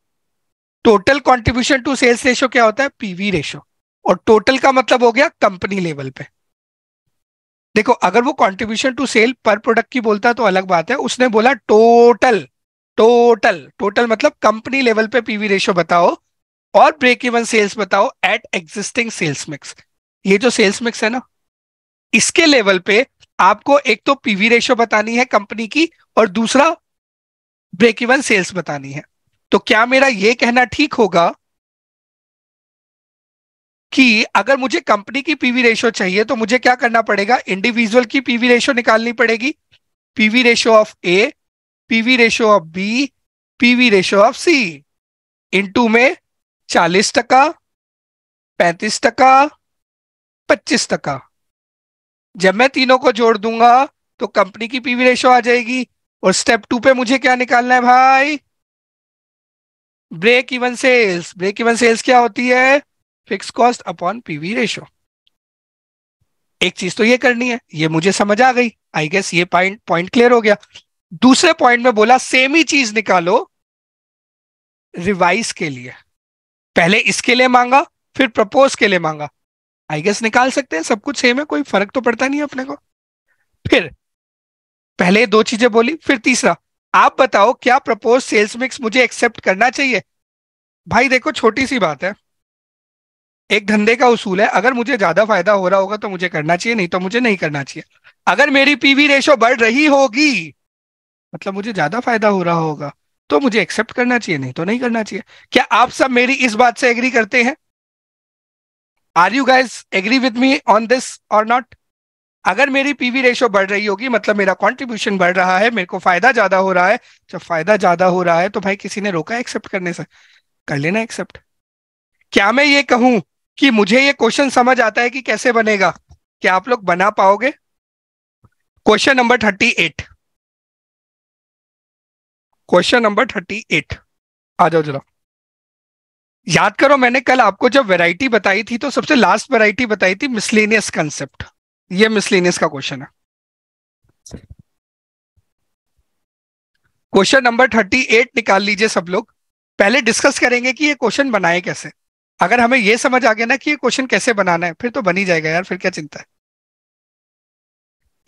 total contribution to sales ratio क्या होता है पीवी रेशियो और टोटल का मतलब हो गया कंपनी लेवल पे देखो अगर वो contribution to sale per product की बोलता है तो अलग बात है उसने बोला टोटल टोटल टोटल मतलब कंपनी लेवल पे पीवी रेशियो बताओ और ब्रेक इवन सेल्स बताओ एट एग्जिस्टिंग सेल्स मिक्स ये जो सेल्स मिक्स है ना इसके लेवल पे आपको एक तो पीवी रेशियो बतानी है कंपनी की और दूसरा ब्रेक इवन सेल्स बतानी है तो क्या मेरा यह कहना ठीक होगा कि अगर मुझे कंपनी की पीवी रेशो चाहिए तो मुझे क्या करना पड़ेगा इंडिविजुअल की पीवी रेशो निकालनी पड़ेगी PV ratio of A PV ratio of B PV ratio of C into में चालीस टका पैंतीस टका पच्चीस टका जब मैं तीनों को जोड़ दूंगा तो कंपनी की पीवी रेशो आ जाएगी और स्टेप टू पे मुझे क्या निकालना है भाई break even sales break even sales क्या होती है fix cost upon PV ratio एक चीज तो ये करनी है ये मुझे समझ आ गई आई गेस ये पॉइंट पॉइंट क्लियर हो गया दूसरे पॉइंट में बोला सेम ही चीज निकालो रिवाइज के लिए पहले इसके लिए मांगा फिर प्रपोज के लिए मांगा आई गेस निकाल सकते हैं सब कुछ सेम है कोई फर्क तो पड़ता नहीं है अपने को फिर पहले दो चीजें बोली फिर तीसरा आप बताओ क्या प्रपोज सेल्स मिक्स मुझे एक्सेप्ट करना चाहिए भाई देखो छोटी सी बात है एक धंधे का उसूल है अगर मुझे ज्यादा फायदा हो रहा होगा तो मुझे करना चाहिए नहीं तो मुझे नहीं करना चाहिए अगर मेरी पीवी रेशो बढ़ रही होगी मतलब मुझे ज्यादा फायदा हो रहा होगा तो मुझे एक्सेप्ट करना चाहिए नहीं तो नहीं करना चाहिए क्या आप सब मेरी इस बात से एग्री करते हैं are you guys agree with me on this और नॉट अगर मेरी पीवी रेशो बढ़ रही होगी मतलब मेरा कंट्रीब्यूशन बढ़ रहा है मेरे को फायदा ज्यादा हो रहा है जब फायदा ज्यादा हो रहा है तो भाई किसी ने रोका एक्सेप्ट करने से कर लेना एक्सेप्ट क्या मैं ये कहूं कि मुझे ये क्वेश्चन समझ आता है कि कैसे बनेगा क्या आप लोग बना पाओगे question number thirty eight question number thirty eight आ जाओ जरा याद करो मैंने कल आपको जब वैरायटी बताई थी तो सबसे लास्ट वैरायटी बताई थी मिसलेनियस कंसेप्ट ये मिसलिनियस का क्वेश्चन है क्वेश्चन नंबर थर्टी एट निकाल लीजिए सब लोग पहले डिस्कस करेंगे कि ये क्वेश्चन बनाए कैसे अगर हमें ये समझ आ गया ना कि ये क्वेश्चन कैसे बनाना है फिर तो बनी जाएगा यार फिर क्या चिंता है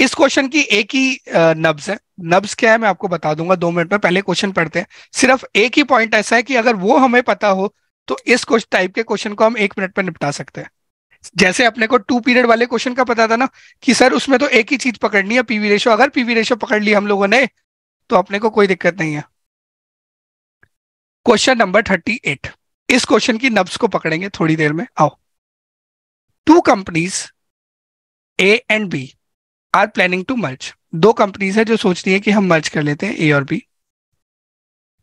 इस क्वेश्चन की एक ही नब्स है नब्स क्या है मैं आपको बता दूंगा दो मिनट में पहले क्वेश्चन पढ़ते हैं सिर्फ एक ही पॉइंट ऐसा है कि अगर वो हमें पता हो तो इस टाइप के क्वेश्चन को हम एक मिनट में निपटा सकते हैं जैसे अपने को टू पीरियड वाले क्वेश्चन का पता था ना कि सर उसमें तो एक ही चीज पकड़नी है पीवी रेशो अगर पीवी रेशो पकड़ ली हम लोगों ने तो अपने को कोई दिक्कत नहीं है क्वेश्चन नंबर थर्टी एट इस क्वेश्चन की नब्स को पकड़ेंगे थोड़ी देर में आओ two companies A and B are planning to merge दो कंपनीज है जो सोच रही है कि हम मर्ज कर लेते हैं ए और बी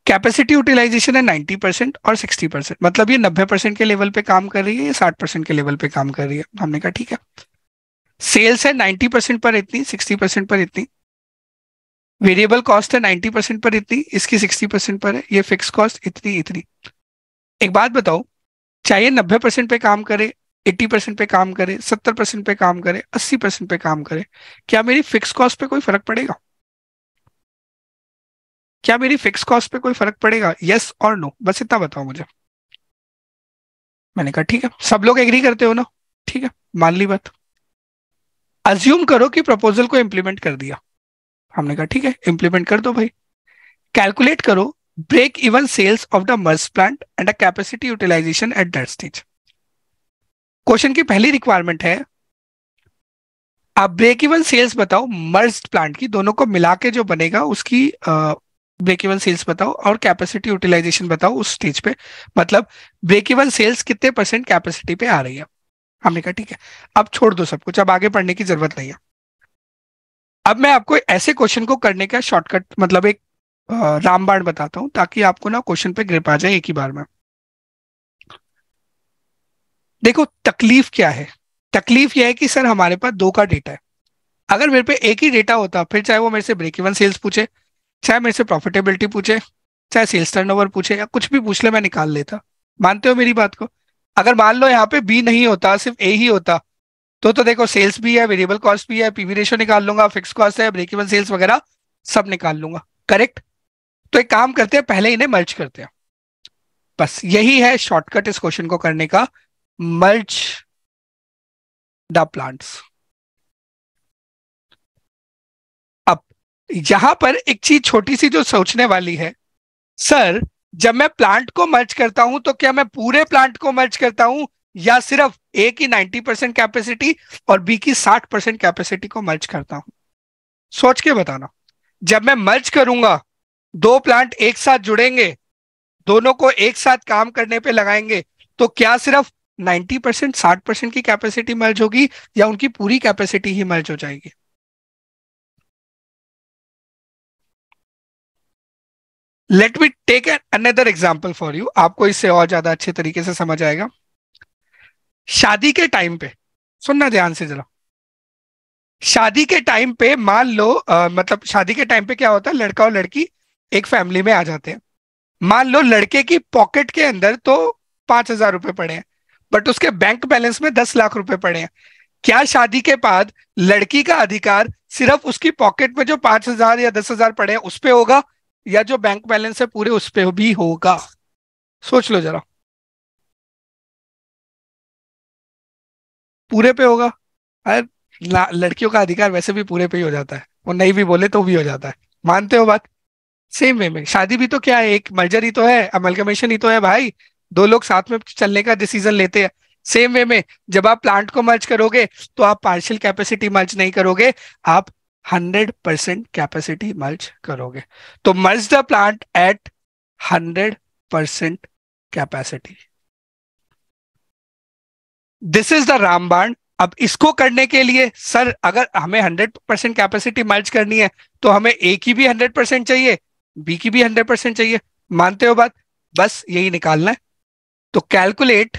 कैपेसिटी यूटिलाइजेशन है 90 परसेंट और 60 परसेंट मतलब ये 90 परसेंट के लेवल पे काम कर रही है ये 60 परसेंट के लेवल पे काम कर रही है हमने कहा ठीक है सेल्स है 90 परसेंट पर इतनी 60 परसेंट पर इतनी वेरिएबल कॉस्ट है 90 परसेंट पर इतनी इसकी 60 परसेंट पर है ये फिक्स कॉस्ट इतनी इतनी एक बात बताओ चाहे नब्बे परसेंट पे काम करे एट्टी परसेंट पे काम करे सत्तर परसेंट पे काम करे अस्सी परसेंट पे काम करे क्या मेरी फिक्स कॉस्ट पे कोई फर्क पड़ेगा क्या मेरी फिक्स कॉस्ट पे कोई फर्क पड़ेगा यस और नो बस इतना बताओ मुझे मैंने कहा ठीक है सब लोग एग्री करते हो ना ठीक है मान ली बात अज्यूम करो कि प्रपोजल को इम्प्लीमेंट कर दिया हमने कहा ठीक है इम्प्लीमेंट कर दो भाई कैलकुलेट करो break even sales of the merged plant and a capacity utilization at that stage question की पहली रिक्वायरमेंट है आप ब्रेक इवन सेल्स बताओ मर्ज प्लांट की दोनों को मिला के जो बनेगा उसकी ब्रेकेबल सेल्स बताओ और कैपेसिटी यूटिलाइजेशन बताओ उस स्टेज पे मतलब ब्रेकेबल सेल्स कितने परसेंट कैपेसिटी पे आ रही है हमने कहा ठीक है अब छोड़ दो सब कुछ अब आगे पढ़ने की जरूरत नहीं है अब मैं आपको ऐसे क्वेश्चन को करने का शॉर्टकट मतलब एक रामबाण बताता हूं ताकि आपको ना क्वेश्चन पे ग्रिप आ जाए एक ही बार में देखो तकलीफ क्या है तकलीफ यह है कि सर हमारे पास दो का डेटा है अगर मेरे पे एक ही डेटा होता फिर चाहे वो मेरे से ब्रेक इवन सेल्स पूछे चाहे मेरे से प्रॉफिटेबिलिटी पूछे चाहे सेल्स टर्नओवर पूछे या कुछ भी पूछ ले मैं निकाल लेता मानते हो मेरी बात को अगर मान लो यहाँ पे बी नहीं होता सिर्फ ए ही होता तो तो देखो सेल्स भी है वेरिएबल कॉस्ट भी है पीवी रेशियो निकाल लूंगा फिक्स कॉस्ट है ब्रेक इवन सेल्स वगैरह सब निकाल लूंगा करेक्ट तो एक काम करते हैं पहले इन्हें मर्ज करते हैं बस यही है शॉर्टकट इस क्वेश्चन को करने का मर्ज द प्लांट्स यहां पर एक चीज छोटी सी जो सोचने वाली है सर जब मैं प्लांट को मर्ज करता हूं तो क्या मैं पूरे प्लांट को मर्ज करता हूं या सिर्फ ए की 90 परसेंट कैपेसिटी और बी की 60 परसेंट कैपेसिटी को मर्ज करता हूं सोच के बताना जब मैं मर्ज करूंगा दो प्लांट एक साथ जुड़ेंगे दोनों को एक साथ काम करने पे लगाएंगे तो क्या सिर्फ 90 परसेंट साठ परसेंट की कैपेसिटी मर्ज होगी या उनकी पूरी कैपेसिटी ही मर्ज हो जाएगी let me take another example for you आपको इससे और ज्यादा अच्छे तरीके से समझ आएगा शादी के टाइम पे सुनना ध्यान से जरा शादी के टाइम पे मान लो आ, मतलब शादी के टाइम पे क्या होता है लड़का और लड़की एक फैमिली में आ जाते हैं मान लो लड़के की पॉकेट के अंदर तो पांच हजार रुपए पड़े हैं बट उसके बैंक बैलेंस में दस लाख रुपए पड़े हैं क्या शादी के बाद लड़की का अधिकार सिर्फ उसकी पॉकेट में जो पांच हजार या दस हजार पड़े हैं उस पर होगा या जो बैंक बैलेंस है पूरे उस पर भी होगा सोच लो जरा पूरे पे होगा अरे लड़कियों का अधिकार वैसे भी पूरे पे ही हो जाता है वो नहीं भी बोले तो भी हो जाता है मानते हो बात सेम वे में शादी भी तो क्या है एक मर्जर ही तो है अमलकमेशन ही तो है भाई दो लोग साथ में चलने का डिसीजन लेते हैं सेम वे में जब आप प्लांट को मर्ज करोगे तो आप पार्शियल कैपेसिटी मर्ज नहीं करोगे आप हंड्रेड परसेंट कैपेसिटी मर्ज करोगे तो merge the plant at hundred percent capacity this is the रामबाण अब इसको करने के लिए सर अगर हमें हंड्रेड परसेंट कैपेसिटी मर्ज करनी है तो हमें ए की भी हंड्रेड परसेंट चाहिए बी की भी हंड्रेड परसेंट चाहिए मानते हो बात बस यही निकालना है तो calculate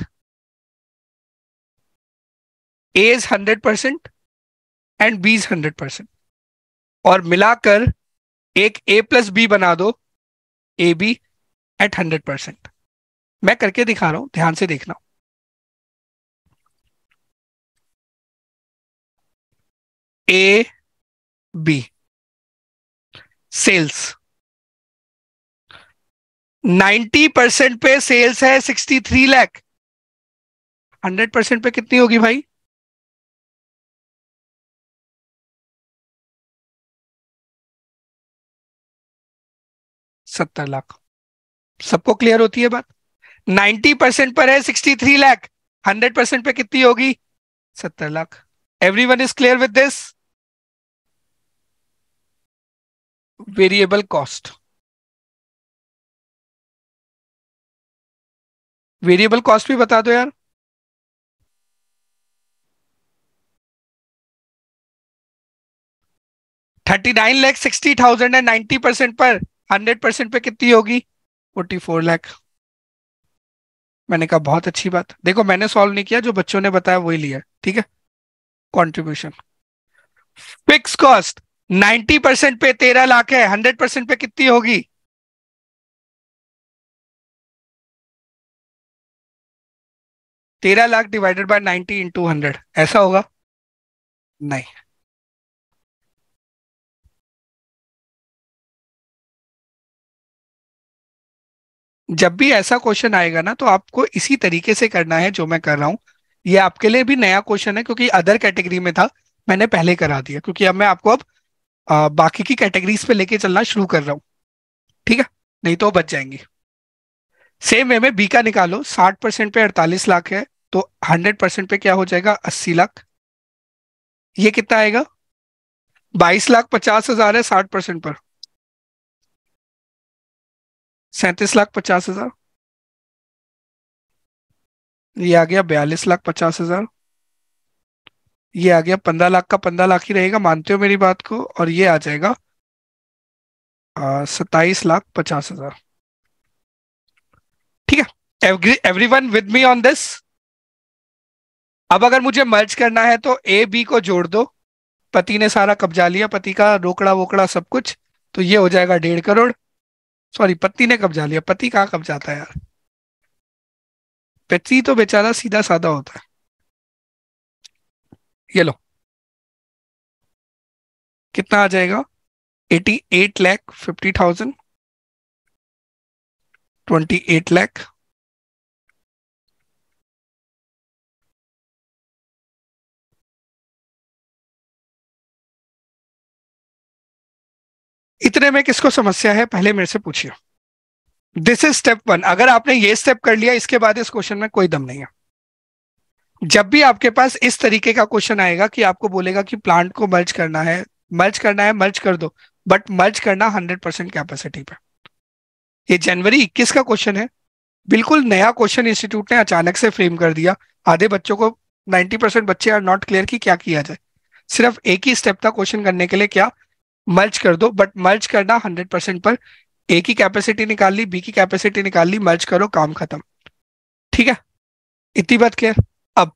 A is hundred percent and B is hundred percent और मिलाकर एक ए प्लस बी बना दो A B at hundred percent मैं करके दिखा रहा हूं ध्यान से देखना ए बी सेल्स 90 परसेंट पे सेल्स है 63 लाख 100 परसेंट पे कितनी होगी भाई सत्तर लाख सबको क्लियर होती है बात नाइन्टी परसेंट पर है sixty three lakh hundred percent पे कितनी होगी सत्तर lakh every one is clear with this variable cost variable cost भी बता दो यार thirty nine lakh sixty thousand and ninety percent पर हंड्रेड परसेंट पे कितनी होगी फोर्टी फोर लैख मैंने कहा बहुत अच्छी बात देखो मैंने सॉल्व नहीं किया जो बच्चों ने बताया वही लिया ठीक है contribution fix cost ninety percent पे तेरह लाख है हंड्रेड परसेंट पे कितनी होगी तेरह lakh divided by ninety into hundred ऐसा होगा नहीं जब भी ऐसा क्वेश्चन आएगा ना तो आपको इसी तरीके से करना है जो मैं कर रहा हूँ ये आपके लिए भी नया क्वेश्चन है क्योंकि अदर कैटेगरी में था मैंने पहले करा दिया क्योंकि अब मैं आपको अब आ, बाकी की कैटेगरीज पे लेके चलना शुरू कर रहा हूँ ठीक है नहीं तो बच जाएंगी सेम वे में बी का निकालो साठ परसेंट पे अड़तालीस लाख है तो हंड्रेड परसेंट पे क्या हो जाएगा अस्सी लाख ये कितना आएगा बाईस लाख पचास हजार है साठ परसेंट पर सैतीस लाख पचास हजार ये आ गया बयालीस लाख पचास हजार ये आ गया पंद्रह लाख का पंद्रह लाख ही रहेगा मानते हो मेरी बात को और ये आ जाएगा सताइस लाख पचास हजार ठीक है every everyone with me on this अब अगर मुझे मर्ज करना है तो ए बी को जोड़ दो पति ने सारा कब्जा लिया पति का रोकड़ा वोकड़ा सब कुछ तो ये हो जाएगा डेढ़ करोड़ सॉरी पत्नी ने कब्जा लिया पति कब जाता है यार पति तो बेचारा सीधा साधा होता है ये लो कितना आ जाएगा eighty eight lakh fifty thousand twenty eight lakh इतने में किसको समस्या है पहले मेरे से पूछिए दिस इज स्टेप वन अगर आपने ये स्टेप कर लिया इसके बाद इस क्वेश्चन में कोई दम नहीं है जब भी आपके पास इस तरीके का क्वेश्चन आएगा कि आपको बोलेगा कि प्लांट को मर्ज करना है मर्ज करना है मर्ज कर दो बट मर्ज करना हंड्रेड परसेंट कैपेसिटी पे ये जनवरी इक्कीस का क्वेश्चन है बिल्कुल नया क्वेश्चन इंस्टीट्यूट ने अचानक से फ्रेम कर दिया आधे बच्चों को 90 परसेंट बच्चे आर नॉट क्लियर कि क्या किया जाए सिर्फ एक ही स्टेप था क्वेश्चन करने के लिए क्या मर्ज कर दो बट मर्ज करना हंड्रेड परसेंट पर ए की कैपेसिटी निकाल ली बी की कैपेसिटी निकाल ली मर्ज करो काम खत्म ठीक है इतनी बात क्लियर अब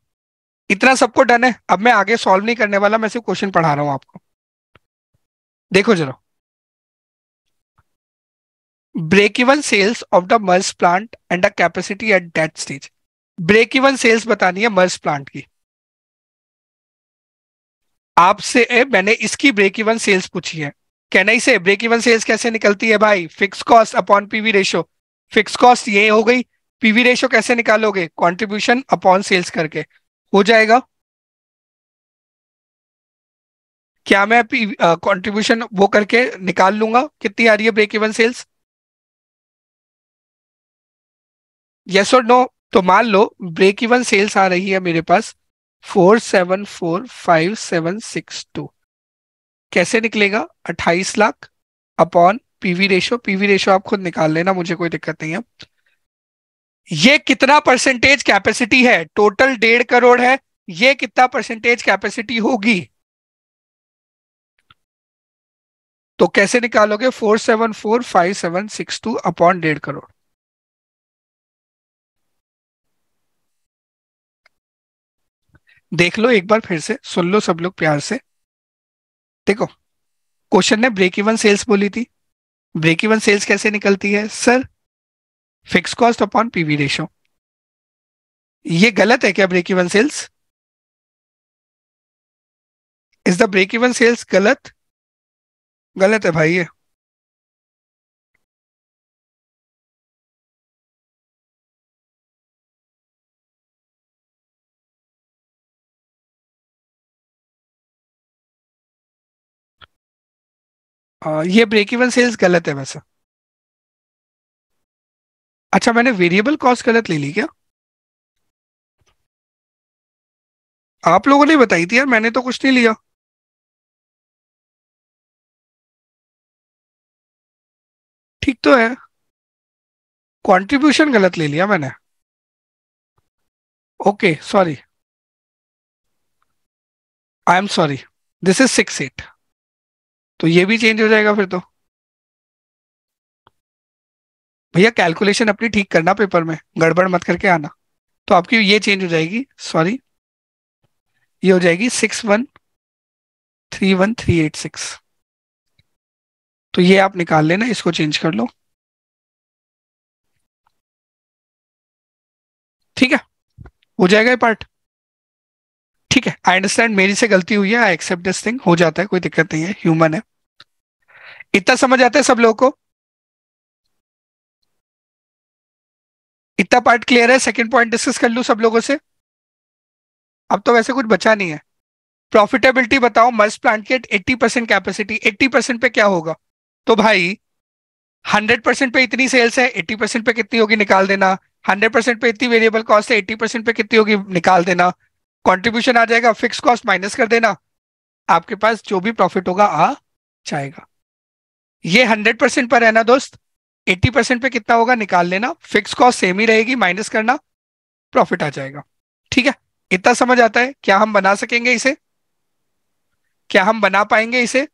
इतना सबको डन है अब मैं आगे सॉल्व नहीं करने वाला मैं सिर्फ क्वेश्चन पढ़ा रहा हूं आपको देखो जरा break even sales of the merged plant and the capacity at that stage break even sales बतानी है मर्स प्लांट की आपसे मैंने इसकी ब्रेक इवन सेल्स पूछी है कहना ही से ब्रेक इवन सेल्स कैसे निकलती है भाई fix cost upon PV ratio fix cost ये हो गई पीवी रेशो कैसे निकालोगे कॉन्ट्रीब्यूशन अपॉन सेल्स करके हो जाएगा क्या मैं कॉन्ट्रीब्यूशन वो करके निकाल लूंगा कितनी आ रही है ब्रेक इवन सेल्स यस और नो तो मान लो ब्रेक इवन सेल्स आ रही है मेरे पास four seven four five seven six two कैसे निकलेगा अट्ठाईस lakh upon PV ratio PV ratio आप खुद निकाल लेना मुझे कोई दिक्कत नहीं है ये कितना परसेंटेज कैपेसिटी है टोटल डेढ़ करोड़ है ये कितना परसेंटेज कैपेसिटी होगी तो कैसे निकालोगे four seven four five seven six two upon डेढ़ करोड़ देख लो एक बार फिर से सुन लो सब लोग प्यार से देखो क्वेश्चन ने ब्रेक इवन सेल्स बोली थी ब्रेक इवन सेल्स कैसे निकलती है sir fix cost upon PV ratio ये गलत है क्या break even sales is the break even sales गलत गलत है भाई ये ये ब्रेक इवन सेल्स गलत है वैसे अच्छा मैंने वेरिएबल कॉस्ट गलत ले ली क्या आप लोगों ने बताई थी यार मैंने तो कुछ नहीं लिया ठीक तो है कंट्रीब्यूशन गलत ले लिया मैंने okay sorry I am sorry this is six eight तो ये भी चेंज हो जाएगा फिर तो भैया कैलकुलेशन अपनी ठीक करना पेपर में गड़बड़ मत करके आना तो आपकी ये चेंज हो जाएगी सॉरी ये हो जाएगी six one three one three eight six तो ये आप निकाल लेना इसको चेंज कर लो ठीक है हो जाएगा ये पार्ट है आई अंडरस्टैंड मेरी से गलती हुई है आई एक्सेप्ट दिस थिंग हो जाता है कोई दिक्कत नहीं है ह्यूमन है इतना समझ आता है सब लोगों को इतना पार्ट क्लियर है सेकंड पॉइंट डिस्कस कर लू सब लोगों से अब तो वैसे कुछ बचा नहीं है प्रॉफिटेबिलिटी बताओ मर्स प्लांट की eighty percent capacity eighty percent पे क्या होगा तो भाई हंड्रेड परसेंट पे इतनी सेल्स है एट्टी परसेंट पे कितनी होगी निकाल देना हंड्रेड परसेंट पे इतनी वेरिएबल कॉस्ट है एट्टी परसेंट पे कितनी होगी निकाल देना कंट्रीब्यूशन आ जाएगा फिक्स कॉस्ट माइनस कर देना आपके पास जो भी प्रॉफिट होगा आ जाएगा ये हंड्रेड परसेंट पर है ना दोस्त एट्टी परसेंट पे कितना होगा निकाल लेना फिक्स कॉस्ट सेम ही रहेगी माइनस करना प्रॉफिट आ जाएगा ठीक है इतना समझ आता है क्या हम बना सकेंगे इसे क्या हम बना पाएंगे इसे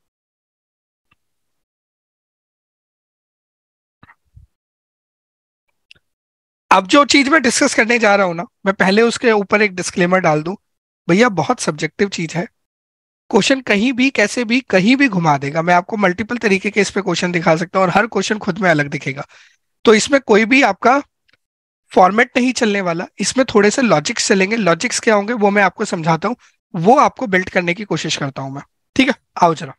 अब जो चीज मैं डिस्कस करने जा रहा हूं ना मैं पहले उसके ऊपर एक डिस्क्लेमर डाल दूं भैया बहुत सब्जेक्टिव चीज है क्वेश्चन कहीं भी कैसे भी कहीं भी घुमा देगा मैं आपको मल्टीपल तरीके के इस पे क्वेश्चन दिखा सकता हूँ और हर क्वेश्चन खुद में अलग दिखेगा तो इसमें कोई भी आपका फॉर्मेट नहीं चलने वाला इसमें थोड़े से लॉजिक्स चलेंगे लॉजिक्स क्या होंगे वो मैं आपको समझाता हूँ वो आपको बिल्ड करने की कोशिश करता हूँ मैं ठीक है आओ जरा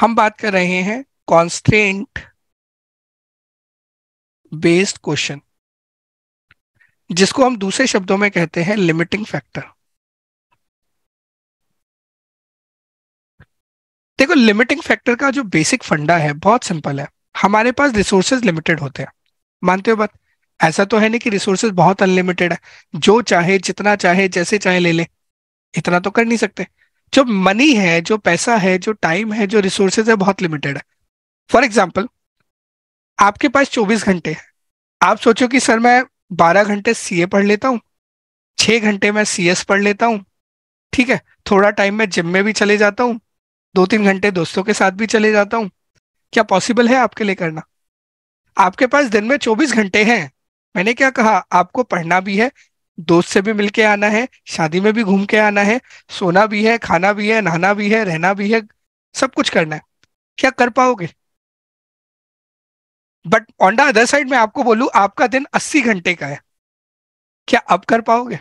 हम बात कर रहे हैं कॉन्स्टेंट बेस्ड क्वेश्चन जिसको हम दूसरे शब्दों में कहते हैं लिमिटिंग फैक्टर देखो लिमिटिंग फैक्टर का जो बेसिक फंडा है बहुत सिंपल है हमारे पास रिसोर्सेज लिमिटेड होते हैं मानते हो बात ऐसा तो है नहीं कि रिसोर्सेज बहुत अनलिमिटेड है जो चाहे जितना चाहे जैसे चाहे ले ले इतना तो कर नहीं सकते जो मनी है जो पैसा है जो टाइम है जो रिसोर्सेज है बहुत लिमिटेड है फॉर एग्जाम्पल आपके पास चौबीस घंटे हैं आप सोचो कि सर मैं बारह घंटे सी पढ़ लेता हूँ छः घंटे मैं सी पढ़ लेता हूँ ठीक है थोड़ा टाइम मैं जिम में भी चले जाता हूँ दो तीन घंटे दोस्तों के साथ भी चले जाता हूँ क्या पॉसिबल है आपके लिए करना आपके पास दिन में चौबीस घंटे हैं मैंने क्या कहा आपको पढ़ना भी है दोस्त से भी मिलके आना है शादी में भी घूम के आना है सोना भी है खाना भी है नहाना भी है रहना भी है सब कुछ करना है क्या कर पाओगे but on the other side मैं आपको बोलूं आपका दिन 80 घंटे का है क्या अब कर पाओगे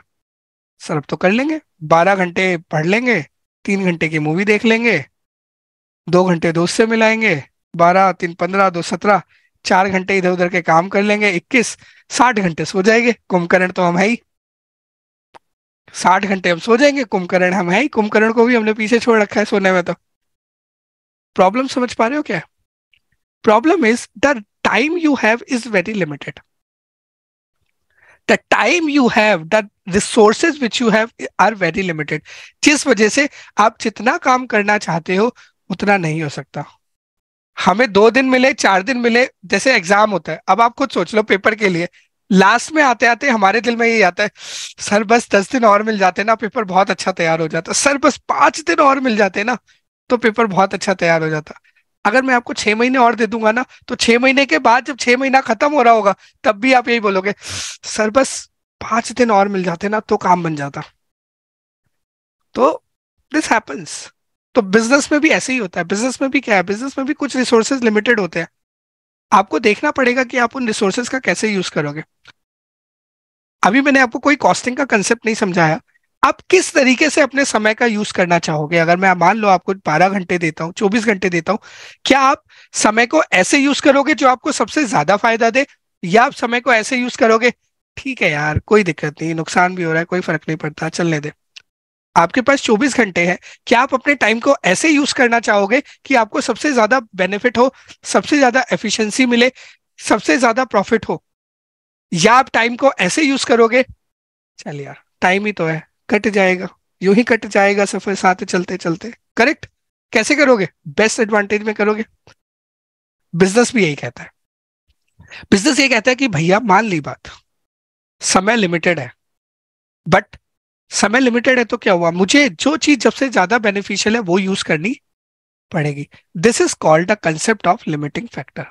सर अब तो कर लेंगे 12 घंटे पढ़ लेंगे तीन घंटे की मूवी देख लेंगे दो घंटे दोस्त से मिलाएंगे बारह तीन पंद्रह दो सत्रह चार घंटे इधर उधर के काम कर लेंगे इक्कीस साठ घंटे सो जाएंगे कुंभकर्ण तो हम है ही साठ घंटे हम सो जाएंगे कुंभकर्ण हम है ही कुंभकर्ण को भी हमने पीछे छोड़ रखा है सोने में तो प्रॉब्लम समझ पा रहे हो क्या problem is the time you have is very limited the time you have the resources which you have are very limited जिस वजह से आप जितना काम करना चाहते हो उतना नहीं हो सकता हमें दो दिन मिले चार दिन मिले जैसे एग्जाम होता है अब आप खुद सोच लो पेपर के लिए लास्ट में आते आते हमारे दिल में ये आता है सर बस दस दिन और मिल जाते ना पेपर बहुत अच्छा तैयार हो जाता सर बस पांच दिन और मिल जाते ना तो पेपर बहुत अच्छा तैयार हो जाता अगर मैं आपको छह महीने और दे दूंगा ना तो छह महीने के बाद जब छह महीना खत्म हो रहा होगा तब भी आप यही बोलोगे सर बस पांच दिन और मिल जाते ना तो काम बन जाता तो दिस हैपन्स तो बिजनेस में भी ऐसे ही होता है बिजनेस में भी क्या है बिजनेस में भी कुछ रिसोर्सेज लिमिटेड होते हैं आपको देखना पड़ेगा कि आप उन रिसोर्सेज का कैसे यूज करोगे अभी मैंने आपको कोई कॉस्टिंग का कंसेप्ट नहीं समझाया आप किस तरीके से अपने समय का यूज करना चाहोगे अगर मैं मान लो आपको 12 घंटे देता हूँ 24 घंटे देता हूँ क्या आप समय को ऐसे यूज करोगे जो आपको सबसे ज्यादा फायदा दे या आप समय को ऐसे यूज करोगे ठीक है यार कोई दिक्कत नहीं नुकसान भी हो रहा है कोई फर्क नहीं पड़ता चलने दे आपके पास 24 घंटे हैं क्या आप अपने टाइम को ऐसे यूज करना चाहोगे कि आपको सबसे ज्यादा बेनिफिट हो सबसे ज्यादा एफिशिएंसी मिले सबसे ज्यादा प्रॉफिट हो या आप टाइम को ऐसे यूज करोगे चल यार टाइम ही तो है कट जाएगा यू ही कट जाएगा सफर साथ चलते चलते करेक्ट कैसे करोगे बेस्ट एडवांटेज में करोगे बिजनेस भी यही कहता है बिजनेस ये कहता है कि भैया मान ली बात समय लिमिटेड है बट समय लिमिटेड है तो क्या हुआ मुझे जो चीज जब से ज्यादा बेनिफिशियल है वो यूज करनी पड़ेगी this is called concept of limiting factor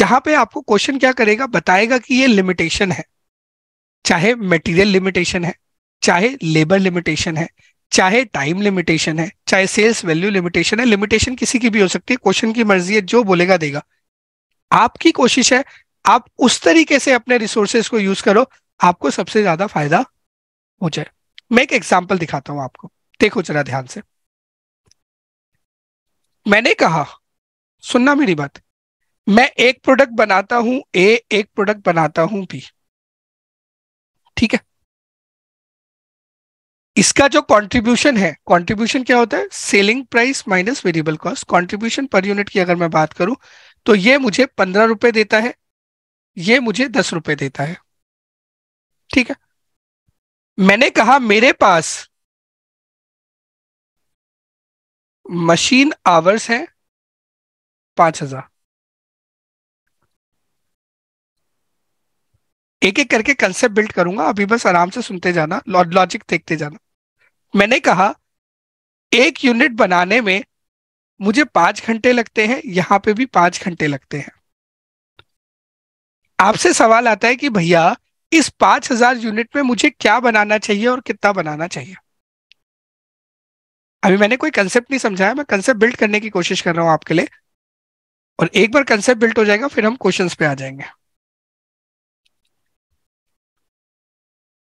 जहां पे आपको क्वेश्चन क्या करेगा बताएगा कि ये लिमिटेशन है चाहे मटेरियल लिमिटेशन है चाहे लेबर लिमिटेशन है चाहे टाइम लिमिटेशन है चाहे सेल्स वैल्यू लिमिटेशन है लिमिटेशन किसी की भी हो सकती है क्वेश्चन की मर्जी है जो बोलेगा देगा आपकी कोशिश है आप उस तरीके से अपने रिसोर्सेस को यूज करो आपको सबसे ज्यादा फायदा हो जाए मैं एक एग्जाम्पल दिखाता हूं आपको देखो जरा ध्यान से मैंने कहा सुनना मेरी बात मैं एक प्रोडक्ट बनाता हूं ए एक प्रोडक्ट बनाता हूं बी ठीक है इसका जो कंट्रीब्यूशन है कंट्रीब्यूशन क्या होता है selling price minus variable cost contribution per unit की अगर मैं बात करूं तो ये मुझे पंद्रह रुपए देता है ये मुझे दस रुपए देता है ठीक है मैंने कहा मेरे पास मशीन आवर्स है पांच हजार एक एक करके कंसेप्ट बिल्ड करूंगा अभी बस आराम से सुनते जाना लॉजिक देखते जाना मैंने कहा एक यूनिट बनाने में मुझे पांच घंटे लगते हैं यहां पे भी पांच घंटे लगते हैं आपसे सवाल आता है कि भैया इस पांच हजार यूनिट में मुझे क्या बनाना चाहिए और कितना बनाना चाहिए अभी मैंने कोई कंसेप्ट नहीं समझाया मैं कंसेप्ट बिल्ड करने की कोशिश कर रहा हूं आपके लिए और एक बार कंसेप्ट बिल्ट हो जाएगा फिर हम क्वेश्चंस पे आ जाएंगे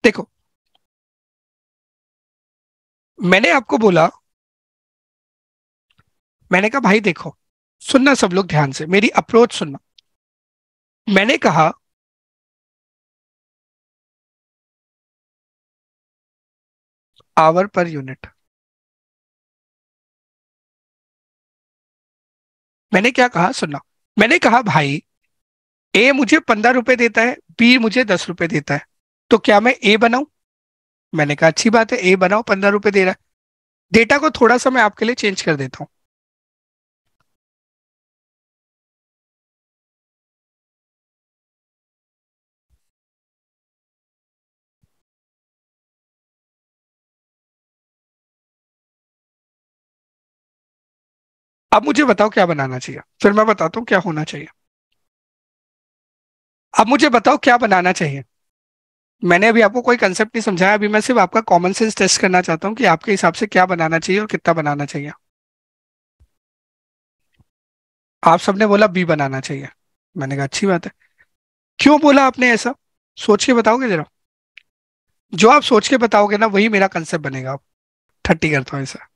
देखो मैंने आपको बोला मैंने कहा भाई देखो सुनना सब लोग ध्यान से मेरी अप्रोच सुनना मैंने कहा आवर पर यूनिट मैंने क्या कहा सुनना मैंने कहा भाई ए मुझे पंद्रह रुपए देता है बी मुझे दस रुपए देता है तो क्या मैं ए बनाऊ मैंने कहा अच्छी बात है ए बनाओ पंद्रह रुपए दे रहा है डेटा को थोड़ा सा मैं आपके लिए चेंज कर देता हूं अब मुझे बताओ क्या बनाना चाहिए फिर मैं बताता हूं क्या होना चाहिए अब मुझे बताओ क्या बनाना चाहिए मैंने अभी आपको कोई कंसेप्ट नहीं समझाया अभी मैं सिर्फ आपका कॉमन सेंस टेस्ट करना चाहता हूँ कि आपके हिसाब से क्या बनाना चाहिए और कितना बनाना चाहिए आप सबने बोला बी बनाना चाहिए मैंने कहा अच्छी बात है क्यों बोला आपने ऐसा सोच के बताओगे जरा जो आप सोच के बताओगे ना वही मेरा कंसेप्ट बनेगा आप थर्टी करता हूं ऐसा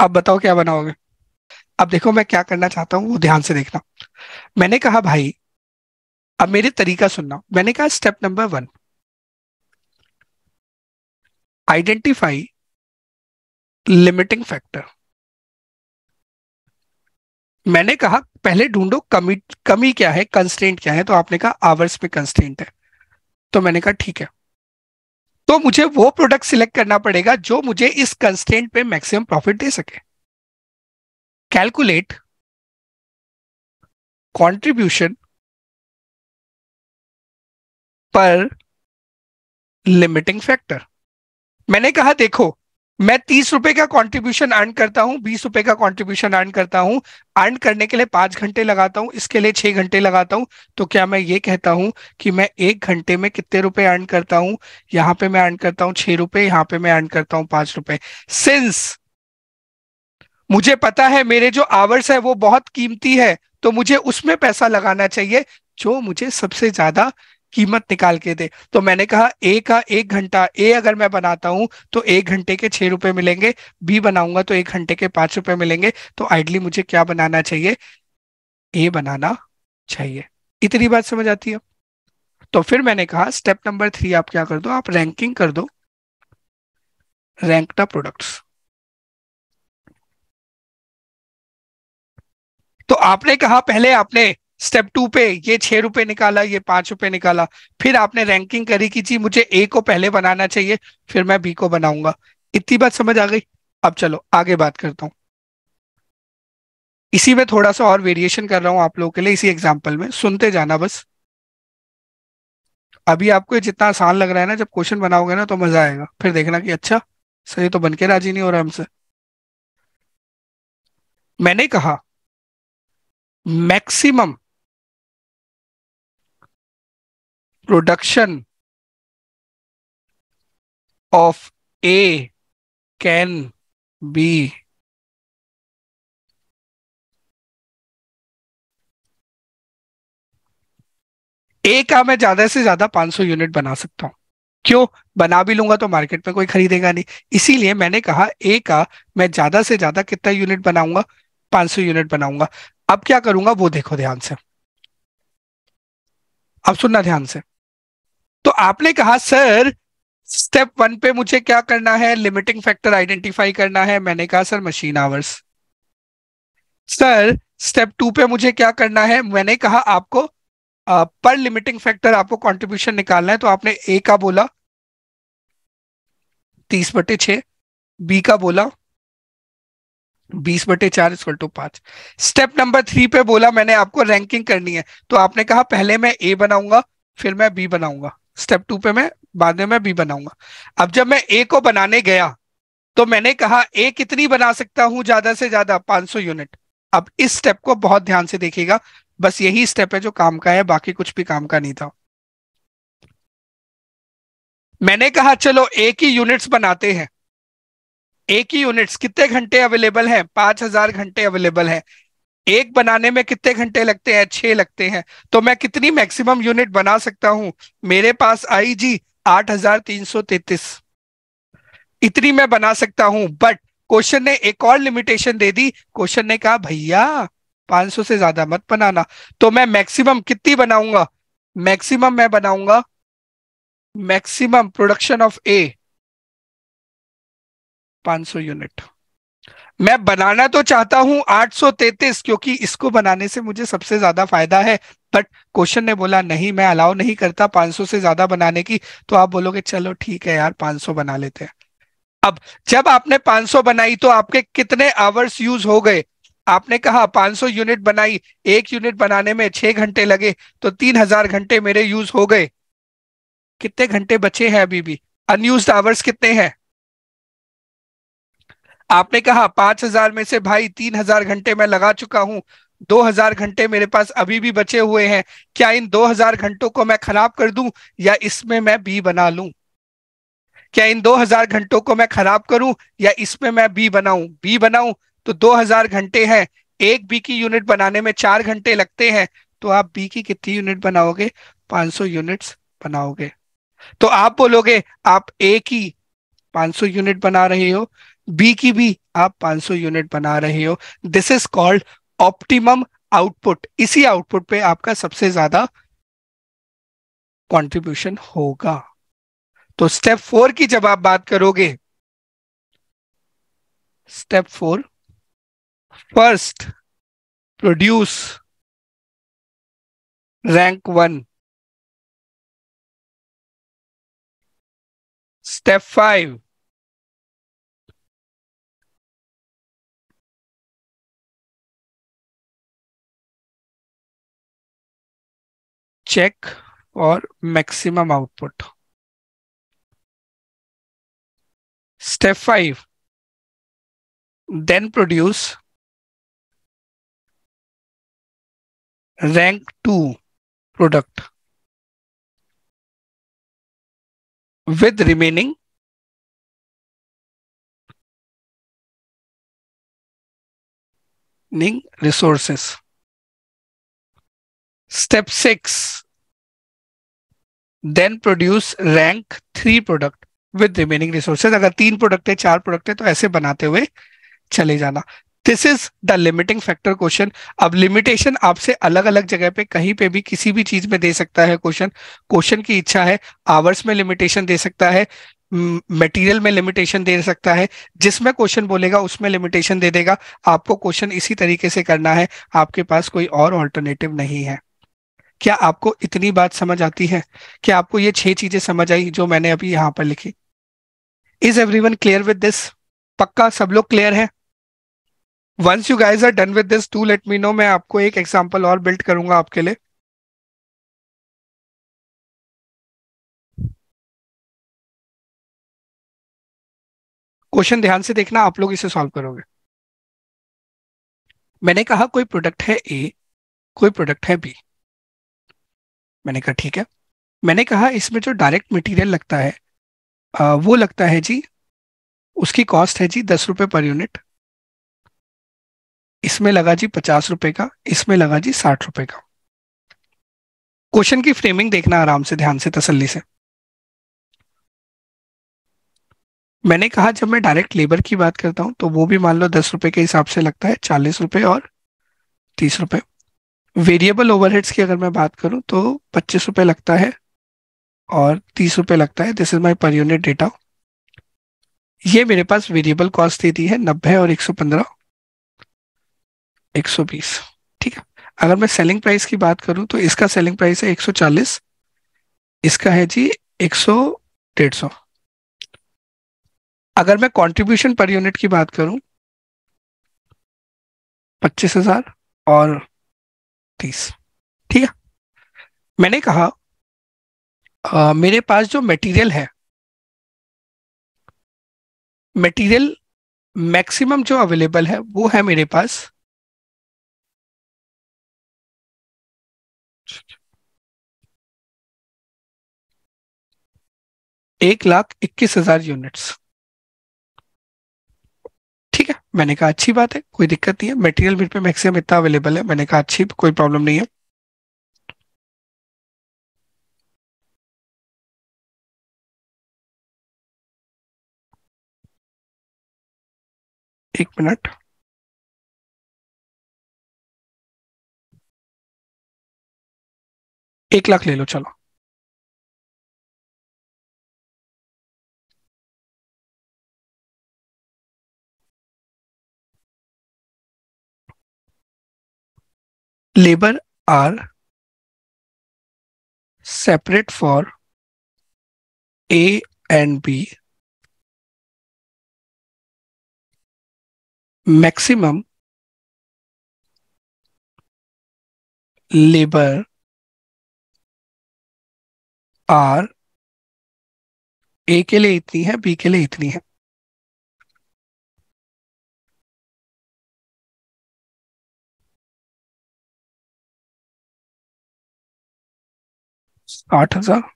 आप बताओ क्या बनाओगे अब देखो मैं क्या करना चाहता हूँ वो ध्यान से देखना मैंने कहा भाई अब मेरे तरीका सुनना मैंने कहा step number one identify limiting factor मैंने कहा पहले ढूंढो कमी कमी क्या है कंस्टेंट क्या है तो आपने कहा आवर्स पे कंस्टेंट है तो मैंने कहा ठीक है तो मुझे वो प्रोडक्ट सिलेक्ट करना पड़ेगा जो मुझे इस कंस्टेंट पे मैक्सिमम प्रॉफिट दे सके calculate contribution per limiting factor मैंने कहा देखो मैं तीस रुपए का कंट्रीब्यूशन अर्न करता हूं बीस रुपए का कंट्रीब्यूशन अर्न करता हूं अर्न करने के लिए पांच घंटे लगाता हूं इसके लिए छह घंटे लगाता हूं तो क्या मैं ये कहता हूं कि मैं एक घंटे में कितने रुपए अर्न करता हूं यहां पे मैं अर्न करता हूं छह रुपए यहां पे मैं अर्न करता हूं पांच रुपए सिंस मुझे पता है मेरे जो आवर्स है वो बहुत कीमती है तो मुझे उसमें पैसा लगाना चाहिए जो मुझे सबसे ज्यादा कीमत निकाल के दे तो मैंने कहा ए का एक घंटा ए अगर मैं बनाता हूं तो एक घंटे के छह रुपए मिलेंगे बी बनाऊंगा तो एक घंटे के पांच रुपए मिलेंगे तो आइडली मुझे क्या बनाना चाहिए ए बनाना चाहिए इतनी बात समझ आती है तो फिर मैंने कहा स्टेप नंबर थ्री आप क्या कर दो आप रैंकिंग कर दो रैंक प्रोडक्ट्स तो आपने कहा पहले आपने स्टेप टू पे ये छह रुपए निकाला ये पांच रुपए निकाला फिर आपने रैंकिंग करी कि जी मुझे ए को पहले बनाना चाहिए फिर मैं बी को बनाऊंगा इतनी बात समझ आ गई अब चलो आगे बात करता हूँ इसी में थोड़ा सा और वेरिएशन कर रहा हूं आप लोगों के लिए इसी एग्जाम्पल में सुनते जाना बस अभी आपको जितना आसान लग रहा है ना जब क्वेश्चन बनाओगे ना तो मजा आएगा फिर देखना कि अच्छा सही तो बन के राजी नहीं हो रहा हमसे मैंने कहा maximum production of A can be A का मैं ज्यादा से ज्यादा 500 यूनिट बना सकता हूं क्यों बना भी लूंगा तो मार्केट में कोई खरीदेगा नहीं इसीलिए मैंने कहा ए का मैं ज्यादा से ज्यादा कितना यूनिट बनाऊंगा 500 यूनिट बनाऊंगा अब क्या करूंगा वो देखो ध्यान से अब सुनना ध्यान से तो आपने कहा सर स्टेप वन पे मुझे क्या करना है लिमिटिंग फैक्टर आइडेंटिफाई करना है मैंने कहा sir machine hours sir step two पे मुझे क्या करना है मैंने कहा आपको पर लिमिटिंग फैक्टर आपको कंट्रीब्यूशन निकालना है तो आपने ए का बोला तीस बटे छ बी का बोला बीस बटे चार इक्वल टू पांच स्टेप नंबर थ्री पे बोला मैंने आपको रैंकिंग करनी है तो आपने कहा पहले मैं ए बनाऊंगा फिर मैं बी बनाऊंगा स्टेप टू पे मैं बाद में मैं बी बनाऊंगा अब जब मैं ए को बनाने गया तो मैंने कहा ए कितनी बना सकता हूं ज्यादा से ज्यादा 500 यूनिट अब इस स्टेप को बहुत ध्यान से देखिएगा बस यही स्टेप है जो काम का है बाकी कुछ भी काम का नहीं था मैंने कहा चलो ए की यूनिट्स बनाते हैं एक ही यूनिट्स कितने घंटे अवेलेबल हैं पांच हजार घंटे अवेलेबल हैं एक बनाने में कितने घंटे लगते हैं छह लगते हैं तो मैं कितनी मैक्सिमम यूनिट बना सकता हूं मेरे पास आई जी आठ हजार तीन सौ तैतीस इतनी मैं बना सकता हूं बट क्वेश्चन ने एक और लिमिटेशन दे दी क्वेश्चन ने कहा भैया 500 से ज्यादा मत बनाना तो मैं मैक्सिमम कितनी बनाऊंगा मैक्सिमम मैं बनाऊंगा maximum production of A 500 unit मैं बनाना तो चाहता हूं 833 क्योंकि इसको बनाने से मुझे सबसे ज्यादा फायदा है बट क्वेश्चन ने बोला नहीं मैं अलाउ नहीं करता 500 से ज्यादा बनाने की तो आप बोलोगे चलो ठीक है यार 500 बना लेते हैं अब जब आपने 500 बनाई तो आपके कितने आवर्स यूज हो गए आपने कहा 500 यूनिट बनाई एक यूनिट बनाने में छह घंटे लगे तो हजार घंटे मेरे यूज हो गए कितने घंटे बचे हैं अभी भी अनयूज आवर्स कितने हैं आपने कहा पांच हजार में से भाई तीन हजार घंटे मैं लगा चुका हूं दो हजार घंटे मेरे पास अभी भी बचे हुए हैं क्या इन दो हजार घंटों को मैं खराब कर दूं या इसमें मैं बी बना लूं क्या इन दो हजार घंटों को मैं खराब करूं या इसमें मैं बी बनाऊं बी बनाऊं तो दो हजार घंटे हैं एक बी की यूनिट बनाने में चार घंटे लगते हैं तो आप बी की कितनी यूनिट बनाओगे 500 यूनिट्स बनाओगे तो आप बोलोगे आप ए की 500 यूनिट बना रहे हो बी की भी आप 500 यूनिट बना रहे हो this is called optimum output इसी आउटपुट पे आपका सबसे ज्यादा कंट्रीब्यूशन होगा तो स्टेप फोर की जब आप बात करोगे step four first produce rank one step five check or maximum output. Step 5. Then produce rank 2 product with remaining resources. Step 6 then produce rank three product with remaining resources अगर तीन प्रोडक्ट है चार प्रोडक्ट है तो ऐसे बनाते हुए चले जाना this is the limiting factor question अब लिमिटेशन आपसे अलग अलग जगह पे कहीं पे भी किसी भी चीज में दे सकता है क्वेश्चन क्वेश्चन की इच्छा है आवर्स में लिमिटेशन दे सकता है मटेरियल में लिमिटेशन दे सकता है जिसमें क्वेश्चन बोलेगा उसमें लिमिटेशन दे देगा आपको क्वेश्चन इसी तरीके से करना है आपके पास कोई और ऑल्टरनेटिव नहीं है क्या आपको इतनी बात समझ आती है क्या आपको ये छह चीजें समझ आई जो मैंने अभी यहां पर लिखी is everyone clear with this पक्का सब लोग क्लियर है once you guys are done with this too let me know मैं आपको एक एग्जाम्पल और बिल्ड करूंगा आपके लिए क्वेश्चन ध्यान से देखना आप लोग इसे सॉल्व करोगे मैंने कहा कोई प्रोडक्ट है ए कोई प्रोडक्ट है बी मैंने कहा ठीक है मैंने कहा इसमें जो डायरेक्ट मटेरियल लगता है आ, वो लगता है जी उसकी कॉस्ट है जी दस रुपये पर यूनिट इसमें लगा जी पचास रुपये का इसमें लगा जी साठ रुपये का क्वेश्चन की फ्रेमिंग देखना आराम से ध्यान से तसल्ली से मैंने कहा जब मैं डायरेक्ट लेबर की बात करता हूं तो वो भी मान लो दस रुपए के हिसाब से लगता है चालीस रुपए और तीस रुपए वेरिएबल ओवरहेड्स की अगर मैं बात करूं तो पच्चीस रुपये लगता है और तीस रुपये लगता है this is my per unit data ये मेरे पास वेरिएबल कॉस्ट दे दी है नब्बे और एक सौ पंद्रह एक सौ बीस ठीक है अगर मैं सेलिंग प्राइस की बात करूं तो इसका सेलिंग प्राइस है एक सौ चालीस इसका है जी एक सौ डेढ़ सौ अगर मैं कंट्रीब्यूशन पर यूनिट की बात करूं पच्चीस हजार और तीस ठीक है मैंने कहा आ, मेरे पास जो मटेरियल है मटेरियल मैक्सिमम जो अवेलेबल है वो है मेरे पास एक लाख इक्कीस हजार यूनिट्स मैंने कहा अच्छी बात है कोई दिक्कत नहीं है मेटेरियल मेरे पे मैक्सिमम इतना अवेलेबल है मैंने कहा अच्छी कोई प्रॉब्लम नहीं है एक मिनट एक लाख ले लो चलो labor are separate for A and B. Maximum labor hour A के लिए इतनी है बी के लिए इतनी है आठ हजार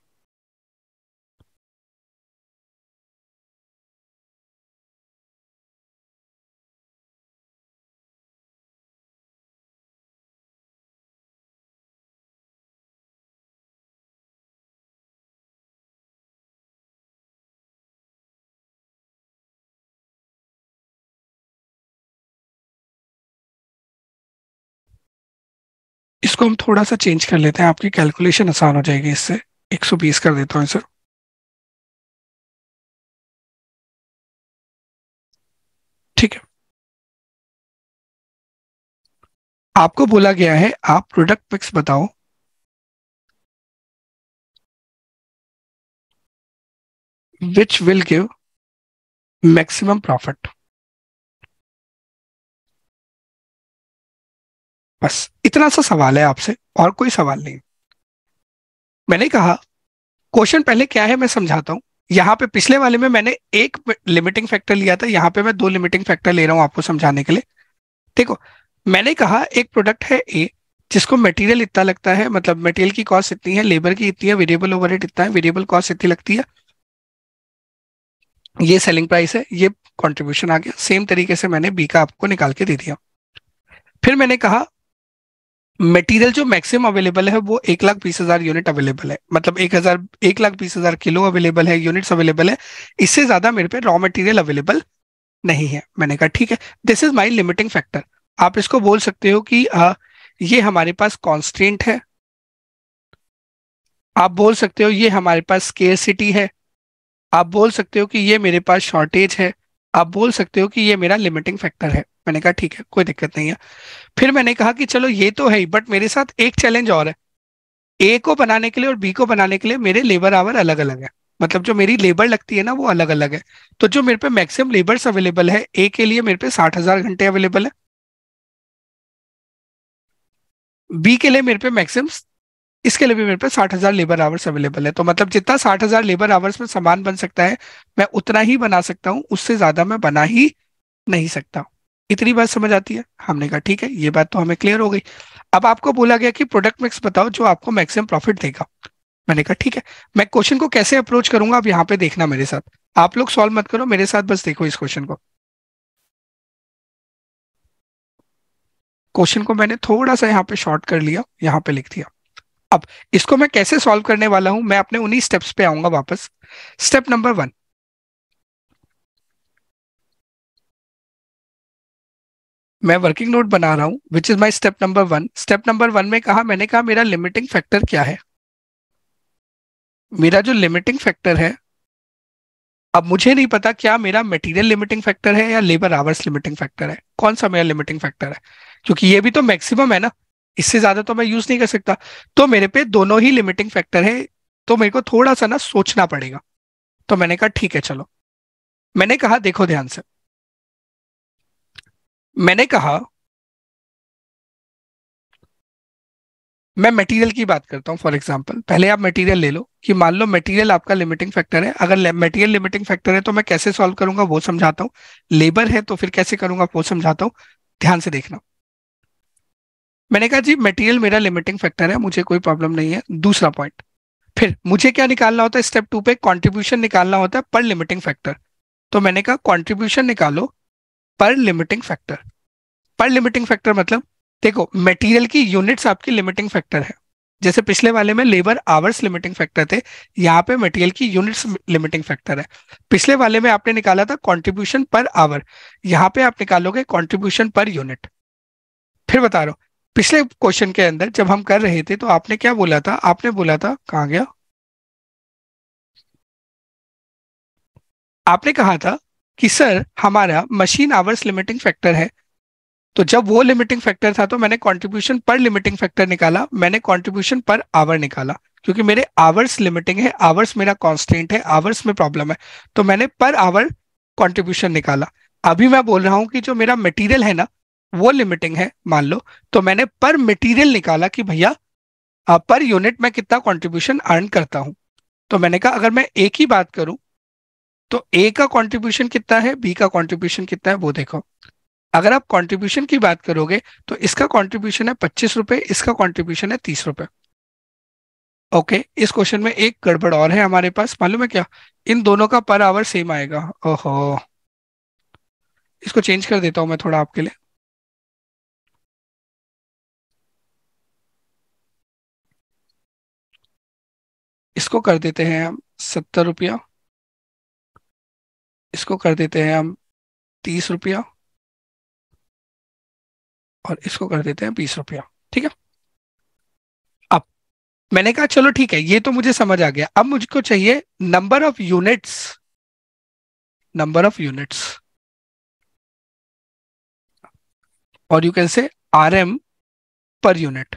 इसको हम थोड़ा सा चेंज कर लेते हैं आपकी कैलकुलेशन आसान हो जाएगी इससे 120 कर देता हूं सर ठीक है आपको बोला गया है आप प्रोडक्ट पिक्स बताओ which will give maximum profit बस इतना सा सवाल है आपसे और कोई सवाल नहीं मैंने कहा क्वेश्चन पहले क्या है मैं समझाता हूं यहाँ पे पिछले वाले में मैंने एक लिमिटिंग फैक्टर लिया था यहाँ पे मैं दो लिमिटिंग फैक्टर ले रहा हूं आपको समझाने के लिए देखो मैंने कहा एक प्रोडक्ट है ए जिसको मटेरियल इतना लगता है मतलब मटेरियल की कॉस्ट इतनी है लेबर की इतनी है वेरिएबल रेट इतना है वेरिएबल कॉस्ट इतनी लगती है ये सेलिंग प्राइस है ये कॉन्ट्रीब्यूशन आ गया सेम तरीके से मैंने बी का आपको निकाल के दे दिया फिर मैंने कहा मटेरियल जो मैक्सिमम अवेलेबल है वो एक लाख बीस हजार यूनिट अवेलेबल है मतलब एक हजार एक लाख बीस हजार किलो अवेलेबल है यूनिट्स अवेलेबल है इससे ज्यादा मेरे पे रॉ मटेरियल अवेलेबल नहीं है मैंने कहा ठीक है this is my limiting factor आप इसको बोल सकते हो कि आ, ये हमारे पास कॉन्स्टेंट है आप बोल सकते हो ये हमारे पास स्केरसिटी है आप बोल सकते हो कि ये मेरे पास शॉर्टेज है आप बोल सकते हो कि ये मेरा लिमिटिंग फैक्टर है मैंने कहा ठीक है कोई दिक्कत नहीं है फिर मैंने कहा कि चलो ये तो है ही बट मेरे साथ एक चैलेंज और है ए को बनाने के लिए और बी को बनाने के लिए मेरे लेबर आवर अलग अलग है मतलब जो मेरी लेबर लगती है ना वो अलग अलग है तो जो मेरे पे मैक्सिमम लेबर्स अवेलेबल है ए के लिए मेरे पे साठ हजार घंटे अवेलेबल है बी के लिए मेरे पे मैक्सिमम इसके लिए भी मेरे पे साठ हजार लेबर आवर्स अवेलेबल है तो मतलब जितना साठ हजार लेबर आवर्स में सामान बन सकता है मैं उतना ही बना सकता हूँ उससे ज्यादा मैं बना ही नहीं सकता हूं इतनी बात समझ आती है हमने कहा ठीक है ये बात तो हमें क्लियर हो गई अब आपको बोला गया कि प्रोडक्ट मिक्स बताओ जो आपको मैक्सिमम प्रॉफिट देगा मैंने कहा ठीक है मैं क्वेश्चन को कैसे अप्रोच करूंगा अब यहाँ पे देखना मेरे साथ आप लोग सॉल्व मत करो मेरे साथ बस देखो इस क्वेश्चन को क्वेश्चन को मैंने थोड़ा सा यहाँ पे शॉर्ट कर लिया यहाँ पे लिख दिया अब इसको मैं कैसे सॉल्व करने वाला हूं मैं अपने उन्हीं स्टेप्स पे आऊंगा वापस स्टेप नंबर वन मैं वर्किंग नोट बना रहा हूँ which is my step number one step number one में कहा मैंने कहा मेरा लिमिटिंग फैक्टर क्या है मेरा जो लिमिटिंग फैक्टर है अब मुझे नहीं पता क्या मेरा मटेरियल लिमिटिंग फैक्टर है या लेबर आवर्स लिमिटिंग फैक्टर है कौन सा मेरा लिमिटिंग फैक्टर है क्योंकि ये भी तो मैक्सिमम है ना इससे ज्यादा तो मैं यूज नहीं कर सकता तो मेरे पे दोनों ही लिमिटिंग फैक्टर है तो मेरे को थोड़ा सा ना सोचना पड़ेगा तो मैंने कहा ठीक है चलो मैंने कहा देखो ध्यान से मैंने कहा मैं मटेरियल की बात करता हूं फॉर एग्जाम्पल पहले आप मटेरियल ले लो कि मान लो मटेरियल आपका लिमिटिंग फैक्टर है अगर मटेरियल लिमिटिंग फैक्टर है तो मैं कैसे सॉल्व करूंगा वो समझाता हूं लेबर है तो फिर कैसे करूंगा वो समझाता हूं ध्यान से देखना मैंने कहा जी मटेरियल मेरा लिमिटिंग फैक्टर है मुझे कोई प्रॉब्लम नहीं है दूसरा पॉइंट फिर मुझे क्या निकालना होता है स्टेप टू पे कॉन्ट्रीब्यूशन निकालना होता है पर लिमिटिंग फैक्टर तो मैंने कहा कॉन्ट्रीब्यूशन निकालो पर लिमिटिंग फैक्टर पर लिमिटिंग फैक्टर मतलब देखो मटेरियल की यूनिट्स आपकी लिमिटिंग फैक्टर है जैसे पिछले वाले में लेबर आवर्स लिमिटिंग फैक्टर थे यहाँ पे मटेरियल की यूनिट्स लिमिटिंग फैक्टर है पिछले वाले में आपने निकाला था कंट्रीब्यूशन पर आवर यहाँ पे आप निकालोगे कंट्रीब्यूशन पर यूनिट फिर बता रहा हूँ पिछले क्वेश्चन के अंदर जब हम कर रहे थे तो आपने क्या बोला था आपने बोला था कहा गया आपने कहा था कि सर हमारा मशीन आवर्स लिमिटिंग फैक्टर है तो जब वो लिमिटिंग फैक्टर था तो मैंने कंट्रीब्यूशन पर लिमिटिंग फैक्टर निकाला मैंने कंट्रीब्यूशन पर आवर निकाला क्योंकि मेरे आवर्स लिमिटिंग है आवर्स मेरा कॉन्स्टेंट है आवर्स में प्रॉब्लम है तो मैंने पर आवर कॉन्ट्रीब्यूशन निकाला अभी मैं बोल रहा हूँ कि जो मेरा मटीरियल है ना वो लिमिटिंग है मान लो तो मैंने पर मटीरियल निकाला कि भैया पर यूनिट में कितना कॉन्ट्रीब्यूशन अर्न करता हूँ तो मैंने कहा अगर मैं एक ही बात करूँ तो ए का कंट्रीब्यूशन कितना है बी का कंट्रीब्यूशन कितना है वो देखो अगर आप कंट्रीब्यूशन की बात करोगे तो इसका कंट्रीब्यूशन है पच्चीस रुपए इसका कंट्रीब्यूशन है तीस रुपए ओके इस क्वेश्चन में एक गड़बड़ और है हमारे पास मालूम है क्या इन दोनों का पर आवर सेम आएगा ओहो इसको चेंज कर देता हूं मैं थोड़ा आपके लिए इसको कर देते हैं हम सत्तर रुपया इसको कर देते हैं हम तीस रुपया और इसको कर देते हैं बीस रुपया ठीक है अब मैंने कहा चलो ठीक है ये तो मुझे समझ आ गया अब मुझको चाहिए number of units number of units और you can say R M per unit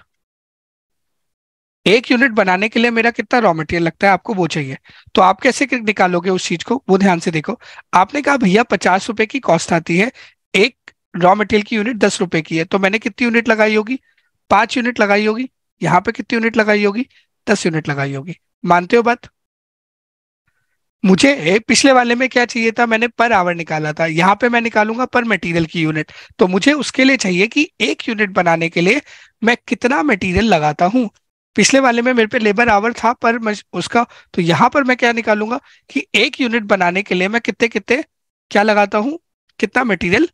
एक यूनिट बनाने के लिए मेरा कितना रॉ मटेरियल लगता है आपको वो चाहिए तो आप कैसे निकालोगे उस चीज को वो ध्यान से देखो आपने कहा भैया पचास रुपए की कॉस्ट आती है एक रॉ मटेरियल की यूनिट दस रुपए की है तो मैंने कितनी यूनिट लगाई होगी पांच यूनिट लगाई होगी यहाँ पे कितनी यूनिट लगाई होगी दस यूनिट लगाई होगी मानते हो बात मुझे पिछले वाले में क्या चाहिए था मैंने पर आवर निकाला था यहाँ पे मैं निकालूंगा पर मटेरियल की यूनिट तो मुझे उसके लिए चाहिए कि एक यूनिट बनाने के लिए मैं कितना मटेरियल लगाता हूँ पिछले वाले में मेरे पे लेबर आवर था पर उसका तो यहाँ पर मैं क्या निकालूंगा कि एक यूनिट बनाने के लिए मैं कितने कितने क्या लगाता हूँ कितना मटेरियल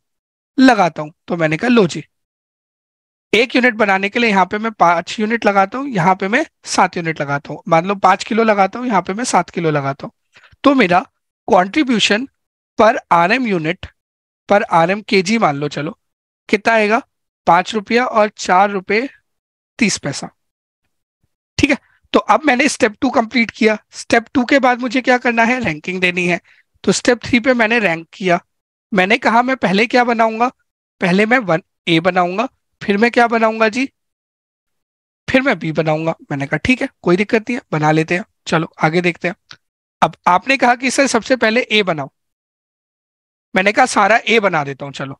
लगाता हूँ तो मैंने कहा लो जी एक यूनिट बनाने के लिए यहाँ पे मैं पांच यूनिट लगाता हूँ यहाँ पे मैं सात यूनिट लगाता हूँ मान लो पांच किलो लगाता हूँ यहाँ पे मैं सात किलो लगाता हूँ तो मेरा contribution per R M unit per R M के जी मान लो चलो कितना आएगा पांच रुपया और चार रुपये तीस पैसा ठीक है तो अब मैंने स्टेप टू कंप्लीट किया स्टेप टू के बाद मुझे क्या करना है रैंकिंग देनी है तो स्टेप थ्री पे मैंने रैंक किया मैंने कहा मैं पहले क्या बनाऊंगा पहले मैं वन ए बनाऊंगा फिर मैं क्या बनाऊंगा जी फिर मैं बी बनाऊंगा मैंने कहा ठीक है कोई दिक्कत नहीं है बना लेते हैं चलो आगे देखते हैं अब आपने कहा कि सर सबसे पहले ए बनाओ मैंने कहा सारा ए बना देता हूँ चलो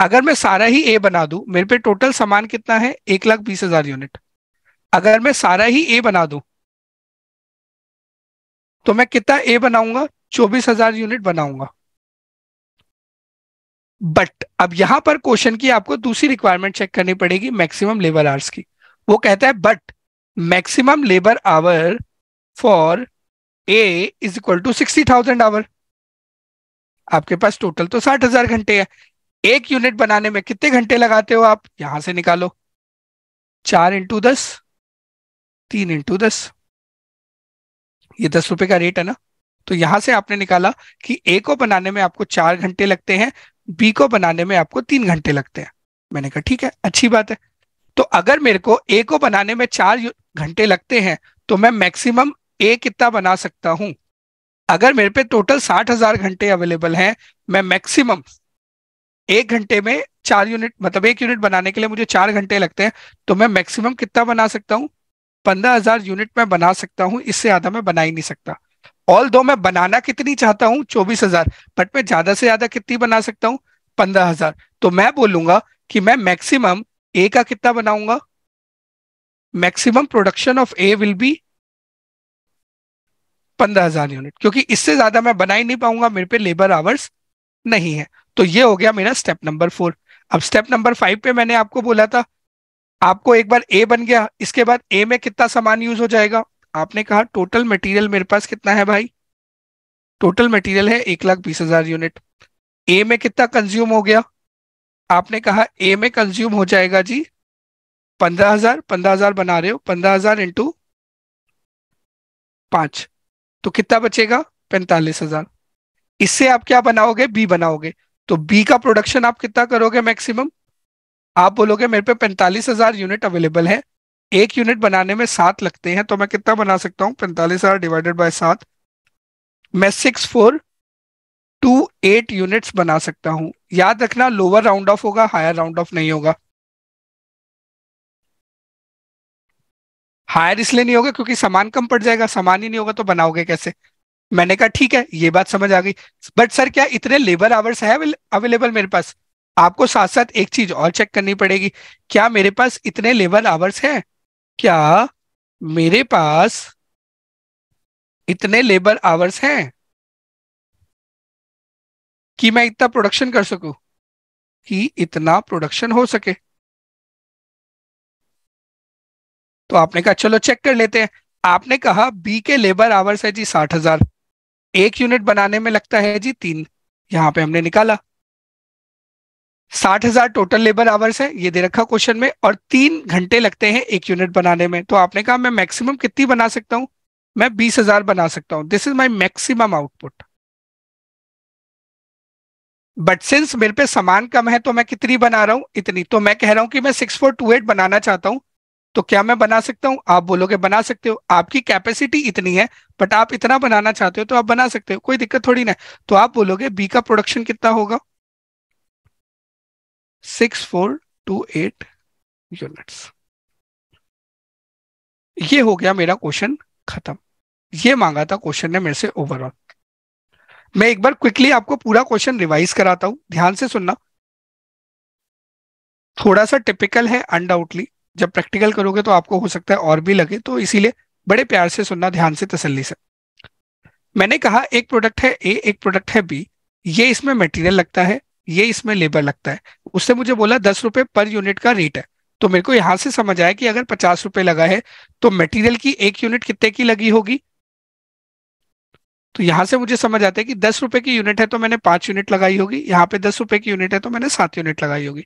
अगर मैं सारा ही ए बना दू मेरे पे टोटल सामान कितना है एक लाख बीस हजार यूनिट अगर मैं सारा ही ए बना दू तो मैं कितना ए बनाऊंगा चौबीस हजार यूनिट बनाऊंगा बट अब यहां पर क्वेश्चन की आपको दूसरी रिक्वायरमेंट चेक करनी पड़ेगी मैक्सिमम लेबर आवर्स की वो कहता है but maximum labour hour for A is equal to sixty thousand hour आपके पास टोटल तो साठ हजार घंटे है एक यूनिट बनाने में कितने घंटे लगाते हो आप यहां से निकालो चार इंटू दस तीन इंटू दस ये दस रुपए का रेट है ना तो यहां से आपने निकाला कि ए को बनाने में आपको चार घंटे लगते हैं बी को बनाने में आपको तीन घंटे लगते हैं मैंने कहा ठीक है अच्छी बात है तो अगर मेरे को ए को बनाने में चार घंटे लगते हैं तो मैं मैक्सिमम ए कितना बना सकता हूं अगर मेरे पे टोटल साठ हजार घंटे अवेलेबल हैं मैं मैक्सिमम एक घंटे में चार यूनिट मतलब एक यूनिट बनाने के लिए मुझे चार घंटे लगते हैं तो मैं मैक्सिमम कितना बना सकता हूँ पंद्रह हजार यूनिट मैं बना सकता हूँ इससे ज्यादा मैं बना ही नहीं सकता ऑल दो मैं बनाना कितनी चाहता हूँ चौबीस हजार बट मैं ज्यादा से ज्यादा कितनी बना सकता हूँ पंद्रह हजार तो मैं बोलूंगा कि मैं मैक्सिमम ए का कितना बनाऊंगा maximum production of A will be पंद्रह हजार यूनिट क्योंकि इससे ज्यादा मैं बना ही नहीं पाऊंगा मेरे पे लेबर आवर्स नहीं है तो ये हो गया मेरा स्टेप नंबर फोर अब स्टेप नंबर फाइव पे मैंने आपको बोला था आपको एक बार ए बन गया इसके बाद ए में कितना सामान यूज हो जाएगा आपने कहा टोटल मटेरियल मेरे पास कितना है भाई टोटल मटेरियल है एक लाख बीस हजार यूनिट ए में कितना कंज्यूम हो गया आपने कहा ए में कंज्यूम हो जाएगा जी पंद्रह हजार पंद्रह हजार बना रहे हो पंद्रह हजार इंटू पांच तो कितना बचेगा पैंतालीस हजार इससे आप क्या बनाओगे बी बनाओगे तो बी का प्रोडक्शन आप कितना करोगे मैक्सिमम आप बोलोगे मेरे पे पैंतालीस हजार यूनिट अवेलेबल है एक यूनिट बनाने में सात लगते हैं तो मैं कितना बना सकता हूँ पैंतालीस हजार डिवाइडेड बाय सात मैं six four two eight units बना सकता हूँ याद रखना लोअर राउंड ऑफ होगा हायर राउंड ऑफ नहीं होगा हायर इसलिए नहीं होगा क्योंकि सामान कम पड़ जाएगा सामान ही नहीं होगा तो बनाओगे कैसे मैंने कहा ठीक है ये बात समझ आ गई बट सर क्या इतने लेबर आवर्स है अवेलेबल मेरे पास आपको साथ साथ एक चीज और चेक करनी पड़ेगी क्या मेरे पास इतने लेबर आवर्स हैं क्या मेरे पास इतने लेबर आवर्स हैं कि मैं इतना प्रोडक्शन कर सकूं कि इतना प्रोडक्शन हो सके तो आपने कहा चलो चेक कर लेते हैं आपने कहा बी के लेबर आवर्स है जी साठ हजार एक यूनिट बनाने में लगता है जी तीन यहां पे हमने निकाला साठ हजार टोटल लेबर आवर्स है ये दे रखा क्वेश्चन में और तीन घंटे लगते हैं एक यूनिट बनाने में तो आपने कहा मैं मैक्सिमम कितनी बना सकता हूं मैं बीस हजार बना सकता हूं this is my maximum output but since मेरे पे सामान कम है तो मैं कितनी बना रहा हूं इतनी तो मैं कह रहा हूं कि मैं सिक्स फोर टू एट बनाना चाहता हूँ तो क्या मैं बना सकता हूँ आप बोलोगे बना सकते हो आपकी कैपेसिटी इतनी है बट आप इतना बनाना चाहते हो तो आप बना सकते हो कोई दिक्कत थोड़ी ना तो आप बोलोगे बी का प्रोडक्शन कितना होगा 6428 यूनिट्स ये हो गया मेरा क्वेश्चन खत्म ये मांगा था क्वेश्चन ने मेरे से ओवरऑल मैं एक बार क्विकली आपको पूरा क्वेश्चन रिवाइज कराता हूं ध्यान से सुनना थोड़ा सा टिपिकल है अनडाउटली जब प्रैक्टिकल करोगे तो आपको हो सकता है और भी लगे तो इसीलिए बड़े प्यार से सुनना ध्यान से तसल्ली से मैंने कहा एक प्रोडक्ट है ए एक प्रोडक्ट है बी ये इसमें मटेरियल लगता है ये इसमें लेबर लगता है उसने मुझे बोला दस रुपए पर यूनिट का रेट है तो मेरे को यहां से समझ आया कि अगर पचास रुपए लगा है तो मटेरियल की एक यूनिट कितने की लगी होगी तो यहाँ से मुझे समझ आता है कि दस रुपए की यूनिट है तो मैंने पांच यूनिट लगाई होगी यहाँ पे दस रुपए की यूनिट है तो मैंने सात यूनिट लगाई होगी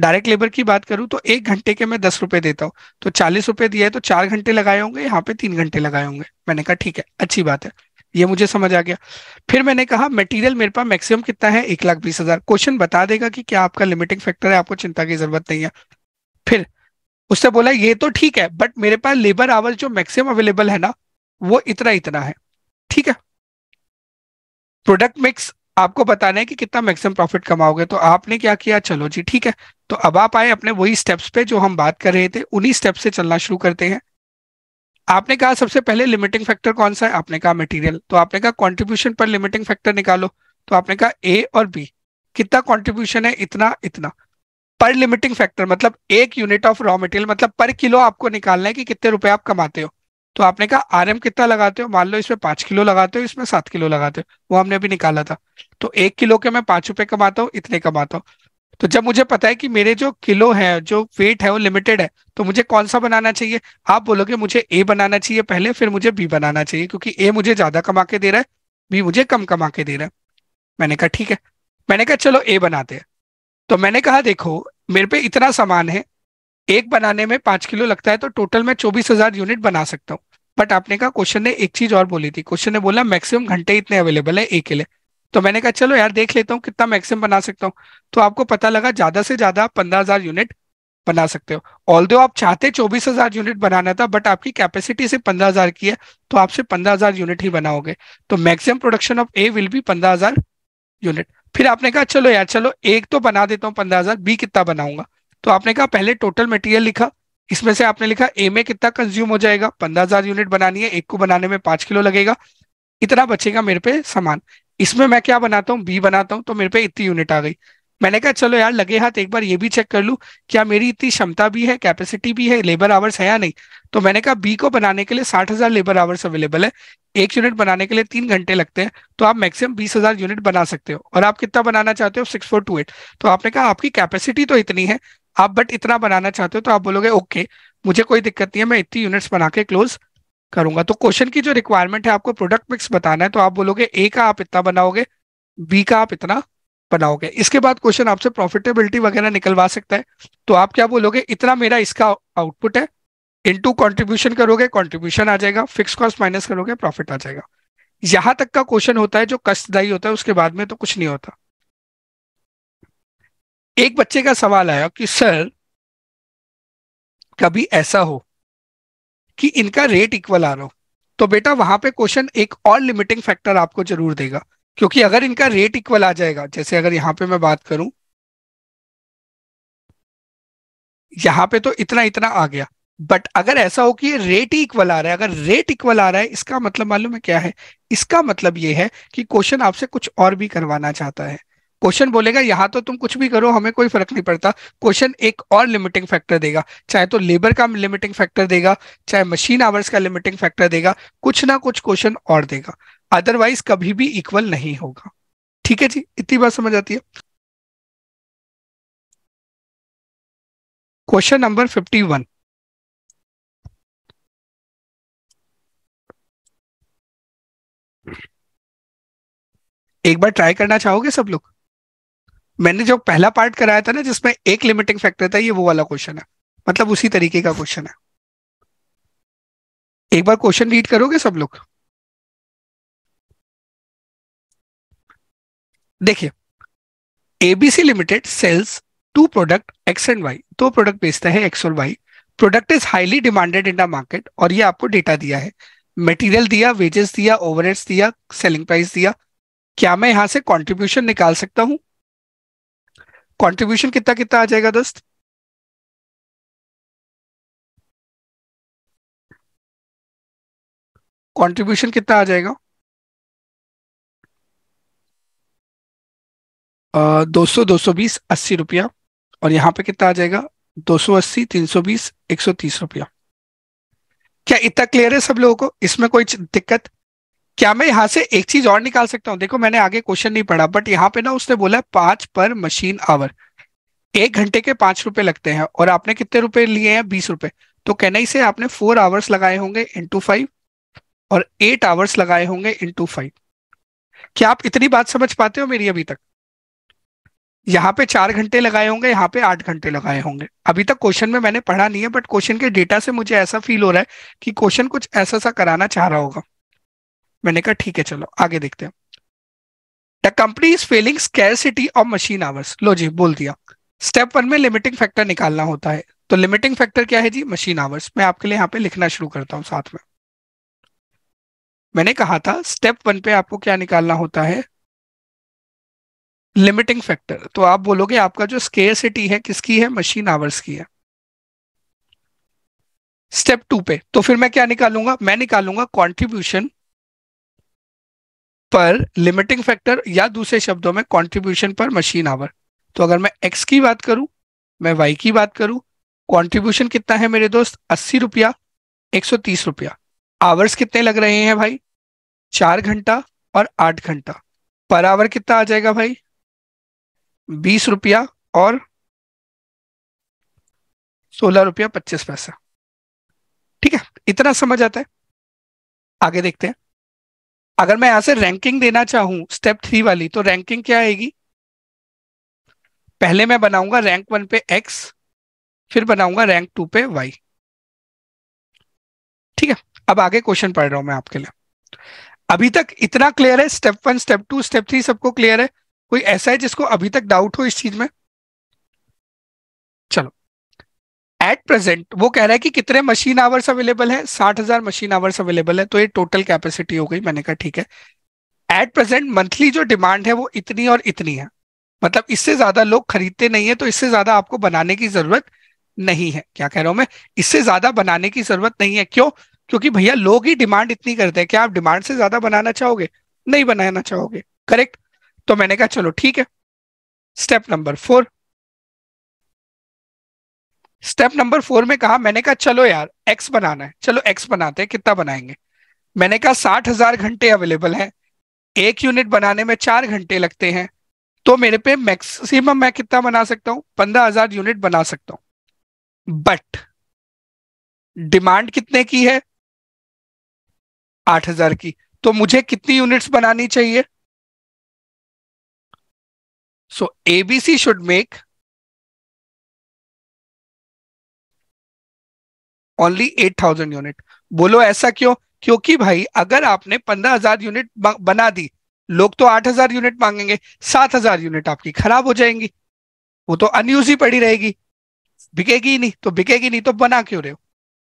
डायरेक्ट लेबर की बात करूं तो एक घंटे के मैं दस रुपए देता हूँ तो चालीस रुपए दिया है तो चार घंटे लगाए होंगे यहाँ पे तीन घंटे लगाए होंगे मैंने कहा ठीक है अच्छी बात है ये मुझे समझ आ गया फिर मैंने कहा मटेरियल मेरे पास मैक्सिमम कितना है एक लाख बीस हजार क्वेश्चन बता देगा कि क्या आपका लिमिटिंग फैक्टर है आपको चिंता की जरूरत नहीं है फिर उससे बोला ये तो ठीक है बट मेरे पास लेबर आवर जो मैक्सिमम अवेलेबल है ना वो इतना इतना है ठीक है प्रोडक्ट मिक्स आपको बताना है कि कितना मैक्सिमम प्रॉफिट कमाओगे तो आपने क्या किया चलो जी ठीक है तो अब आप आए अपने वही स्टेप्स पे जो हम बात कर रहे थे उन्हीं स्टेप से चलना शुरू करते हैं आपने कहा सबसे पहले लिमिटिंग फैक्टर कौन सा है आपने कहा मटेरियल तो आपने कहा कंट्रीब्यूशन पर लिमिटिंग फैक्टर निकालो तो आपने कहा ए और बी कितना कंट्रीब्यूशन है इतना इतना पर लिमिटिंग फैक्टर मतलब एक यूनिट ऑफ रॉ मटेरियल मतलब पर किलो आपको निकालना है कि कितने रुपए आप कमाते हो तो आपने कहा आर कितना लगाते हो मान लो इसमें पांच किलो लगाते हो इसमें सात किलो लगाते हो वो हमने अभी निकाला था तो एक किलो के मैं पांच रुपए कमाता हूँ इतने कमाता हूँ तो जब मुझे पता है कि मेरे जो किलो है जो वेट है वो लिमिटेड है तो मुझे कौन सा बनाना चाहिए आप बोलोगे मुझे ए बनाना चाहिए पहले फिर मुझे बी बनाना चाहिए क्योंकि ए मुझे ज्यादा कमा के दे रहा है बी मुझे कम कमा के दे रहा है मैंने कहा ठीक है मैंने कहा चलो ए बनाते हैं तो मैंने कहा देखो मेरे पे इतना सामान है एक बनाने में पांच किलो लगता है तो टोटल मैं चौबीस हजार यूनिट बना सकता हूँ बट आपने कहा क्वेश्चन ने एक चीज और बोली थी क्वेश्चन ने बोला मैक्सिमम घंटे इतने अवेलेबल है ए के लिए तो मैंने कहा चलो यार देख लेता हूँ कितना मैक्सिमम बना सकता हूँ तो आपको पता लगा ज्यादा से ज्यादा आप पंद्रह हजार यूनिट बना सकते हो ऑल आप चाहते चौबीस हजार यूनिट बनाना था बट आपकी कैपेसिटी से पंद्रह हजार की है तो आपसे पंद्रह हजार यूनिट ही बनाओगे तो maximum production of A will be पंद्रह हजार यूनिट फिर आपने कहा चलो यार चलो एक तो बना देता हूँ पंद्रह हजार बी कितना बनाऊंगा तो आपने कहा पहले टोटल मटेरियल लिखा इसमें से आपने लिखा ए में कितना कंज्यूम हो जाएगा पंद्रह हजार यूनिट बनानी है एक को बनाने में पांच किलो लगेगा इतना बचेगा मेरे पे सामान इसमें मैं क्या बनाता हूँ बी बनाता हूँ तो मेरे पे इतनी यूनिट आ गई मैंने कहा चलो यार लगे हाथ एक बार ये भी चेक कर लूँ क्या मेरी इतनी क्षमता भी है कैपेसिटी भी है लेबर आवर्स है या नहीं तो मैंने कहा बी को बनाने के लिए साठ हजार लेबर आवर्स अवेलेबल है एक यूनिट बनाने के लिए तीन घंटे लगते हैं तो आप मैक्सिमम बीस हजार यूनिट बना सकते हो और आप कितना बनाना चाहते हो सिक्स फोर टू एट तो आपने कहा आपकी कैपेसिटी तो इतनी है आप बट इतना बनाना चाहते हो तो आप बोलोगे ओके मुझे कोई दिक्कत नहीं है मैं इतनी यूनिट्स बना के क्लोज करूंगा तो क्वेश्चन की जो रिक्वायरमेंट है आपको प्रोडक्ट मिक्स बताना है तो आप बोलोगे ए का आप इतना बनाओगे बी का आप इतना बनाओगे इसके बाद क्वेश्चन आपसे प्रॉफिटेबिलिटी वगैरह निकलवा सकता है तो आप क्या बोलोगे इतना मेरा इसका आउटपुट है इनटू कंट्रीब्यूशन करोगे कंट्रीब्यूशन आ जाएगा फिक्स कॉस्ट माइनस करोगे प्रॉफिट आ जाएगा यहां तक का क्वेश्चन होता है जो कष्टदायी होता है उसके बाद में तो कुछ नहीं होता एक बच्चे का सवाल आया कि सर कभी ऐसा हो कि इनका रेट इक्वल आ रहा हो तो बेटा वहां पे क्वेश्चन एक और लिमिटिंग फैक्टर आपको जरूर देगा क्योंकि अगर इनका रेट इक्वल आ जाएगा जैसे अगर यहां पे मैं बात करूं यहां पे तो इतना इतना आ गया बट अगर ऐसा हो कि रेट ही इक्वल आ रहा है अगर रेट इक्वल आ रहा है इसका मतलब मालूम है क्या है इसका मतलब ये है कि क्वेश्चन आपसे कुछ और भी करवाना चाहता है क्वेश्चन बोलेगा यहाँ तो तुम कुछ भी करो हमें कोई फर्क नहीं पड़ता क्वेश्चन एक और लिमिटिंग फैक्टर देगा चाहे तो लेबर का लिमिटिंग फैक्टर देगा चाहे मशीन आवर्स का लिमिटिंग फैक्टर देगा कुछ ना कुछ क्वेश्चन और देगा अदरवाइज कभी भी इक्वल नहीं होगा ठीक है जी इतनी बात समझ आती है क्वेश्चन नंबर फिफ्टी वन एक बार ट्राई करना चाहोगे सब लोग मैंने जो पहला पार्ट कराया था ना जिसमें एक लिमिटिंग फैक्टर था ये वो वाला क्वेश्चन है मतलब उसी तरीके का क्वेश्चन है एक बार क्वेश्चन रीड करोगे सब लोग देखिए ABC limited sells two product X and Y दो प्रोडक्ट बेचता है एक्स और Y product is highly demanded in the market और ये आपको डेटा दिया है मटेरियल दिया वेजेस दिया ओवरहेड्स दिया सेलिंग प्राइस दिया क्या मैं यहां से कंट्रीब्यूशन निकाल सकता हूं कंट्रीब्यूशन कितना कितना आ जाएगा दोस्त कंट्रीब्यूशन कितना आ जाएगा दो सौ दो सौ बीस अस्सी रुपया और यहां पे कितना आ जाएगा दो सौ अस्सी तीन सौ बीस एक सौ तीस रुपया क्या इतना क्लियर है सब लोगों को इसमें कोई दिक्कत क्या मैं यहाँ से एक चीज और निकाल सकता हूँ देखो मैंने आगे क्वेश्चन नहीं पढ़ा बट यहाँ पे ना उसने बोला पांच पर मशीन आवर एक घंटे के पांच रुपए लगते हैं और आपने कितने रुपए लिए हैं बीस रुपए तो कहना से आपने फोर आवर्स लगाए होंगे इंटू फाइव और एट आवर्स लगाए होंगे इंटू फाइव क्या आप इतनी बात समझ पाते हो मेरी अभी तक यहाँ पे चार घंटे लगाए होंगे यहाँ पे आठ घंटे लगाए होंगे अभी तक क्वेश्चन में मैंने पढ़ा नहीं है बट क्वेश्चन के डेटा से मुझे ऐसा फील हो रहा है कि क्वेश्चन कुछ ऐसा सा कराना चाह रहा होगा मैंने कहा ठीक है चलो आगे देखते हैं the company is feeling scarcity of machine hours लो जी बोल दिया स्टेप वन में लिमिटिंग फैक्टर निकालना होता है तो लिमिटिंग फैक्टर क्या है जी मशीन आवर्स मैं आपके लिए यहाँ पे लिखना शुरू करता हूँ साथ में मैंने कहा था स्टेप वन पे आपको क्या निकालना होता है लिमिटिंग फैक्टर तो आप बोलोगे आपका जो स्केयरसिटी है किसकी है मशीन आवर्स की है स्टेप टू पे तो फिर मैं क्या निकालूंगा मैं निकालूंगा कॉन्ट्रीब्यूशन पर लिमिटिंग फैक्टर या दूसरे शब्दों में कॉन्ट्रीब्यूशन पर मशीन आवर तो अगर मैं एक्स की बात करूं मैं वाई की बात करूं कॉन्ट्रीब्यूशन कितना है मेरे दोस्त अस्सी रुपया एक सौ तीस रुपया आवर्स कितने लग रहे हैं भाई चार घंटा और आठ घंटा पर आवर कितना आ जाएगा भाई बीस रुपया और सोलह रुपया पच्चीस पैसा ठीक है इतना समझ आता है आगे देखते हैं अगर मैं यहां से रैंकिंग देना चाहूं स्टेप थ्री वाली तो रैंकिंग क्या आएगी पहले मैं बनाऊंगा रैंक वन पे एक्स फिर बनाऊंगा रैंक टू पे वाई ठीक है अब आगे क्वेश्चन पढ़ रहा हूं मैं आपके लिए अभी तक इतना क्लियर है step one step two step three सबको क्लियर है कोई ऐसा है जिसको अभी तक डाउट हो इस चीज में चलो एट प्रेजेंट वो कह रहा है कि कितने मशीन आवर्स अवेलेबल है साठ हजार मशीन आवर्स अवेलेबल है तो ये टोटल कैपेसिटी हो गई मैंने कहा ठीक है एट प्रेजेंट मंथली जो डिमांड है वो इतनी और इतनी है मतलब इससे ज्यादा लोग खरीदते नहीं है तो इससे ज्यादा आपको बनाने की जरूरत नहीं है क्या कह रहा हूं मैं इससे ज्यादा बनाने की जरूरत नहीं है क्यों क्योंकि भैया लोग ही डिमांड इतनी करते हैं क्या आप डिमांड से ज्यादा बनाना चाहोगे नहीं बनाना चाहोगे करेक्ट तो मैंने कहा चलो ठीक है step number four step number four में कहा मैंने कहा चलो यार एक्स बनाना है चलो एक्स बनाते हैं कितना बनाएंगे मैंने कहा साठ हजार घंटे अवेलेबल हैं एक यूनिट बनाने में चार घंटे लगते हैं तो मेरे पे मैक्सिमम मैं कितना बना सकता हूं पंद्रह हजार यूनिट बना सकता हूं बट डिमांड कितने की है आठ हजार की तो मुझे कितनी यूनिट्स बनानी चाहिए so ABC should make only eight thousand unit बोलो ऐसा क्यों क्योंकि भाई अगर आपने पंद्रह हजार यूनिट बना दी लोग तो आठ हजार यूनिट मांगेंगे सात हजार यूनिट आपकी खराब हो जाएंगी वो तो अनयूज ही पड़ी रहेगी बिकेगी नहीं तो बिकेगी नहीं तो बना क्यों रहे हो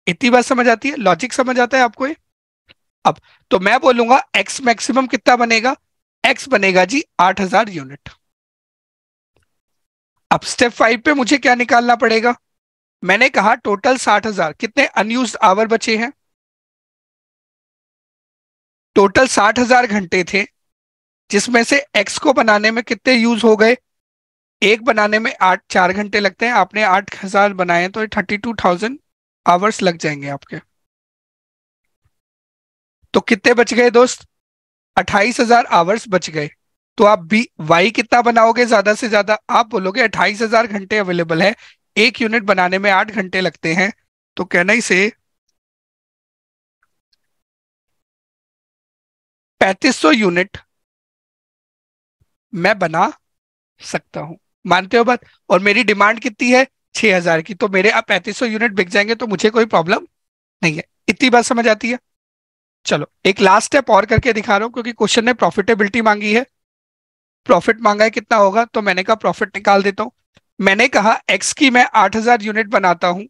इतनी बात समझ आती है लॉजिक समझ आता है आपको ये अब तो मैं बोलूंगा एक्स मैक्सिमम कितना बनेगा एक्स बनेगा जी आठ यूनिट अब स्टेप फाइव पे मुझे क्या निकालना पड़ेगा मैंने कहा टोटल साठ हजार कितने अनयूज आवर बचे हैं टोटल साठ हजार घंटे थे जिसमें से एक्स को बनाने में कितने यूज हो गए एक बनाने में आठ चार घंटे लगते हैं आपने आठ हजार बनाए तो थर्टी टू थाउजेंड आवर्स लग जाएंगे आपके तो कितने बच गए दोस्त अट्ठाईस हजार आवर्स बच गए तो आप बी वाई कितना बनाओगे ज्यादा से ज्यादा आप बोलोगे अट्ठाईस हजार घंटे अवेलेबल है एक यूनिट बनाने में आठ घंटे लगते हैं तो कहना ही से पैतीस सौ यूनिट मैं बना सकता हूं मानते हो बात और मेरी डिमांड कितनी है छह हजार की तो मेरे अब पैंतीस सौ यूनिट बिक जाएंगे तो मुझे कोई प्रॉब्लम नहीं है इतनी बात समझ आती है चलो एक लास्ट स्टेप और करके दिखा रहा हूं क्योंकि क्वेश्चन ने प्रॉफिटेबिलिटी मांगी है प्रॉफिट मांगा है कितना होगा तो मैंने कहा प्रॉफिट निकाल देता हूं मैंने कहा एक्स की मैं 8000 यूनिट बनाता हूं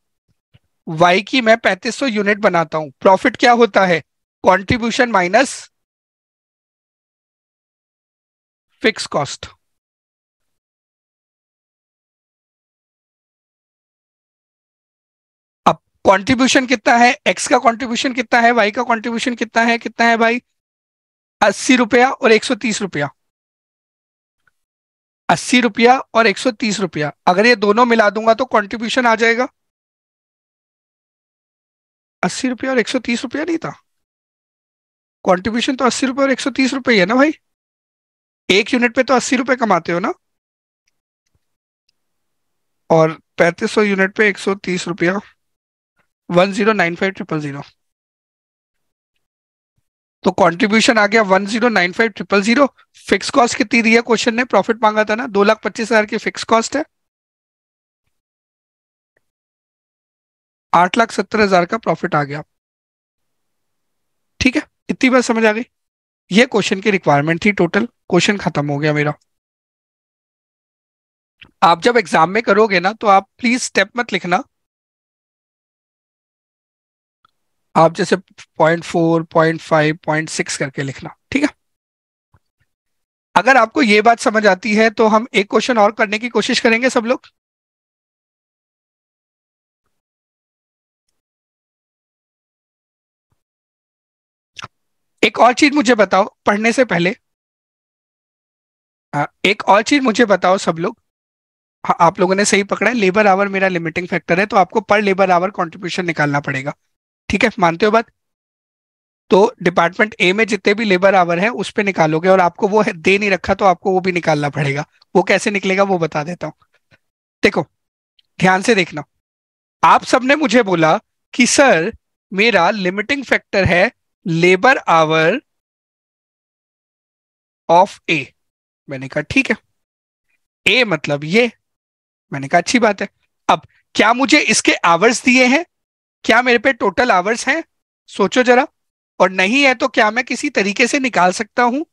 वाई की मैं 3500 यूनिट बनाता हूं प्रॉफिट क्या होता है कंट्रीब्यूशन माइनस फिक्स कॉस्ट अब कंट्रीब्यूशन कितना है एक्स का कंट्रीब्यूशन कितना है वाई का कंट्रीब्यूशन कितना है कितना है भाई अस्सी रुपया और एक सौ तीस रुपया अस्सी रुपया और एक सौ तीस रुपया अगर ये दोनों मिला दूंगा तो कंट्रीब्यूशन आ जाएगा अस्सी रुपया और एक सौ तीस रुपया नहीं था कंट्रीब्यूशन तो अस्सी रुपये और एक सौ तीस रुपये है ना भाई एक यूनिट पे तो अस्सी रुपये कमाते हो ना और पैंतीस सौ यूनिट पे एक सौ तीस रुपया one zero nine five triple zero तो कंट्रीब्यूशन आ गया one zero nine five triple zero fix cost कितनी दी है क्वेश्चन ने प्रॉफिट मांगा था ना दो लाख पच्चीस हजार की फिक्स कॉस्ट है आठ लाख सत्तर हजार का प्रॉफिट आ गया ठीक है इतनी बात समझ आ गई ये क्वेश्चन की रिक्वायरमेंट थी टोटल क्वेश्चन खत्म हो गया मेरा आप जब एग्जाम में करोगे ना तो आप प्लीज स्टेप मत लिखना आप जैसे point four point five point six करके लिखना ठीक है अगर आपको ये बात समझ आती है तो हम एक क्वेश्चन और करने की कोशिश करेंगे सब लोग एक और चीज मुझे बताओ पढ़ने से पहले हाँ, एक और चीज मुझे बताओ सब लोग हाँ, आप लोगों ने सही पकड़ा है लेबर आवर मेरा लिमिटिंग फैक्टर है तो आपको पर लेबर आवर कंट्रीब्यूशन निकालना पड़ेगा ठीक है मानते हो बात तो डिपार्टमेंट ए में जितने भी लेबर आवर है उस पर निकालोगे और आपको वो दे नहीं रखा तो आपको वो भी निकालना पड़ेगा वो कैसे निकलेगा वो बता देता हूं देखो ध्यान से देखना आप सबने मुझे बोला कि सर मेरा लिमिटिंग फैक्टर है लेबर आवर ऑफ ए मैंने कहा ठीक है ए मतलब ये मैंने कहा अच्छी बात है अब क्या मुझे इसके आवर्स दिए हैं क्या मेरे पे टोटल आवर्स हैं सोचो जरा और नहीं है तो क्या मैं किसी तरीके से निकाल सकता हूं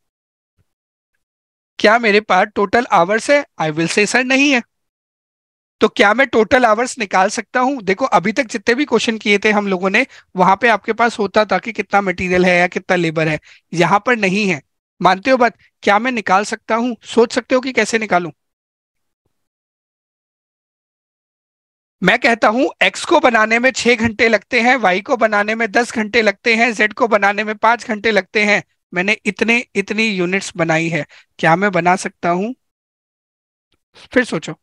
क्या मेरे पास टोटल आवर्स है आई विल से सर नहीं है तो क्या मैं टोटल आवर्स निकाल सकता हूं देखो अभी तक जितने भी क्वेश्चन किए थे हम लोगों ने वहां पे आपके पास होता था कि कितना मटेरियल है या कितना लेबर है यहां पर नहीं है मानते हो बात क्या मैं निकाल सकता हूं सोच सकते हो कि कैसे निकालू मैं कहता हूं एक्स को बनाने में छह घंटे लगते हैं वाई को बनाने में दस घंटे लगते हैं जेड को बनाने में पांच घंटे लगते हैं मैंने इतने इतनी यूनिट्स बनाई है क्या मैं बना सकता हूं फिर सोचो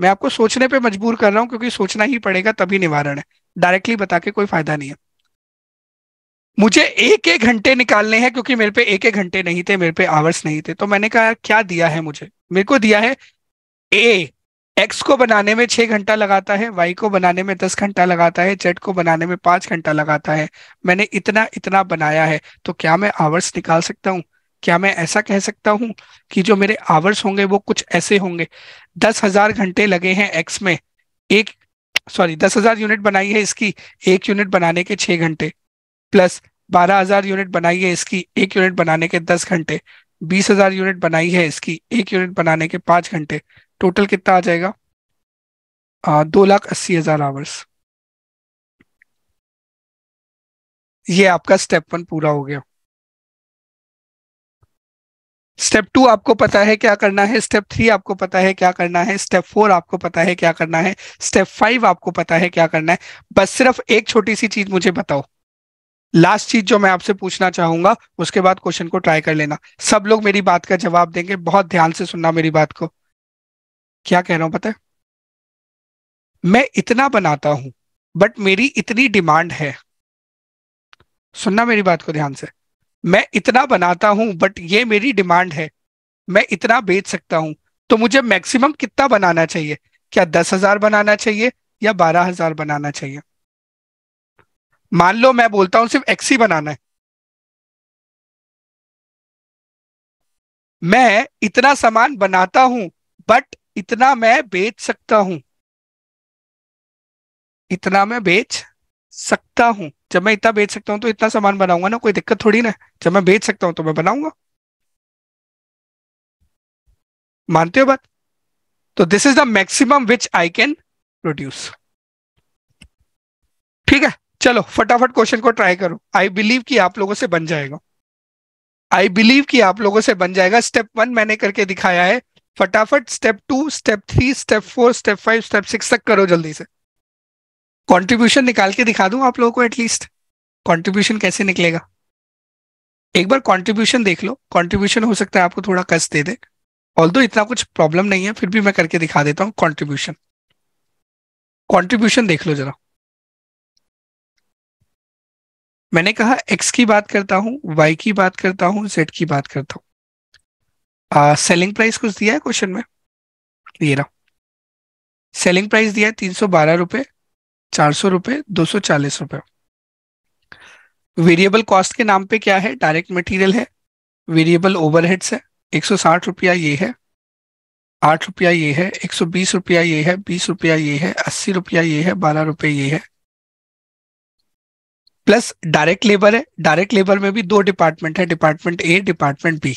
मैं आपको सोचने पे मजबूर कर रहा हूं क्योंकि सोचना ही पड़ेगा तभी निवारण है डायरेक्टली बता के कोई फायदा नहीं है मुझे एक एक घंटे निकालने हैं क्योंकि मेरे पे एक एक घंटे नहीं थे मेरे पे आवर्स नहीं थे तो मैंने कहा क्या दिया है मुझे मेरे को दिया है ए एक्स को बनाने में छह घंटा लगाता है वाई को बनाने में दस घंटा लगाता है जेड को बनाने में पांच घंटा लगाता है मैंने इतना इतना बनाया है तो क्या मैं आवर्स निकाल सकता हूँ क्या मैं ऐसा कह सकता हूँ कि जो मेरे आवर्स होंगे वो कुछ ऐसे होंगे दस हजार घंटे लगे हैं एक्स में एक सॉरी दस हजार यूनिट बनाई है इसकी एक यूनिट बनाने के छह घंटे प्लस बारह हजार यूनिट बनाई है इसकी एक यूनिट बनाने के दस घंटे बीस हजार यूनिट बनाई है इसकी एक यूनिट बनाने के पांच घंटे टोटल कितना आ जाएगा आ, दो लाख अस्सी हजार आवर्स ये आपका स्टेप वन पूरा हो गया स्टेप टू आपको पता है क्या करना है स्टेप थ्री आपको पता है क्या करना है स्टेप फोर आपको पता है क्या करना है स्टेप फाइव आपको पता है क्या करना है बस सिर्फ एक छोटी सी चीज मुझे बताओ लास्ट चीज जो मैं आपसे पूछना चाहूंगा उसके बाद क्वेश्चन को ट्राई कर लेना सब लोग मेरी बात का जवाब देंगे बहुत ध्यान से सुनना मेरी बात को क्या कह रहा हूं पता है मैं इतना बनाता हूं बट मेरी इतनी डिमांड है सुनना मेरी बात को ध्यान से मैं इतना बनाता हूं बट ये मेरी डिमांड है मैं इतना बेच सकता हूं तो मुझे मैक्सिमम कितना बनाना चाहिए क्या दस हजार बनाना चाहिए या बारह हजार बनाना चाहिए मान लो मैं बोलता हूं सिर्फ एक्सी बनाना है मैं इतना सामान बनाता हूं बट इतना मैं बेच सकता हूं इतना मैं बेच सकता हूं जब मैं इतना बेच सकता हूं तो इतना सामान बनाऊंगा ना कोई दिक्कत थोड़ी ना जब मैं बेच सकता हूं तो मैं बनाऊंगा मानते हो बात तो this is the maximum which I can produce ठीक है चलो फटाफट क्वेश्चन को ट्राई करो आई बिलीव कि आप लोगों से बन जाएगा आई बिलीव कि आप लोगों से बन जाएगा स्टेप वन मैंने करके दिखाया है फटाफट step two step three step four step five step six तक करो जल्दी से कंट्रीब्यूशन निकाल के दिखा दूं आप लोगों को एटलीस्ट कंट्रीब्यूशन कैसे निकलेगा एक बार कंट्रीब्यूशन देख लो कंट्रीब्यूशन हो सकता है आपको थोड़ा कष्ट दे दे ऑल इतना कुछ प्रॉब्लम नहीं है फिर भी मैं करके दिखा देता हूँ कॉन्ट्रीब्यूशन कॉन्ट्रीब्यूशन देख लो जरा मैंने कहा एक्स की बात करता हूँ वाई की बात करता हूँ जेड की बात करता हूँ सेलिंग प्राइस कुछ दिया है क्वेश्चन में ये रहा सेलिंग प्राइस दिया है तीन सौ बारह रुपये चार सौ रुपये दो सौ चालीस रुपये वेरिएबल कॉस्ट के नाम पे क्या है डायरेक्ट मटेरियल है वेरिएबल ओवरहेड्स है एक सौ साठ रुपया ये है आठ रुपया ये है एक सौ बीस रुपया ये है बीस रुपया ये है अस्सी रुपया ये है बारह रुपये ये है प्लस डायरेक्ट लेबर है डायरेक्ट लेबर में भी दो डिपार्टमेंट है डिपार्टमेंट ए डिपार्टमेंट बी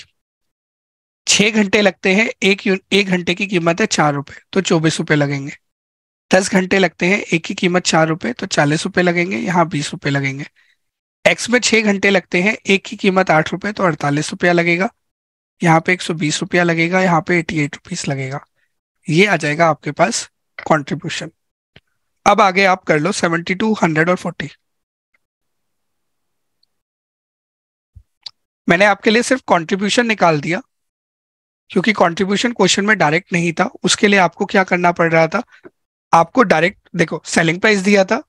छह घंटे लगते हैं एक एक घंटे की कीमत है चार रुपए तो चौबीस रुपए लगेंगे दस घंटे लगते हैं एक की कीमत चार रुपए तो चालीस रुपए लगेंगे यहाँ बीस रुपए लगेंगे एक्स में छह घंटे लगते हैं एक की कीमत आठ रुपए तो अड़तालीस रुपया लगेगा यहाँ पे एक सौ बीस रुपया लगेगा यहाँ पे एटी एट रुपीज लगेगा ये आ जाएगा आपके पास कॉन्ट्रीब्यूशन अब आगे आप कर लो सेवेंटी टू हंड्रेड और फोर्टी मैंने आपके लिए सिर्फ कॉन्ट्रीब्यूशन निकाल दिया क्योंकि कंट्रीब्यूशन क्वेश्चन में डायरेक्ट नहीं था उसके लिए आपको क्या करना पड़ रहा था आपको डायरेक्ट देखो सेलिंग प्राइस दिया था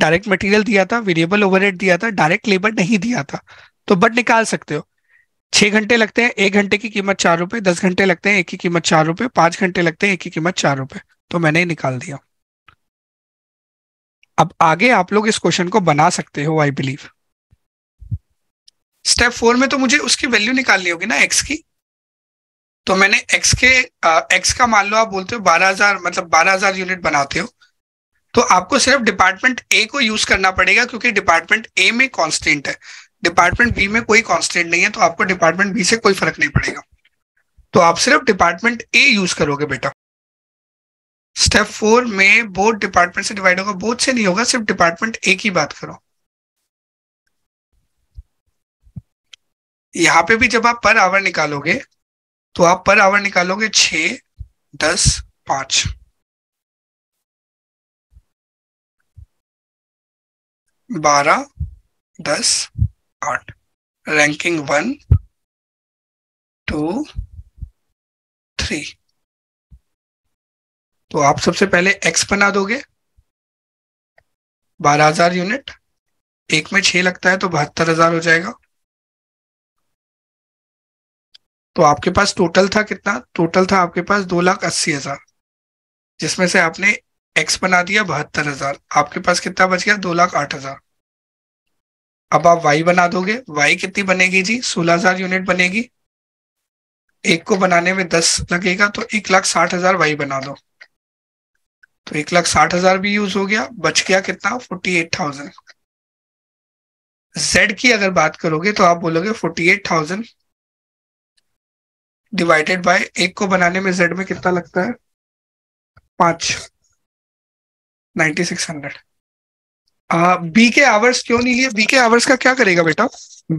डायरेक्ट मटेरियल दिया था वेरिएबल ओवरहेड दिया था डायरेक्ट लेबर नहीं दिया था तो बट निकाल सकते हो छह घंटे लगते हैं एक घंटे की कीमत चार रुपए दस घंटे लगते हैं एक की कीमत चार रुपए पांच घंटे लगते हैं एक की कीमत चार रुपए तो मैंने ही निकाल दिया अब आगे आप लोग इस क्वेश्चन को बना सकते हो आई बिलीव स्टेप फोर में तो मुझे उसकी वैल्यू निकालनी होगी ना एक्स की तो मैंने एक्स के एक्स का मान लो आप बोलते हो बारह हजार मतलब बारह हजार यूनिट बनाते हो तो आपको सिर्फ डिपार्टमेंट ए को यूज करना पड़ेगा क्योंकि डिपार्टमेंट ए में कॉन्स्टेंट है डिपार्टमेंट बी में कोई कॉन्स्टेंट नहीं है तो आपको डिपार्टमेंट बी से कोई फर्क नहीं पड़ेगा तो आप सिर्फ डिपार्टमेंट ए यूज करोगे बेटा स्टेप फोर में बोर्ड डिपार्टमेंट से डिवाइड होगा बोर्ड से नहीं होगा सिर्फ डिपार्टमेंट ए की बात करो यहां पे भी जब आप पर आवर निकालोगे तो आप पर आवर निकालोगे छ दस पांच बारह दस आठ रैंकिंग वन टू थ्री तो आप सबसे पहले एक्स बना दोगे बारह हजार यूनिट एक में छह लगता है तो बहत्तर हजार हो जाएगा तो आपके पास टोटल था कितना टोटल था आपके पास दो लाख अस्सी हजार जिसमें से आपने एक्स बना दिया बहत्तर हजार आपके पास कितना बच गया दो लाख आठ हजार अब आप वाई बना दोगे वाई कितनी बनेगी जी सोलह हजार यूनिट बनेगी एक को बनाने में दस लगेगा तो एक लाख साठ हजार वाई बना दो तो एक लाख साठ हजार भी यूज हो गया बच गया कितना फोर्टी एट थाउजेंड जेड की अगर बात करोगे तो आप बोलोगे forty eight thousand divided by एक को बनाने में जेड में कितना लगता है पांच नाइन्टी सिक्स हंड्रेड बी के आवर्स क्यों नहीं लिए बी के आवर्स का क्या करेगा बेटा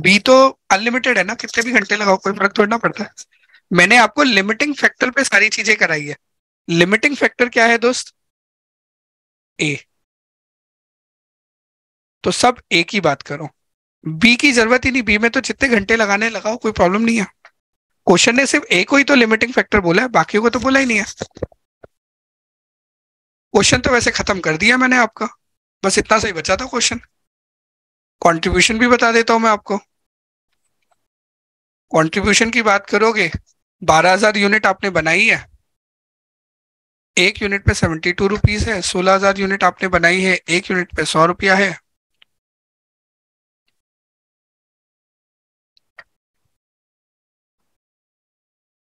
बी तो अनलिमिटेड है ना कितने भी घंटे लगाओ कोई फर्क थोड़ा पड़ता है मैंने आपको लिमिटिंग फैक्टर पे सारी चीजें कराई है लिमिटिंग फैक्टर क्या है दोस्त ए तो सब ए की बात करो बी की जरूरत ही नहीं बी में तो जितने घंटे लगाने लगाओ कोई प्रॉब्लम नहीं है क्वेश्चन ने सिर्फ एक को ही तो लिमिटिंग फैक्टर बोला है बाकी को तो बोला ही नहीं है क्वेश्चन तो वैसे खत्म कर दिया मैंने आपका बस इतना सही बचा था क्वेश्चन कंट्रीब्यूशन भी बता देता हूं मैं आपको कंट्रीब्यूशन की बात करोगे 12000 यूनिट आपने बनाई है एक यूनिट पे सेवेंटी टू है सोलह यूनिट आपने बनाई है एक यूनिट पे सौ रुपया है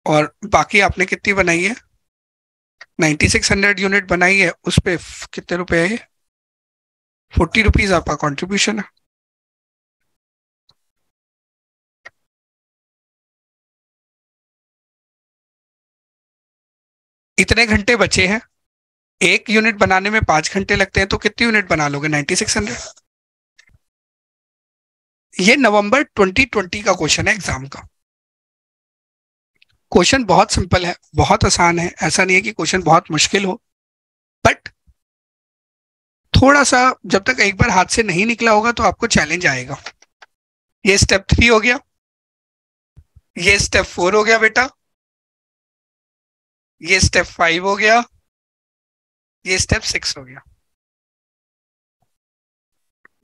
और बाकी आपने कितनी बनाई है नाइन्टी सिक्स हंड्रेड यूनिट बनाई है उस पर कितने रुपए है फोर्टी रुपीज आपका कॉन्ट्रीब्यूशन है इतने घंटे बचे हैं एक यूनिट बनाने में पांच घंटे लगते हैं तो कितनी यूनिट बना लोगे सिक्स हंड्रेड ये नवंबर ट्वेंटी का क्वेश्चन है एग्जाम का क्वेश्चन बहुत सिंपल है बहुत आसान है ऐसा नहीं है कि क्वेश्चन बहुत मुश्किल हो बट थोड़ा सा जब तक एक बार हाथ से नहीं निकला होगा तो आपको चैलेंज आएगा ये स्टेप थ्री हो गया ये स्टेप फोर हो गया बेटा ये स्टेप फाइव हो गया ये स्टेप सिक्स हो गया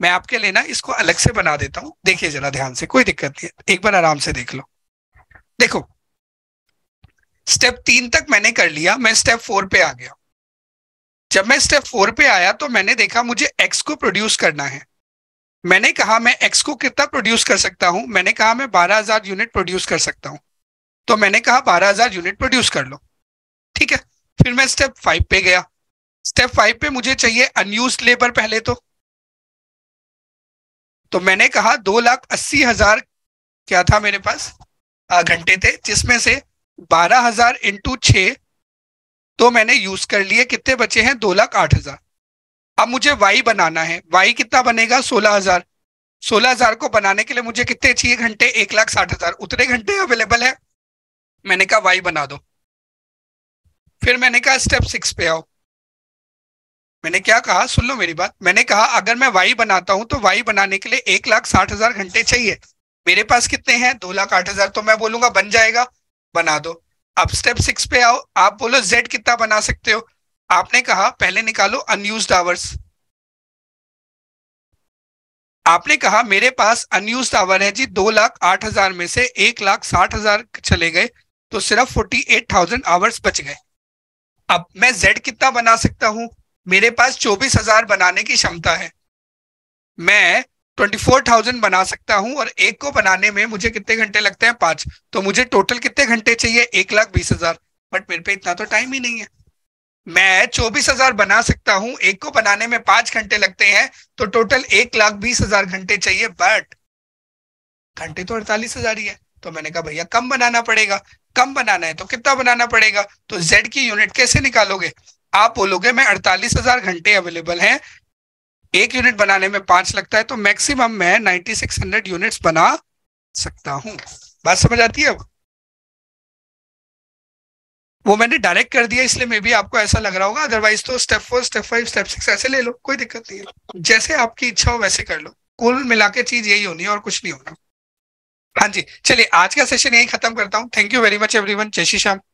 मैं आपके लिए ना इसको अलग से बना देता हूं देखिए जरा ध्यान से कोई दिक्कत नहीं है एक बार आराम से देख लो देखो स्टेप तीन तक मैंने कर लिया मैं स्टेप फोर पे आ गया जब मैं स्टेप फोर पे आया तो मैंने देखा मुझे एक्स को प्रोड्यूस करना है मैंने कहा मैं एक्स को कितना प्रोड्यूस कर सकता हूँ मैंने कहा मैं बारह हजार यूनिट प्रोड्यूस कर सकता हूँ तो मैंने कहा बारह हजार यूनिट प्रोड्यूस कर लो ठीक है फिर मैं स्टेप फाइव पे गया स्टेप फाइव पे मुझे चाहिए अनयूज लेबर पहले तो तो मैंने कहा दो लाख अस्सी हजार क्या था मेरे पास घंटे थे जिसमें से बारह हजार इंटू छ तो मैंने यूज कर लिए कितने बचे हैं दो लाख आठ हजार अब मुझे वाई बनाना है वाई कितना बनेगा सोलह हजार सोलह हजार को बनाने के लिए मुझे कितने चाहिए घंटे एक लाख साठ हजार उतने घंटे अवेलेबल है मैंने कहा वाई बना दो फिर मैंने कहा स्टेप सिक्स पे आओ मैंने क्या कहा सुन लो मेरी बात मैंने कहा अगर मैं वाई बनाता हूं तो वाई बनाने के लिए एक लाख साठ हजार घंटे चाहिए मेरे पास कितने हैं दो लाख आठ हजार तो मैं बोलूंगा बन जाएगा बना दो अब स्टेप सिक्स पे आओ आप बोलो जेड कितना बना सकते हो आपने कहा पहले निकालो अनयूज आवर्स आपने कहा मेरे पास अनयूज आवर है जी दो लाख आठ हजार में से एक लाख साठ हजार चले गए तो सिर्फ फोर्टी एट थाउजेंड आवर्स बच गए अब मैं जेड कितना बना सकता हूं मेरे पास चौबीस हजार बनाने की क्षमता है मैं ट्वेंटी फोर थाउजेंड बना सकता हूं और एक को बनाने में मुझे कितने घंटे लगते हैं पांच तो मुझे टोटल कितने घंटे चाहिए एक लाख बीस हजार बट मेरे पे इतना तो टाइम ही नहीं है मैं चौबीस हजार बना सकता हूं एक को बनाने में पांच घंटे लगते हैं तो टोटल एक लाख बीस हजार घंटे चाहिए बट घंटे तो अड़तालीस हजार ही है तो मैंने कहा भैया कम बनाना पड़ेगा कम बनाना है तो कितना बनाना पड़ेगा तो जेड की यूनिट कैसे निकालोगे आप बोलोगे मैं अड़तालीस हजार घंटे अवेलेबल हैं एक यूनिट बनाने में पांच लगता है तो मैक्सिमम मैं सिक्स हंड्रेड यूनिट बना सकता हूं बात समझ आती है अब वो मैंने डायरेक्ट कर दिया इसलिए मे भी आपको ऐसा लग रहा होगा अदरवाइज तो step four step five step six ऐसे ले लो कोई दिक्कत नहीं है जैसे आपकी इच्छा हो वैसे कर लो कुल मिला के चीज यही होनी है और कुछ नहीं होना हाँ जी चलिए आज का सेशन यही खत्म करता हूँ thank you very much everyone जय श्री श्याम